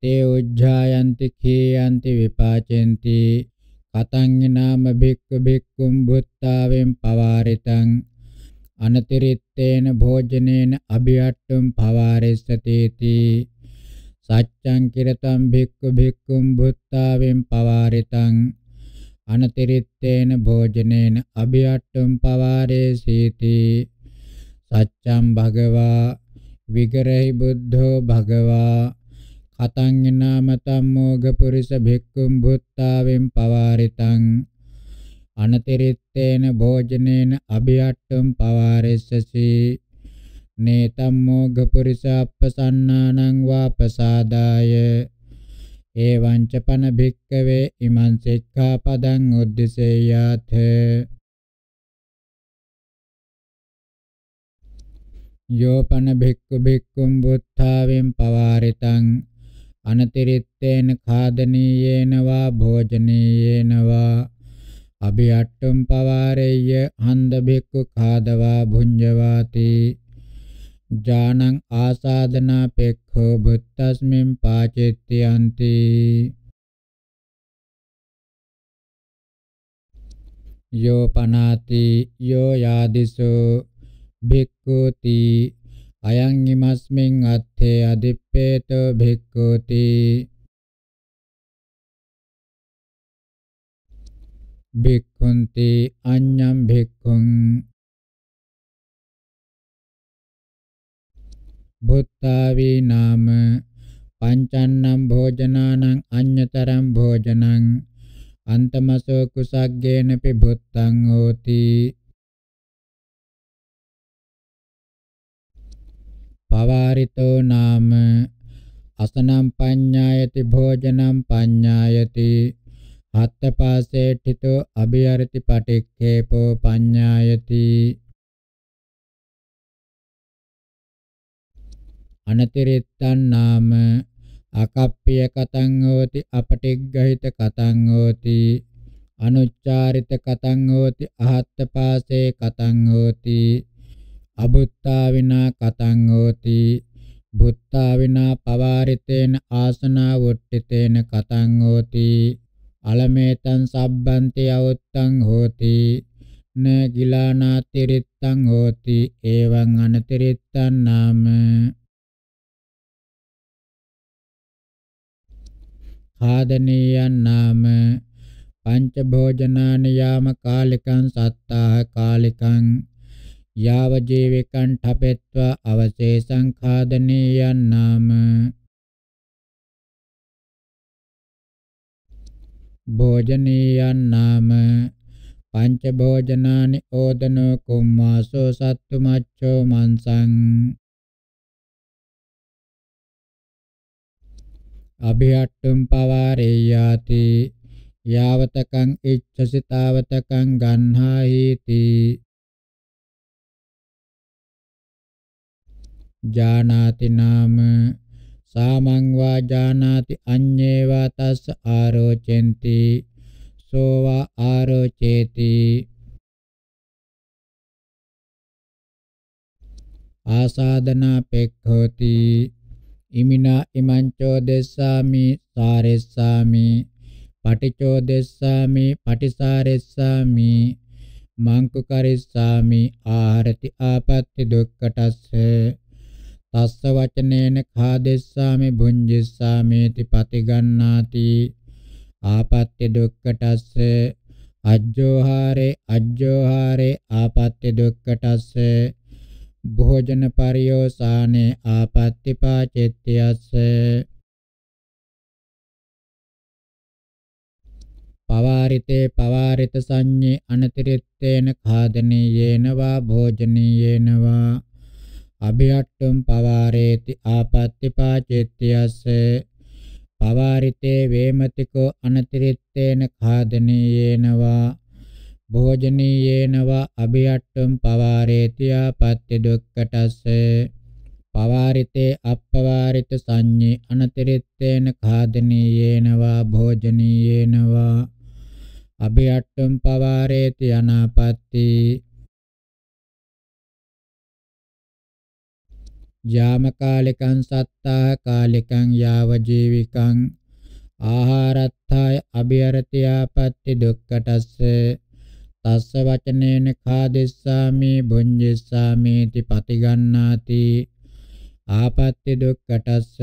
තේ උජ්ජායන්ති කීයන්ති විපාචෙන්ති කතං නාම භික්ඛු භික්ඛුම් බුත්තාවෙන් පවාරිතං අනතිරිත්තේන භෝජනේන අභියට්ටම් පවාරෙස්සතේති සච්ඡං කිරතම් භික්ඛු භික්ඛුම් බුත්තාවෙන් පවාරිතං අනතිරිත්තේන භෝජනේන අභියට්ඨම් පවාරේසීති සච්ඡම් භගවා විගරහි බුද්ධෝ භගවා කතං නාම තම්මෝග පුරිස භික්ඛුම් භුත්තාවෙන් පවාරිතං අනතිරිත්තේන භෝජනේන අභියට්ඨම් පවාරෙස්සසි නේතම්මෝග පුරිස අප්පසන්නානං වාපසාදාය එවං ච පන භික්කවේ ඉමං සික්ඛාපදං උද්දිසේයාත යෝපන භික්ඛු භික්ඛුම් බුත්තාවෙන් පවාරිතං අනතිරිත්තේන ඛාදනීයේන වා භෝජනීයේන වා අභියට්ටම් පවාරෙය්‍ය හන්ද භික්ඛු ඛාදවා භුඤ්ජවාති ජානං ආසාදනා පෙක්ඛෝ බුත්තස්මින් පාචෙත්ති යන්ති යෝ පනාති යෝ යාදිසෝ භික්ඛූති අයං ීමස්මින් අත්තේ අදිප්පේතෝ භික්ඛූති භික්ඛුන්ති අඤ්ඤම් භික්ඛුං බුත්තාවේ නාම පංචන්නම් භෝජනානං අඤ්‍යතරම් භෝජනං අන්තමසෝ කුසග්ගේන පිබුත්තං හෝති පවාරිතෝ නාම අසනම් පඤ්ඤායති භෝජනම් පඤ්ඤායති අත්තපාසේ ඨිතෝ අභිහරති පටික්ඛේපෝ පඤ්ඤායති අනතිරිත්තන්නාම අකප්පිය කතං හෝති අපටිග්ගහිත කතං හෝති අනුච්චාරිත කතං හෝති අහත්පාසේ කතං හෝති අබුත්තා විනා කතං හෝති බුත්තා විනා පවාරිතේන ආසනා වොට්ටිතේන කතං හෝති අලමේතං සබ්බන්ති අවුත්තං හෝති න ගිලානාතිරිත්තං හෝති එවං අනතිරිත්තං නාම ආඛාදනීයන් නාම පංච භෝජනාන යාම කාලිකං සත්තා කාලිකං යාව ජීවිකං ඨපෙත්වා අවශේෂං ඛාදනීයන් නාම භෝජනීයන් නාම පංච භෝජනානි ඕදනෝ කුම්මාසෝ සත්තු මච්ඡෝ මන්සං අභිහට්ටුම් පවාරේයාති යාවතකං ඉච්ඡසි තාවතකං ගන්හාහිති ජානාති නාම සාමං වා ජානාති අඤ්ඤේ වා තස්ස ආරෝචෙන්ති සෝ වා ආරෝචේති ආසාදනා පෙක්ඛෝති ඉමිනා ඉමංචෝ දෙස්සාමි සාරෙස්සාමි පටිචෝ දෙස්සාමි පටිසාරෙස්සාමි මංකු කරිස්සාමි ආහරති ආපත්‍ති දුක්කටස්ස තස්ස වචනේන කාදෙස්සාමි භුංජිස්සාමේති පතිගන්නාති ආපත්‍ති දුක්කටස්ස අජ්ජෝහාරේ අජ්ජෝහාරේ ආපත්‍ති දුක්කටස්ස භෝජන පරියෝසානේ ආපත්‍තිපාචෙත්‍යස්ස පවාරිතේ පවාරිත සංඤේ අනතිරිත්තේන ඛාදනීයේන වා භෝජනීයේන වා අභියට්ඨම් පවාරේති ආපත්‍තිපාචෙත්‍යස්ස පවාරිතේ වේමතිකෝ අනතිරිත්තේන ඛාදනීයේන වා භෝජනීයේනවා අභියට්ඨම් පවාරේතියා පත්‍ය දුක්කටස්ස පවාරිතේ අප්පවාරිත සංඤේ අනතිරිත්තේන ඛාදනීයේනවා භෝජනීයේනවා අභියට්ඨම් පවාරේති අනාපත්‍ති යාම කාලිකං සත්තා කාලිකං යාව ජීවිකං ආහාරත්ථය අභියරතියාපත්‍ති දුක්කටස්ස තස්ස වචනේන කාදෙස්සාමි බුඤ්ජෙස්සාමි ති පතිගන්නාති ආපත්‍ය දුක්කටස්ස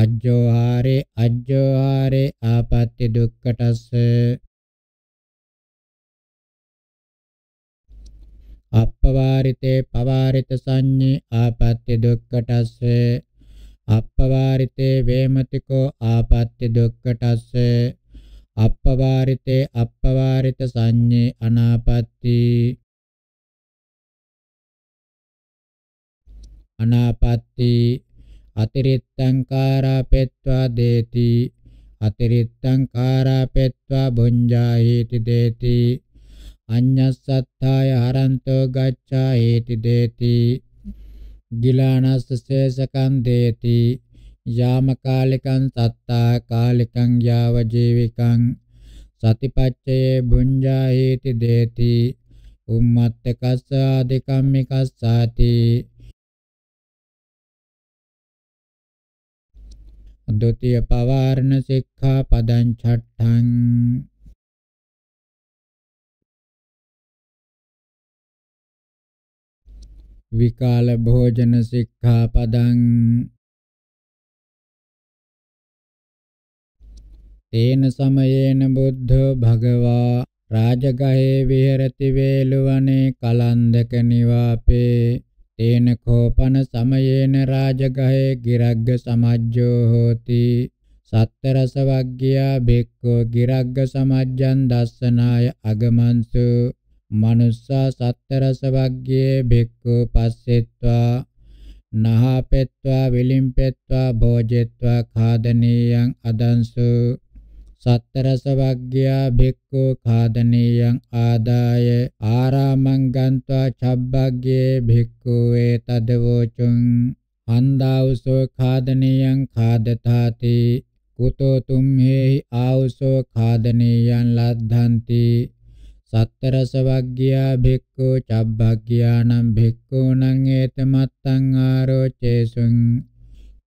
අජ්ජෝ හාරේ අජ්ජෝ හාරේ ආපත්‍ය දුක්කටස්ස අප්පවාරිතේ පවාරිත සංඤේ ආපත්‍ය දුක්කටස්ස අප්පවාරිතේ වේමතිකෝ ආපත්‍ය දුක්කටස්ස අප්පවාරිතේ අප්පවාරිත සංඤේ අනාපත්ති අනාපත්ති අතිරිත්තං කාරාපෙත්වා දේති අතිරිත්තං කාරාපෙත්වා බුඤ්ජායේති දේති අඤ්ඤස්සත්තාය හරන්තෝ ගච්ඡායේති දේති ගිලානස්ස සේසකං දේති යාමකාලිකං සත්තා කාලිකං යාව ජීවිකං සතිපච්චයේ බුඤ්ජායේති දේති උම්මත්තකස්ස ආදිකම්මිකස්සාති ද්විතීය පවාරණ සික්ඛා පදං ඡට්ඨං විකාල භෝජන සික්ඛා පදං තේන සමයේන බුද්ධෝ භගවා රාජගහේ විහෙරති වේලුවනේ කලන්දක නිවාපේ තේන කෝපන සමයේන රාජගහේ ගිරග්ග සමජ්ජෝ හෝති සත්තරස වග්ගියා බෙක්කෝ ගිරග්ග සමජ්ජන් දස්සනාය අගමන්සු මනුස්සා සත්තරස වග්ගියේ බෙක්කෝ පස්සෙත්වා නහපෙත්වා විලිම්පෙත්වා භෝජෙත්වා ඛාදනීයං අදන්සු සත්තරස වග්ගයා භික්ඛු ඛාදනීයං ආදාය ආරාමං ගන්त्वा චබ්බග්ගේ භික්ඛු වේ තදවෝචුං හන්දාවසෝ ඛාදනීයං ඛාදතාති කුතෝ තුම්හි ආවසෝ ඛාදනීයං ලද්ධන්ති සත්තරස වග්ගයා භික්ඛු චබ්බග්ගයානම් භික්ඛූණං ඒතමත්තං ආරෝචේසුං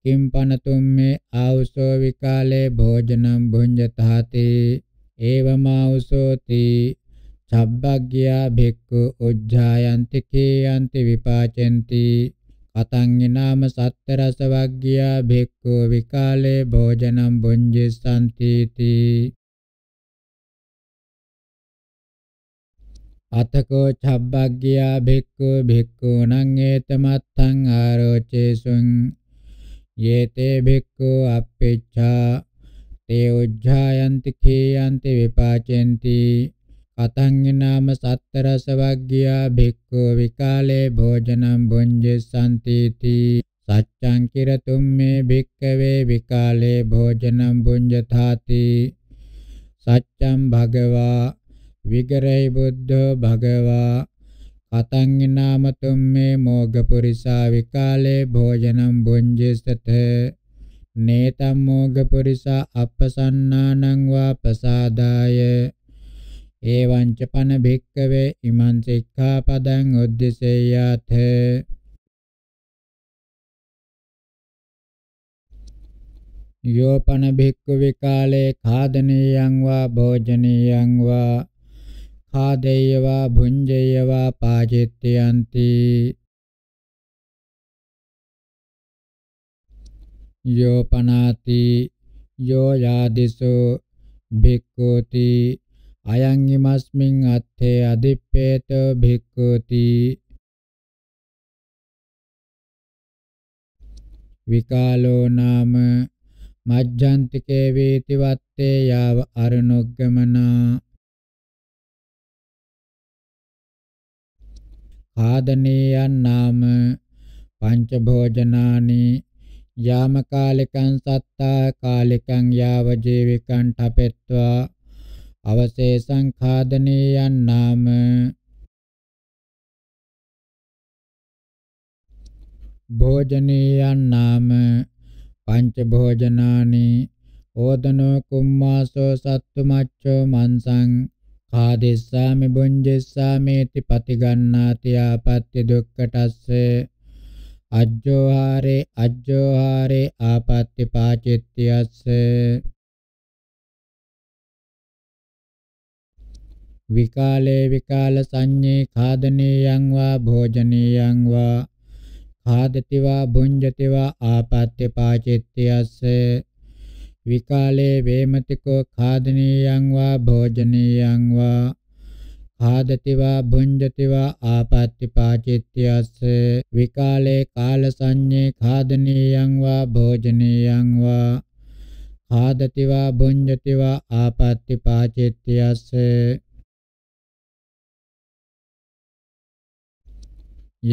කිම් පනතුම් මේ ආවුසෝ විකාලේ භෝජනම් භුඤ්ජතාති ඒවම ආවුසෝති සබ්බග්ගියා භික්ඛු උජ්ජායන්ති කේයන්ති විපාචෙන්ති කතං ඊනාම සත්ත රස වග්ගියා භික්ඛු විකාලේ භෝජනම් භුඤ්ජිසන්ති තී අතකෝ චබ්බග්ගියා භික්ඛු භික්ඛූණං ඒතමත්තං ආරෝචේසුං යේතේ භික්ඛු අප්පේච්ඡා තේ උජ්ජායන්ති කේයන්ති විපාචෙන්ති අතංගිනාම සත්තරස වග්ගියා භික්ඛු විකාලේ භෝජනම් භුඤ්ජසන්ති තී සච්ඡං කිරතුම් මේ භික්ඛවේ විකාලේ භෝජනම් භුඤ්ජතාති සච්ඡං භගවා විගරේ බුද්ධෝ භගවා අතංගිනාමතුම් මේ මෝගපුරිසා විකාලේ භෝජනම් බුඤ්ජෙසත නේතම් මෝගපුරිසා අපසන්නානං වා ප්‍රසාදාය එවං ච පන භික්කවේ ඉමං සික්ඛාපදං උද්දේශයාත යෝපන භික්ඛු විකාලේ ඛාදනීයං වා භෝජනීයං වා खादेयवा भुञ्जयवा पाचेत्यन्ति योपनाति यो यादिसो භික්කෝති අයං ඉමස්මින් අත්තේ අදිප්පේත භික්කෝති විකාලෝ නාම මජ්ජන්තිකේ වේති වත්තේ යාව අරණොග්ගමනා ආදනේයන් නාම පංච භෝජනානි යාම කාලිකං සත්තා කාලිකං යාව ජීවිකං ඨපෙත්වා අවශේෂං ඛාදනේයන් නාම භෝජනේයන් නාම පංච භෝජනානි ඕදනෝ කුම්මාසෝ සත්තු මච්චෝ මන්සං ආදෙස්සාමි බුඤ්ජෙස්සාමේති පතිගන්නාති ආපත්‍ය දුක්ඛටස්ස අජ්ජෝහාරේ අජ්ජෝහාරේ ආපත්‍ය පාචිත්‍යස්ස විකාලේ විකාල සංඤේ ખાදනීයං වා භෝජනීයං වා ખાදති වා භුඤ්ජති වා ආපත්‍ය පාචිත්‍යස්ස විකාලේ වේමතිකෝ ખાදනීයං වා භෝජනීයං වා ආදති වා භුඤ්ජති වා ආපත්‍ති පාචිත්‍යස්ස විකාලේ කාලසඤ්ඤේ ખાදනීයං වා භෝජනීයං වා ආදති වා භුඤ්ජති වා ආපත්‍ති පාචිත්‍යස්ස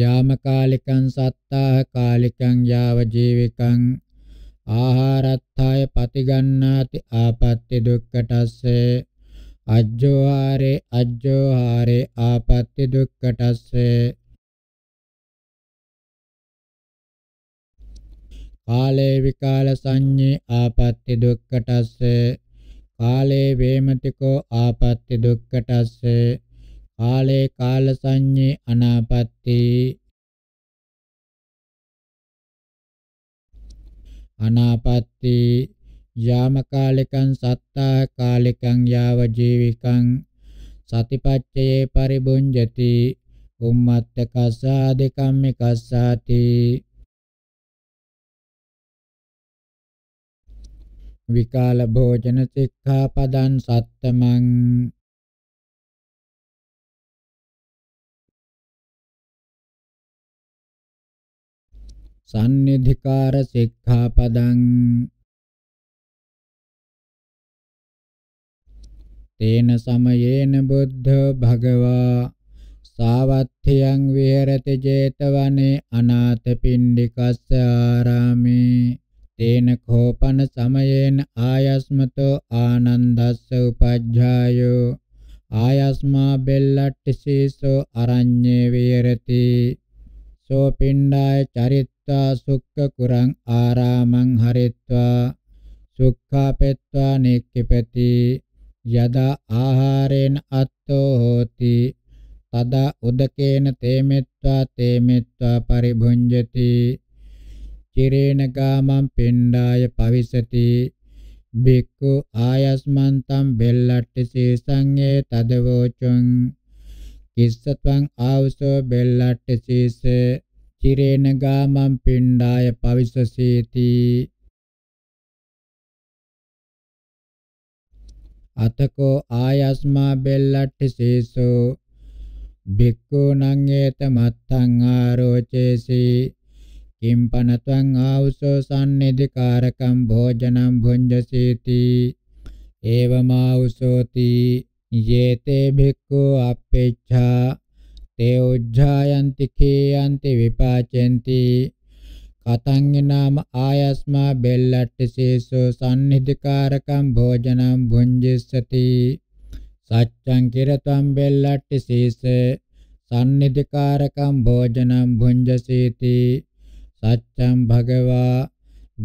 යාම කාලිකං සත්තා කාලිකං යාව ජීවිකං ආහාරත්ථය පතිගන්නාති ආපත්‍ති දුක්කටස්ස අජ්ජෝ ආරේ අජ්ජෝ ආරේ ආපත්‍ති දුක්කටස්ස කාලේ විකාල සංඤේ ආපත්‍ති දුක්කටස්ස කාලේ වේමතිකෝ ආපත්‍ති දුක්කටස්ස කාලේ කාල සංඤේ අනාපත්‍ති අනාපත්ති යාම කාලිකං සත්තා කාලිකං යාව ජීවිකං සතිපච්චයේ පරිබුඤ්ජති උම්මත්ත කස්සාදි කම්මි කස්සාති විකාල භෝජන සික්ඛාපදං සත්තමං සන්නිධිකාර සික්ඛාපදං තේන සමයේන බුද්ධ භගවා සාවත්ථයන් විහෙරති 제තවනේ අනාථ පිණ්ඩිකස්ස ආරාමේ තේන කෝපන සමයේන ආයස්මතෝ ආනන්දස්ස උපජ්ජායෝ ආයස්මා බෙල්ලට්ටි සීසෝ අරඤ්ඤේ විහෙරති සෝ පිණ්ඩාය චරිත සුත්තා සුක්ඛ කුරං ආරාමං හරිත්වා සුක්ඛාපෙත්වා නික්ඛිපති යදා ආහාරේන අත්තෝ හෝති තදා උදකේන තේමෙත්වා තේමෙත්වා පරිභුඤ්ජති චිරේන ගාමං පෙණ්ඩාය පවිසති බික්කු ආයස්මන්තම් බෙල්ලට්ටි සීසංයේ තදවෝචං කිස්සත්වං ආවසෝ බෙල්ලට්ටි සීසේ චිරේන ගාමං පිණ්ඩාය පවිසසේති අතකෝ ආයස්මා බෙල්ලට්ටි සේසෝ භික්ඛු නං ඒත මත්තං ආරෝචේසි කිම්පනත්වං ආවුසෝ සම්නිධිකාරකම් භෝජනම් භුඤ්ජසීති ඒවමාවුසෝති යේතේ භික්ඛු අපේච්ඡා තේ උජ්ජායන්ති කේයන්ති විපාචෙන්ති කතං නාම ආයස්මා බෙල්ලට්ටි සීසෝ සම්නිධිකාරකම් භෝජනම් භුංජිස්සති සච්ඡං කිරතම් බෙල්ලට්ටි සීස සම්නිධිකාරකම් භෝජනම් භුංජසීති සච්ඡං භගවා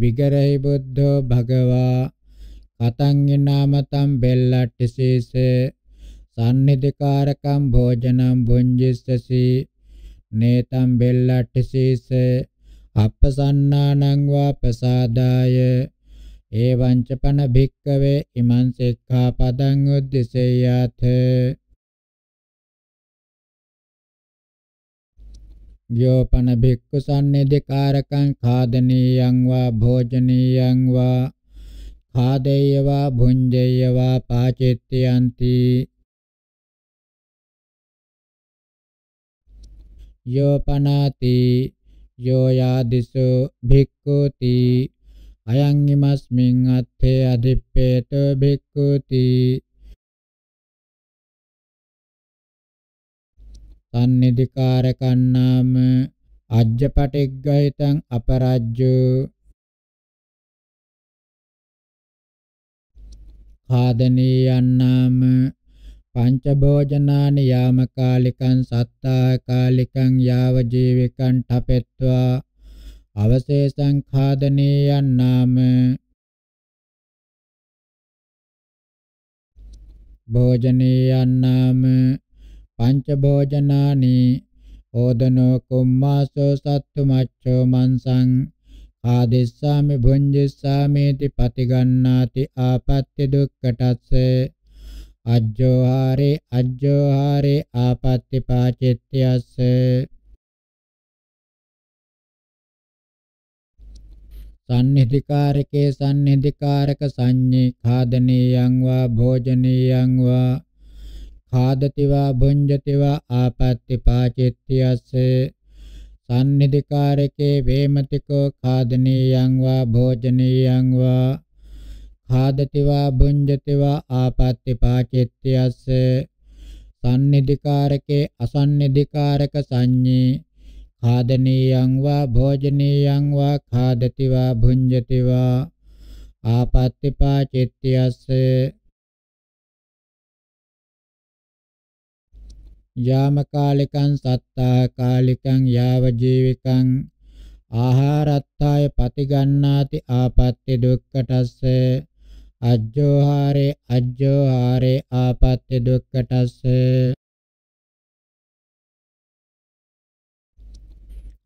විගරහි බුද්ධෝ භගවා කතං නාමතම් බෙල්ලට්ටි සීසේ sannidhikārakam bhojanam bhunjissasi netam bellattisise appasannānaṁ vā prasādāya evañ ca pana bhikkave imaṁ sikkhapadaṁ uddiseyyath යෝපන භික්ඛු සම්නිධිකාරකං ඛාදනීයං වා භෝජනීයං වා ඛාදේය වා භුඤ්ජේය වා පාචෙත්‍යන්ති යෝපනාති යෝයාදිසු භික්ඛුති අයං ීමස්මින් අත්ථේ අධිප්පේත භික්ඛුති සම්නිධිකාරකන්නාම අජ්ජපටිග්ගහිතං අපරජ්ජෝ ආදනීයන්නාම පංච භෝජනාන යාම කාලිකං සත්තා කාලිකං යාව ජීවිකං ඨපෙත්වා අවශේෂං ඛාදනේයන් නාම භෝජනේයන් නාම පංච භෝජනානි ඕදනෝ කුම්මාසෝ සත්තු මච්ඡෝ මන්සං ආදෙස්සාමි භුඤ්ජස්සාමේති පතිගන්නාති ආපත්‍ය දුක්ඛටස්සේ අජ්ජෝ හාරි අජ්ජෝ හාරි ආපත්‍ති පාචිත්‍යස්ස සන්නේධිකාරකේ සන්නේධිකාරක සංඤේ ඛාදනීයං වා භෝජනීයං වා ඛාදති වා භුඤ්ජති වා ආපත්‍ති පාචිත්‍යස්ස සන්නේධිකාරකේ වේමතිකෝ ඛාදනීයං වා භෝජනීයං වා හාදතිවා බුඤ්ජතිවා ආපත්‍ති පාචිත්‍යස්ස සම්නිධිකාරකේ අසන්නිධිකාරක සංඤේ ආදනීයං වා භෝජනීයං වා खादति वा भुञ्जति वा ආපත්‍ති පාචිත්‍යස්ස යාම කාලිකං සත්තා කාලිකං යාව ජීවිකං ආහාරත්තාය පතිගන්නාති ආපත්‍ති දුක්ඛටස්ස අජ්ජෝහාරේ අජ්ජෝහාරේ ආපත්‍ය දුක්ඛටස්ස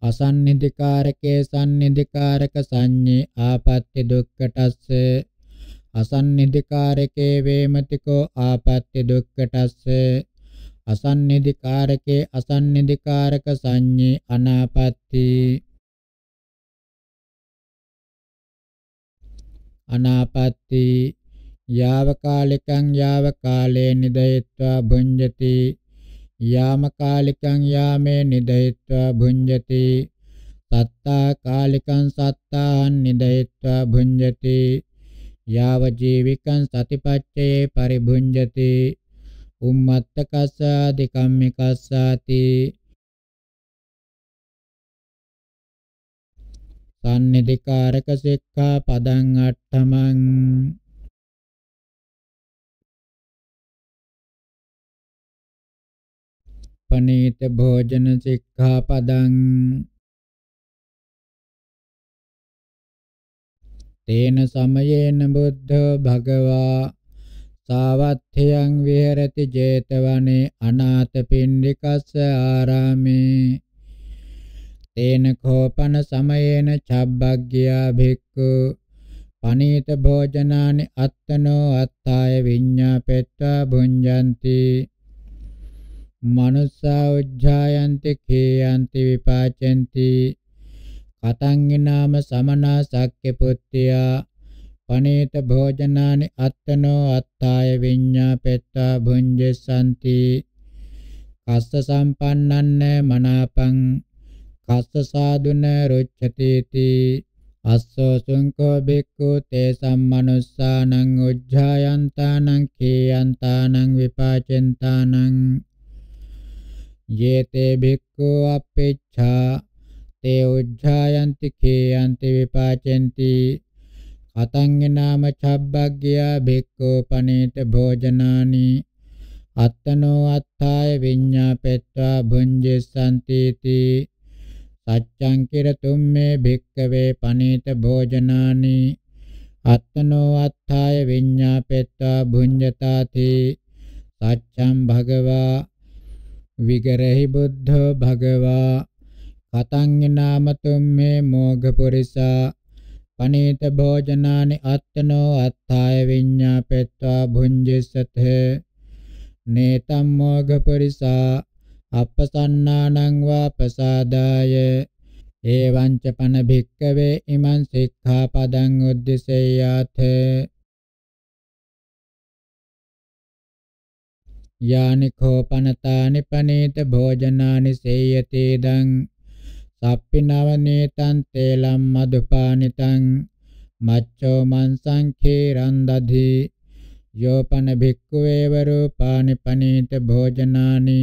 අසන්නිධිකාරකේ සන්නිධිකාරක සංඤේ ආපත්‍ය දුක්ඛටස්ස අසන්නිධිකාරකේ වේමතිකෝ ආපත්‍ය දුක්ඛටස්ස අසන්නිධිකාරකේ අසන්නිධිකාරක සංඤේ අනාපත්‍ති අනාපත්ති යාවකාලිකං යාවකාලේ නිදයත්වා භුඤ්ජති යාමකාලිකං යාමේ නිදයත්වා භුඤ්ජති සත්තා කාලිකං සත්තාන් නිදයත්වා භුඤ්ජති යාව ජීවිකං සතිපච්චේ පරිභුඤ්ජති උම්මත්තකස්සාදි කම්මිකස්සාති සම්නිධිකාරක සික්ඛා පදං අට්ඨමං පනීත භෝජන සික්ඛා පදං තේන සමයේන බුද්ධ භගවා සාවත්ථයන් විහෙරති 제තවනේ අනාථ පින්ඩිකස්ස ආරාමේ තේන කෝපන සමයේන චබ්බග්ගියා භික්ඛු පනීත භෝජනානි අත්තනෝ අත්තාය විඤ්ඤාපෙත්වා භුඤ්ජಂತಿ මනුස්සා උජ්ජායන්ති කේයන්ති විපාචෙන්ති කතංගිනාම සමනා සක්්‍ය පුත්තියා පනේත භෝජනානි අත්තනෝ අත්තාය විඤ්ඤාපෙත්තා භුඤ්ජසanti කස්ස සම්පන්නන්න මනාපං කස්ස සාදුන රුච්ඡතේති අස්සෝ සුංකෝ බික්ඛු තේ සම්මනුස්සානං උජ්ජායන්තානං කීයන්තානං විපාචෙන්තානං යේතේ බික්ඛු අපේච්ඡා තේ උජ්ජායන්ති කීයන්ති විපාචෙන්ති අතංගේ නාම චබ්බග්ගයා භික්ඛෝ පනේත භෝජනානි අත්තනෝ අත්ථාය විඤ්ඤාපෙත්වා භුඤ්ජසන්තිති තච්ඡං කිරතුම් මේ භික්කවේ පනීත භෝජනානි අත්තනෝ අත්ථාය විඤ්ඤාපෙත්තා භුඤ්ජතාති සච්ඡං භගවා විගරහි බුද්ධෝ භගවා කතං නාමතුම් මේ මෝඝ පුරිසා පනීත භෝජනානි අත්තනෝ අත්ථාය විඤ්ඤාපෙත්තා භුඤ්ජසතේ නේතම් මෝඝ පුරිසා අප්පසන්නානං වා ප්‍රසාදාය එවං ච පන භික්කවේ ඉමං සික්ඛාපදං උද්දේශයාත යානි කෝපනතානි පනීත භෝජනානි සේයති දං සප්පිනවනීතං තේලම් මදුපානිතං මච්ඡෝ මන්සං ඛීරං දධි යෝපන භික්ඛු වේව රූපානි පනීත භෝජනානි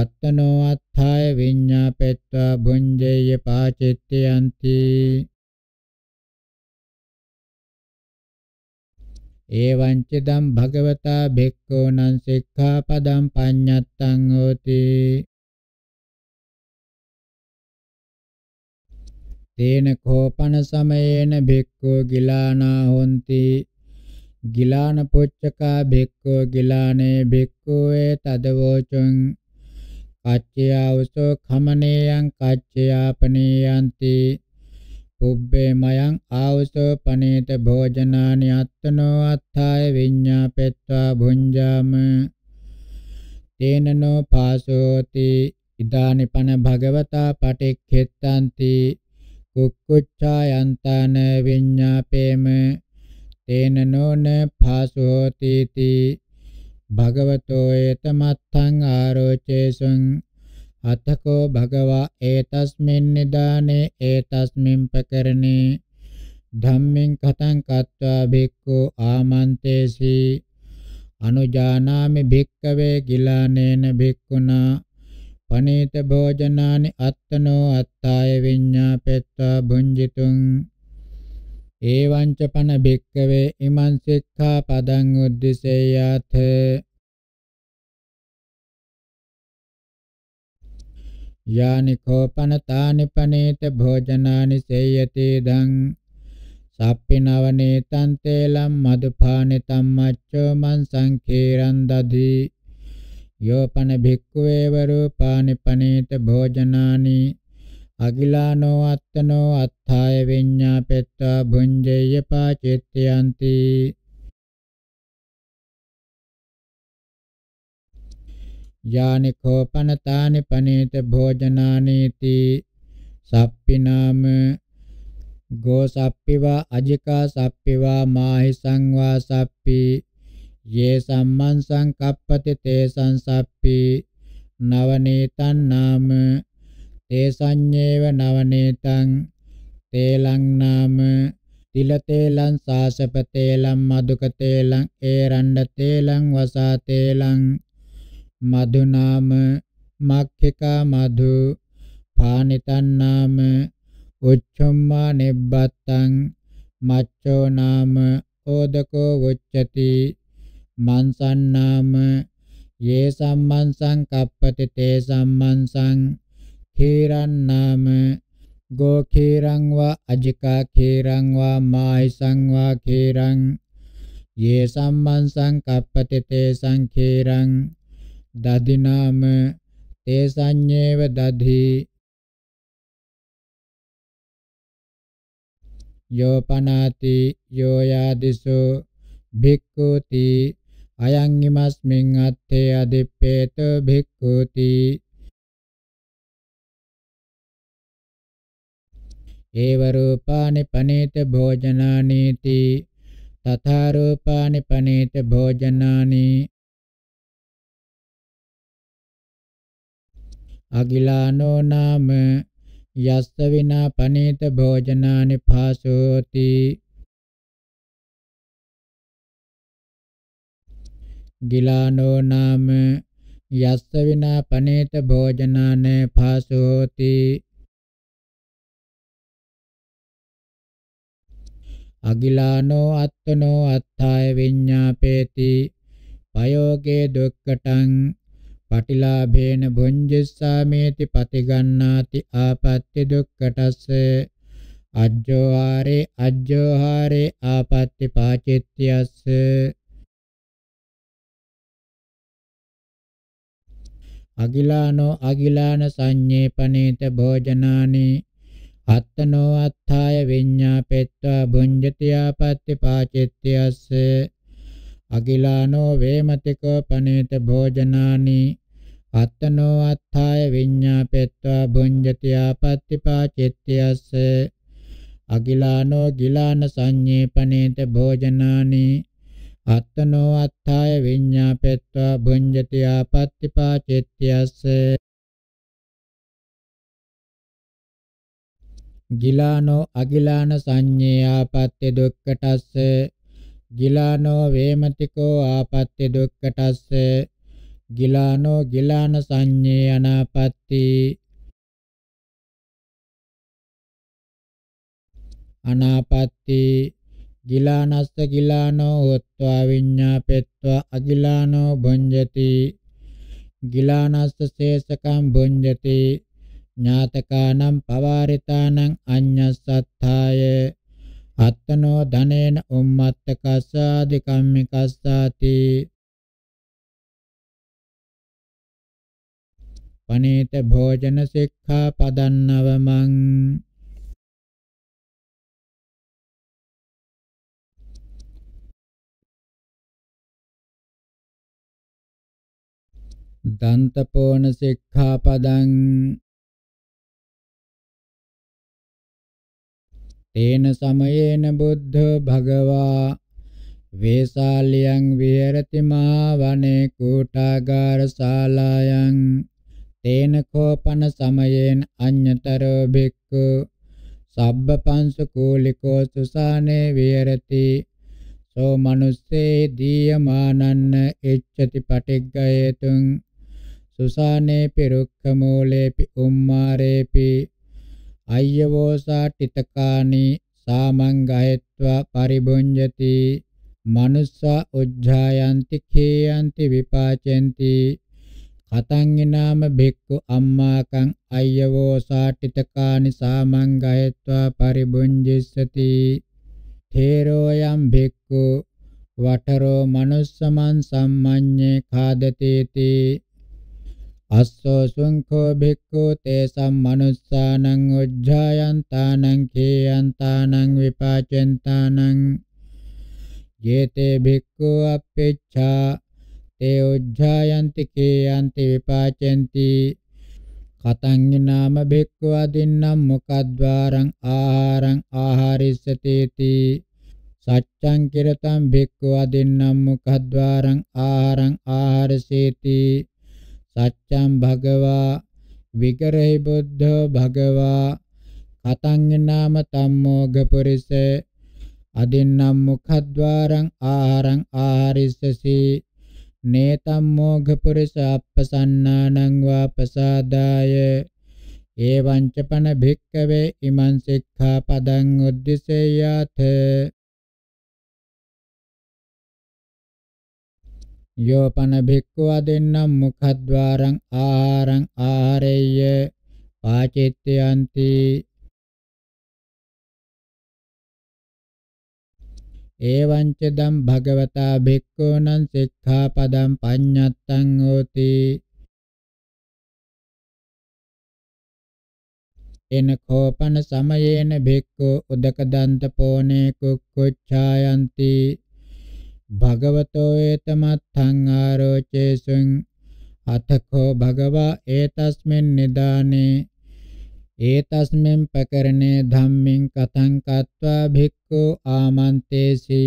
අත්තනෝ අත්ථාය විඤ්ඤාපෙත්වා භුඤ්ජේය පාචිත්‍යಂತಿ එවං චිදම් භගවතා භික්ඛෝ නං සික්ඛාපදං පඤ්ඤත්තං හෝති තේන කෝපන සමයේන භික්ඛෝ ගිලානා හොಂತಿ ගිලාන පොච්චකා භික්ඛෝ ගිලානේ භික්ඛෝ ඒ තදවෝචං කච්චයාවසෝ කමනේයං කච්චයාපනීයන්ති පුබ්බේ මයං ආවසෝ පනේත භෝජනානි අත්තනෝ අත්ථාය විඤ්ඤාපෙත්වා භුඤ්ජාම තේනනෝ පාසෝති ඉදානිපන භගවතා පටික්ඛෙත්තාන්ති කුක්කුච්ඡායන්තන විඤ්ඤාපේම තේනනෝ න පාසෝති තී භගවතෝ ඒත මත්තං ආරෝචේසං අතකෝ භගවා ඒතස්මින් නිදානේ ඒතස්මින් පකරණේ ධම්මෙන් කතං කତ୍වා භික්ඛු ආමන්තේසි අනුජානාමි භික්කවේ ගිලානේන භික්ඛුනා පනේත භෝජනානි අත්තනෝ අත්තාය විඤ්ඤාපෙත්තා භුඤ්ජිතුං එවංච පන භික්කවේ ඉමං සික්ඛා පදං උද්දිසේයාත යානි කෝපන තානි පනේත භෝජනානි සේයති දං සප්පිනවනේ තන්තේලම් මදුපානි තම්මච්චෝ මං සංඛීරං දදී යෝපන භික්ඛවේව රූපානි පනේත භෝජනානි අගිලානෝ අත්තනෝ අත්ථාය විඤ්ඤාපෙත්තා භුඤ්ජේය පාචිත්‍යಂತಿ යානිකෝ පනතානි පනේත භෝජනානීති සප්පිනාම ගෝ සප්පිවා අජිකා සප්පිවා මාහි සංවා සප්පි යේ සම්මන් සංකප්පති තේසං සප්පි නවනීතන් නාම තේසඤ්ඤේව නවනේතං තේලං නාම තිල තේලං සාසප තේලං මදුක තේලං ඒරණ්ඩ තේලං වසා තේලං මදු නාම මක්ඛිකා මදු පානිතං නාම උච්චම්මා නිබ්බත්තං මච්ඡෝ නාම ඕදකෝ උච්චති මන්සං නාම යේ සම්මන්සං කප්පති තේ සම්මන්සං khīrannāma गोखीरं वा अजिकाखीरं वा माहिसं वा खीरं ये सम्मंसं कप्पति तेषां खीरं दधिनाम तेषाञ्येव दधि योपनाति यो यादिषु भिक्खुति अयं इमस्मिन् अर्थे अधिपेतो भिक्खुति ඒව රූපානි පනේත භෝජනානීති තථා රූපානි පනේත භෝජනානි අගිලානෝ නාම යස්ස විනා පනේත භෝජනානි භාසෝති ගිලානෝ නාම යස්ස විනා පනේත භෝජනානේ භාසෝති අගිලානෝ අත්තනෝ අත්ථාය විඤ්ඤාපේති පයෝගේ දුක්කටං පටිලාභේන භුඤ්ජස්සාමේති පතිගන්නාති ආපත්‍ති දුක්කටස්ස අජ්ජෝ ආරේ අජ්ජෝ හාරේ ආපත්‍ති පාචිත්‍යස්ස අගිලානෝ අගිලාන සංඤේපනේත භෝජනානි අත්තනෝ අත්ථාය විඤ්ඤාපෙත්වා භුඤ්ජති ආපත්‍ති පාචෙත්‍යස්ස අකිලානෝ වේමතිකෝ පනේත භෝජනානි අත්තනෝ අත්ථාය විඤ්ඤාපෙත්වා භුඤ්ජති ආපත්‍ති පාචෙත්‍යස්ස අකිලානෝ ගිලාන සංඤේ පනේත භෝජනානි අත්තනෝ අත්ථාය විඤ්ඤාපෙත්වා භුඤ්ජති ආපත්‍ති පාචෙත්‍යස්ස ගිලානෝ අගිලාන සංඤේ ආපත්‍ය දුක්ඛටස්ස ගිලානෝ වේමතිකෝ ආපත්‍ය දුක්ඛටස්ස ගිලානෝ ගිලාන සංඤේ අනාපත්‍ති අනාපත්‍ති ගිලානස්ස ගිලානෝ හොත්වා විඤ්ඤාපෙත්වා අගිලානෝ භුඤ්ජති ගිලානස්ස සේසකම් භුඤ්ජති ඥාතකානම් පවාරිතානං අඤ්ඤසත්තාය අත්තනෝ ධනේන උම්මත්තකස්සාදි කම්මිකස්සාති පනේත භෝජන සික්ඛා පදන්නවමං දන්තපෝන සික්ඛාපදං තේන සමයේන බුද්ධ භගවා වේසාලියං විහෙරති මා වනේ කූටාගාර ශාලායන් තේන කෝපන සමයේන අඤ්‍යතරෝ භික්ඛු සබ්බ පංස කූලිකෝ සුසානේ විහෙරති සෝ මනුස්සේ දීයමානන්න එච්චති පටිග්ගයතුං සුසානේ පිරුක්ඛ මූලේපි උම්මාරේපි අය්‍යවෝසා ටිතකානි සාමංගහෙත්වා පරිබුඤ්ජති මනුස්සා උජ්ජායන්ති කේයන්ති විපාචෙන්ති කතංගිනාම භික්ඛු අම්මාකං අය්‍යවෝසා ටිතකානි සාමංගහෙත්වා පරිබුඤ්ජිස්සති තේරෝයම් භික්ඛු වටරෝ මනුස්සමන් සම්මඤ්ඤේ කාදතේති අස්සෝ සුංඛෝ භික්ඛු තේසම් මනුස්සානං උජ්ජායන්තානං කේයන්තානං විපාචෙන්තානං යේතේ භික්ඛු අප්පේච්ඡා තේ උජ්ජායන්ති කේයන්ති විපාචෙන්ති කතං නාම භික්ඛු අදින්නම් මොකද්වාරං ආහාරං ආහාරිස්සතේති සච්ඡං කිරතං භික්ඛු අදින්නම් මොකද්වාරං ආහාරං ආහාරසේති සච්ඡම් භගවා විකරහි බුද්ධෝ භගවා කතං නාම තම්මෝග පුරිස අදින්නම් මුඛද්වාරං ආහාරං ආහාරිස්සසි නේතම් මොඝ පුරිස අප්පසන්නානං වා පසාදාය එවං ච පන භික්කවේ ඉමං සික්ඛා පදං උද්දිසේයාත යෝපන භික්ඛු අදෙන්නම් මුඛද්වාරං ආහාරං ආරේය පාචිත්‍යන්ති එවං ච දම් භගවතා භික්ඛූනං සික්ඛාපදං පඤ්ඤත්තං හෝති එන කෝපන සමයේන භික්ඛු උදක දන්ත පෝනේ කුක්කුච්ඡායන්ති භගවතෝ ඒතමත්ථං ආරෝචේසුං අතකෝ භගවා ඒතස්මෙන් නිදානේ ඒතස්මෙන් පකරණේ ධම්මින් කතං කତ୍වා භික්ඛු ආමන්තේසි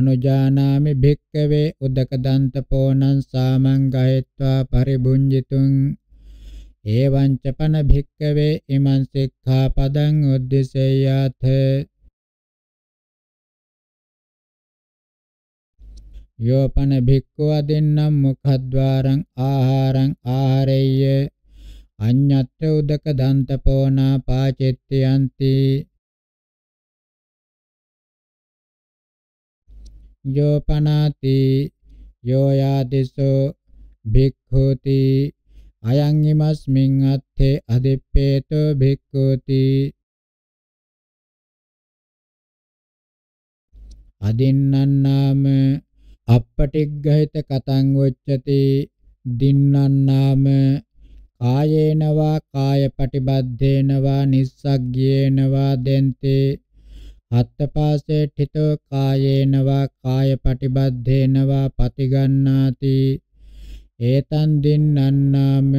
අනුජානාමි භික්කවේ උදක දන්ත පෝනං සාමං ගහෙත්වා පරිබුඤ්ජිතුං එවං චපන භික්කවේ ඉමං සික්ඛාපදං උද්දේශයාතේ යෝපන භික්ඛව දෙන්නම් මුඛද්වාරං ආහාරං ආහාරෙය්‍ය අඤ්ඤත්‍ය උදක දන්තපෝනා පාචෙත්‍යන්ති යෝපනාති යෝයාදිසෝ භික්ඛුති අයං ීමස්මින් අත්තේ අදිප්පේතෝ භික්ඛුති අදින්නම් නාම අප්පටිග්ගහිත කතං උච්චති දින්නන්නාම කායේනවා කායපටිබද්ධේනවා නිස්සග්ගේනවා දෙන්තේ අත්තපාසේ ඨිතෝ කායේනවා කායපටිබද්ධේනවා පතිගන්නාති ඒතන් දින්නන්නාම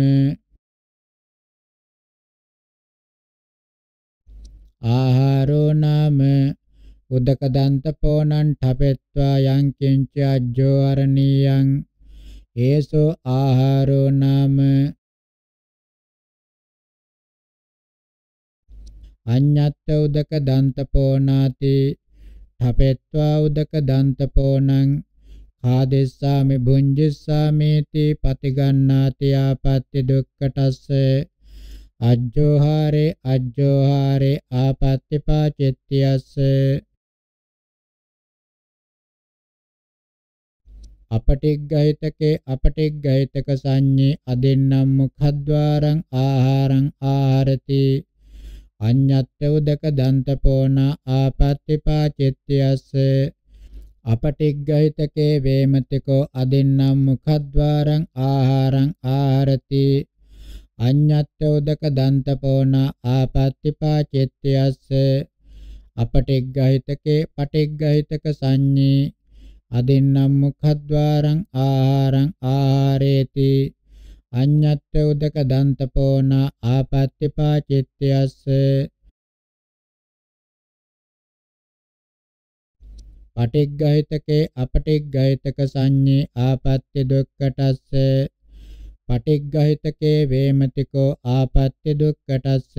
ආහාරෝ නාම උදකදන්තපෝනං ඨපෙත්වා යං කිංච අජ්ජෝ අරණීයං ඒසෝ ආහාරෝ නාම අඤ්ඤත්ත උදක දන්තපෝනාති ඨපෙත්වා උදක දන්තපෝනං ආදෙස්සාමි භුංජස්සාමේති පතිගන්නාති ආපත්‍ය දුක්කටස්ස අජ්ජෝහාරේ අජ්ජෝහාරේ ආපත්‍ය පාචෙත්‍යස්ස අපටිග්ගහිතකේ අපටිග්ගහිතක සංඤේ අදෙන්නම් මුඛද්වාරං ආහාරං ආහාරති අඤ්ඤත්ත උදක දන්තපෝන ආපත්තිපාචිත්‍යස්ස අපටිග්ගහිතකේ වේමතිකෝ අදෙන්නම් මුඛද්වාරං ආහාරං ආහාරති අඤ්ඤත්ත උදක දන්තපෝන ආපත්තිපාචිත්‍යස්ස අපටිග්ගහිතකේ පටිග්ගහිතක සංඤේ අදෙන්නම් මුඛද්වාරං ආහාරං ආහාරේති අඤ්ඤත්ත උදක දන්තපෝන ආපත්‍ති පාචිත්‍යස්ස පටිග්ගහිතකේ අපටිග්ගහිතක සංඤේ ආපත්‍ය දුක්කටස්ස පටිග්ගහිතකේ වේමතිකෝ ආපත්‍ය දුක්කටස්ස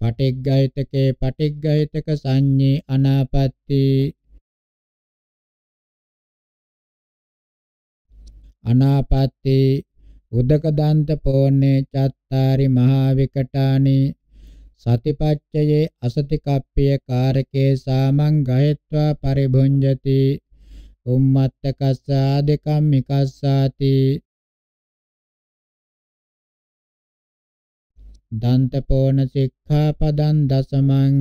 පටිග්ගහිතකේ පටිග්ගහිතක සංඤේ අනාපත්‍ති අනාපත්ති උදක දන්ත පොන්නේ චත්තාරි මහා විකටානි සතිපච්චයේ අසති කප්පිය කාරකේ සාමං ගයත්වා පරිභුඤ්ජති උම්මත්ත කස්සාදකම් මිකස්සාති දන්තපෝන සික්ඛාපදං දසමං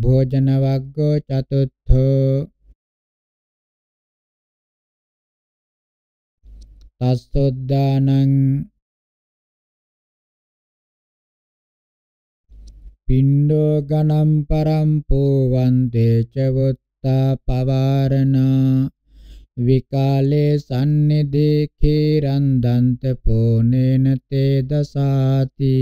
භෝජන වග්ගෝ චතුත්ථෝ තස්සොද්දානං පින්ඩෝ ගණම් පරම්පෝවන්තේ චවත්තා පවාරණා විකාලේ සන්නිදේ කේරන්දන්ත පෝනේන තේ දසාති